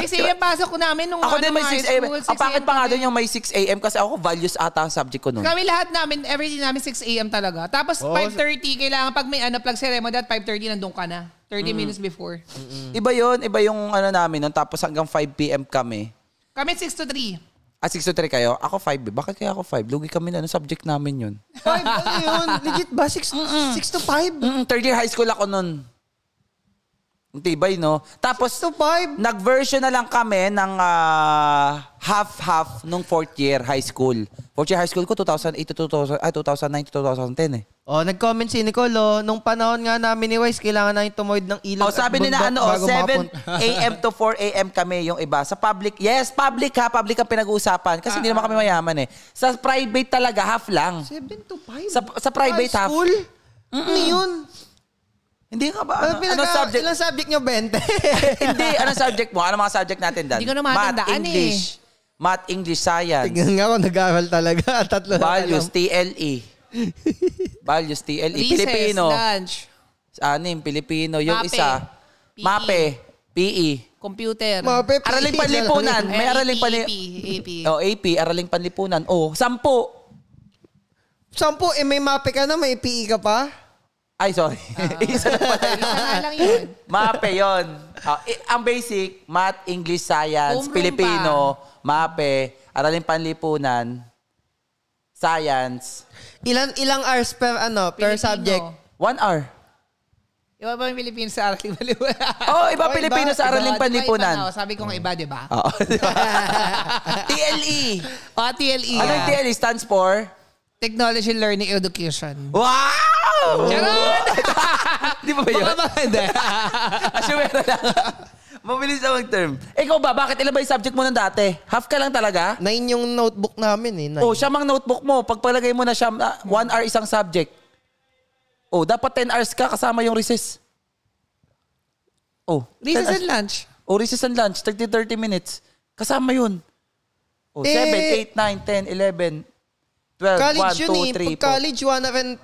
Kasi yung pasok ko namin nung ako ano, din may 6 a.m. Ang pangit pa nga doon yung may 6 a.m. kasi ako values ata ang subject ko noon. Kami lahat namin, everything namin 6 a.m. talaga. Tapos oh, 5.30, kailangan pag may ano, plug ceremony at 5.30 nandun ka na. 30 mm. minutes before. Mm-mm. Iba yon iba yung ano namin noon. Tapos hanggang 5 p.m. kami. Kami 6 to 3. Ah, 6 to 3 kayo? Ako 5. Eh. Bakit kaya ako 5? Lugi kami na. Ano subject namin yun? 5 ano yun? Legit ba? 6 to 5? Mm, third year high school ako nun. Ang tibay, no? Tapos, Survive. nag-version na lang kami ng ah, half-half nung fourth year high school. Fourth year high school ko, 2008 to 2000, ay, 2009 to 2010 eh. Oh, nag-comment si Nicolo, oh. nung panahon nga namin ni Wise, kailangan namin tumawid ng ilaw. Oh, sabi nila ano, oh, 7 a.m. to 4 a.m. kami yung iba. Sa public, yes, public ha, public ang pinag-uusapan. Kasi hindi ah. naman kami mayaman eh. Sa private talaga, half lang. 7 to 5? Sa, sa private, half. High school? Ano yun? Hindi ka ba? Ano, pinaka, ano subject? Ilang subject nyo, 20? Hindi, ano subject mo? Ano mga subject natin, Dan? Hindi ko na matandaan Math, eh. English, eh. Math, English, Science. Tingnan nga ako, nag-aaral talaga. Tatlo Values, TLE. Values, TLE. Filipino. Pilipino. Lunch. Anim, Filipino. Yung Mape. isa, PE. Mape, PE. Computer. Mape, PE. Araling panlipunan. May e. araling panlipunan. AP. E. E. Oh, AP, araling panlipunan. Oh, sampu. Sampu, eh may mape ka na, may PE ka pa? Ay, sorry. Uh, Isa na pala Isa lang yun. Mape yun. Uh, ang basic, math, English, science, Homeroom Filipino, pa. mape, araling panlipunan, science. Ilan ilang hours per ano per subject? One hour. Iba ba yung Pilipino sa araling panlipunan? Oo, oh, iba oh, Pilipino iba, sa araling panlipunan. Iba, iba, sabi kong iba, di ba? Oo. TLE. Oh, TLE. Ano yung TLE stands for? Technology Learning Education. Wow! Charot! Di ba ba yun? Baka maganda. Assume na lang. Mabilis na mag-term. Ikaw ba, bakit ilan ba yung subject mo nung dati? Half ka lang talaga? Nine yung notebook namin eh. Nine. Oh, siyam ang notebook mo. Pagpalagay mo na siyam, uh, ah, one hour isang subject. Oh, dapat 10 hours ka kasama yung recess. Oh, recess and lunch. Oh, recess and lunch. 30-30 minutes. Kasama yun. Oh, 7, 8, 9, 10, 11. 12, college 1, yun eh. 3 Pag po. college, 1 hour and...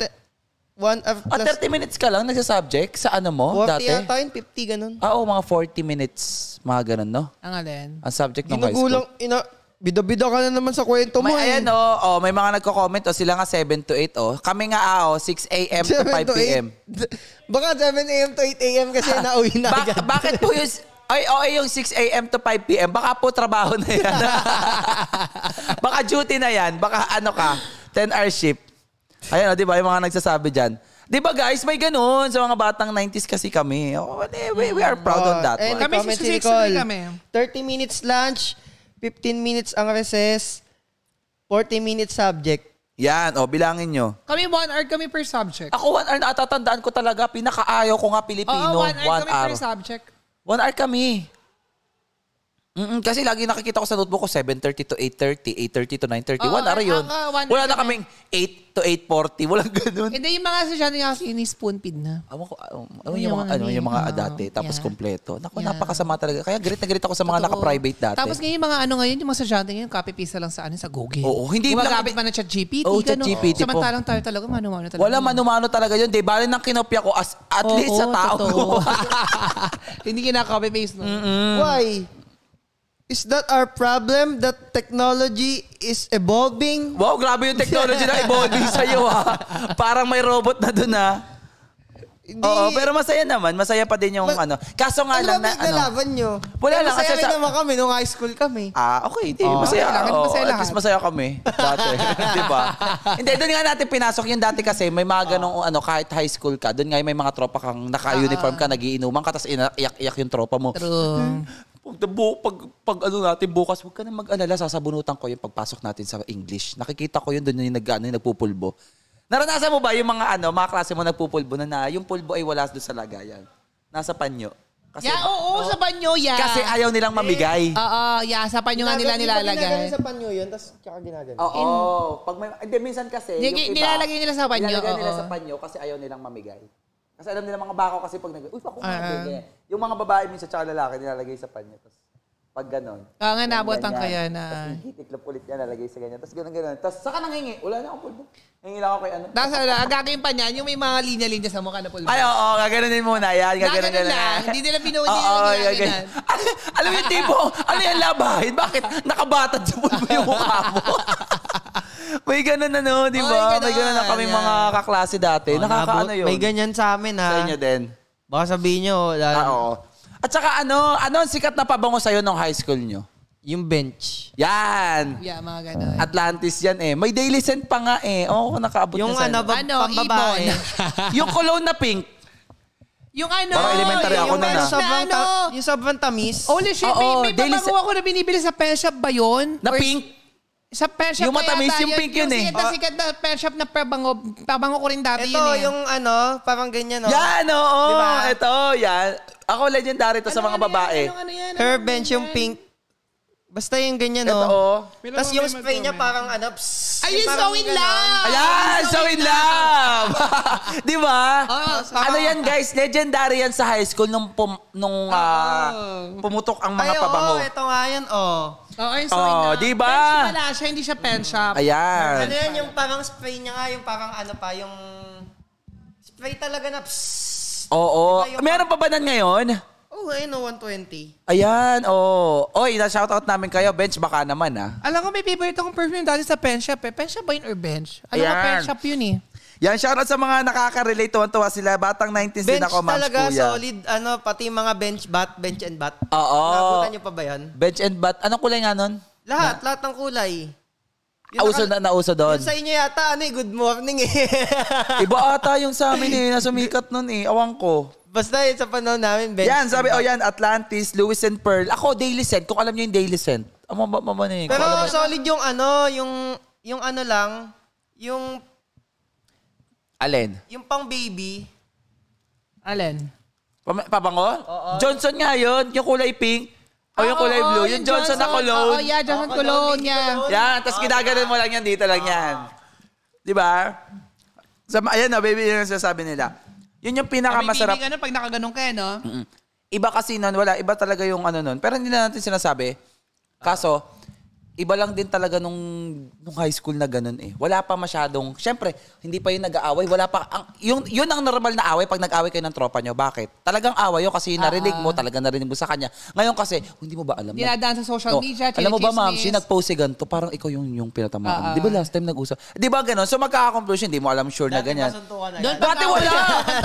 Ah, plus... 30 minutes ka lang nagsasubject sa ano mo 40 dati? 40 yata yun, 50 ganun. Ah, oo, mga 40 minutes, mga ganun, no? Ang alin? Ang subject ng high school. ina, Bida-bida ka na naman sa kwento may, mo. Eh. Ayan, eh. oh, oh, may mga nagko-comment. Oh, sila nga 7 to 8. Oh. Kami nga, ah, oh, 6 a.m. to 5 p.m. Baka 7 a.m. to 8 a.m. kasi nauwi na ba- agad. Bakit po yung ay, oo, okay, yung 6 a.m. to 5 p.m. Baka po trabaho na yan. baka duty na yan. Baka ano ka, 10-hour shift. Ayan, oh, di ba? Yung mga nagsasabi dyan. Di ba guys, may ganun sa mga batang 90s kasi kami. Oh, we, we are proud oh, on that and eh, one. Kami si Susie kami. 30 minutes lunch, 15 minutes ang recess, 40 minutes subject. Yan, oh, bilangin nyo. Kami one hour kami per subject. Ako one hour, na natatandaan ko talaga, pinakaayaw ko nga Pilipino. Oo, one hour one kami hour. per subject. One hour kami. Mm-mm, kasi lagi nakikita ko sa notebook ko 7.30 to 8.30, 8.30 to 9.30. Wala na eh, yun. ah, ah Wala na kaming 8 to 8.40. wala ganoon. Hindi, yung mga estudyante nga kasi ni spoon feed na. Ewan ko, um, yung, mga, ano, yung mga oo, dati, tapos yeah. kompleto. Naku, Yeah. napakasama talaga. Kaya galit na galit ako sa mga naka-private dati. Tapos ngayon yung mga ano ngayon, yung mga estudyante ngayon, copy-paste lang sa ano, sa Google. Oo, hindi Gumagamit lang- pa ng ChatGPT. Oo, ganun. ChatGPT po. Samantalang tayo talaga, manumano mano talaga. Wala manumano talaga yun. Di bali nang kinopya ko as, at least sa tao hindi Hindi copy paste Why? Is that our problem that technology is evolving? Wow, grabe yung technology na evolving sa iyo ha. Parang may robot na doon ha. Hindi. Oo, pero masaya naman. Masaya pa din yung Ma- ano. Kaso nga ano lang na... Ano naglalaban nyo? Wala lang. Masaya rin sa... naman kami nung high school kami. Ah, okay. Hindi, oh, masaya. Okay lang, oh, masaya lahat. At least masaya kami. Dati. di ba? Hindi, doon nga natin pinasok yung dati kasi may mga ah. ganong oh. ano, kahit high school ka, doon nga may mga tropa kang naka-uniform ka, ah. nagiinuman ka, tapos iyak-iyak yung tropa mo. True. Hmm. Huwag bu- pag, pag ano natin bukas, huwag ka na mag-alala, sasabunutan ko yung pagpasok natin sa English. Nakikita ko yun doon yung, nag, ano, yung nagpupulbo. Naranasan mo ba yung mga ano, mga klase mo nagpupulbo na, na yung pulbo ay wala doon sa lagayan? Nasa panyo. Kasi, yeah, oo, sa banyo, yeah. Kasi ayaw nilang mamigay. Oo, yeah, sa panyo nga nila nilalagay. Ginagawa sa panyo yun, tapos tsaka ginagano. Oo, pag may, hindi, minsan kasi, yung iba, nilalagay nila sa panyo, Nilalagay nila sa panyo kasi ayaw nilang mamigay. Kasi alam nila mga bako kasi pag nag, uy, ako nga, ah, ah. ganyan. Yung mga babae minsan tsaka lalaki nilalagay sa panya. Tapos pag ganon. Ah, nga nabutan kaya na. Tapos hitiklop ulit niya, nalagay sa ganyan. Tapos ganon ganon. Tapos saka nanghingi. Wala na akong pulbo. Hingi lang ako kay ano. Tapos ano, gagawin pa niyan, yung may mga linya-linya sa mukha na pulbo. Ay, oo, oh, din muna. Yan, gaganon ganon. lang. Hindi nila pinunin yung ginaganan. Alam yung tipo, ano yan labahin? Bakit nakabatad sa pulbo yung mukha mo? may ganun ano, di ba? may ganun na kami mga kaklase dati. Nakakaano yun. May ganyan sa amin ha. Sa ah. inyo din. Baka sabihin nyo. Dahil... Ah, oo. At saka ano, ano ang sikat na pabango sa'yo nung high school nyo? Yung bench. Yan! Yeah, mga ganun. Atlantis yan eh. May daily scent pa nga eh. Oo, oh, nakaabot yung na sa'yo. Ano, ano, pambabae. yung cologne na pink. Yung ano, Parang elementary ako ah. yung, na na. Sobrang ano, yung sobrang tamis. Holy shit, Oo, may, may daily pabango sa- ako na binibili sa pet shop ba yun? Na Or, pink? Sa pair shop Yung matamis, yung pink yun eh. Yung sikat na pair shop na pabango. Pabango ko rin dati Ito, yun eh. yung ano, parang ganyan, no? Oh. Yan, oo. Di ba? Ito, yan. Ako legendary to sa ano, mga ano yan? babae. Ano, ano yan? Ano Her ano bench yung yan? pink. Basta yung ganyan, Ito, no? Oh. oh. Tapos yung spray niya parang ano, psst, Are you so in love? Ayan, so in love! Di ba? Oh, ano yan guys, legendary yan sa high school nung, pum, nung ah, pumutok ang mga Ay, oo, pabango. ito nga yan, oh. Oo, yung soy Oh, di ba? Pension pala siya, hindi siya pen shop. Ayan. Ano yan, yung parang spray niya nga, yung parang ano pa, yung spray talaga na psss. Oo. Di Meron pa ba nan ngayon? Oh, ayun, no, 120. Ayan, oo. Oy, na-shoutout namin kayo. Bench, baka naman ah. Alam ko may favorite akong perfume dati sa pen shop eh. Pen shop ba yun or bench? Alam ko pen shop yun eh. Yan, shoutout sa mga nakaka-relate. Tuwan-tuwa sila. Batang 90s bench din ako, ma'am. Mams talaga, Kuya. solid. Ano, pati mga bench bat, bench and bat. Oo. Nakapunta nyo pa ba yan? Bench and bat. Anong kulay nga nun? Lahat, lahat ng kulay. Yung Auso ah, na nauso doon. sa inyo yata, ano eh, good morning eh. Iba ata yung sa amin eh. Nasumikat nun eh. Awang ko. Basta yun sa panahon namin, bench. Yan, sabi, oh yan, Atlantis, Lewis and Pearl. Ako, Daily Scent. Kung alam niyo yung Daily Scent. Amo, amo, ano amo, Pero solid yung ano, yung, yung ano lang, yung Alin? Yung pang baby. Alin? Pa- pabango? Oo. Johnson nga yun. Yung kulay pink. O yung kulay blue. Yung Johnson, na cologne. Oo, yeah, Johnson cologne, cologne. yeah. Cologne. Yan. Tapos Oo, mo lang yan. Dito lang yan. Di ba? So, ayan na, baby, yun ang sinasabi nila. Yun yung pinakamasarap. Mabibigyan ka na pag nakaganon ka, eh, no? Iba kasi nun, wala. Iba talaga yung ano nun. Pero hindi na natin sinasabi. Kaso, iba lang din talaga nung, nung high school na ganun eh. Wala pa masyadong, syempre, hindi pa yung nag-aaway, wala pa, ang, yung, yun ang normal na away pag nag aaway kayo ng tropa nyo. Bakit? Talagang away yun kasi narinig ah. mo, talaga narinig mo sa kanya. Ngayon kasi, oh, hindi mo ba alam? Dinadaan sa social media, oh, No. media, Alam mo ba ma'am, si nag-post si ganito, parang ikaw yung, yung pinatamaan. Ah, ah. Di ba last time nag-usap? Di ba ganun? So magkaka-conclusion, hindi mo alam sure na ganyan. Masuntukan na Doon yan. wala.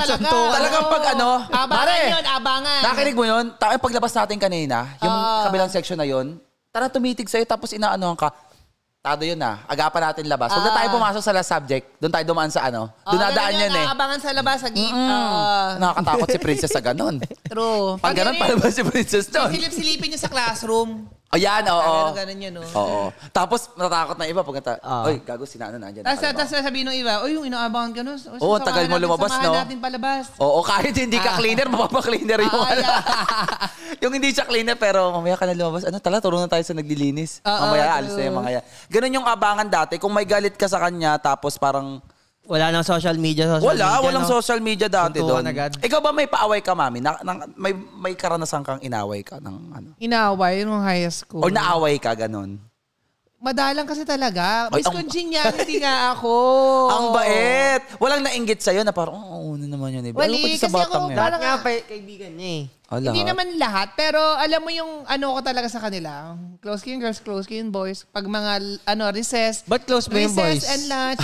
Talaga. Talagang pag ano, Abangan pare. yun, abangan. Nakinig mo yun? Ta- yung paglabas natin kanina, yung kabilang section na yun, Tara, tumitig sa'yo, tapos inaanohan ka. Tado yun na. Ah. Agapan natin labas. Huwag na ah. tayo pumasok sa last subject. Doon tayo dumaan sa ano. Oh, doon oh, nadaan yan eh. Abangan sa labas, sa gate. Mm. Oo. Nakakatakot si Princess sa ganun. True. Pag ganun, palabas si Princess doon. Silip-silipin niyo sa classroom. O oh, yan, oo. Parang ganun yun, no? Oh. Oo. Tapos natatakot na iba pag nata... Oo. Ah. Oy, gago, si Nana nandiyan. Tapos Ano sasabihin ng iba, oy, yung inaabangan ka nun. Oo, ang tagal mo lumabas, no? Samahan natin palabas. Oo, kahit hindi ka ah. cleaner, mapapa-cleaner yung wala. Ah, ano. yung hindi siya cleaner, pero mamaya ka na lumabas. Ano tala, turo na tayo sa naglilinis. Oo, mamaya, alis na yung mga yan. Ganun yung abangan dati. Kung may galit ka sa kanya, tapos parang wala nang social media, social Wala, media, walang no? social media dati doon. Ikaw ba may paaway ka, mami? Na, na, may, may karanasan kang inaway ka ng ano? Inaway? nung high school. O naaway ka, ganun? Madalang kasi talaga. Oy, Miss ang- Congeniality nga ako. Ang bait! Walang nainggit sa'yo na parang, oh, naman yun. Eh. Wali, kasi batang ako yan? Parang- Lahat nga pa, kaibigan niya eh. Oh, Hindi naman lahat, pero alam mo yung ano ko talaga sa kanila. Close ko yung girls, close ko yung boys. Pag mga ano, recess. Ba't close mo yung recess boys? and lunch.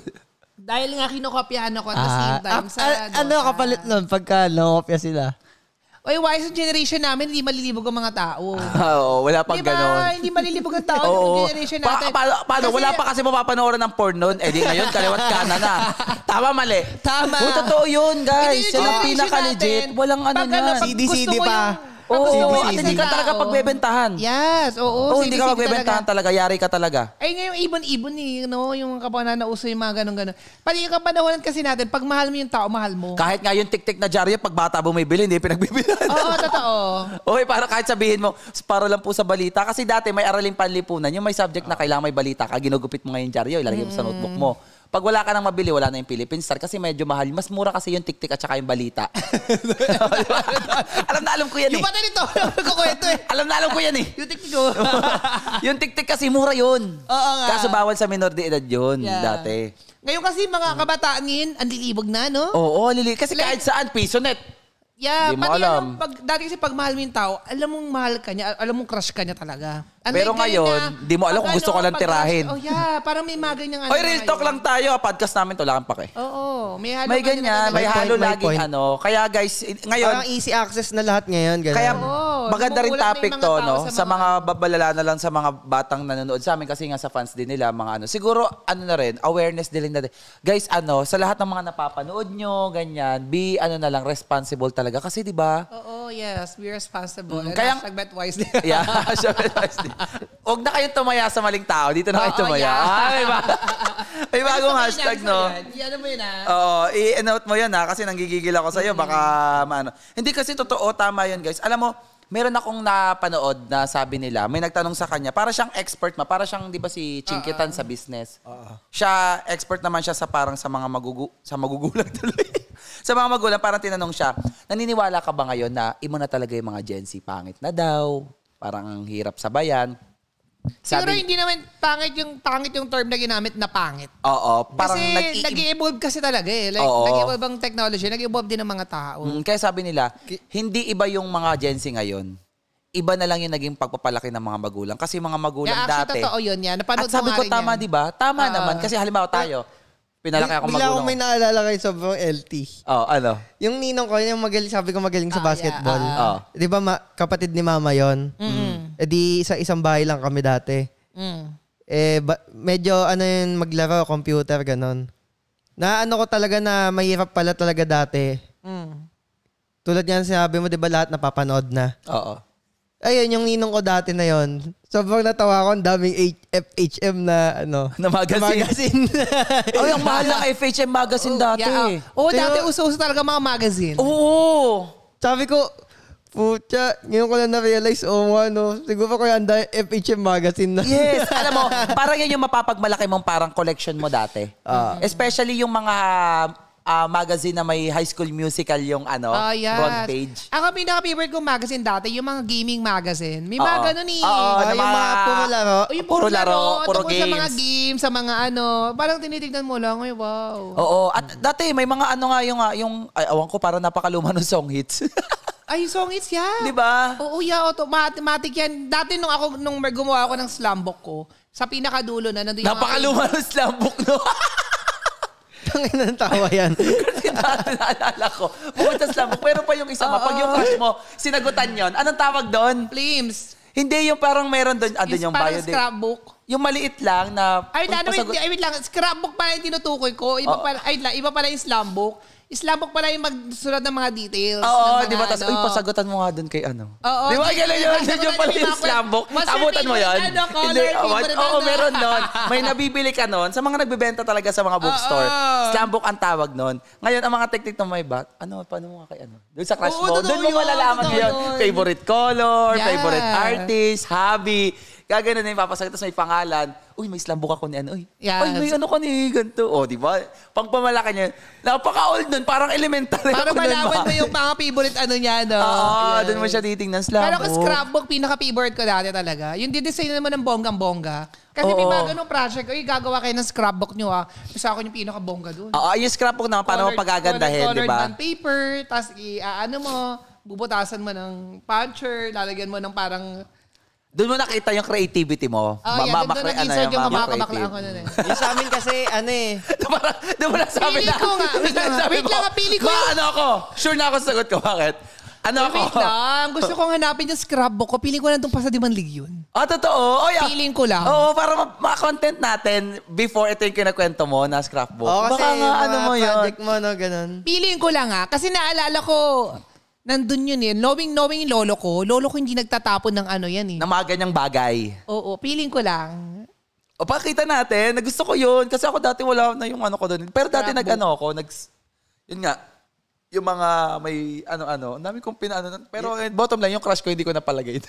Dahil nga kinokopyahan ako at the ah, same time. Ah, sa, ah, a- ano, ano kapalit nun pagka nakopya sila? Oy, why sa generation namin, hindi malilibog ang mga tao. Oo, wala pang diba? ganon. Hindi malilibog ang tao ng generation natin. Pa- pa- paano? Kasi- wala pa kasi mapapanoorin ng porn noon. Eh di ngayon, kaliwat kanan na. Tama, mali. Tama. Oh, totoo yun, guys. Yan ang pinaka-legit. Walang ano Pag ano, na. CD, CD pa. yung- Oo, oh, gusto hindi ka talaga pagbebentahan. Yes, oo. Oo, hindi ka pagbebentahan talaga. Yari ka talaga. Ay, ngayon, ibon-ibon eh. no? know, yung kapag nanauso yung mga ganun-ganun. Pati yung kapanahonan kasi natin, pag mahal mo yung tao, mahal mo. Kahit nga yung tik-tik na jarya, pag bata bumibili, hindi pinagbibilan. Oo, totoo. Oo, para kahit sabihin mo, para lang po sa balita. Kasi dati may araling panlipunan, yung may subject na kailangan may balita ka, ginugupit mo ngayon jarya, ilalagay mo sa mm. notebook mo. Pag wala ka nang mabili, wala na yung Philippine Star kasi medyo mahal. Mas mura kasi yung tiktik at saka yung balita. alam na alam ko yan eh. Yung pata nito, kukwento eh. alam na alam ko yan eh. yung tiktik ko. Oh. yung tiktik kasi mura yun. Oo nga. Kaso bawal sa minor de edad yun yeah. dati. Ngayon kasi mga kabataan ngayon, ang lilibog na, no? Oo, oo lilibog. Kasi like, kahit saan, piso net. Yeah, Di pati alam. alam. Ano, pag, dati kasi pag mahal mo yung tao, alam mong mahal ka niya, alam mong crush ka niya talaga. Ano Pero ngayon, di mo alam kung gusto ano, ko lang tirahin. Oh yeah, parang may mga ganyan. ano. Oy, real talk lang tayo. Ah, podcast namin to, lang pake. Eh. Oo, may halo. May ganyan, may halo lagi. ano. Kaya guys, ngayon. Parang easy access na lahat ngayon. Ganyan. Kaya maganda rin topic to, no? Sa mga babalala na lang sa mga batang nanonood sa amin kasi nga sa fans din nila, mga ano. Siguro, ano na rin, awareness din natin. Guys, ano, sa lahat ng mga napapanood nyo, ganyan, be, ano na lang, responsible talaga. Kasi di ba? Oo, yes. Be responsible. Mm, kaya, hashtag wisely. yeah, hashtag bet wisely. Huwag na kayong tumaya sa maling tao. Dito na kayo tumaya. Oh, yeah. ah, may, ba- may bagong hashtag, no? I-ano mo yun, ha? Ah. Oo, i-note mo yun, ha? Ah, kasi nanggigigil ako sa'yo. Mm-hmm. Baka, maano. Hindi kasi totoo, tama yun, guys. Alam mo, meron akong napanood na sabi nila, may nagtanong sa kanya, para siyang expert ma, para siyang 'di ba si Chinkitan uh-uh. sa business. Uh-uh. Siya expert naman siya sa parang sa mga magugu sa magugulang tuloy. sa mga magulang parang tinanong siya, naniniwala ka ba ngayon na imo na talaga yung mga Gen Z pangit na daw? Parang ang hirap sabayan. Sabi, Siguro hindi naman pangit yung pangit yung term na ginamit na pangit. Oo, kasi nag-evolve kasi talaga eh. Like, oo. nag-evolve ang technology, nag-evolve din ang mga tao. Mm, kaya sabi nila, hindi iba yung mga Gen Z ngayon. Iba na lang yung naging pagpapalaki ng mga magulang. Kasi mga magulang yeah, actually, dati. totoo yun yan. Napanood at sabi ko, tama, di ba? Tama uh, naman. Kasi halimbawa tayo, Pinalaki ako magulang. Bigla akong may naalala kayo sa LT. Oh, ano? Yung ninong ko, yung magaling, sabi ko magaling sa Ah, yeah, basketball. ah. ah. Oh. Di ba, ma- kapatid ni mama yon Mm. Eh di, sa isang bahay lang kami dati. Mm. Eh, ba- medyo ano yun, maglaro, computer, ganon. Na ano ko talaga na mahirap pala talaga dati. Mm. Tulad yan sinabi mo, di ba lahat napapanood na. Oo. Ayun, yung ninong ko dati na yon Sobrang natawa ko, ang daming H- FHM na ano. Na magazine. magazine. oh, yung mahal ng FHM magazine dati. Yeah, oh. Oo, dati uso-uso talaga mga magazine. Oo. Sabi ko, putya, ngayon ko na na-realize, oh, ano, siguro ko yan, dahil FHM magazine na. Yes, alam mo, parang yan yung mapapagmalaki mong parang collection mo dati. Ah. Especially yung mga uh, magazine na may High School Musical yung ano, oh, yes. front page. Ako pinaka-favorite kong magazine dati, yung mga gaming magazine. May mga ganun eh. Oo, oh, yung mga puro laro. Oh, puro, puro laro, puro games. sa mga games, sa mga ano. Parang tinitignan mo lang, ay wow. Oo, at dati may mga ano nga yung, ah, yung ay, awan ko, parang napakaluma ng song hits. Ay, song hits yan. Yeah. Di ba? Oo, yeah. Automatic yan. Dati nung ako, nung gumawa ako ng slambok ko, sa pinakadulo na nandun yung... Napakaluma ng slambok, no? Ang tawa yan. Kasi dati naalala ko, pumunta sa lamok, pero pa yung isa mo, pag yung crush mo, sinagutan yon anong tawag doon? Flames. Hindi, yung parang meron doon, ano yung parang bio day? scrapbook. Yung maliit lang na... Ay, wait, ano, wait, lang. Scrapbook pala yung tinutukoy ko. Iba, pala, ay, iba pala yung slam book. Islabok pala yung magsunod ng mga details. Oo, di ba? Tapos, ano. uy, pasagutan mo nga dun kay ano. Oo. Di ba? Ganun yun. yung pala yung islabok. Abutan mo yun. Ano, color, oh, Oo, meron nun. May nabibili ka nun. Sa mga nagbebenta talaga sa mga bookstore. Islabok ang tawag nun. Ngayon, ang mga teknik ng may bat, ano, paano mo nga kay ano? Doon sa crush mo, doon mo malalaman yun. Favorite color, favorite artist, hobby. Gaganon na yung papasagot, tapos may pangalan uy, may slambok ako ni ano, uy. Yeah. Ay, may ano ko ni ganito. O, oh, di ba? Pangpamalaki niya. Napaka-old nun. Parang elementary Para ako malaman mo yung mga favorite ano niya, no? Oo, oh, doon mo siya titingnan slambok. Pero ako scrapbook, pinaka-favorite ko dati talaga. Yung didesign naman ng bonggang-bongga. Kasi Oo. may mga ganong project, uy, gagawa kayo ng scrapbook nyo ah. Gusto ako yung pinaka-bongga doon. Oo, ah, ah, yung scrapbook na, paano mo pagagandahin, di ba? Colored paper, tapos i-ano ah, mo, bubutasan mo ng puncher, lalagyan mo ng parang doon mo nakita yung creativity mo. Oh, yeah. Doon doon nag-insert ano, yung mamakabakla ako noon eh. yung sa amin kasi, ano eh. Doon mo nasabi Pili na. ko nga. Wait Sabi wait mo, lang. Pili ko Ma, yung... ano ako? Sure na ako sa sagot ko. Bakit? Ano ako? Wait lang. Gusto kong hanapin yung scrapbook ko. Piling ko na nandun pa sa manlig yun. Ah, totoo. Oh, yeah. Feeling ko lang. Oo, para ma- content natin before ito yung kinakwento mo na scrapbook. Oo, kasi Baka nga, ano mo yun. project mo, no, ganun. Piling ko lang ah. Kasi naalala ko, nandun yun eh. Knowing, knowing yung lolo ko, lolo ko hindi nagtatapon ng ano yan eh. Na mga ganyang bagay. Oo, feeling ko lang. O pakita natin, nagusto ko yun. Kasi ako dati wala na yung ano ko doon. Pero dati Scrapbook. nag-ano ako, nag, yun nga, yung mga may ano-ano, ang dami kong pinaano. Pero yeah. Eh, bottom line, yung crush ko hindi ko napalagay.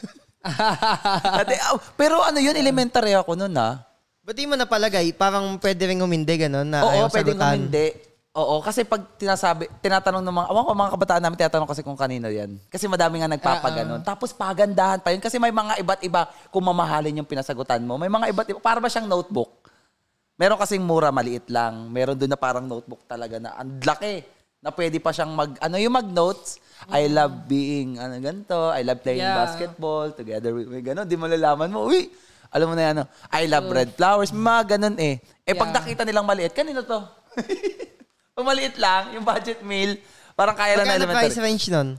dati, oh, pero ano yun, elementary ako noon ah. Ba't di mo napalagay? Parang pwede rin humindi, gano'n, na Oo, ayaw pwede sagutan. humindi. Oo, kasi pag tinasabi, tinatanong ng mga, awang ko, mga kabataan namin tinatanong kasi kung kanino yan. Kasi madami nga nagpapaganon. Uh-uh. Tapos pagandahan pa yun. Kasi may mga iba't iba kung mamahalin yung pinasagutan mo. May mga iba't iba. Para ba siyang notebook? Meron kasing mura, maliit lang. Meron doon na parang notebook talaga na ang laki na pwede pa siyang mag, ano yung mag-notes. Mm. I love being, ano, ganito. I love playing yeah. basketball together with me. Ganon, di malalaman mo, uy, alam mo na yan, ano, I love red flowers. Mga ganon eh. Eh yeah. pag nakita nilang maliit, kanino to? Maliit lang, yung budget meal. Parang kaya lang na Magkano price range nun?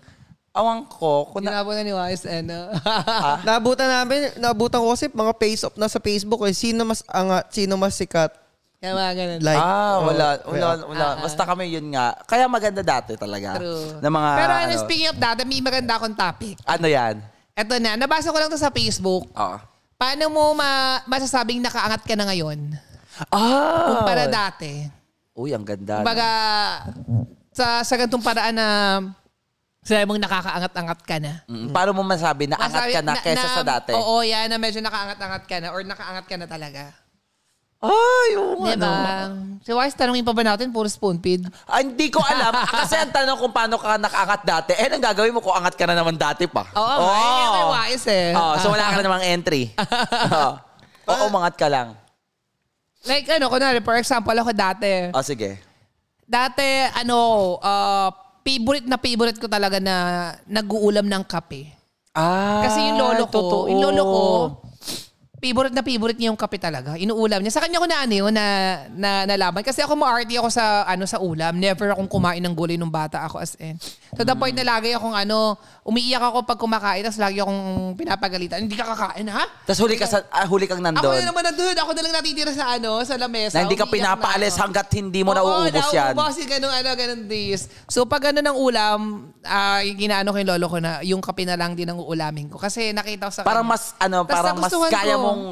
Awang ko, kung na, Hinabo na ni YSN. Eh, no? Ah. Naabutan namin, naabutan ko kasi mga face up na sa Facebook eh. Sino mas ang ah, sino mas sikat. Kaya mga ganun. Like, ah, wala, oh, wala, wala. Ah, Basta kami yun nga. Kaya maganda dati talaga. True. Na mga, Pero ano, ano. speaking of that, may maganda akong topic. ano yan? Eto na, nabasa ko lang to sa Facebook. Oo. Paano mo ma- masasabing nakaangat ka na ngayon? Ah! Kumpara dati. Uy, ang ganda. Baga, sa, sa ganitong paraan na sabi mong nakakaangat-angat ka na. Mm-hmm. Paano mo masabi na angat ka na, na kesa na, sa dati? Oo, yan, na medyo nakaangat-angat ka na or nakaangat ka na talaga. Ay, oo nga diba? ano. Si Wise, tanongin pa ba natin, puro spoon feed? Ah, hindi ko alam. Ah, kasi ang tanong kung paano ka nakaangat dati, eh, nang gagawin mo kung angat ka na naman dati pa. Oo, oh, oh. kay Wise eh. Oh, so wala ka na namang entry. Oh. Oo, oh, umangat ka lang. Like ano, kunwari, for example, ako dati. Ah, sige. Dati, ano, uh, favorite na favorite ko talaga na nag-uulam ng kape. Ah, Kasi yung lolo ko, totoo. yung lolo ko, favorite na favorite niya yung kape talaga. Inuulam niya. Sa kanya ko na ano yun, na, na nalaman. Kasi ako ma-arty ako sa, ano, sa ulam. Never akong kumain ng gulay nung bata ako as in. So the point na mm. lagi akong ano, umiiyak ako pag kumakain. Tapos lagi akong pinapagalitan. Hindi ka kakain ha? Tapos huli ka sa, ah, huli kang nandun. Ako na naman nandun. Ako na lang natitira sa ano, sa lamesa. Na hindi ka Umiiyak pinapaalis ano. hanggat hindi mo nauubos yan. Oo, nauubos yung ganun, ano, ganun this. So pag ano ng ulam, ah, ginaano ko yung lolo ko na yung kape na lang din ang uulamin ko. Kasi nakita ko sa Para mas, ano, para mas kaya mo kong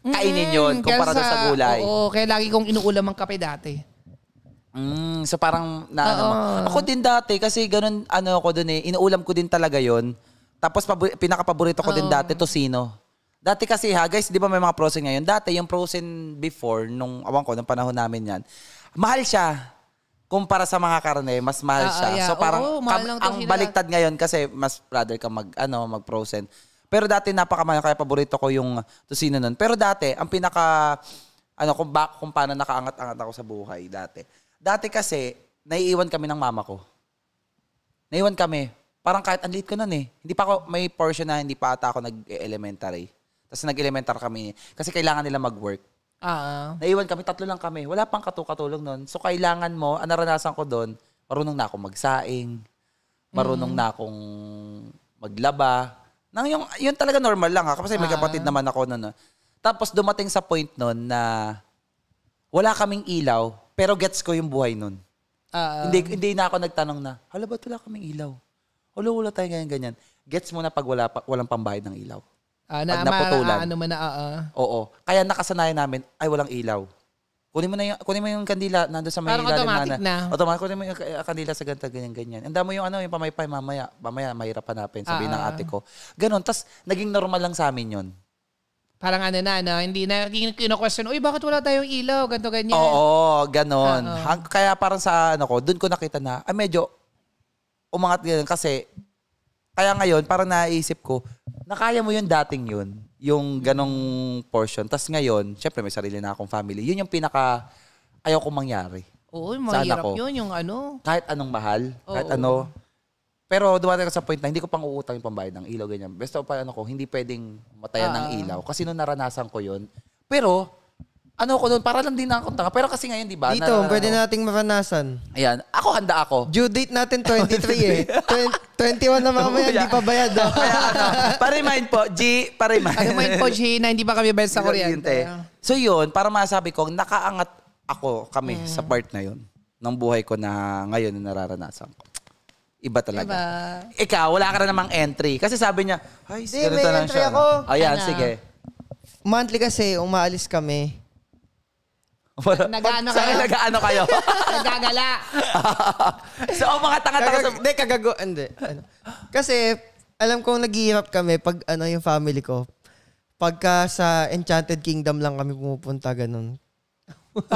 kainin yon mm, kumpara sa, sa gulay. Oo, kaya lagi kong inuulam ang kape dati. Mm, so parang na ano. Ako din dati kasi ganun ano ako doon eh, inuulam ko din talaga yon. Tapos pinakapaborito ko Oo. din dati to sino. Dati kasi ha, guys, di ba may mga frozen ngayon? Dati yung frozen before, nung awan ko, nung panahon namin yan, mahal siya. Kumpara sa mga karne, mas mahal Oo, ah, siya. Ah, yeah. So parang Oo, mahal ng ang tosino. baliktad ngayon kasi mas rather ka mag, ano, mag-frozen. Pero dati napakamahal kaya paborito ko yung tosino nun. Pero dati, ang pinaka ano kung ba, kung paano nakaangat-angat ako sa buhay dati. Dati kasi naiiwan kami ng mama ko. Naiwan kami. Parang kahit ang ko noon eh. Hindi pa ako may portion na hindi pa ata ako nag-elementary. Tapos nag-elementary kami kasi kailangan nila mag-work. Ah, ah. Naiwan kami, tatlo lang kami. Wala pang katukatulong noon. So kailangan mo, ang naranasan ko doon, marunong na akong magsaing, marunong mm. na akong maglaba, nang yung, yun talaga normal lang ha. Kasi may ah. kapatid naman ako noon. Ah. Tapos dumating sa point noon na wala kaming ilaw, pero gets ko yung buhay noon. Ah, hindi, hindi na ako nagtanong na, hala ba't wala kaming ilaw? Wala, wala tayo ganyan, ganyan. Gets mo na pag wala, pa, walang pambayad ng ilaw. Uh, na, pag naputulan. Ma, ano man na, uh, Oo. Kaya nakasanayan namin, ay walang ilaw. Kunin mo na yung kunin mo yung kandila nando sa may Parang ilalim automatic na. Automatic kunin mo yung eh, kandila sa ganito ganyan ganyan. Andam mo yung ano yung pamaypay mamaya, mamaya mahirap hanapin sabi uh, ng ah, ah. ate ko. Ganon. Tas naging normal lang sa amin yon. Parang ano na, ano, hindi na kino-question, uy, bakit wala tayong ilaw, ganto ganyan. Oo, ganon. Uh, ah, oh. Kaya parang sa ano ko, doon ko nakita na, ah, medyo umangat ganun kasi, kaya ngayon, parang naisip ko, nakaya mo yung dating yun yung ganong portion. Tapos ngayon, syempre may sarili na akong family. Yun yung pinaka ayaw kong mangyari. Oo, mahirap ko. yun yung ano. Kahit anong mahal, Oo. kahit ano. Pero dumating ako sa point na hindi ko pang uutang yung pambayad ng ilaw, ganyan. Basta pa ano ko, hindi pwedeng matayan ng ah. ilaw. Kasi nung naranasan ko yun. Pero, ano ko noon, para lang din ako tanga. Pero kasi ngayon, di ba? Dito, na, pwede nating maranasan. Ayan. Ako, handa ako. Due date natin 23 eh. 20, 21 na mamaya, hindi pa bayad. Oh. Kaya ano, pa-remind po, G, pa-remind. Pa-remind po, G, na hindi pa kami bayad sa kuryente. So yun, para masabi ko, nakaangat ako kami mm. sa part na yun ng buhay ko na ngayon na nararanasan ko. Iba talaga. Iba. Ikaw, wala ka na namang entry. Kasi sabi niya, ay, ganito lang siya. Ayan, ano? sige. Monthly kasi, umaalis kami. Nag-ano kayo? Nag-ano kayo? Nagagala. so, oh, mga tanga-tanga sa... Hindi, kagago. Hindi. Ano. Kasi, alam kong naghihirap kami pag ano yung family ko. Pagka sa Enchanted Kingdom lang kami pumupunta, ganun.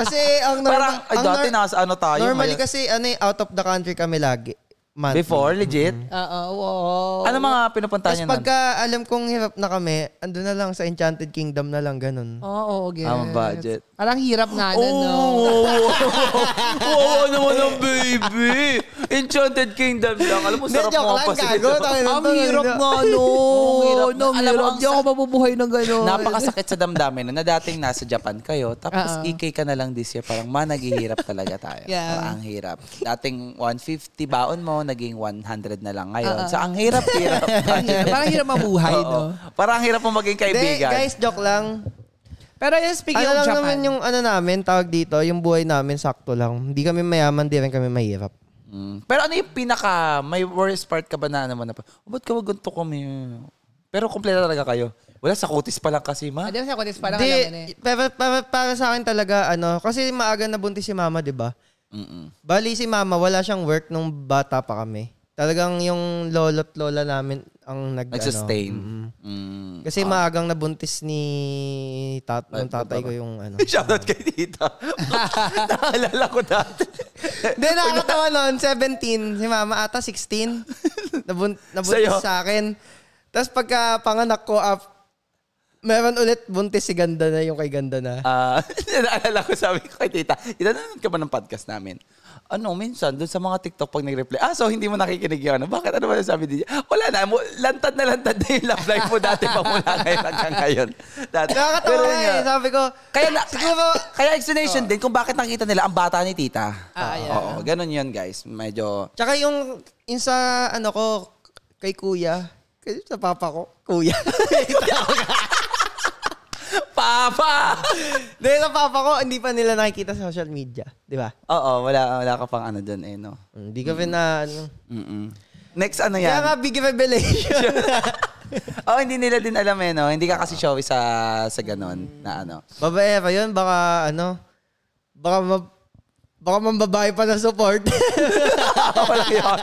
kasi ang normal... Parang, ay, ang dati nasa ano tayo. Normally ngayon. kasi, ano, eh, out of the country kami lagi month. Before, mm-hmm. legit? Oo, ah, ah, wow. Ano mga pinupuntahan Tapos niya nun? pagka alam kong hirap na kami, ando na lang sa Enchanted Kingdom na lang, ganun. Ah, oo, oo, gets. Ang budget. Parang hirap nga oh! ano na, no? Oo, oo naman ang baby. Enchanted Kingdom lang. Alam mo, sarap mo kasi. Gago, ang hirap nga, no. Ang hirap. Hindi ako mabubuhay ng gano'n. Napakasakit sa damdamin na, na dating nasa Japan kayo, tapos EK uh-uh. ka na lang this year. Parang, ma, naghihirap talaga tayo. Yeah. ang hirap. Dating 150 baon mo, naging 100 na lang ngayon. Uh-oh. So, ang hirap-hirap. parang hirap mabuhay, no? Parang hirap mo maging kaibigan. De, guys, joke lang. Pero yun, speaking ano of lang naman yung ano namin, tawag dito, yung buhay namin, sakto lang. Hindi kami mayaman, di rin kami mahirap. Mm. Pero ano yung pinaka, may worst part ka ba na ano na, oh, ba't ka wag ganito kami? Pero kumpleto talaga kayo. Wala, sa kutis pa lang kasi, ma. Hindi, sa kutis pa lang. Di, alam eh. pa, pa, para sa akin talaga, ano, kasi maaga na buntis si mama, di ba? mm Bali si mama, wala siyang work nung bata pa kami. Talagang yung lolo't lola namin, ang nag, ano, nag-sustain. Ano, mm-hmm. mm, Kasi ah. maagang nabuntis ni tat ng tatay ko yung ano. Shoutout kay tita. Naalala ko dati. Hindi, nakakatawa noon. 17. Si mama ata 16. Nabun- nabuntis Sa'yo? sa akin. Tapos pagka panganak ko, up, ah, meron ulit buntis si Ganda na yung kay Ganda na. Ah, uh, naalala ko sabi ko kay tita, inanood ka ba ng podcast namin? ano, minsan, doon sa mga TikTok pag nag-reply, ah, so hindi mo nakikinig yun. Ano? Bakit? Ano ba sabi niya? Wala na, lantad na lantad na yung love life mo dati pa mula ngayon hanggang ngayon. Dati, Nakakatawa eh, nga. sabi ko. Kaya, na, siguro, kaya explanation oh. din kung bakit nakita nila ang bata ni tita. Ah, uh, yeah. Oo, ganun yun guys. Medyo... Tsaka yung, yung sa, ano ko, kay kuya, kay, sa papa ko, kuya. papa! Dahil sa papa ko, hindi pa nila nakikita sa social media. Di ba? Oo, wala, wala ka pang ano dyan eh, no? Hindi mm, ka mm. na, ano. Mm-mm. Next ano yan? Kaya nga, big revelation. oh, hindi nila din alam eh, no? Hindi ka kasi showy sa, sa ganun na ano. Babae pa yun, baka ano, baka ma baka mambabae pa ng support. Wala yun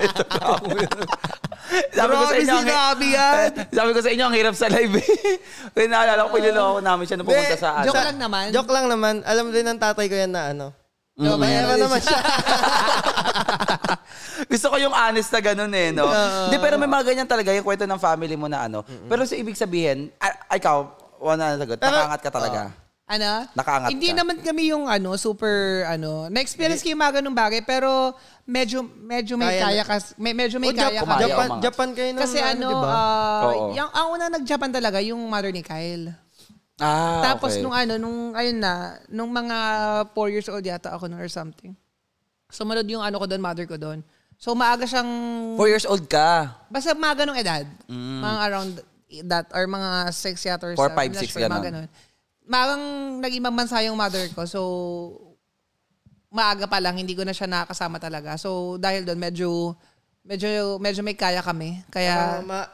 sabi ko sa Grabe inyo, si ang, Gabi yan. sabi ko sa inyo, ang hirap sa live eh. Kaya naalala ko, piniloko namin siya na pumunta sa ano. Joke lang naman. Joke lang naman. Alam din ng tatay ko yan na ano. Mm. Mayroon naman siya. Gusto ko yung honest na ganun eh, no? Hindi, pero may mga ganyan talaga, yung kwento ng family mo na ano. Pero sa ibig sabihin, ah, ikaw, wala na sagot, nakaangat ka talaga. Ano? Nakaangat Hindi ka. naman kami yung ano, super ano. Na-experience ko yung mga ganung bagay pero medyo medyo may kaya, kaya ka may, medyo may oh, kaya ka. Japan, Japan kayo nang Kasi ano, diba? uh, yung ang una nag-Japan talaga yung mother ni Kyle. Ah, Tapos okay. nung ano, nung ayun na, nung mga 4 years old yata ako noon or something. Sumunod yung ano ko doon, mother ko doon. So maaga siyang 4 years old ka. Basta maaga nung edad. Mm. Mga around that or mga 6 yata or 4, 5, 6 ganun. Maagang naging mamansa yung mother ko. So maaga pa lang, hindi ko na siya nakakasama talaga. So, dahil doon, medyo, medyo, medyo may kaya kami. Kaya, uh, ma-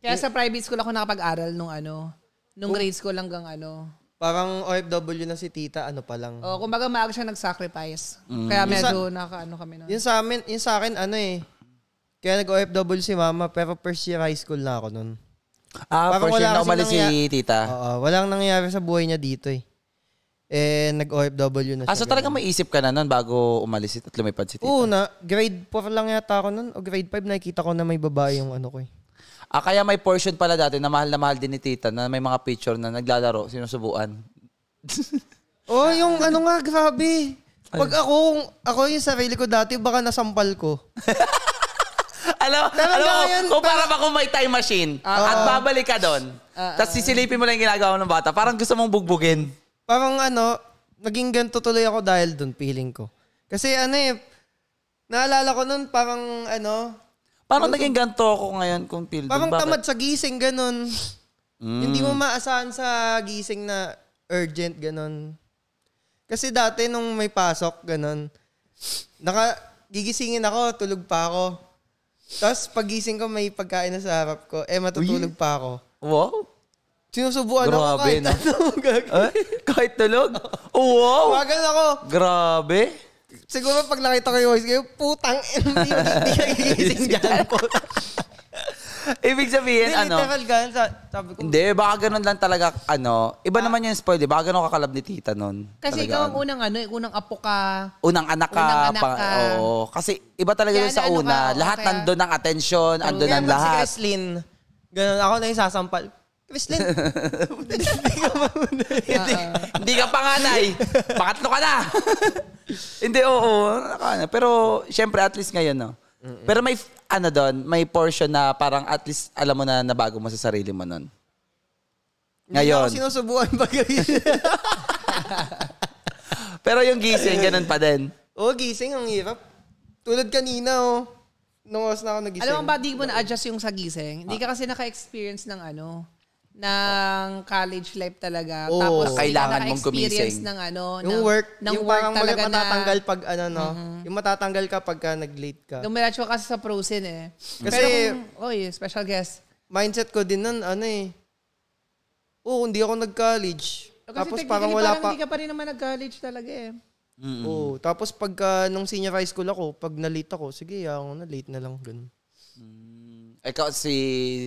kaya sa private school ako nakapag-aral nung ano, nung grade school hanggang ano. Parang OFW na si tita, ano pa lang. Oo, oh, kumbaga maaga siya nag-sacrifice. Mm. Kaya medyo yung sa, nakaano kami noon. Yung sa amin, yung sa akin, ano eh, kaya nag-OFW si mama, pero first year high school na ako noon. Ah, Parang first year na umalis si tita. Oo, walang nangyayari sa buhay niya dito eh. Eh, nag-OFW na siya. Ah, so talaga may isip ka na nun bago umalis at lumipad si Tita? Oo, na, grade 4 lang yata ako nun. O grade 5, nakikita ko na may babae yung ano ko eh. Ah, kaya may portion pala dati na mahal na mahal din ni Tita na may mga picture na naglalaro, sinusubuan. oh, yung ano nga, grabe. Pag ako, ako yung sarili ko dati, baka nasampal ko. alam, Talaga alam mo, yun, kung para ba kung may time machine, ah, at ah. babalik ka doon, ah, tapos sisilipin mo lang yung ginagawa ng bata, parang gusto mong bugbugin parang ano, naging ganito tuloy ako dahil doon, feeling ko. Kasi ano eh, naalala ko noon parang ano, Parang ano, naging ganto ako ngayon kung pildo. Parang Bakit? tamad sa gising, ganun. Mm. Hindi mo maasahan sa gising na urgent, ganun. Kasi dati nung may pasok, ganun, naka, gigisingin ako, tulog pa ako. Tapos pagising ko, may pagkain na sa harap ko. Eh, matutulog Uy. pa ako. Wow. Sinusubuan ako Grabe, kahit no? ano. gagawin. Eh? Kahit tulog? Oh, wow! Wagan ako. Grabe. Siguro pag nakita ko yung voice kayo, putang hindi hindi ka gigising dyan. Ibig sabihin, ano? literal ganun. sa- Sabi ko, Hindi, baka ganun lang talaga, ano. Iba naman yung spoil, di ba? Baka ganun kakalab ni tita nun. Kasi ikaw ang unang ano, unang apo ka. Unang anak ka. Unang anak pang- ka. oo. Kasi iba talaga Kaya yun sa ano una. oo, lahat kaya- nandun ang atensyon, andun Kaya ang pag si lahat. Kreslin, ganun, ako na yung sasampal. Wesleyan. hindi ka pa hindi, hindi ka panganay. Pangatlo ka na. hindi, oo. Nakana. Pero syempre at least ngayon, no? Mm-mm. Pero may, ano doon, may portion na parang at least alam mo na nabago mo sa sarili mo noon. Ngayon. Hindi ako sinusubukan pag Pero yung gising, ganun pa din. Oo, oh, gising. Ang hirap. Tulad kanina, oh. Nung oras na ako nagising. Alam mo ba, di mo na-adjust yung sa gising? Hindi ah. ka kasi naka-experience ng ano ng college life talaga. Oh, Tapos na kailangan mong gumising. ng ano, yung ng, work, ng yung work parang talaga na, matatanggal pag ano no, mm-hmm. yung matatanggal ka pagka nag-late ka. Dumiretso kasi sa prosin eh. Kasi Pero, oy, special guest. Mindset ko din nun, ano eh. Oo, oh, hindi ako nag-college. Kasi Tapos parang wala parang pa. hindi ka pa rin naman nag-college talaga eh. Mm-hmm. Oo, tapos pagka nung senior high school ako, pag na-late ako, sige, ako na late na lang ganun. Ikaw si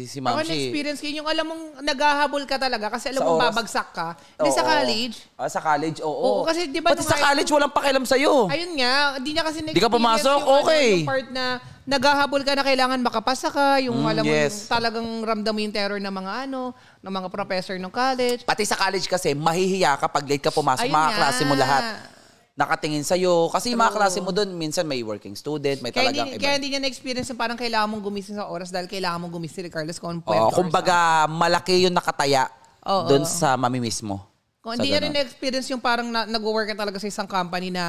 si Ma'am Ako, si... experience ko yun. Yung alam mong naghahabol ka talaga kasi alam Sa mong babagsak ka. Hindi sa college. Ah, sa college, oo. Oo, kasi di ba sa college, walang pakialam iyo. Ayun nga, hindi niya kasi na-experience ka pumasok? yung, ano, Okay. yung part na naghahabol ka na kailangan makapasa ka, yung Mm, alam mo, yung talagang ramdam mo yung terror ng mga ano, ng mga professor ng college. Pati sa college kasi, mahihiya ka pag late ka pumasok, Ayun mga nga. klase mo lahat nakatingin sa iyo kasi yung mga klase mo doon minsan may working student, may kaya talagang hindi, Kaya hindi niya na-experience yung parang kailangan mong gumising sa oras dahil kailangan mong gumising regardless kung ano oh, kumbaga malaki yung nakataya oh, doon oh. sa mamimiss mismo. Kung hindi niya rin na-experience yung parang na, nag-work ka talaga sa isang company na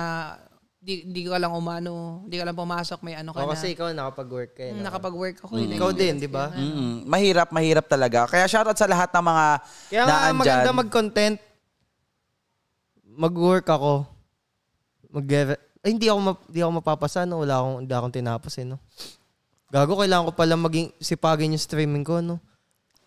di, di ka lang umano, di ka lang pumasok, may ano ka na. Kasi ikaw nakapag-work ka. Mm, nakapag-work ako. Mm. Ikaw din, di ba? Mm. Mahirap, mahirap talaga. Kaya shoutout sa lahat ng mga Kaya na nga, andyan. maganda mag-content. Mag-work ako mag ay, hindi ako ma- hindi ako mapapasa no, wala akong hindi akong tinapos eh no. Gago kailangan ko pala maging sipagin yung streaming ko no.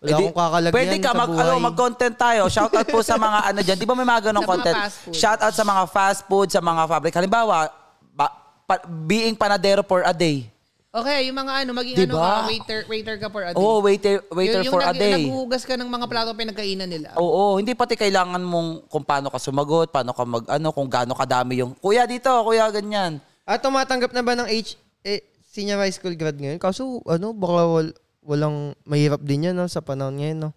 Wala Edi, eh, akong kakalagyan Pwede ka, mag, ano, mag-content tayo. Shout out po sa mga ano diyan Di ba may mga ganong content? Shout out sa mga fast food, sa mga fabric. Halimbawa, ba, pa, being panadero for a day. Okay, yung mga ano, maging ano diba? ano ka, waiter, waiter ka for a day. Oo, waiter, waiter yung, for nag, a day. Yung naghuhugas ka ng mga plato pinagkainan nila. Oo, oo, hindi pati kailangan mong kung paano ka sumagot, paano ka mag, ano, kung gaano kadami yung, kuya dito, kuya ganyan. At ah, tumatanggap na ba ng H, eh, senior high school grad ngayon? Kaso, ano, baka wal, walang, mahirap din yan, no, sa panahon ngayon, no?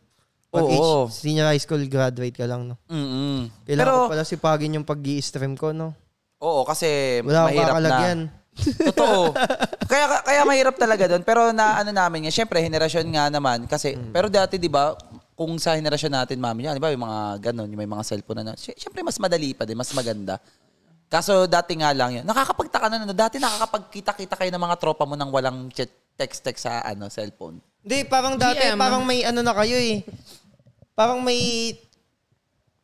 Pag Oo. Age, senior high school graduate ka lang, no? Mm-mm. Kailangan Pero, ko pala sipagin yung pag i stream ko, no? Oo, kasi Wala mahirap na. Wala Totoo. kaya kaya mahirap talaga doon pero na ano namin nga syempre henerasyon nga naman kasi mm. pero dati 'di ba kung sa henerasyon natin mami niya, 'di ba, yung mga ganun, yung may mga cellphone na. Syempre mas madali pa din, mas maganda. Kaso dati nga lang 'yun. Nakakapagtaka na ano, dati nakakapagkita-kita kayo ng mga tropa mo nang walang text-text sa ano, cellphone. Hindi, parang dati, yeah, parang may ano na kayo eh. Parang may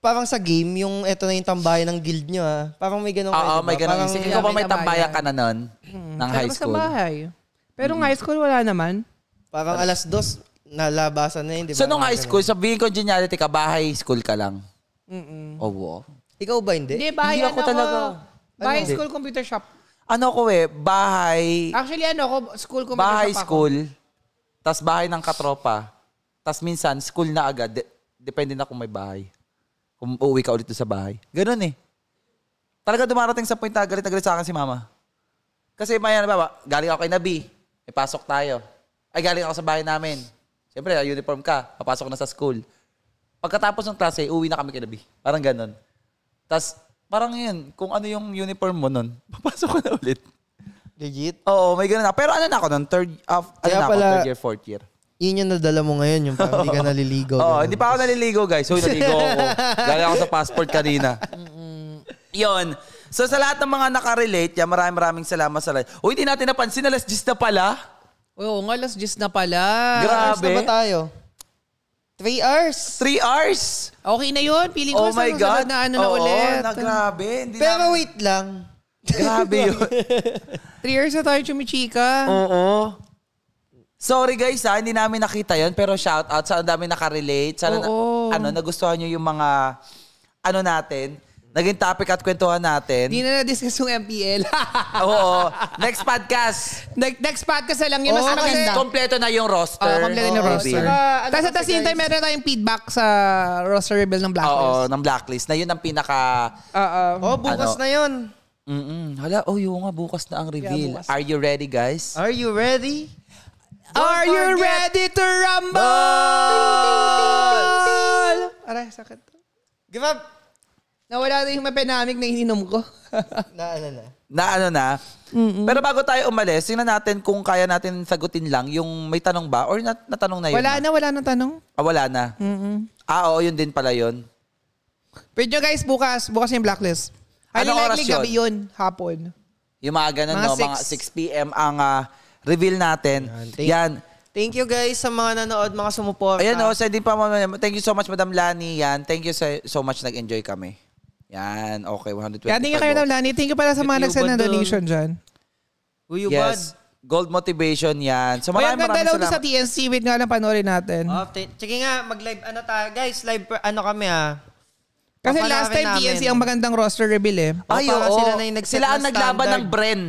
parang sa game, yung eto na yung tambayan ng guild nyo ha? Ah. Parang may ganun Oo, may ganun. Parang, Isipin ba may tambayan ka na nun? Mm, ng high school. Pero sa bahay. Pero ng high school, wala naman. Parang alas dos, nalabasan na yun, di ba? So, nung high school, sabihin ko geniality ka, bahay school ka lang. Mm-mm. Oo. Oh, ikaw ba hindi? Hindi, bahay Hindi ano ako talaga. Bahay Ano? school computer shop. Ano ko eh, bahay, Actually, ano ko, school computer bahay school, tas bahay ng katropa, tas minsan school na agad, de- depende na kung may bahay kung um, uuwi ka ulit sa bahay. Ganun eh. Talaga dumarating sa point na galit na galit sa akin si mama. Kasi maya ano na ba, galing ako kay Nabi, may pasok tayo. Ay, galing ako sa bahay namin. Siyempre, ah, uniform ka, papasok na sa school. Pagkatapos ng klase, uwi na kami kay Nabi. Parang ganun. Tapos, parang yun, kung ano yung uniform mo nun, papasok ka na ulit. Legit? Oo, may ganun na. Pero ano na ako nun, third, uh, ano Kaya na pala, ako, third year, fourth year yun yung nadala mo ngayon, yung parang hindi ka naliligo. Oo, oh, hindi pa ako naliligo, guys. So, naliligo ako. Galing ako sa passport kanina. yun. So, sa lahat ng mga nakarelate, yan, maraming maraming salamat sa lahat. Uy, hindi natin napansin na last 10 na pala. Oo nga, last 10 na pala. Grabe. Hours na ba tayo? Three hours. Three hours? Okay na yun. Feeling ko oh my God. na ano Oo, na ulit. Na, grabe. Hindi Pero na... wait lang. Grabe yun. Three hours na tayo chumichika. Oo. Sorry guys ha, ah, hindi namin nakita yon pero shout out sa ang dami nakarelate. Sana na, ano, nagustuhan nyo yung mga ano natin. Naging topic at kwentuhan natin. Hindi na na-discuss yung MPL. Oo. Next podcast. Ne- next podcast na lang yun. Mas Oo, ano kasi kompleto na yung roster. Ah, kompleto yung Oo, roster. Ano tapos at the same time, meron tayong feedback sa roster rebuild ng Blacklist. Oo, ng blacklist. Na yun ang pinaka... Oo. Oh, bukas Ano? na yun. Mm-mm. Hala, oh yung nga, bukas na ang reveal. bukas. Are you ready guys? Are you ready? Are you ready to rumble? Aray, sakit. Give up. Nawala na yung mapenamig na ininom ko. Naano na? Naano ano na. Mm-mm. Pero bago tayo umalis, tingnan natin kung kaya natin sagutin lang yung may tanong ba or nat- natanong na yun. Wala na, wala na tanong. Ah, wala na. Mm-mm. Ah, oo, yun din pala yun. Pwede nyo guys, bukas. Bukas yung blacklist. Highly Anong oras yun? gabi yun, hapon. Yung mga ganun, Mga no? Mga 6 p.m. ang ah, reveal natin. Yan. Thank, yan. Thank you guys sa mga nanood, mga sumuporta. Ayan o, oh, sa hindi pa thank you so much Madam Lani. Yan, thank you so, much nag-enjoy kami. Yan, okay, 120. Kaya thank you kayo Madam Lani. Thank you pala sa mga nagsend ng donation dyan. Uyubad. Yes. Gold motivation yan. So maraming maraming salamat. Kaya sa TNC. Wait nga lang panoorin natin. Oh, Sige nga, mag-live ano ta, guys. Live per, ano kami ha? Ah. Kasi last time namin. TNC ang magandang roster reveal eh. Ay, oh, oo. Sila, na yung sila ang naglaban ng Bren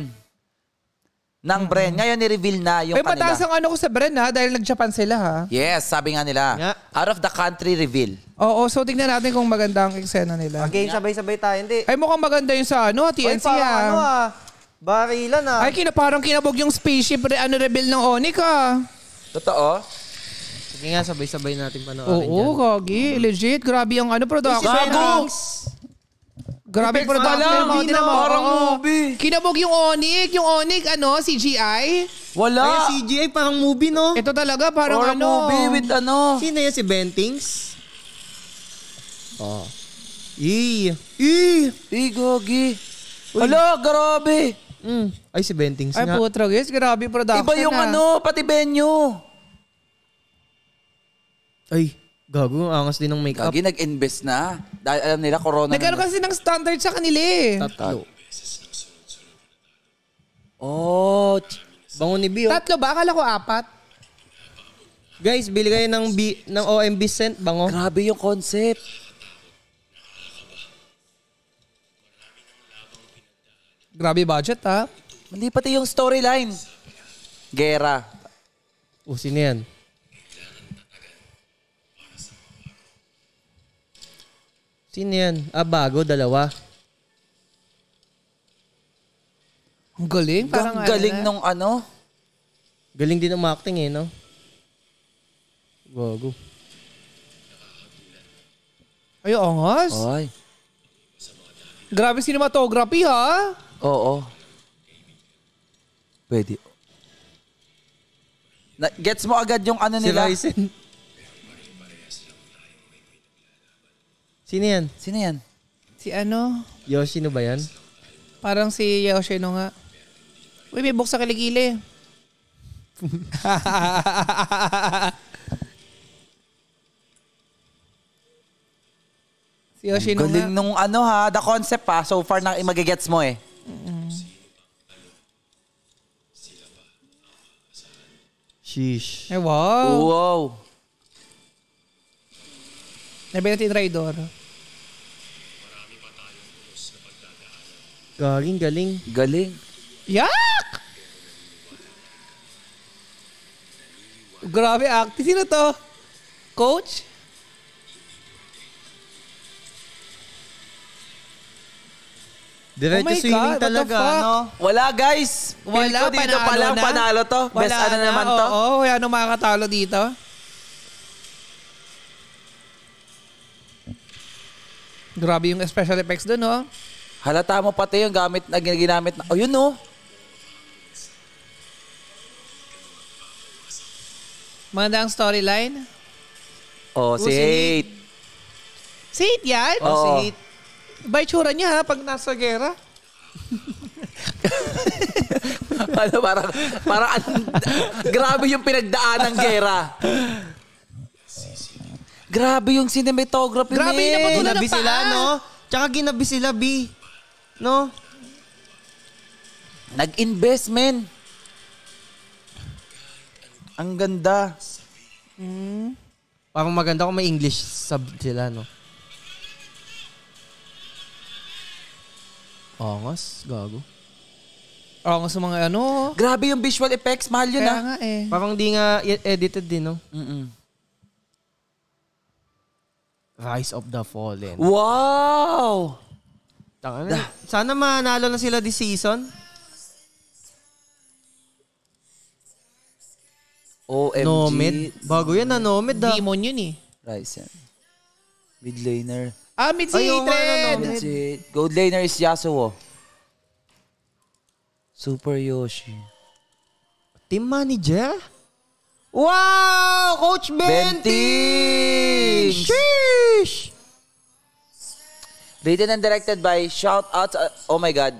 ng brand. Mm. Ngayon, ni-reveal na yung Pero kanila. mataas ang ano ko sa brand ha, dahil nag-Japan sila ha. Yes, sabi nga nila. Yeah. Out of the country reveal. Oo, so tingnan natin kung maganda ang eksena nila. Okay, sabay-sabay tayo. Hindi. Ay, mukhang maganda yung sa ano, Oy, TNC parang ah. ano ha. ah. Barilan ah. Ay, kina, parang kinabog yung spaceship re, ano, reveal ng Onik ha. Ah. Totoo? Sige nga, sabay-sabay natin panoorin Oo, dyan. Kagi. Legit. Grabe ang ano, production. Gago! Grabe production. na Alam, hindi na Parang movie. Kinabog yung Onik. Yung Onik, ano, CGI. Wala. Ay, CGI, parang movie, no? Ito talaga, parang Or ano. movie with ano. Sino yan? Si Bentings? Oh. Ii. Ii. Ii, gogi. Hala, grabe. Mm. Ay, si Bentings Ay, nga. Ay, putra, guys. Grabe production Iba yung na. ano, pati venue. Ay. Gago, angas din ng makeup. Lagi nag-invest na. Dahil alam nila, corona. Nagkaroon kasi ng standard sa kanila eh. Tatlo. Oh, ch- bango ni Bio. Tatlo ba? Akala ko apat. Guys, bili kayo ng, B, ng OMB scent, bango. Grabe yung concept. Grabe budget ha. Hindi pati yung storyline. Gera. Usin oh, na yan. Sino yan? Ah, bago, dalawa. Ang galing. Parang Ang galing ano, nung ano. Galing din ng acting eh, no? Bago. Ay, angas. Ay. Grabe cinematography, ha? Oo. Pwede. Na, gets mo agad yung ano Si nila? Ryzen. Sino yan? Sino yan? Si ano? Yoshino ba yan? Parang si Yoshino nga. Uy, may buksa kiligili. si Yoshino nga. Galing nung ano ha, the concept pa, so far na magigets mo eh. Sheesh. Eh, wow. Wow. Nabi natin yung rider. Galing, galing. Galing. Yak! Grabe acting. Sino to? Coach? Direct oh to swimming God, talaga, no? Wala, guys. Wala, ko dito pa lang, na. panalo to. Wala Best ano na, naman to. Oo, oh, wala nang makakatalo dito. Grabe yung special effects doon, no? Oh. Halata mo pati yung gamit na ginagamit na... Oh, yun oh! Maganda ang storyline. Oh, si Hate. Si Hate yan? Oh, si Hate. Ba itsura niya ha, pag nasa gera? ano, parang, parang anong, grabe yung pinagdaan ng gera. Grabe yung cinematography. Grabe, eh. napatulan ng paa. sila, no? Tsaka ginabi sila, B. No? nag investment Ang ganda. Mm. Parang maganda kung may English sub sila, no? Angas, gago. Angas mga ano. Oh. Grabe yung visual effects, mahal yun Kaya ah. nga eh. Parang di nga e- edited din, no? Mm-mm. Rise of the Fallen. Wow! Sana manalo na sila this season. OMG. Nomad. Bago yan na ah, mm. Nomad. Ah. Demon yun eh. Ryzen. Mid laner. Ah, mid Ay, ano, Gold laner is Yasuo. Super Yoshi. Team manager? Wow! Coach Benting! Benting! Sheesh! Written and directed by Shout Out... Uh, oh my God.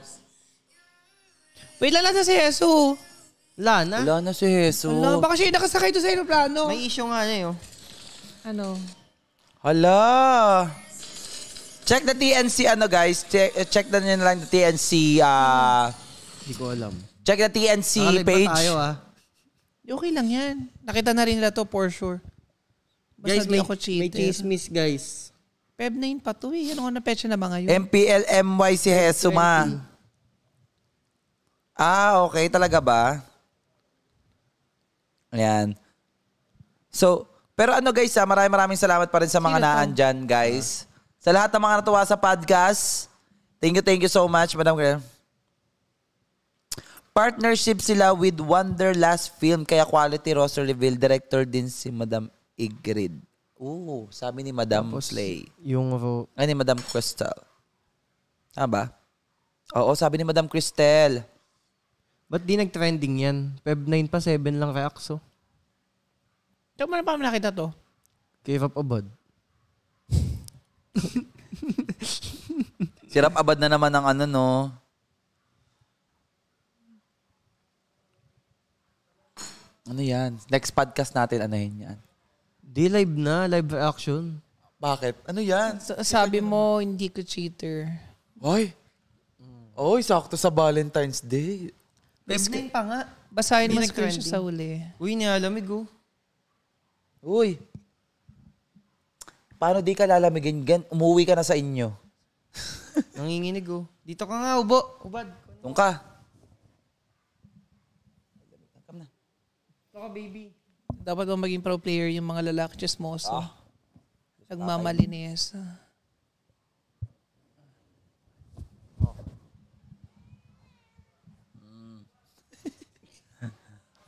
Wait, lala na si Jesu. Lana? Lana si Jesu. Lana, baka siya nakasakay to sa aeroplano. May issue nga na yun. Ano? Hala! Check the TNC ano guys. Check, eh, check na nyo lang the TNC. Uh, Hindi ko alam. Check the TNC Nakalit page. tayo ah? Okay lang yan. Nakita na rin nila to for sure. Basta guys, may, ako cheater. may chismis guys. Feb 9 pa to eh. Ano na petsa na ba ngayon? MPL si Hesuma. 20. Ah, okay. Talaga ba? Ayan. So, pero ano guys ha, ah, maraming maraming salamat pa rin sa mga Sino to? naandyan guys. Sa lahat ng mga natuwa sa podcast, thank you, thank you so much, Madam Graham. Partnership sila with Wonderlast Film, kaya quality roster reveal, director din si Madam Ingrid. Oo, sabi ni Madam Tapos, Play. Yung vote. Ay, ni Madam Crystal. Tama ba? Oo, sabi ni Madam Cristel. Ba't di nag-trending yan? Feb 9 pa, 7 lang reacts, oh. Ito mo na pa nakita to. k up abad. Sirap abad na naman ang ano, no? Ano yan? Next podcast natin, ano yan? Di live na, live action. Bakit? Ano yan? Sa- sabi mo, hindi ko cheater. Hoy! Oy, sakto sa Valentine's Day. Best Babe, pa nga. Basahin mo Hindi screenshot nag-trending. sa uli. Uy, nialamig oh. Uy! Paano di ka lalamigin? Gan, umuwi ka na sa inyo. Nanginginig oh. Dito ka nga, ubo. Ubad. Doon ka. Dito ka, baby dapat ba maging pro player yung mga lalaki chismoso? Ah. Nagmamalinis.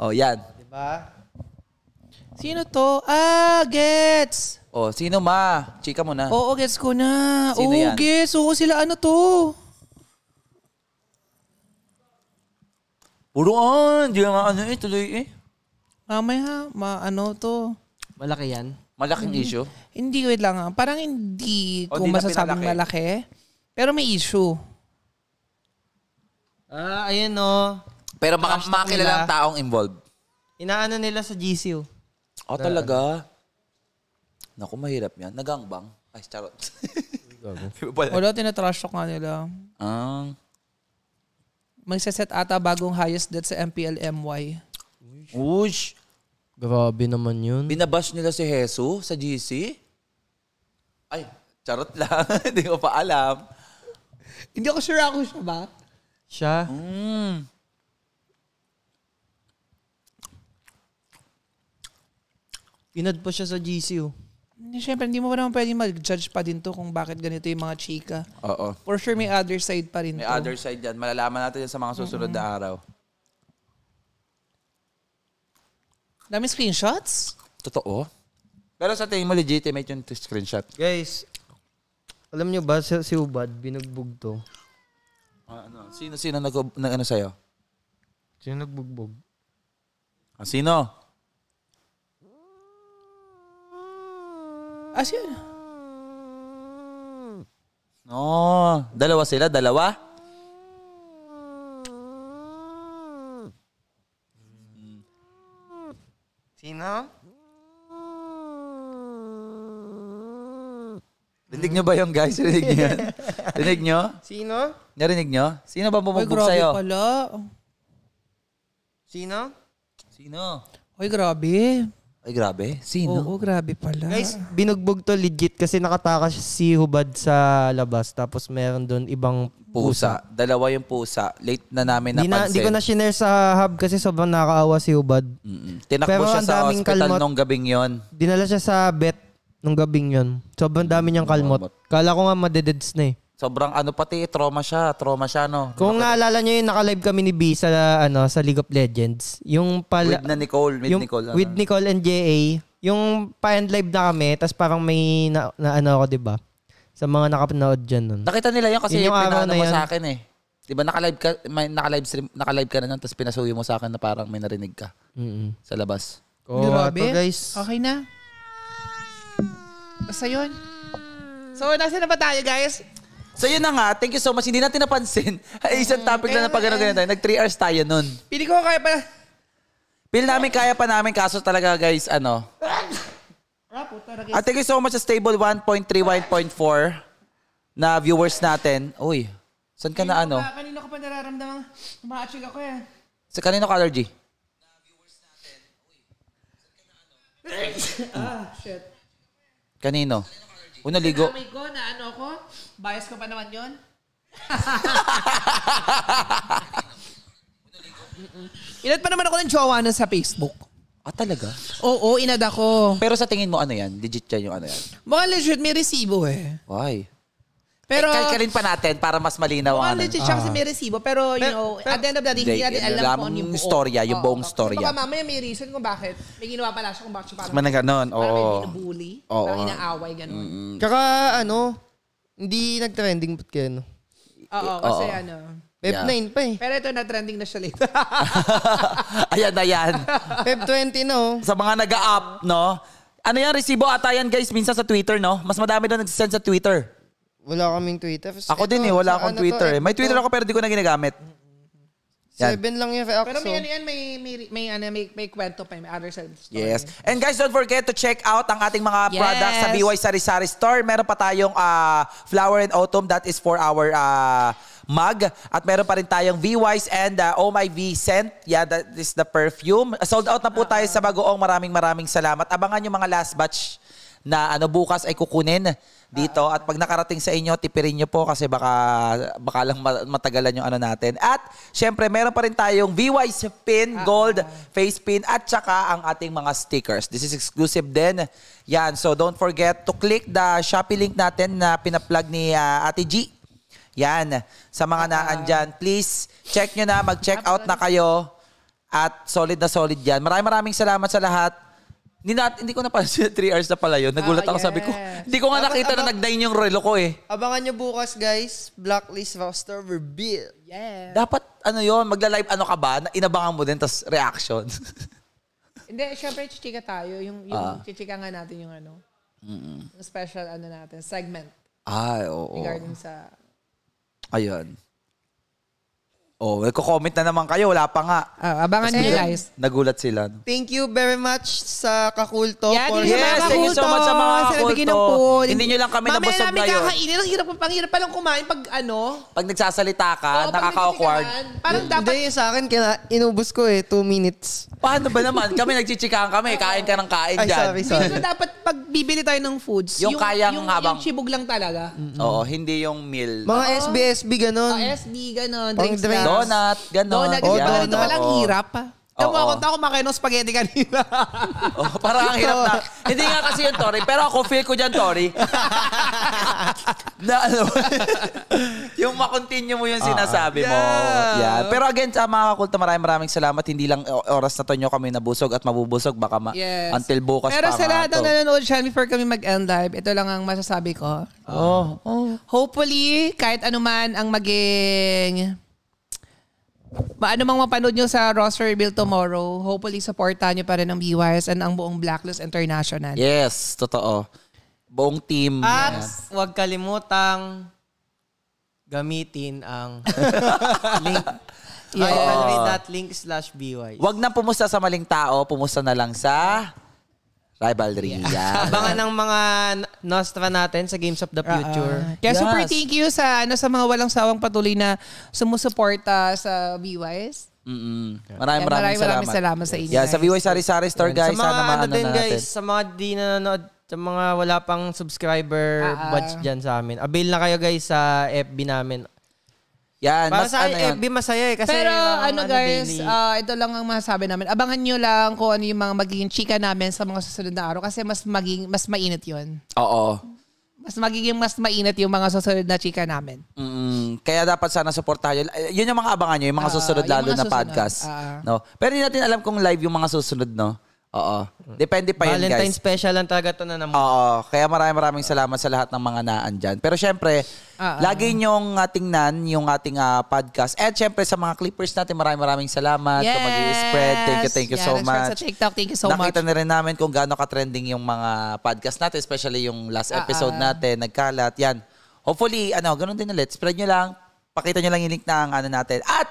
Oh, oh, yan. Diba? Sino to? Ah, gets! Oh, sino ma? Chika mo na. Oo, gets ko na. Sino Oo, yan? gets. Oo, sila ano to? Puro ah, hindi nga ano eh, tuloy eh mamaya, maano to. Malaki yan? Malaking issue? Hindi, wait lang. ah. Parang hindi O, ko di na malaki. Pero may issue. Ah, ayun no. Oh. Pero baka makilala ang taong involved. Inaano nila sa GCU. Oh, ah, talaga? Naku, mahirap yan. Nagangbang. Ay, charot. Iba pala. Wala, tinatrash talk nga nila. Ang... Ah. Magsaset ata bagong highest debt sa MPLMY. Ush! Grabe naman yun. Binabash nila si Jesus sa GC? Ay, charot lang. Hindi ko pa alam. Hindi ako sure ako siya ba? Siya? Mm. Pinad pa siya sa GC oh. Siyempre, hindi mo pa naman pwede mag-judge pa din to kung bakit ganito yung mga chika. Oo. For sure, may other side pa rin May to. other side yan. Malalaman natin yan sa mga susunod na araw. Dami screenshots? Totoo. Pero sa tingin mo, legitimate yung screenshot. Guys, alam nyo ba si, si Ubad, binugbog to? Ah, ano? Sino, sino nag, nag ano sa'yo? Sino nagbugbog? Ah, sino? Ah, sino? No, dalawa sila, dalawa? Sino? Rinig nyo ba yung guys? Rinig nyo Rinig nyo? Sino? Narinig nyo? Sino ba bumugbog Ay, sa'yo? grabe pala. Sino? Sino? Ay, grabe. Ay, grabe. Sino? Oo, grabe pala. Guys, binugbog to legit kasi nakatakas si Hubad sa labas. Tapos meron doon ibang pusa. Dalawa yung pusa. Late na namin Di, na, napansin. di ko na shinare sa hub kasi sobrang nakaawa si Hubad. Mm-mm. Tinakbo Pero siya ang sa daming hospital kalmot. nung gabing yon. Dinala siya sa vet nung gabing yon. Sobrang dami niyang kalmot. Kalmot. Kala ko nga madededs na eh. Sobrang ano pati, trauma siya, trauma siya no. Kung naalala niyo yung naka-live kami ni B sa ano sa League of Legends, yung pala with na Nicole, with yung, Nicole. Ano. With Nicole and JA, yung pa-end live na kami, tapos parang may na, na ano ako, 'di ba? Sa mga nakapanood diyan noon. Nakita nila yan kasi yun yung, yung pinano mo sa akin eh. 'Di ba naka-live ka, may naka-live stream, naka-live ka na noon, tapos pinasuyo mo sa akin na parang may narinig ka. Mm-hmm. Sa labas. Oh, Grabe. guys. Okay na. Basta yun. So, nasa na ba tayo, guys? So yun na nga, thank you so much. Hindi natin napansin. Ay, isang topic lang na pag ano tayo. Nag 3 hours tayo nun. Pili ko kaya pa. Pili namin kaya pa namin kaso talaga guys, ano. At ah, thank you so much sa stable 1.3, 1.4 ano? eh. na viewers natin. Uy, saan ka na ano? Kanino ko pa nararamdaman? Tumaatsig ako eh. Sa kanino ka allergy? Ah, shit. Kanino? Kanino? Unaligo. ligo. Sinamay ko na ano ko? Bias ko pa naman yun? Inad pa naman ako ng jowa na sa Facebook. Ah, talaga? Oo, oo, inad ako. Pero sa tingin mo, ano yan? Legit yan yung ano yan? Mga legit, may resibo eh. Why? Pero, eh, kalkalin pa natin para mas malinaw. ano. Well, legit siya kasi may ah. resibo. Pero, you know, at the end of the day, hindi natin alam kung yung buong. storya, yung buong storya. Baka mamaya may reason kung bakit. May ginawa pala siya kung bakit siya parang... Parang ganun, oo. Parang may binubully. Oo. Parang inaaway, ganun. Kaka, ano, hindi nag-trending ba't kaya, no? Oo, eh, kasi ano... Feb yeah. 9 pa eh. Pero ito, na-trending na siya later. ayan na yan. Feb 20 no. Sa mga nag-a-up, no? Ano yan, resibo ata yan guys, minsan sa Twitter, no? Mas madami na nagsisend sa Twitter. Wala kaming Twitter. Ako ito, din eh, wala akong ano to, Twitter eh. May ito. Twitter ako pero di ko na ginagamit. Yan. Seven lang yung reaction. Pero may ano may, may, may, ano, may, may kwento pa, may other side story. Yes. And guys, don't forget to check out ang ating mga yes. products sa BY Sari-Sari Store. Meron pa tayong uh, Flower and Autumn that is for our uh, mug. At meron pa rin tayong V-Wise and uh, Oh My V Scent. Yeah, that is the perfume. Sold out na po tayo sa uh-huh. bagoong. Maraming maraming salamat. Abangan yung mga last batch na ano bukas ay kukunin dito. At pag nakarating sa inyo, tipirin niyo po kasi baka, baka lang matagalan yung ano natin. At syempre, meron pa rin tayong VY's pin, ah, gold ah. face pin, at saka ang ating mga stickers. This is exclusive din. Yan, so don't forget to click the Shopee link natin na pinaplug ni uh, Ate G. Yan, sa mga naan dyan, please check nyo na, mag-check out na kayo. At solid na solid yan. Maraming maraming salamat sa lahat. Hindi, na, hindi ko napansin 3 hours na pala yun. Nagulat ah, ako, yes. sabi ko, hindi ko nga abang, nakita abang, na nag-dine yung relo ko eh. Abangan nyo bukas guys, Blacklist Roster reveal. Yeah. Dapat ano yon magla-live ano ka ba? Inabangan mo din, tas reaction. hindi, syempre chichika tayo. Yung, yung ah. nga natin yung ano, Mm-mm. special ano natin, segment. Ay, oo. Regarding sa... Ayun. Oh, nagko-comment na naman kayo. Wala pa nga. Oh, abangan nyo guys. Nagulat sila. No? Thank you very much sa Kakulto. Yeah, for... Yes, thank you so much sa mga Kakulto. Hindi nyo lang kami Mamaya nabusog ngayon. Mamaya namin kakainin. Ang hirap, ang hirap lang kumain pag ano. Pag nagsasalita ka, oh, nakaka-awkward. Parang dapat... Hindi, sa akin, kina, inubos ko eh. Two minutes. Paano ba naman? Kami nagchichikahan kami. Kain ka ng kain Ay, dyan. Sorry, sorry. So, dapat pag bibili tayo ng foods, yung, yung kayang yung, habang... Yung chibog lang talaga. Mm-hmm. Oo, hindi yung meal. Mga SB, SB, ganun. Oh, ah, SB, ganun. Drinks Donut, gano'n. Donut, oh, yeah. donut. pa lang hirap pa. Tama oh, ako, ako makain ng spaghetti kanina. oh, parang ang hirap na. Hindi nga kasi yung Tori, pero ako feel ko dyan, Tori. na ano, yung makontinue mo yung ah, sinasabi uh, yeah. mo. Yeah. Pero again, sa mga kakulta, maraming maraming salamat. Hindi lang oras na to nyo kami nabusog at mabubusog. Baka ma- yes. until bukas pero pa. Pero sa lahat ng nanonood siya, before kami mag-end live, ito lang ang masasabi ko. Oh. oh. Hopefully, kahit anuman ang maging Maano mang mapanood nyo sa roster reveal tomorrow, hopefully supportan nyo pa rin ang BYS and ang buong Blacklist International. Yes, totoo. Buong team. At yes. huwag kalimutang gamitin ang link. Yeah. I ano that link slash BYS. Huwag na pumusta sa maling tao, pumusta na lang sa rivalry. Yeah. Abangan ng mga Nostra natin sa Games of the uh-uh. Future. Uh, uh, Kaya yes. super thank you sa ano sa mga walang sawang patuloy na sumusuporta uh, sa BYS. Mm-mm. Maraming, yeah, maraming, maraming salamat. salamat sa inyo. Yeah, sa BYS Sari Sari Store guys, sa mga, sana maano na natin. guys, sa mga di nanonood sa mga wala pang subscriber uh-uh. watch dyan sa amin. Avail na kayo guys sa FB namin yan. Para mas, sa ano FB eh, masaya eh. Kasi Pero ano, ano guys, uh, ito lang ang masasabi namin. Abangan nyo lang kung ano yung mga magiging chika namin sa mga susunod na araw kasi mas maging mas mainit yon. Oo. Mas magiging mas mainit yung mga susunod na chika namin. Mm, kaya dapat sana suportahan nyo. Eh, yun yung mga abangan nyo, yung mga ah, susunod yung lalo mga na susunod. podcast. Uh, no? Pero hindi natin alam kung live yung mga susunod, no? Oo. Depende pa yan, guys. Valentine special lang talaga to na naman. Oo. Kaya maraming maraming salamat sa lahat ng mga naan dyan. Pero syempre, ah, ah. lagi nyong uh, tingnan yung ating uh, podcast. At syempre, sa mga clippers natin, maraming maraming salamat. Yes! Kung mag-spread. Thank you, thank you yeah, so much. Sa TikTok, thank you so Nakita much. Nakita na rin namin kung gaano ka-trending yung mga podcast natin, especially yung last ah, ah, episode natin, nagkalat. Yan. Hopefully, ano, ganun din ulit. Spread nyo lang. Pakita nyo lang yung link ng ano natin. At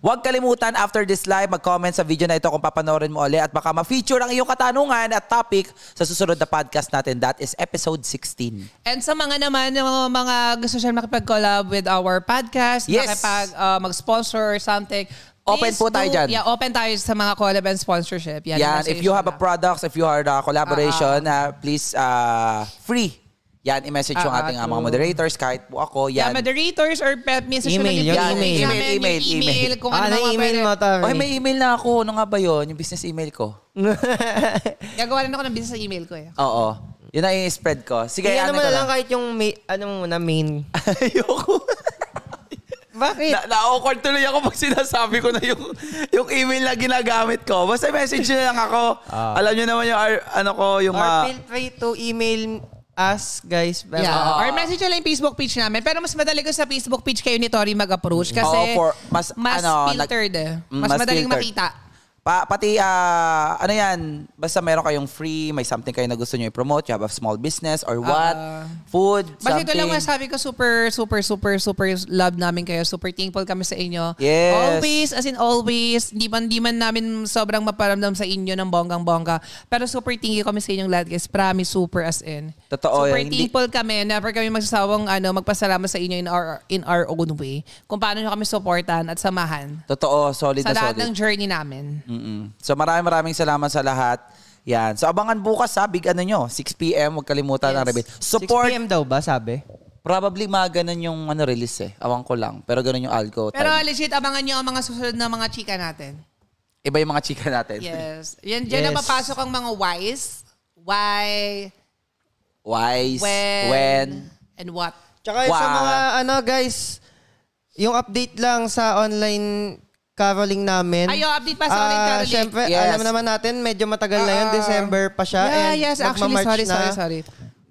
Huwag kalimutan after this live, mag-comment sa video na ito kung papanorin mo ulit at baka ma-feature ang iyong katanungan at topic sa susunod na podcast natin. That is episode 16. And sa mga naman, yung mga gusto siya makipag-collab with our podcast, yes. makipag, uh, mag-sponsor or something, Open po tayo do, dyan. Yeah, open tayo sa mga collab and sponsorship. Yan, yan. If you have a products, if you are a collaboration, uh, ah, -huh. Ah. uh please, uh, free yan, i-message yung ah, ah, ating ah, mga moderators, kahit po ako, yan. Yeah, moderators or pet message Email yun, Yan, email. email, email, email, email, email, kung ano ah, ano na-email mo to. Oy, may email na ako. Ano nga ba yon Yung business email ko. Gagawa rin ako ng business email ko eh. Oo. Yun ang i-spread ko. Sige, Sige, ano, ano mo na lang kahit yung may, ano mo na main. Ayoko. Bakit? na, na-awkward tuloy ako pag sinasabi ko na yung, yung email na ginagamit ko. Basta message nyo lang ako. Ah. Alam nyo naman yung, ano ko, yung... Or ah, feel free to email us, guys. But, yeah. Uh, Or message lang yung Facebook page namin. Pero mas madali ko sa Facebook page kayo ni Tori mag-approach kasi oh, for, mas, mas ano, filtered. Like, eh. mm, mas, mas madaling filtered. makita. Pa, pati, uh, ano yan, basta meron kayong free, may something kayo na gusto nyo i-promote, you have a small business or what, uh, food, basta something. Basta ito lang masabi ko, super, super, super, super love namin kayo. Super thankful kami sa inyo. Yes. Always, as in always, di man, di man namin sobrang maparamdam sa inyo ng bonggang-bongga. Pero super thankful kami sa inyong lahat, guys. Promise, super as in. Totoo. Super yan. Eh, thankful Hindi... kami. Never kami magsasawang ano, magpasalamat sa inyo in our, in our own way. Kung paano nyo kami supportan at samahan. Totoo, solid sa na solid. Sa lahat ng journey namin. Mm-mm. So maraming maraming salamat sa lahat. Yan. So abangan bukas ha, big ano nyo, 6pm, huwag kalimutan yes. ang release. Support, 6pm daw ba sabi? Probably mga ganun yung ano, release eh. Awang ko lang. Pero ganun yung algo. Pero time. legit, abangan nyo ang mga susunod na mga chika natin. Iba yung mga chika natin. Yes. Yan, dyan yes. na papasok ang mga whys. Why. Whys. When. when and what. Tsaka yung sa mga ano guys, yung update lang sa online caroling namin. Ayo, oh, update pa sa uh, caroling. Siyempre, yes. alam naman natin, medyo matagal na yun. Ah, ah, December pa siya. Yeah, and yes, actually, sorry, na. sorry, sorry.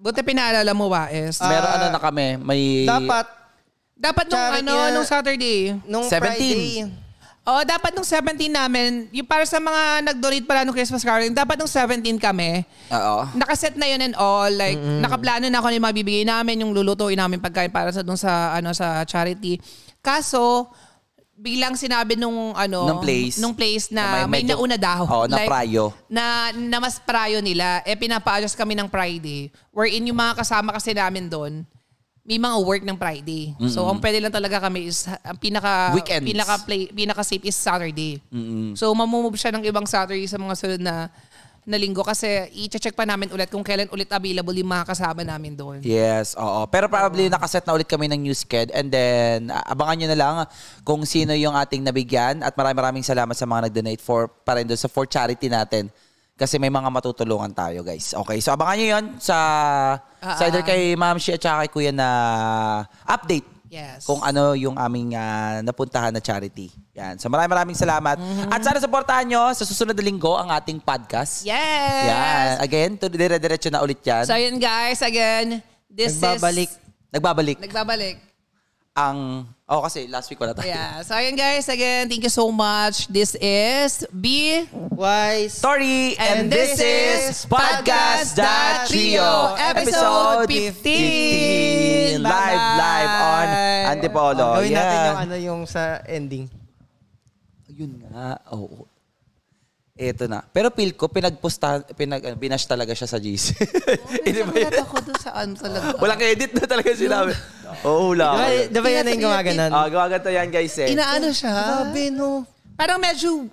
Buti pinaalala mo, Waes. Uh, Meron ano na kami. May... Dapat. Dapat nung Charity, ano, nung Saturday. Nung 17. Friday. Oh, dapat nung 17 namin, yung para sa mga nag-donate pala nung Christmas caroling, dapat nung 17 kami. Oo. Nakaset na yun and all, like mm-hmm. nakaplano na kung ng yung mabibigay namin, yung lulutuin namin pagkain para sa dun sa ano sa charity. Kaso, bilang sinabi nung ano nung place, nung place na, na may, may nauna daw oh, na like, prayo na, na mas prayo nila eh pinapa-adjust kami ng Friday wherein yung mga kasama kasi namin doon may mga work ng Friday. Mm-hmm. So ang pwede lang talaga kami is ang pinaka Weekends. pinaka play, pinaka safe is Saturday. Mm-hmm. So mamumove siya ng ibang Saturday sa mga sunod na na linggo kasi i-check pa namin ulit kung kailan ulit available yung mga kasama namin doon. Yes, oo. Pero probably oo. nakaset na ulit kami ng new newsked and then abangan nyo na lang kung sino yung ating nabigyan at maraming maraming salamat sa mga nag-donate for pa rin doon sa for charity natin kasi may mga matutulungan tayo guys. Okay, so abangan nyo yun sa, uh, sa either ah. kay Ma'am Shi at kay Kuya na update Yes. Kung ano yung aming uh, napuntahan na charity. Yan. So maraming maraming salamat. Mm-hmm. At sana suportahan nyo sa susunod na linggo ang ating podcast. Yes. Yan. Again, dire-diretso na ulit yan. So yun guys, again, this Nagbabalik. is... Nagbabalik. Nagbabalik. Nagbabalik ang... Oh, kasi last week wala tayo. Yeah. So, ayun guys, again, thank you so much. This is B. Wise. Story. And, and this, this is Podcast That Trio, episode 15. 15. Live, live on Antipolo. Oh, gawin yeah. natin yung, ano, yung sa ending. Yun nga. Oo. Oh, Eto na. Pero feel ko, pinagpusta, pinag, uh, binash talaga siya sa GC. Hindi ba yun? ako doon sa ano talaga. Walang edit na talaga sila. Oo, oh, wala. Diba, diba yan na yung gumaganan? Oo, ah, gumaganta yan guys eh. Inaano siya. Grabe no. Parang medyo,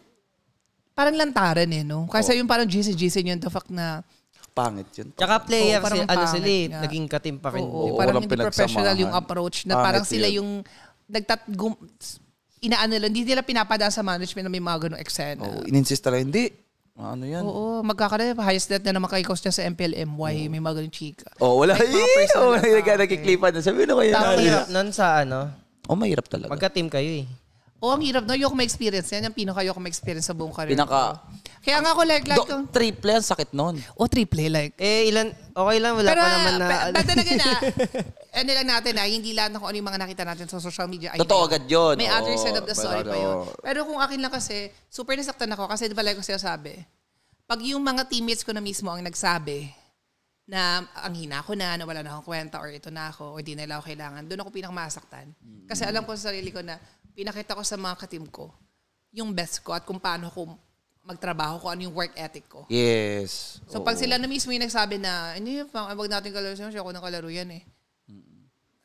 parang lantaran eh no. Kasi yung parang GC-GC yun, the fuck na, pangit yun. Tsaka player, oh, si, ano sila eh, nga. naging pa rin. Oo, oo, parang hindi professional yung approach na pangit parang sila yun. yung nagtat inaano lang, hindi nila pinapadaan sa management na may mga ganong eksena. Oo, oh, ininsist talaga, hindi. Ano yan? Oo, magkakaroon pa highest debt na naman kayo niya sa MPLM. Why? Mm. May mga ganun chika. Oo, oh, wala. May mga personal. Oo, oh, nagkiklipan na. Sabi mo na kayo. Tapos hirap nun sa ano? Oo, oh, mahirap talaga. Magka-team kayo eh. Oo, oh, ang hirap. No, yung may experience Yan yung pinaka yung ma-experience sa buong career. Pinaka. Kaya nga ako like, like, Do, triple ang sakit noon. O, oh, triple, like. Eh, ilan, okay lang, wala Pero, pa naman na. Pero, talaga na, ah. ano lang natin na ah, hindi lang na kung ano yung mga nakita natin sa social media. Ay, Totoo agad yun. May Oo, other side of the story pa yun. Pero kung akin lang kasi, super nasaktan ako kasi di ba like ko sa'yo sabi, pag yung mga teammates ko na mismo ang nagsabi na ang hina ko na, na wala na akong kwenta or ito na ako or di na nila ako kailangan, doon ako pinakamasaktan. Kasi alam ko sa sarili ko na pinakita ko sa mga katim ko yung best ko at kung paano ko magtrabaho, ko, ano yung work ethic ko. Yes. So pag sila na mismo yung nagsabi na, hindi, pang, wag natin kalaro siya, ako nang kalaro yan eh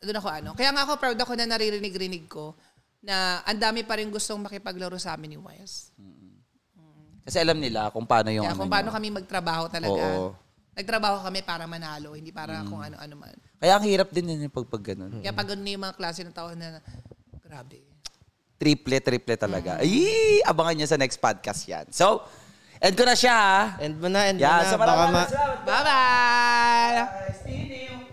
doon ako ano. Kaya nga ako proud ako na naririnig-rinig ko na ang dami pa rin gustong makipaglaro sa amin ni Wes. mm Kasi alam nila kung paano yung Kaya, ano kung paano nyo. kami magtrabaho talaga. Oo. Nagtrabaho kami para manalo, hindi para mm. kung ano-ano man. Kaya ang hirap din yun yung pagpag ganun. Kaya pag ganun yung mga klase ng tao na, grabe. Triple, triple talaga. Mm. Ay, abangan nyo sa next podcast yan. So, end ko na siya ha. End mo na, end yeah, mo na. So, Bye-bye! Bye-bye.